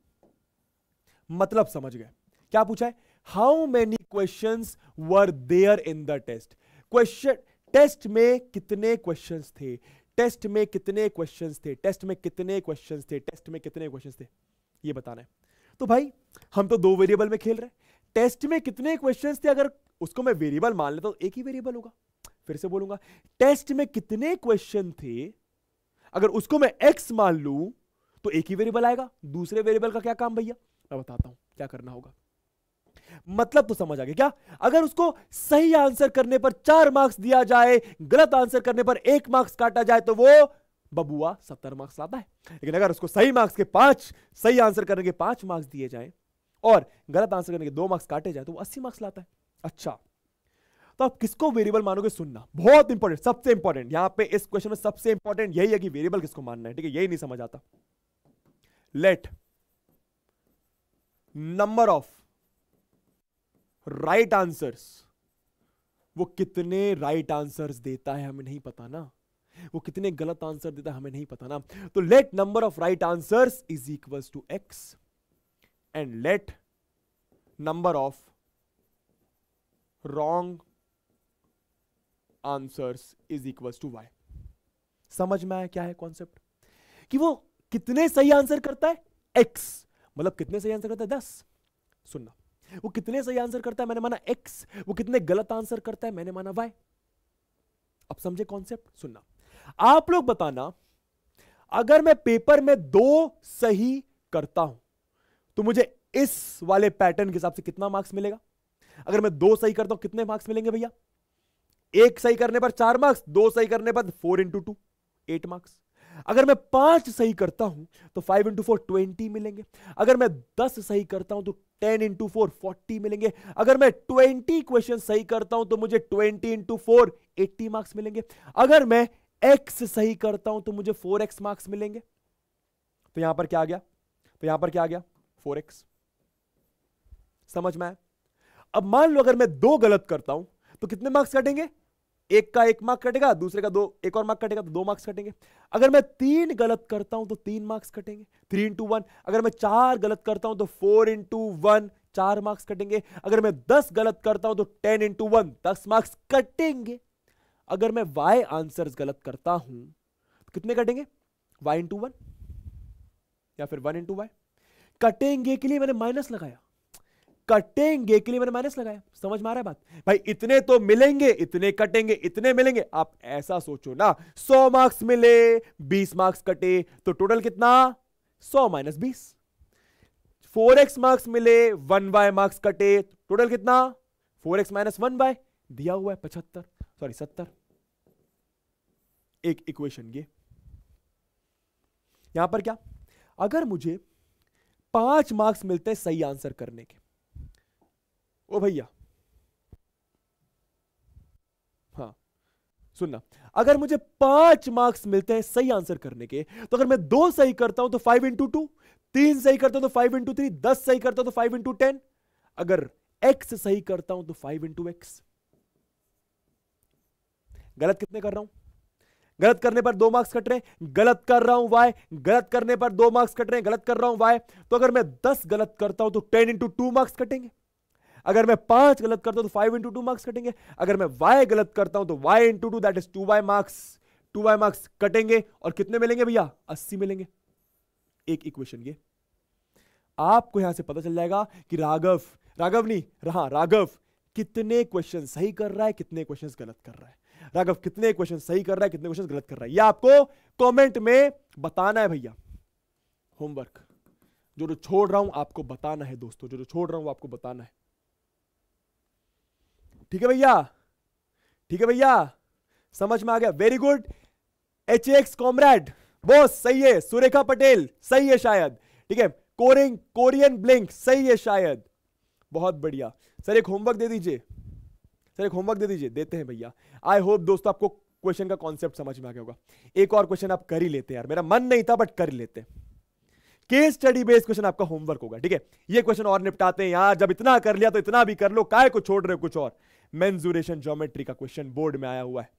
मतलब समझ गए क्या पूछा है how many question were there in the test question test में कितने क्वेश्चन थे टेस्ट में कितने क्वेश्चन थे टेस्ट में कितने क्वेश्चन थे टेस्ट में कितने क्वेश्चन थे ये बताना है तो भाई हम तो दो वेरिएबल में खेल रहे हैं टेस्ट में कितने क्वेश्चन थे अगर उसको मैं वेरिएबल मान लेता तो एक ही वेरिएबल होगा फिर से बोलूंगा टेस्ट में कितने क्वेश्चन थे अगर उसको मैं एक्स मान लू तो एक ही वेरिएबल आएगा दूसरे वेरिएबल का क्या काम भैया मैं बताता हूं क्या करना होगा मतलब तो समझ आ गया क्या अगर उसको सही आंसर करने पर चार मार्क्स दिया जाए गलत आंसर करने पर एक मार्क्स काटा जाए तो वो बबुआ सत्तर मार्क्स लाता है लेकिन अगर उसको सही मार्क्स के पांच सही आंसर करने के पांच मार्क्स दिए जाए और गलत आंसर करने के दो मार्क्स काटे जाए तो वो अस्सी मार्क्स लाता है अच्छा तो आप किसको वेरिएबल मानोगे सुनना बहुत इंपॉर्टेंट सबसे इंपॉर्टेंट यहां पे इस क्वेश्चन में सबसे इंपॉर्टेंट यही है कि वेरिएबल किसको मानना है ठीक है यही नहीं समझ आता let number of right answers वो कितने राइट आंसर्स देता है हमें नहीं पता ना वो कितने गलत आंसर देता है हमें नहीं पता ना तो let number of right answers is equal to x and let number of wrong answers is equal to y समझ में आया क्या है कॉन्सेप्ट कि वो कितने सही आंसर करता है एक्स मतलब कितने सही आंसर करता है दस सुनना वो कितने सही आंसर करता है मैंने माना एक्स वो कितने गलत आंसर करता है मैंने माना वाई अब समझे कॉन्सेप्ट सुनना आप लोग बताना अगर मैं पेपर में दो सही करता हूं तो मुझे इस वाले पैटर्न के हिसाब से कितना मार्क्स मिलेगा अगर मैं दो सही करता हूं कितने मार्क्स मिलेंगे भैया एक सही करने पर चार मार्क्स दो सही करने पर four into two eight marks अगर मैं पांच सही करता हूं तो फाइव इंटू फोर ट्वेंटी मिलेंगे अगर मैं दस सही करता हूं तो टेन इंटू फोर फोर्टी मिलेंगे अगर मैं ट्वेंटी क्वेश्चन सही करता हूं तो मुझे twenty into four eighty marks मिलेंगे अगर मैं एक्स सही करता हूं तो मुझे फोर एक्स मार्क्स मिलेंगे तो यहां पर क्या आ गया तो यहां पर क्या आ गया फोर एक्स समझ में आया अब मान लो अगर मैं दो गलत करता हूं तो कितने मार्क्स कटेंगे एक का एक मार्क्स कटेगा दूसरे का दो एक और मार्क्स कटेगा तो दो मार्क्स कटेंगे अगर मैं तीन गलत करता हूं तो तीन मार्क्स कटेंगे थ्री इंटू वन अगर मैं चार गलत करता हूं तो फोर इंटू वन चार मार्क्स कटेंगे अगर मैं दस गलत करता हूं तो टेन इंटू वन दस मार्क्स कटेंगे अगर मैं वाई आंसर गलत करता हूं तो कितने कटेंगे वाई इंटू वन या फिर वन इंटू वाई कटेंगे के लिए मैंने माइनस लगाया कटेंगे के लिए मैंने माइनस लगाया समझ में आ रहा है बात भाई इतने तो मिलेंगे इतने कटेंगे इतने मिलेंगे आप ऐसा सोचो ना 100 मार्क्स मिले 20 मार्क्स कटे तो टोटल कितना 100 माइनस बीस फोर एक्स मार्क्स मिले वन बाय मार्क्स कटे टोटल कितना four x minus one by दिया हुआ है पचहत्तर सॉरी सत्तर एक इक्वेशन ये यहां पर क्या अगर मुझे पांच मार्क्स मिलते हैं सही आंसर करने के ओ भैया हाँ सुनना अगर मुझे पांच मार्क्स मिलते हैं सही आंसर करने के तो अगर मैं दो सही करता हूं तो फाइव इंटू टू तीन सही करता हूं तो फाइव इंटू थ्री दस सही करता हूं तो फाइव इंटू टेन अगर एक्स सही करता हूं तो फाइव इंटू एक्स गलत कितने कर रहा हूं गलत करने पर दो मार्क्स कट रहे हैं गलत कर रहा हूं वाई गलत करने पर दो मार्क्स कट रहे हैं गलत कर रहा हूं वाई तो अगर मैं दस गलत करता हूं तो टेन इंटू टू मार्क्स कटेंगे अगर मैं पांच गलत करता हूं तो फाइव इंटू टू मार्क्स कटेंगे अगर मैं वाई गलत करता हूं तो y into two that is two y marks two y marks कटेंगे और कितने मिलेंगे भैया अस्सी मिलेंगे एक इक्वेशन ये आपको यहां से पता चल जाएगा कि राघव राघव नहीं रहा राघव कितने क्वेश्चन सही कर रहा है कितने क्वेश्चन गलत कर रहा है राघव कितने क्वेश्चन सही कर रहा है कितने क्वेश्चन गलत कर रहा है ये आपको कमेंट में बताना है भैया होमवर्क जो जो छोड़ रहा हूं आपको बताना है दोस्तों जो जो छोड़ रहा हूं आपको बताना है ठीक है भैया ठीक है भैया समझ में आ गया very good H X comrade Bose सही है सुरेखा पटेल सही है शायद ठीक है कोरिंग कोरियन ब्लिंक सही है शायद बहुत बढ़िया सर एक होमवर्क दे दीजिए सर एक होमवर्क दे दीजिए देते हैं भैया आई होप दोस्तों आपको क्वेश्चन का कॉन्सेप्ट समझ में आ गया होगा एक और क्वेश्चन आप कर ही लेते हैं यार मेरा मन नहीं था बट कर लेते हैं केस स्टडी बेस्ड क्वेश्चन आपका होमवर्क होगा ठीक है ये क्वेश्चन और निपटाते हैं यार जब इतना कर लिया तो इतना भी कर लो काय को छोड़ रहे हो कुछ और मेन्जुरेशन ज्योमेट्री का क्वेश्चन बोर्ड में आया हुआ है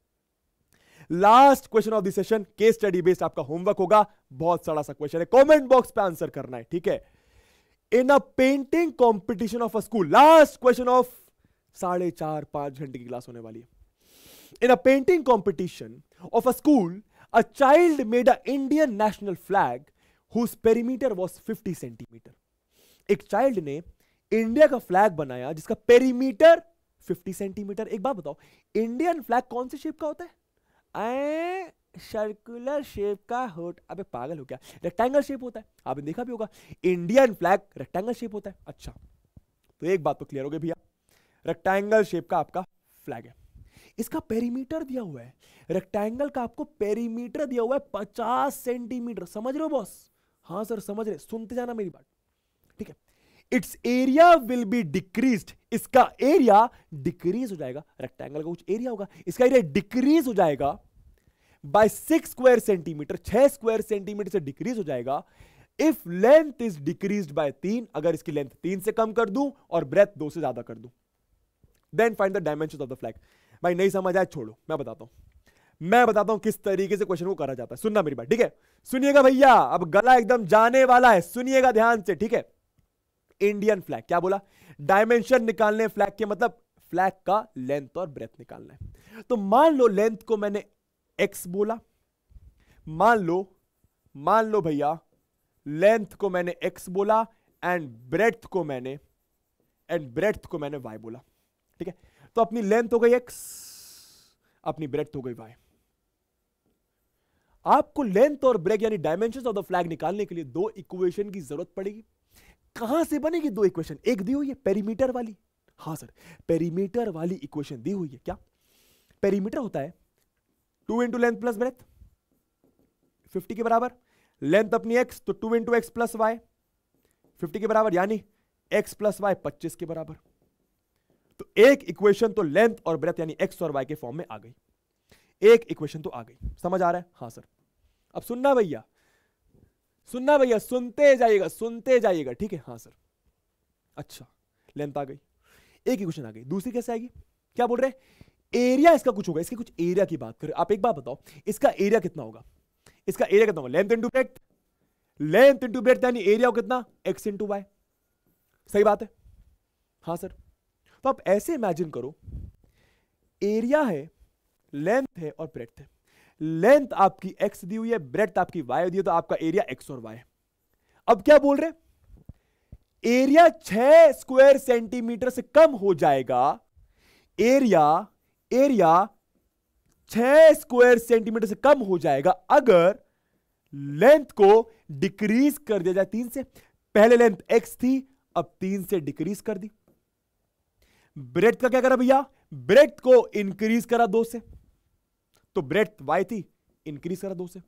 last question of the session case study based आपका होमवर्क होगा बहुत सारा सा क्वेश्चन है कमेंट बॉक्स पे आंसर करना है ठीक है in a painting competition of a school last question of साढ़े चार पांच घंटे की क्लास होने वाली है in a painting competition of a school a child made a Indian national flag whose perimeter was fifty centimetre एक चाइल्ड ने इंडिया का फ्लैग बनाया जिसका पेरीमीटर 50 सेंटीमीटर एक बात बताओ इंडियन फ्लैग कौन से शेप का होता है सर्कुलर शेप का होट अबे पागल हो क्या रेक्टेंगल शेप होता है आपने देखा भी होगा इंडियन फ्लैग रेक्टेंगल शेप होता है अच्छा तो एक बात तो क्लियर हो गई भैया रेक्टेंगल शेप का आपका फ्लैग है इसका पेरीमीटर दिया हुआ है रेक्टेंगल का आपको पेरीमीटर दिया हुआ है पचास सेंटीमीटर समझ रहे हो बॉस हाँ सर समझ रहे सुनते जाना मेरी बात ठीक है it's area will be decrease इसका एरिया डिक्रीज हो जाएगा रेक्टेंगल का कुछ एरिया होगा इसका एरिया डिक्रीज हो जाएगा बाय सिक्स स्क्वायर सेंटीमीटर छह स्क्वायर सेंटीमीटर से डिक्रीज हो जाएगा if length is decrease by तीन अगर इसकी लेंथ तीन से कम कर दूं और ब्रेथ दो से ज्यादा कर दूं then find the dimension of the flag भाई नहीं समझ आए छोड़ो मैं बताता हूं मैं बताता हूं किस तरीके से क्वेश्चन को करा जाता है सुनना मेरी बात ठीक है सुनिएगा भैया अब गला एकदम जाने वाला है सुनिएगा ध्यान से ठीक है इंडियन फ्लैग क्या बोला डायमेंशन निकालने फ्लैग के मतलब फ्लैग का लेंथ और ब्रेथ निकालना है तो मान लो लेंथ को मैंने एक्स बोला मान लो मान लो भैया लेंथ को मैंने एक्स बोला एंड ब्रेथ को मैंने एंड ब्रेथ को मैंने वाई बोला ठीक है तो अपनी लेंथ हो गई एक्स अपनी ब्रेथ हो गई वाई आपको लेंथ और ब्रेक यानी डायमेंशन ऑफ द फ्लैग निकालने के लिए दो इक्वेशन की जरूरत पड़ेगी कहां से बनेगी दो इक्वेशन एक दी हुई है पेरीमीटर वाली हाँ सर पेरीमीटर वाली इक्वेशन दी हुई है क्या पेरीमीटर होता है two into length plus breadth fifty के बराबर लेंथ अपनी एक्स तो two into x plus y fifty के बराबर यानी एक्स प्लस वाई पच्चीस के बराबर तो एक इक्वेशन तो लेंथ और ब्रेथ यानी एक्स और वाई के फॉर्म में आ गई एक इक्वेशन तो आ गई समझ आ रहा है हाँ सर अब सुनना भैया सुनना भैया सुनते जाइएगा सुनते जाइएगा ठीक है हाँ सर अच्छा लेंथ आ गई एक ही क्वेश्चन आ गई दूसरी कैसे आएगी क्या बोल रहे हैं एरिया इसका कुछ होगा इसके कुछ एरिया की बात करें आप एक बात बताओ इसका एरिया कितना होगा इसका एरिया कितना होगा length into breadth length into breadth यानी एरिया कितना एक्स इंटू वाई सही बात है हाँ सर तो आप ऐसे इमेजिन करो एरिया है लेंथ है और ब्रेथ है लेंथ आपकी एक्स दी हुई है ब्रेथ आपकी वाई दी है तो आपका एरिया एक्स और वाई अब क्या बोल रहे एरिया छह स्क्वायर सेंटीमीटर से कम हो जाएगा एरिया एरिया छह स्क्वायर सेंटीमीटर से कम हो जाएगा अगर लेंथ को डिक्रीज कर दिया जाए तीन से पहले लेंथ एक्स थी अब तीन से डिक्रीज कर दी ब्रेथ का क्या करा भैया ब्रेथ को इंक्रीज करा दो से तो ब्रेथ वाई थी इंक्रीज करा दो से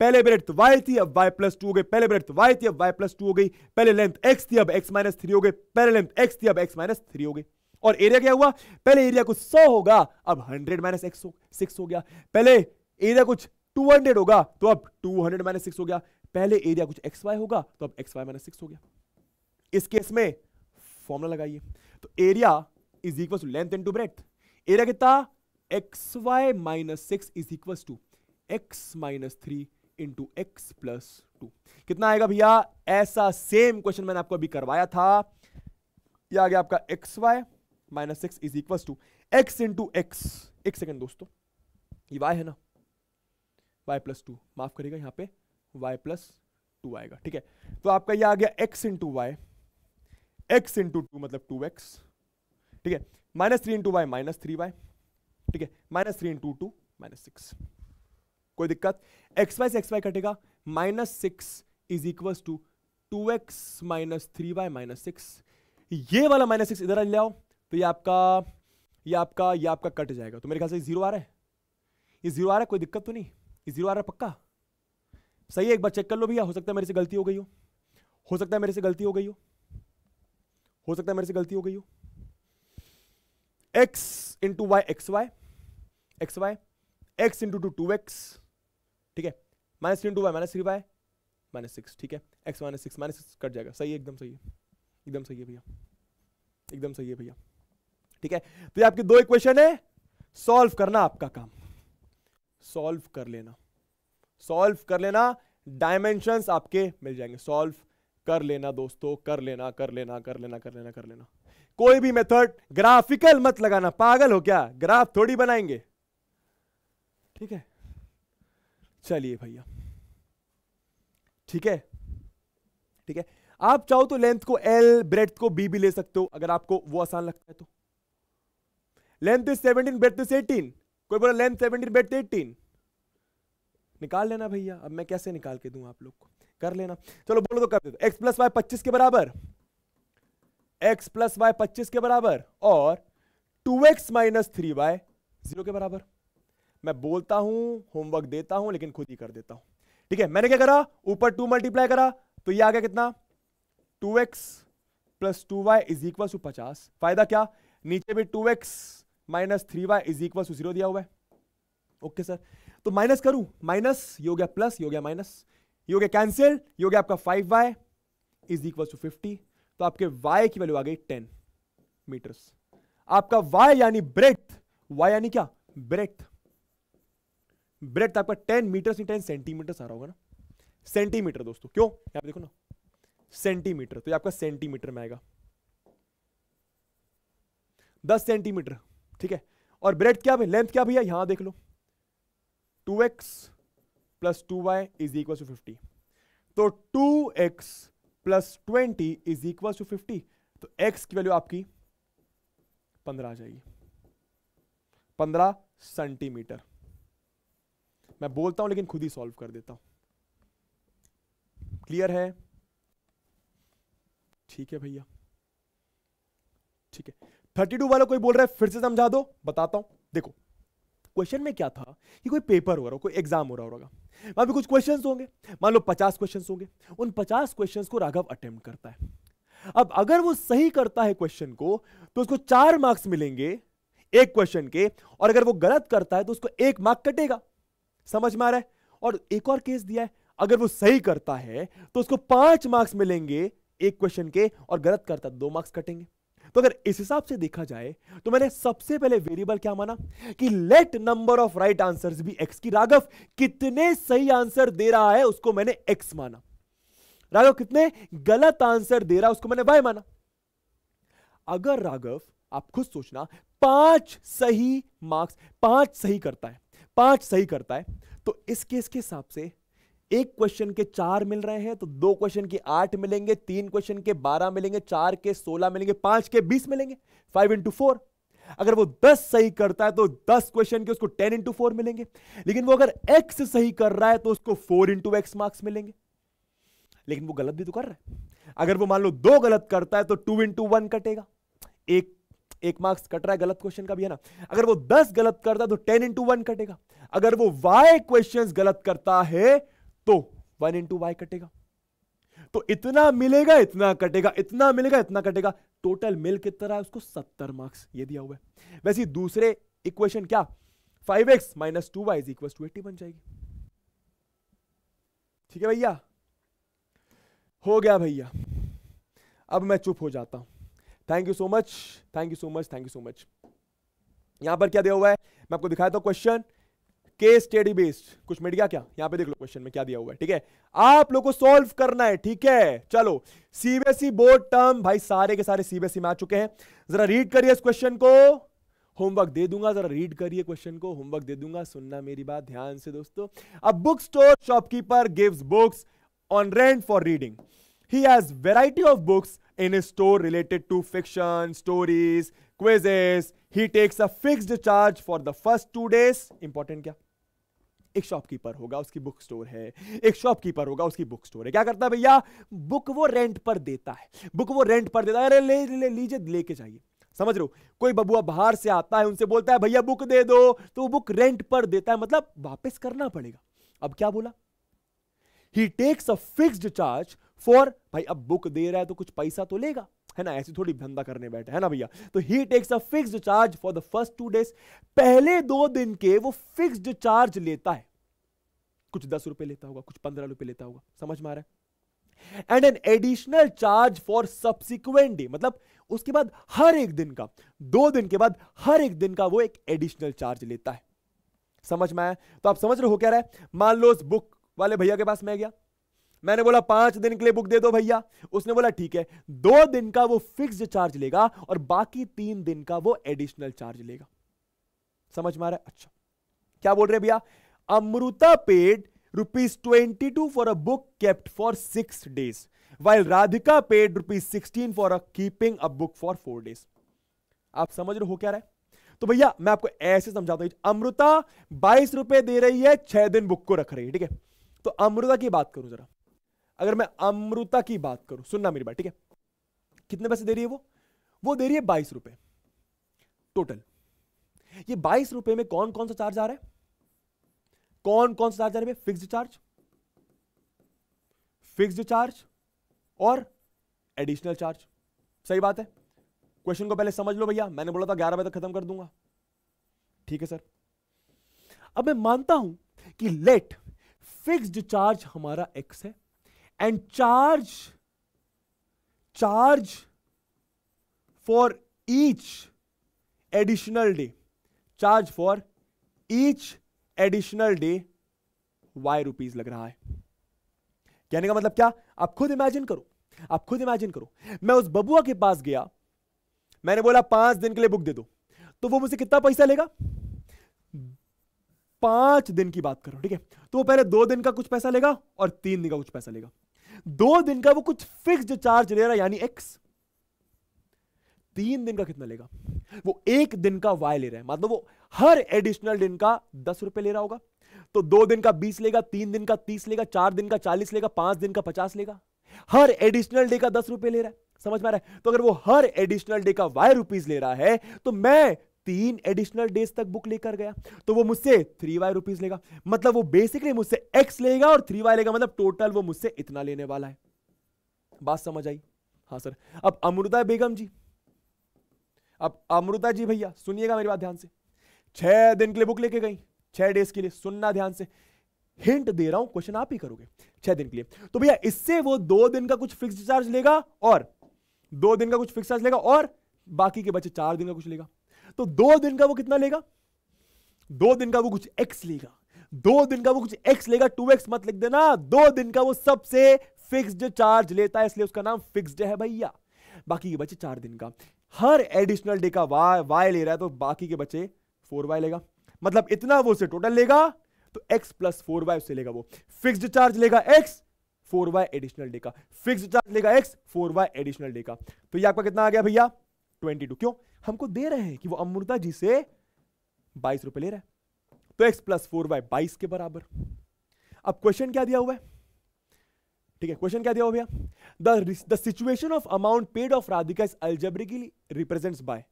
पहले ब्रेथ वाई थी अब वाई प्लस टू हो गई पहले ब्रेथ वाई थी अब वाई प्लस टू हो गई पहले लेंथ एक्स थी अब एक्स माइनस थ्री हो गई पहले लेंथ एक्स थी अब एक्स माइनस थ्री हो गई और एरिया क्या हुआ पहले एरिया कुछ सौ होगा अब हंड्रेड माइनस एक्स सिक्स हो गया पहले एरिया कुछ टू हंड्रेड होगा तो अब टू हंड्रेड माइनस सिक्स हो गया पहले एरिया कुछ एक्स वाई होगा तो अब एक्स वाई माइनस सिक्स हो गया इस केस में फॉर्मुला लगाइए तो area is equal to length into breadth area कितना x y minus six is equal to x minus three into x plus two कितना आएगा भैया ऐसा सेम क्वेश्चन मैंने आपको अभी करवाया था ये आ गया आपका x y minus six is equal to x into x एक सेकेंड दोस्तों ये वाई है ना वाई प्लस टू माफ करेगा यहाँ पे वाई प्लस टू आएगा ठीक है तो आपका ये आ गया x into y x into two मतलब टू एक्स ठीक है minus three into y minus three y ठीक है minus three into two minus six कोई दिक्कत एक्स वाई से एक्स वाई कटेगा minus six is equal to two x minus three y minus six ये वाला माइनस सिक्स इधर ले आओ तो ये आपका ये आपका ये आपका कट जाएगा तो मेरे ख्याल से जीरो आ रहा है ये जीरो आ रहा है कोई दिक्कत तो नहीं ये जीरो आ रहा है पक्का सही है एक बार चेक कर लो भैया हो सकता है मेरे से गलती हो गई हो हो सकता है मेरे से गलती हो गई हो हो सकता है मेरे से गलती हो गई हो x into y x y x y x into two two x ठीक है minus three into y minus three y minus six ठीक है x minus six minus six कट जाएगा सही है एकदम सही है एकदम सही है भैया एकदम सही है भैया ठीक है तो ये आपके दो इक्वेशन है सॉल्व करना आपका काम सॉल्व कर लेना सॉल्व कर लेना डायमेंशन आपके मिल जाएंगे सॉल्व कर लेना दोस्तों कर लेना कर लेना कर लेना कर लेना कर लेना कोई भी मेथड ग्राफिकल मत लगाना पागल हो क्या ग्राफ थोड़ी बनाएंगे ठीक है चलिए भैया ठीक है ठीक है आप चाहो तो लेंथ को एल ब्रेथ को बी भी ले सकते हो अगर आपको वो आसान लगता है तो length is seventeen breadth is eighteen कोई बोला लेंथ सेवनटीन ब्रेथ एटीन निकाल लेना भैया अब मैं कैसे निकाल के दूं आप लोग को कर लेना चलो बोलो तो कर दे एक्स प्लस वाई पच्चीस के बराबर x प्लस वाई पच्चीस के बराबर और 2x x minus three y zero के बराबर मैं बोलता हूं होमवर्क देता हूं लेकिन खुद ही कर देता हूं ठीक है मैंने क्या करा ऊपर 2 मल्टीप्लाई करा तो ये आ गया कितना 2x x plus two Y is equal to पचास फायदा क्या नीचे भी 2x x minus three Y is equal to zero दिया हुआ है ओके सर तो माइनस करूं माइनस ये हो गया प्लस ये हो गया माइनस ये हो गया कैंसिल ये हो गया आपका five Y is equal to fifty तो आपके y की वैल्यू आ गई टेन मीटर्स आपका y यानी ब्रेथ y यानी क्या ब्रेथ ब्रेथ आपका टेन मीटर से टेन सेंटीमीटर आ रहा होगा ना सेंटीमीटर दोस्तों क्यों यहां पर देखो ना सेंटीमीटर तो ये आपका सेंटीमीटर में आएगा दस सेंटीमीटर ठीक है और ब्रेथ क्या लेंथ क्या भैया यहां देख लो two x plus two Y is equal to fifty तो two x plus twenty is equal to fifty तो एक्स की वैल्यू आपकी पंद्रह आ जाएगी पंद्रह सेंटीमीटर मैं बोलता हूं लेकिन खुद ही सॉल्व कर देता हूं क्लियर है ठीक है भैया ठीक है थर्टी टू वाला कोई बोल रहा है फिर से समझा दो बताता हूं देखो क्वेश्चन में क्या था कि कोई पेपर हो रहा हो कोई एग्जाम हो रहा होगा वहां पे कुछ क्वेश्चंस होंगे मान लो पचास क्वेश्चंस होंगे उन पचास क्वेश्चंस को राघव अटेम्प्ट करता है अब अगर वो सही करता है क्वेश्चन को तो उसको चार मार्क्स मिलेंगे एक क्वेश्चन के और अगर वो गलत करता है तो उसको एक मार्क कटेगा समझ में आ रहा है और एक और केस दिया है अगर वो सही करता है तो उसको पांच मार्क्स मिलेंगे एक क्वेश्चन के और गलत करता है तो दो मार्क्स कटेंगे तो अगर इस हिसाब से देखा जाए तो मैंने सबसे पहले वेरिएबल क्या माना कि let number of right answers भी एक्स की राघव कितने सही आंसर दे रहा है उसको मैंने एक्स माना राघव कितने गलत आंसर दे रहा है उसको मैंने वाई माना अगर राघव आप खुद सोचना पांच सही मार्क्स पांच सही करता है पांच सही करता है तो इस केस के हिसाब से एक क्वेश्चन के चार मिल रहे हैं तो दो क्वेश्चन के आठ मिलेंगे तीन क्वेश्चन के बारह मिलेंगे चार के सोलह मिलेंगे पांच के बीस मिलेंगे फाइव इंटू फोर अगर वो दस सही करता है तो दस क्वेश्चन के उसको टेन इंटू फोर मिलेंगे लेकिन वो अगर एक्स सही कर रहा है तो उसको फोर इंटू एक्स मार्क्स मिलेंगे लेकिन वो गलत भी तो कर रहा है अगर वो मान लो दो गलत करता है तो टू इंटू वन कटेगा एक एक मार्क्स कट रहा है गलत क्वेश्चन का भी है ना अगर वो दस गलत करता है तो टेन इंटू वन कटेगा अगर वो वाई क्वेश्चन गलत करता है तो वन इंटू वाई कटेगा तो इतना मिलेगा इतना कटेगा इतना मिलेगा इतना कटेगा टोटल मिल कितना है उसको सत्तर मार्क्स ये दिया हुआ है वैसे दूसरे इक्वेशन क्या five x minus two y equal to eighty बन जाएगी ठीक है भैया हो गया भैया अब मैं चुप हो जाता हूं thank you so much thank you so much thank you so much यहां पर क्या दिया हुआ है मैं आपको दिखाया था क्वेश्चन केस स्टडी बेस्ड कुछ मिट गया क्या यहां पे देख लो क्वेश्चन में क्या दिया हुआ है ठीक है आप लोगों को सॉल्व करना है ठीक है चलो सीबीएसई बोर्ड टर्म भाई सारे के सारे सीबीएसई e में आ चुके हैं जरा रीड करिए इस क्वेश्चन को होमवर्क दे दूंगा जरा रीड करिए क्वेश्चन को होमवर्क दे दूंगा सुनना मेरी बात ध्यान से दोस्तों अब book store shopkeeper gives books on rent for reading he has variety of books in a store related to fiction stories quizzes. He takes a fixed charge for the first two days important क्या एक shopkeeper होगा उसकी book store है एक shopkeeper होगा उसकी book store है क्या करता है भैया बुक वो रेंट पर देता है बुक वो रेंट पर देता है अरे ले ले लीजिए लेके जाइए समझ रहे हो कोई बबुआ बाहर से आता है उनसे बोलता है भैया बुक दे दो तो वो बुक रेंट पर देता है मतलब वापस करना पड़ेगा अब क्या बोला he takes a fixed charge for भाई अब बुक दे रहा है तो कुछ पैसा तो लेगा है ना ऐसी थोड़ी धंधा करने बैठे है ना भैया तो he takes a fixed charge for the first two days पहले दो दिन के वो फिक्स्ड चार्ज लेता है कुछ दस रुपए लेता होगा कुछ पंद्रह रुपए लेता होगा समझ में आ रहा है and an additional charge for subsequent day मतलब उसके बाद हर एक दिन का दो दिन के बाद हर एक दिन का वो एक एडिशनल चार्ज लेता है समझ में आया तो आप समझ रहे हो क्या रहा है मान लो उस बुक वाले भैया के पास मैं गया मैंने बोला पांच दिन के लिए बुक दे दो भैया उसने बोला ठीक है दो दिन का वो फिक्स चार्ज लेगा और बाकी तीन दिन का वो एडिशनल चार्ज लेगा समझ में आ रहा है अच्छा क्या बोल रहे भैया Amrita paid rupees twenty two for a book kept for six days while Radhika paid rupees sixteen for a keeping a book for four days आप समझ रहे हो क्या रहे तो भैया मैं आपको ऐसे समझाता हूं अमृता बाईस रुपए दे रही है छह दिन बुक को रख रही है ठीक है तो अमृता की बात करूं जरा अगर मैं अमृता की बात करूं सुनना मेरी बात ठीक है कितने पैसे दे रही है वो वो दे रही है बाईस रुपए टोटल ये बाईस रुपए में कौन कौन सा चार्ज आ रहा है कौन कौन सा चार्ज आ रहा है फिक्स्ड चार्ज फिक्स्ड चार्ज और एडिशनल चार्ज सही बात है क्वेश्चन को पहले समझ लो भैया मैंने बोला था ग्यारह बजे तक खत्म कर दूंगा ठीक है सर अब मैं मानता हूं कि लेट फिक्स्ड चार्ज हमारा एक्स है and charge charge for each additional day charge for each additional day y rupees लग रहा है कहने का मतलब क्या आप खुद इमेजिन करो आप खुद इमेजिन करो मैं उस बबुआ के पास गया मैंने बोला पांच दिन के लिए बुक दे दो तो वो मुझसे कितना पैसा लेगा पांच दिन की बात करो ठीक है तो वो पहले दो दिन का कुछ पैसा लेगा और तीन दिन का कुछ पैसा लेगा दो दिन का वो कुछ फिक्स चार्ज ले रहा है यानी एक्स तीन दिन का कितना लेगा वो एक दिन का वाई ले रहा है मतलब वो हर एडिशनल दिन का दस रुपए ले रहा होगा तो दो दिन का बीस लेगा तीन दिन का तीस लेगा चार दिन का चालीस लेगा पांच दिन का पचास लेगा हर एडिशनल डे का दस रुपए ले रहा है समझ में आ रहा है तो अगर वो हर एडिशनल डे का वाई रुपीज ले रहा है तो मैं तीन एडिशनल डेज तक बुक लेकर गया तो वो मुझसे थ्री वाई रुपीज लेगा मतलब वो बेसिकली मुझसे एक्स लेगा और थ्री वाई लेगा मतलब टोटल वो मुझसे इतना लेने वाला है बात समझ आई हाँ सर अब अमृता बेगम जी अब अमृता जी भैया सुनिएगा मेरी बात ध्यान से छह दिन के लिए बुक लेके गई छह डेज के लिए सुनना ध्यान से हिंट दे रहा हूं क्वेश्चन आप ही करोगे छह दिन के लिए तो भैया इससे वो दो दिन का कुछ फिक्स चार्ज लेगा और दो दिन का कुछ फिक्स चार्ज लेगा और बाकी के बच्चे चार दिन का कुछ लेगा तो दो दिन का वो कितना लेगा दो दिन का वो कुछ एक्स लेगा दो दिन का वो कुछ एक्स लेगा टू एक्स मत लिख देना दो दिन का वो सबसे फिक्स्ड चार्ज लेता है इसलिए उसका नाम फिक्स्ड है भैया बाकी के बच्चे चार दिन का हर एडिशनल डे का वाई वाई ले रहा है तो बाकी के बचे फोर वाई लेगा मतलब इतना वो उसे टोटल लेगा तो एक्स प्लस फोर वाई उससे लेगा वो फिक्स्ड चार्ज लेगा x four y additional day का फिक्स चार्ज लेगा x four y additional day का तो ये आपका कितना आ गया भैया ट्वेंटी टू क्यों हमको दे रहे हैं कि वो अमृता जी से बाईस रुपए ले रहा है तो एक्स प्लस फोर बाय बाईस के बराबर अब क्वेश्चन क्या दिया हुआ है ठीक है क्वेश्चन क्या दिया हुआ भैया the situation of amount paid of Radhika is algebraically represents by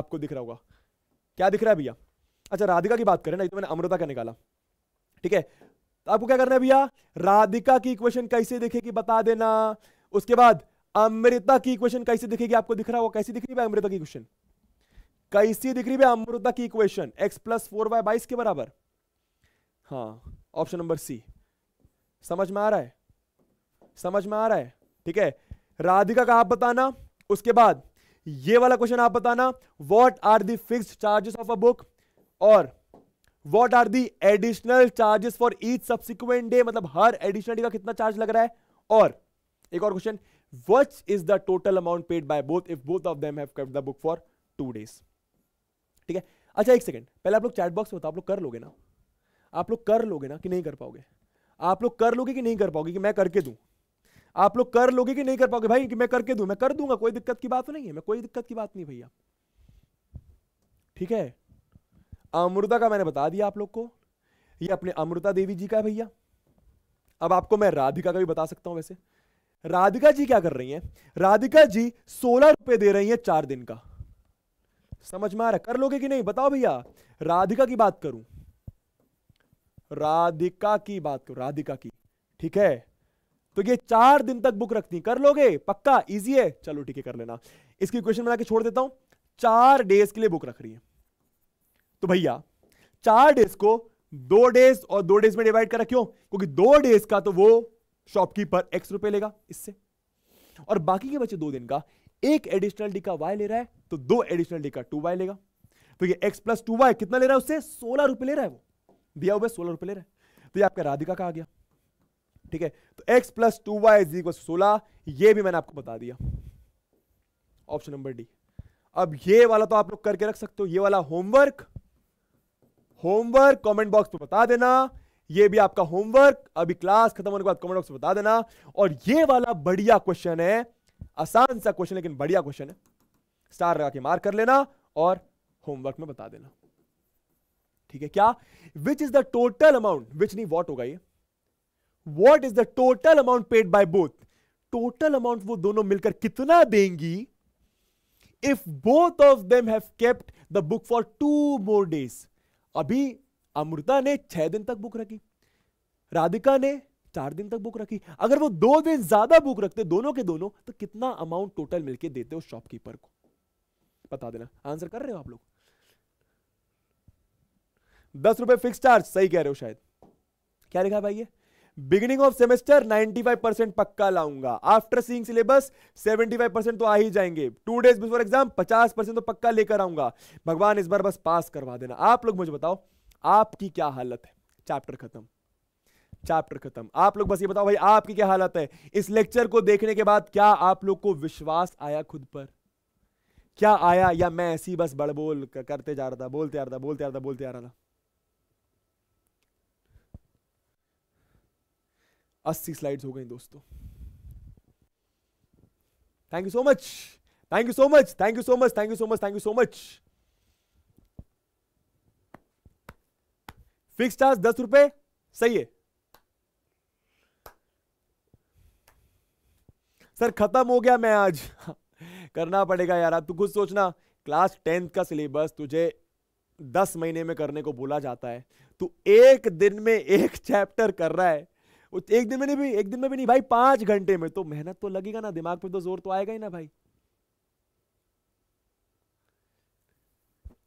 आपको दिख रहा होगा क्या दिख रहा है भैया अच्छा राधिका की बात करें ना तो मैंने अमृता का निकाला ठीक है तो आपको क्या करना है भैया राधिका की इक्वेशन कैसे दिखेगी बता देना उसके बाद अमृता की इक्वेशन कैसे दिखेगी आपको दिख रहा होगा कैसे दिख रही है अमृता की क्वेश्चन कैसी दिख रही है अमृता की equation x plus four y बाईस के बराबर हाँ ऑप्शन नंबर सी समझ में आ रहा है समझ में आ रहा है ठीक है राधिका का आप बताना उसके बाद ये वाला क्वेश्चन आप बताना what are the fix charges of a book और what are the additional charges for each subsequent day मतलब हर एडिशनल डे का कितना चार्ज लग रहा है और एक और question what is the total amount paid by both if both of them have the book for two days ठीक है अच्छा एक सेकंड पहले आप लोग चैट बॉक्स में बताओ आप लोग कर लोगे ना आप लोग कर लोगे ना कि नहीं कर पाओगे आप लोग कर लोगे कि नहीं कर पाओगे कि मैं करके दूं आप लोग कर लोगे कि नहीं कर पाओगे भाई कि मैं करके दूं मैं कर दूंगा कोई दिक्कत की बात तो नहीं है मैं कोई दिक्कत की बात नहीं भैया ठीक है अमृता का मैंने बता दिया आप लोग को ये अपने अमृता देवी जी का है भैया अब आपको मैं राधिका का भी बता सकता हूं वैसे राधिका जी क्या कर रही हैं राधिका जी सोलह रुपए दे रही हैं चार दिन का समझ में आ रहा कर लोगे कि नहीं बताओ भैया राधिका की बात करूं राधिका की बात करूं राधिका की ठीक है तो ये चार दिन तक बुक रखती कर लोगे पक्का इजी है चलो ठीक है कर लेना इसकी क्वेश्चन बना के छोड़ देता हूं चार डेज के लिए बुक रख रही है तो भैया चार डेज को दो डेज और दो डेज में डिवाइड कर रखियो क्योंकि दो डेज का तो वो शॉपकीपर एक्स रुपए लेगा इससे और बाकी के बचे दो दिन का एक एडिशनल डी का वाई ले रहा है तो दो एडिशनल लेकर टू वाई लेगा तो ये एक्स प्लस टू वाई कितना ले रहा है उससे सोलह रुपए ले रहा है वो दिया हुआ सोलह रुपए ले रहा है तो ये आपका राधिका का आ गया ठीक है तो x plus two Y is equal सोलह ये भी मैंने आपको बता दिया ऑप्शन नंबर डी अब ये वाला तो आप लोग करके रख सकते हो ये वाला होमवर्क होमवर्क कॉमेंट बॉक्स में बता देना ये भी आपका होमवर्क अभी क्लास खत्म होने के बाद कमेंट बॉक्स में बता देना और ये वाला बढ़िया क्वेश्चन है आसान सा क्वेश्चन लेकिन बढ़िया क्वेश्चन है स्टार लगा के मार्क कर लेना और होमवर्क में बता देना ठीक है क्या which is the total amount which नहीं वॉट होगा ये what is the total amount paid by both total amount वो दोनों मिलकर कितना देंगी if both of them have kept the book for two more days अभी अमृता ने छह दिन तक बुक रखी राधिका ने चार दिन तक बुक रखी अगर वो दो दिन ज्यादा बुक रखते दोनों के दोनों तो कितना अमाउंट टोटल मिलके देते हो शॉपकीपर को बता देना आंसर कर रहे हो आप लोग दस रुपए फिक्स चार्ज सही कह रहे हो शायद क्या लिखा भाई ये बिगिनिंग ऑफ सेमेस्टर 95 परसेंट पक्का लाऊंगा आफ्टर सीइंग सिलेबस 75 परसेंट तो आ ही जाएंगे two days before exam 50 percent तो पक्का लेकर आऊंगा भगवान इस बार बस पास करवा देना आप लोग मुझे बताओ आपकी क्या हालत है चैप्टर खत्म चैप्टर खत्म आप लोग बस ये बताओ भाई आपकी क्या हालत है इस लेक्चर को देखने के बाद क्या आप लोग को विश्वास आया खुद पर क्या आया या मैं ऐसी बस बड़बोल करते जा रहा था बोलते आ रहा था बोलते आ रहा था बोलते आ रहा था अस्सी स्लाइड्स हो गई दोस्तों thank you so much thank you so much thank you so much thank you so much thank you so much fix charge दस रुपए सही है सर खत्म हो गया मैं आज करना पड़ेगा यार अब तू खुद सोचना क्लास टेंथ का सिलेबस तुझे दस महीने में करने को बोला जाता है तू एक दिन में एक चैप्टर कर रहा है एक दिन में नहीं भी एक दिन में भी नहीं भाई पांच घंटे में तो मेहनत तो लगेगा ना दिमाग पे तो जोर तो आएगा ही ना भाई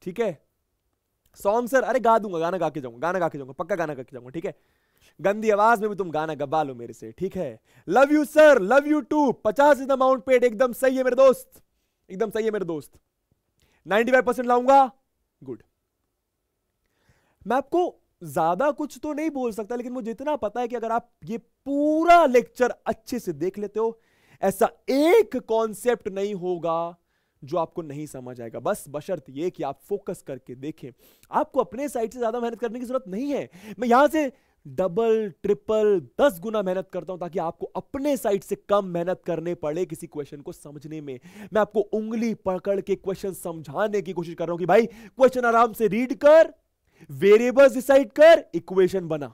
ठीक है सॉन्ग सर अरे गा दूंगा गाना गा के जाऊंगा गाना गा के जाऊंगा पक्का गाना गा के जाऊंगा ठीक है गंदी आवाज में भी तुम गाना गबा लो मेरे से ठीक है love you sir love you too पचास इज अमाउंट पेड एकदम सही है मेरे दोस्त एकदम सही है मेरे दोस्त नाइनटी फाइव परसेंट लाऊंगा गुड मैं आपको ज्यादा कुछ तो नहीं बोल सकता लेकिन मुझे इतना पता है कि अगर आप ये पूरा लेक्चर अच्छे से देख लेते हो ऐसा एक कॉन्सेप्ट नहीं होगा जो आपको नहीं समझ आएगा बस बशर्त ये कि आप फोकस करके देखें आपको अपने साइड से ज्यादा मेहनत करने की जरूरत नहीं है मैं यहां से डबल ट्रिपल दस गुना मेहनत करता हूं ताकि आपको अपने साइड से कम मेहनत करने पड़े किसी क्वेश्चन को समझने में मैं आपको उंगली पकड़ के क्वेश्चन समझाने की कोशिश कर रहा हूं कि भाई क्वेश्चन आराम से रीड कर वेरिएबल्स डिसाइड कर इक्वेशन बना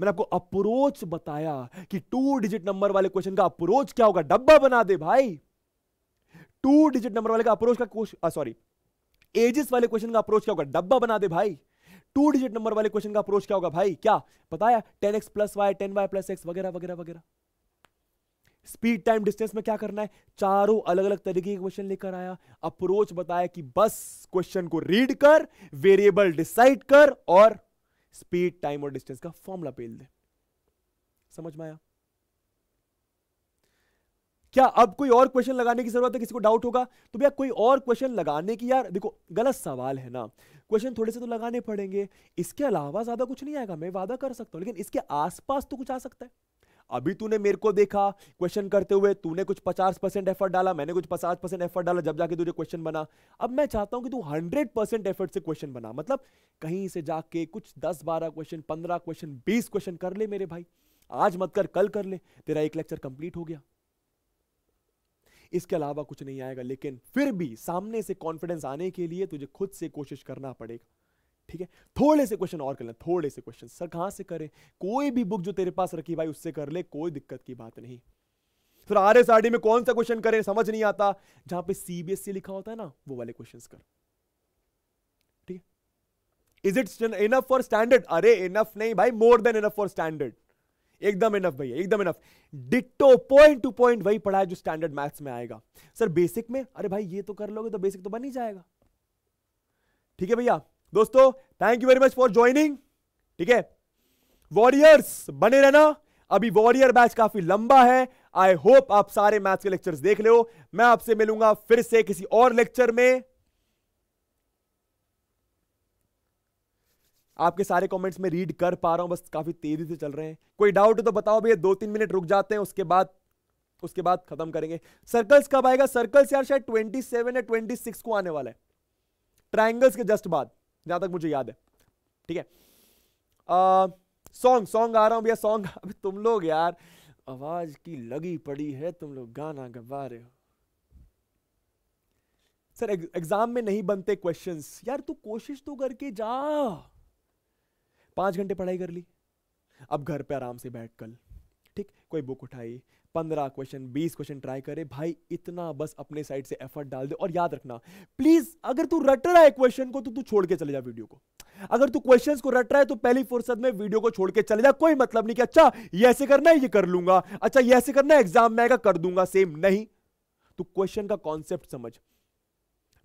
मैंने आपको अप्रोच बताया कि टू डिजिट नंबर वाले क्वेश्चन का अप्रोच क्या होगा डब्बा बना दे भाई टू डिजिट नंबर वाले का अप्रोच का सॉरी एजिस वाले क्वेश्चन का अप्रोच क्या होगा डब्बा बना दे भाई टू डिजिट नंबर वाले क्वेश्चन का अप्रोच क्या होगा भाई क्या बताया ten x plus y ten y plus x वगैरह वगैरह वगैरह स्पीड टाइम डिस्टेंस में क्या करना है चारों अलग अलग तरीके के क्वेश्चन लेकर आया अप्रोच बताया कि बस क्वेश्चन को रीड कर वेरिएबल डिसाइड कर और स्पीड टाइम और डिस्टेंस का फॉर्मूला पेल दे समझ में आया क्या अब कोई और क्वेश्चन लगाने की जरूरत है किसी को डाउट होगा तो भैया कोई और क्वेश्चन लगाने की यार देखो गलत सवाल है ना क्वेश्चन थोड़े से तो लगाने पड़ेंगे इसके अलावा ज्यादा कुछ नहीं आएगा मैं वादा कर सकता हूँ लेकिन इसके आसपास तो कुछ आ सकता है अभी तूने मेरे को देखा क्वेश्चन करते हुए तूने कुछ पचास परसेंट एफर्ट डाला मैंने कुछ पचास परसेंट एफर्ट डाला जब जाके तुझे क्वेश्चन बना अब मैं चाहता हूं कि तू हंड्रेड परसेंट एफर्ट से क्वेश्चन बना मतलब कहीं से जाके कुछ दस बारह क्वेश्चन पंद्रह क्वेश्चन बीस क्वेश्चन कर ले मेरे भाई आज मत कर कल कर ले तेरा एक लेक्चर कंप्लीट हो गया इसके अलावा कुछ नहीं आएगा लेकिन फिर भी सामने से कॉन्फिडेंस आने के लिए तुझे खुद से कोशिश करना पड़ेगा ठीक है थोड़े से क्वेश्चन और कर लें थोड़े से क्वेश्चन सर कहां से करें कोई भी बुक जो तेरे पास रखी भाई उससे कर ले कोई दिक्कत की बात नहीं sir R S R D में कौन सा क्वेश्चन करें समझ नहीं आता जहां पे सीबीएसई e लिखा होता है ना वो वाले क्वेश्चन कर ठीक है is it enough for standard अरे इनफ नहीं भाई more than enough for standard एकदम इनफ भैया एकदम enough ditto point two point वही पढ़ा है जो स्टैंडर्ड मैथ्स में आएगा सर बेसिक में अरे भाई ये तो कर लोगे तो बेसिक तो बन ही जाएगा ठीक है भैया दोस्तों thank you very much for joining ठीक है वॉरियर्स बने रहना अभी वॉरियर बैच काफी लंबा है आई होप आप सारे मैथ्स के लेक्चर्स देख ले हो मैं आपसे मिलूंगा फिर से किसी और लेक्चर में आपके सारे कमेंट्स में रीड कर पा रहा हूं बस काफ़ी तेज़ी से चल रहे हैं कोई डाउट है तो बताओ भैया दो तीन मिनट रुक जाते हैं उसके बाद उसके बाद खत्म करेंगे सर्कल्स कब आएगा सर्कल्स यार शायद ट्वेंटी सेवन या ट्वेंटी सिक्स को आने वाला है ट्राइंगल्स के जस्ट बाद जहां तक मुझे याद है ठीक है सॉन्ग सॉन्ग आ रहा हूं भैया सॉन्ग अभी तुम लोग यार आवाज की लगी पड़ी है तुम लोग गाना गवा रहे हो सर एग्जाम में नहीं बनते क्वेश्चंस यार तू कोशिश तो करके जा पाँच घंटे पढ़ाई कर ली अब घर पे आराम से बैठ कल ठीक कोई बुक उठाई पंद्रह क्वेश्चन बीस क्वेश्चन ट्राई करे भाई इतना बस अपने साइड से एफर्ट डाल दे और याद रखना प्लीज अगर तू रट रहा है क्वेश्चन को तो तू छोड़ के चले जा वीडियो को अगर तू क्वेश्चंस को रट रहा है तो पहली फुर्सत में वीडियो को छोड़ के चले जा कोई मतलब नहीं कि अच्छा ये ऐसे करना है ये कर लूंगा अच्छा ये ऐसे करना है एग्जाम में आएगा कर दूंगा सेम नहीं तू क्वेश्चन का कॉन्सेप्ट समझ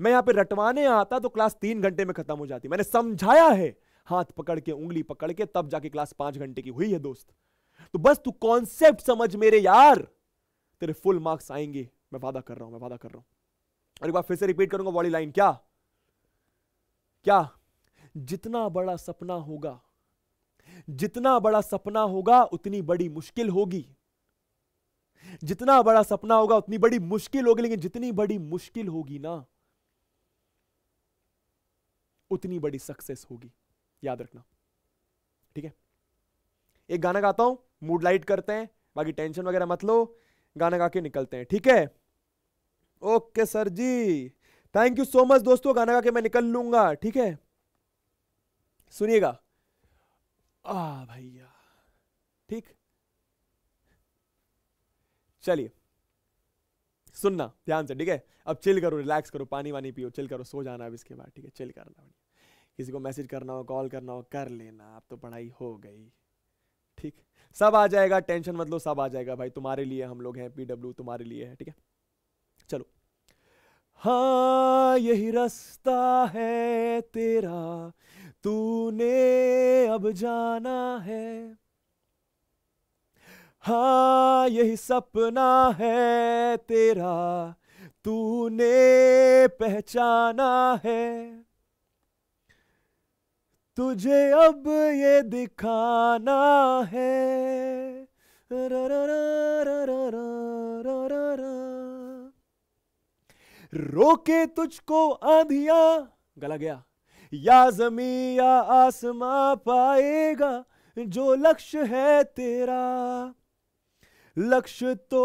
मैं यहां पे रटवाने आता तो क्लास तीन घंटे में खत्म हो जाती मैंने समझाया है हाथ पकड़ के उंगली पकड़ के तब जाके क्लास पांच घंटे की हुई है दोस्त तो बस तू कॉन्सेप्ट समझ मेरे यार तेरे फुल मार्क्स आएंगे मैं वादा कर रहा हूं मैं वादा कर रहा हूं और एक बार फिर से रिपीट करूंगा बॉडी लाइन क्या क्या जितना बड़ा सपना होगा जितना बड़ा सपना होगा उतनी बड़ी मुश्किल होगी जितना बड़ा सपना होगा उतनी बड़ी मुश्किल होगी लेकिन जितनी बड़ी मुश्किल होगी ना उतनी बड़ी सक्सेस होगी याद रखना ठीक है एक गाना गाता हूं मूड लाइट करते हैं बाकी टेंशन वगैरह मत लो गाना गा के निकलते हैं ठीक है okay sir ji thank you so much दोस्तों गाना गा के मैं निकल लूंगा ठीक है सुनिएगा आ भैया ठीक चलिए सुनना ध्यान से ठीक है अब चिल करो रिलैक्स करो पानी वानी पियो चिल करो सो जाना अब इसके बाद ठीक है चिल करना किसी को मैसेज करना हो कॉल करना हो कर लेना अब तो पढ़ाई हो गई ठीक सब आ जाएगा टेंशन मतलब सब आ जाएगा भाई तुम्हारे लिए हम लोग हैं पीडब्ल्यू तुम्हारे लिए है ठीक है चलो हाँ यही रास्ता है तेरा तूने अब जाना है हाँ यही सपना है तेरा तूने पहचाना है तुझे अब ये दिखाना है रोके तुझको आंधिया गला गया या जमी या आसमां पाएगा जो लक्ष्य है तेरा लक्ष्य तो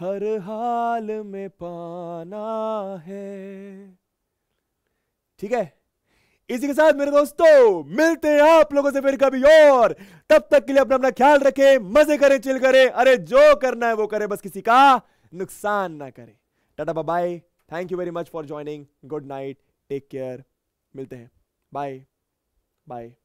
हर हाल में पाना है ठीक है इसी के साथ मेरे दोस्तों मिलते हैं आप लोगों से फिर कभी और तब तक के लिए अपना अपना ख्याल रखें मजे करें चिल करें अरे जो करना है वो करें बस किसी का नुकसान ना करें tata bye thank you very much for joining good night take care मिलते हैं बाय बाय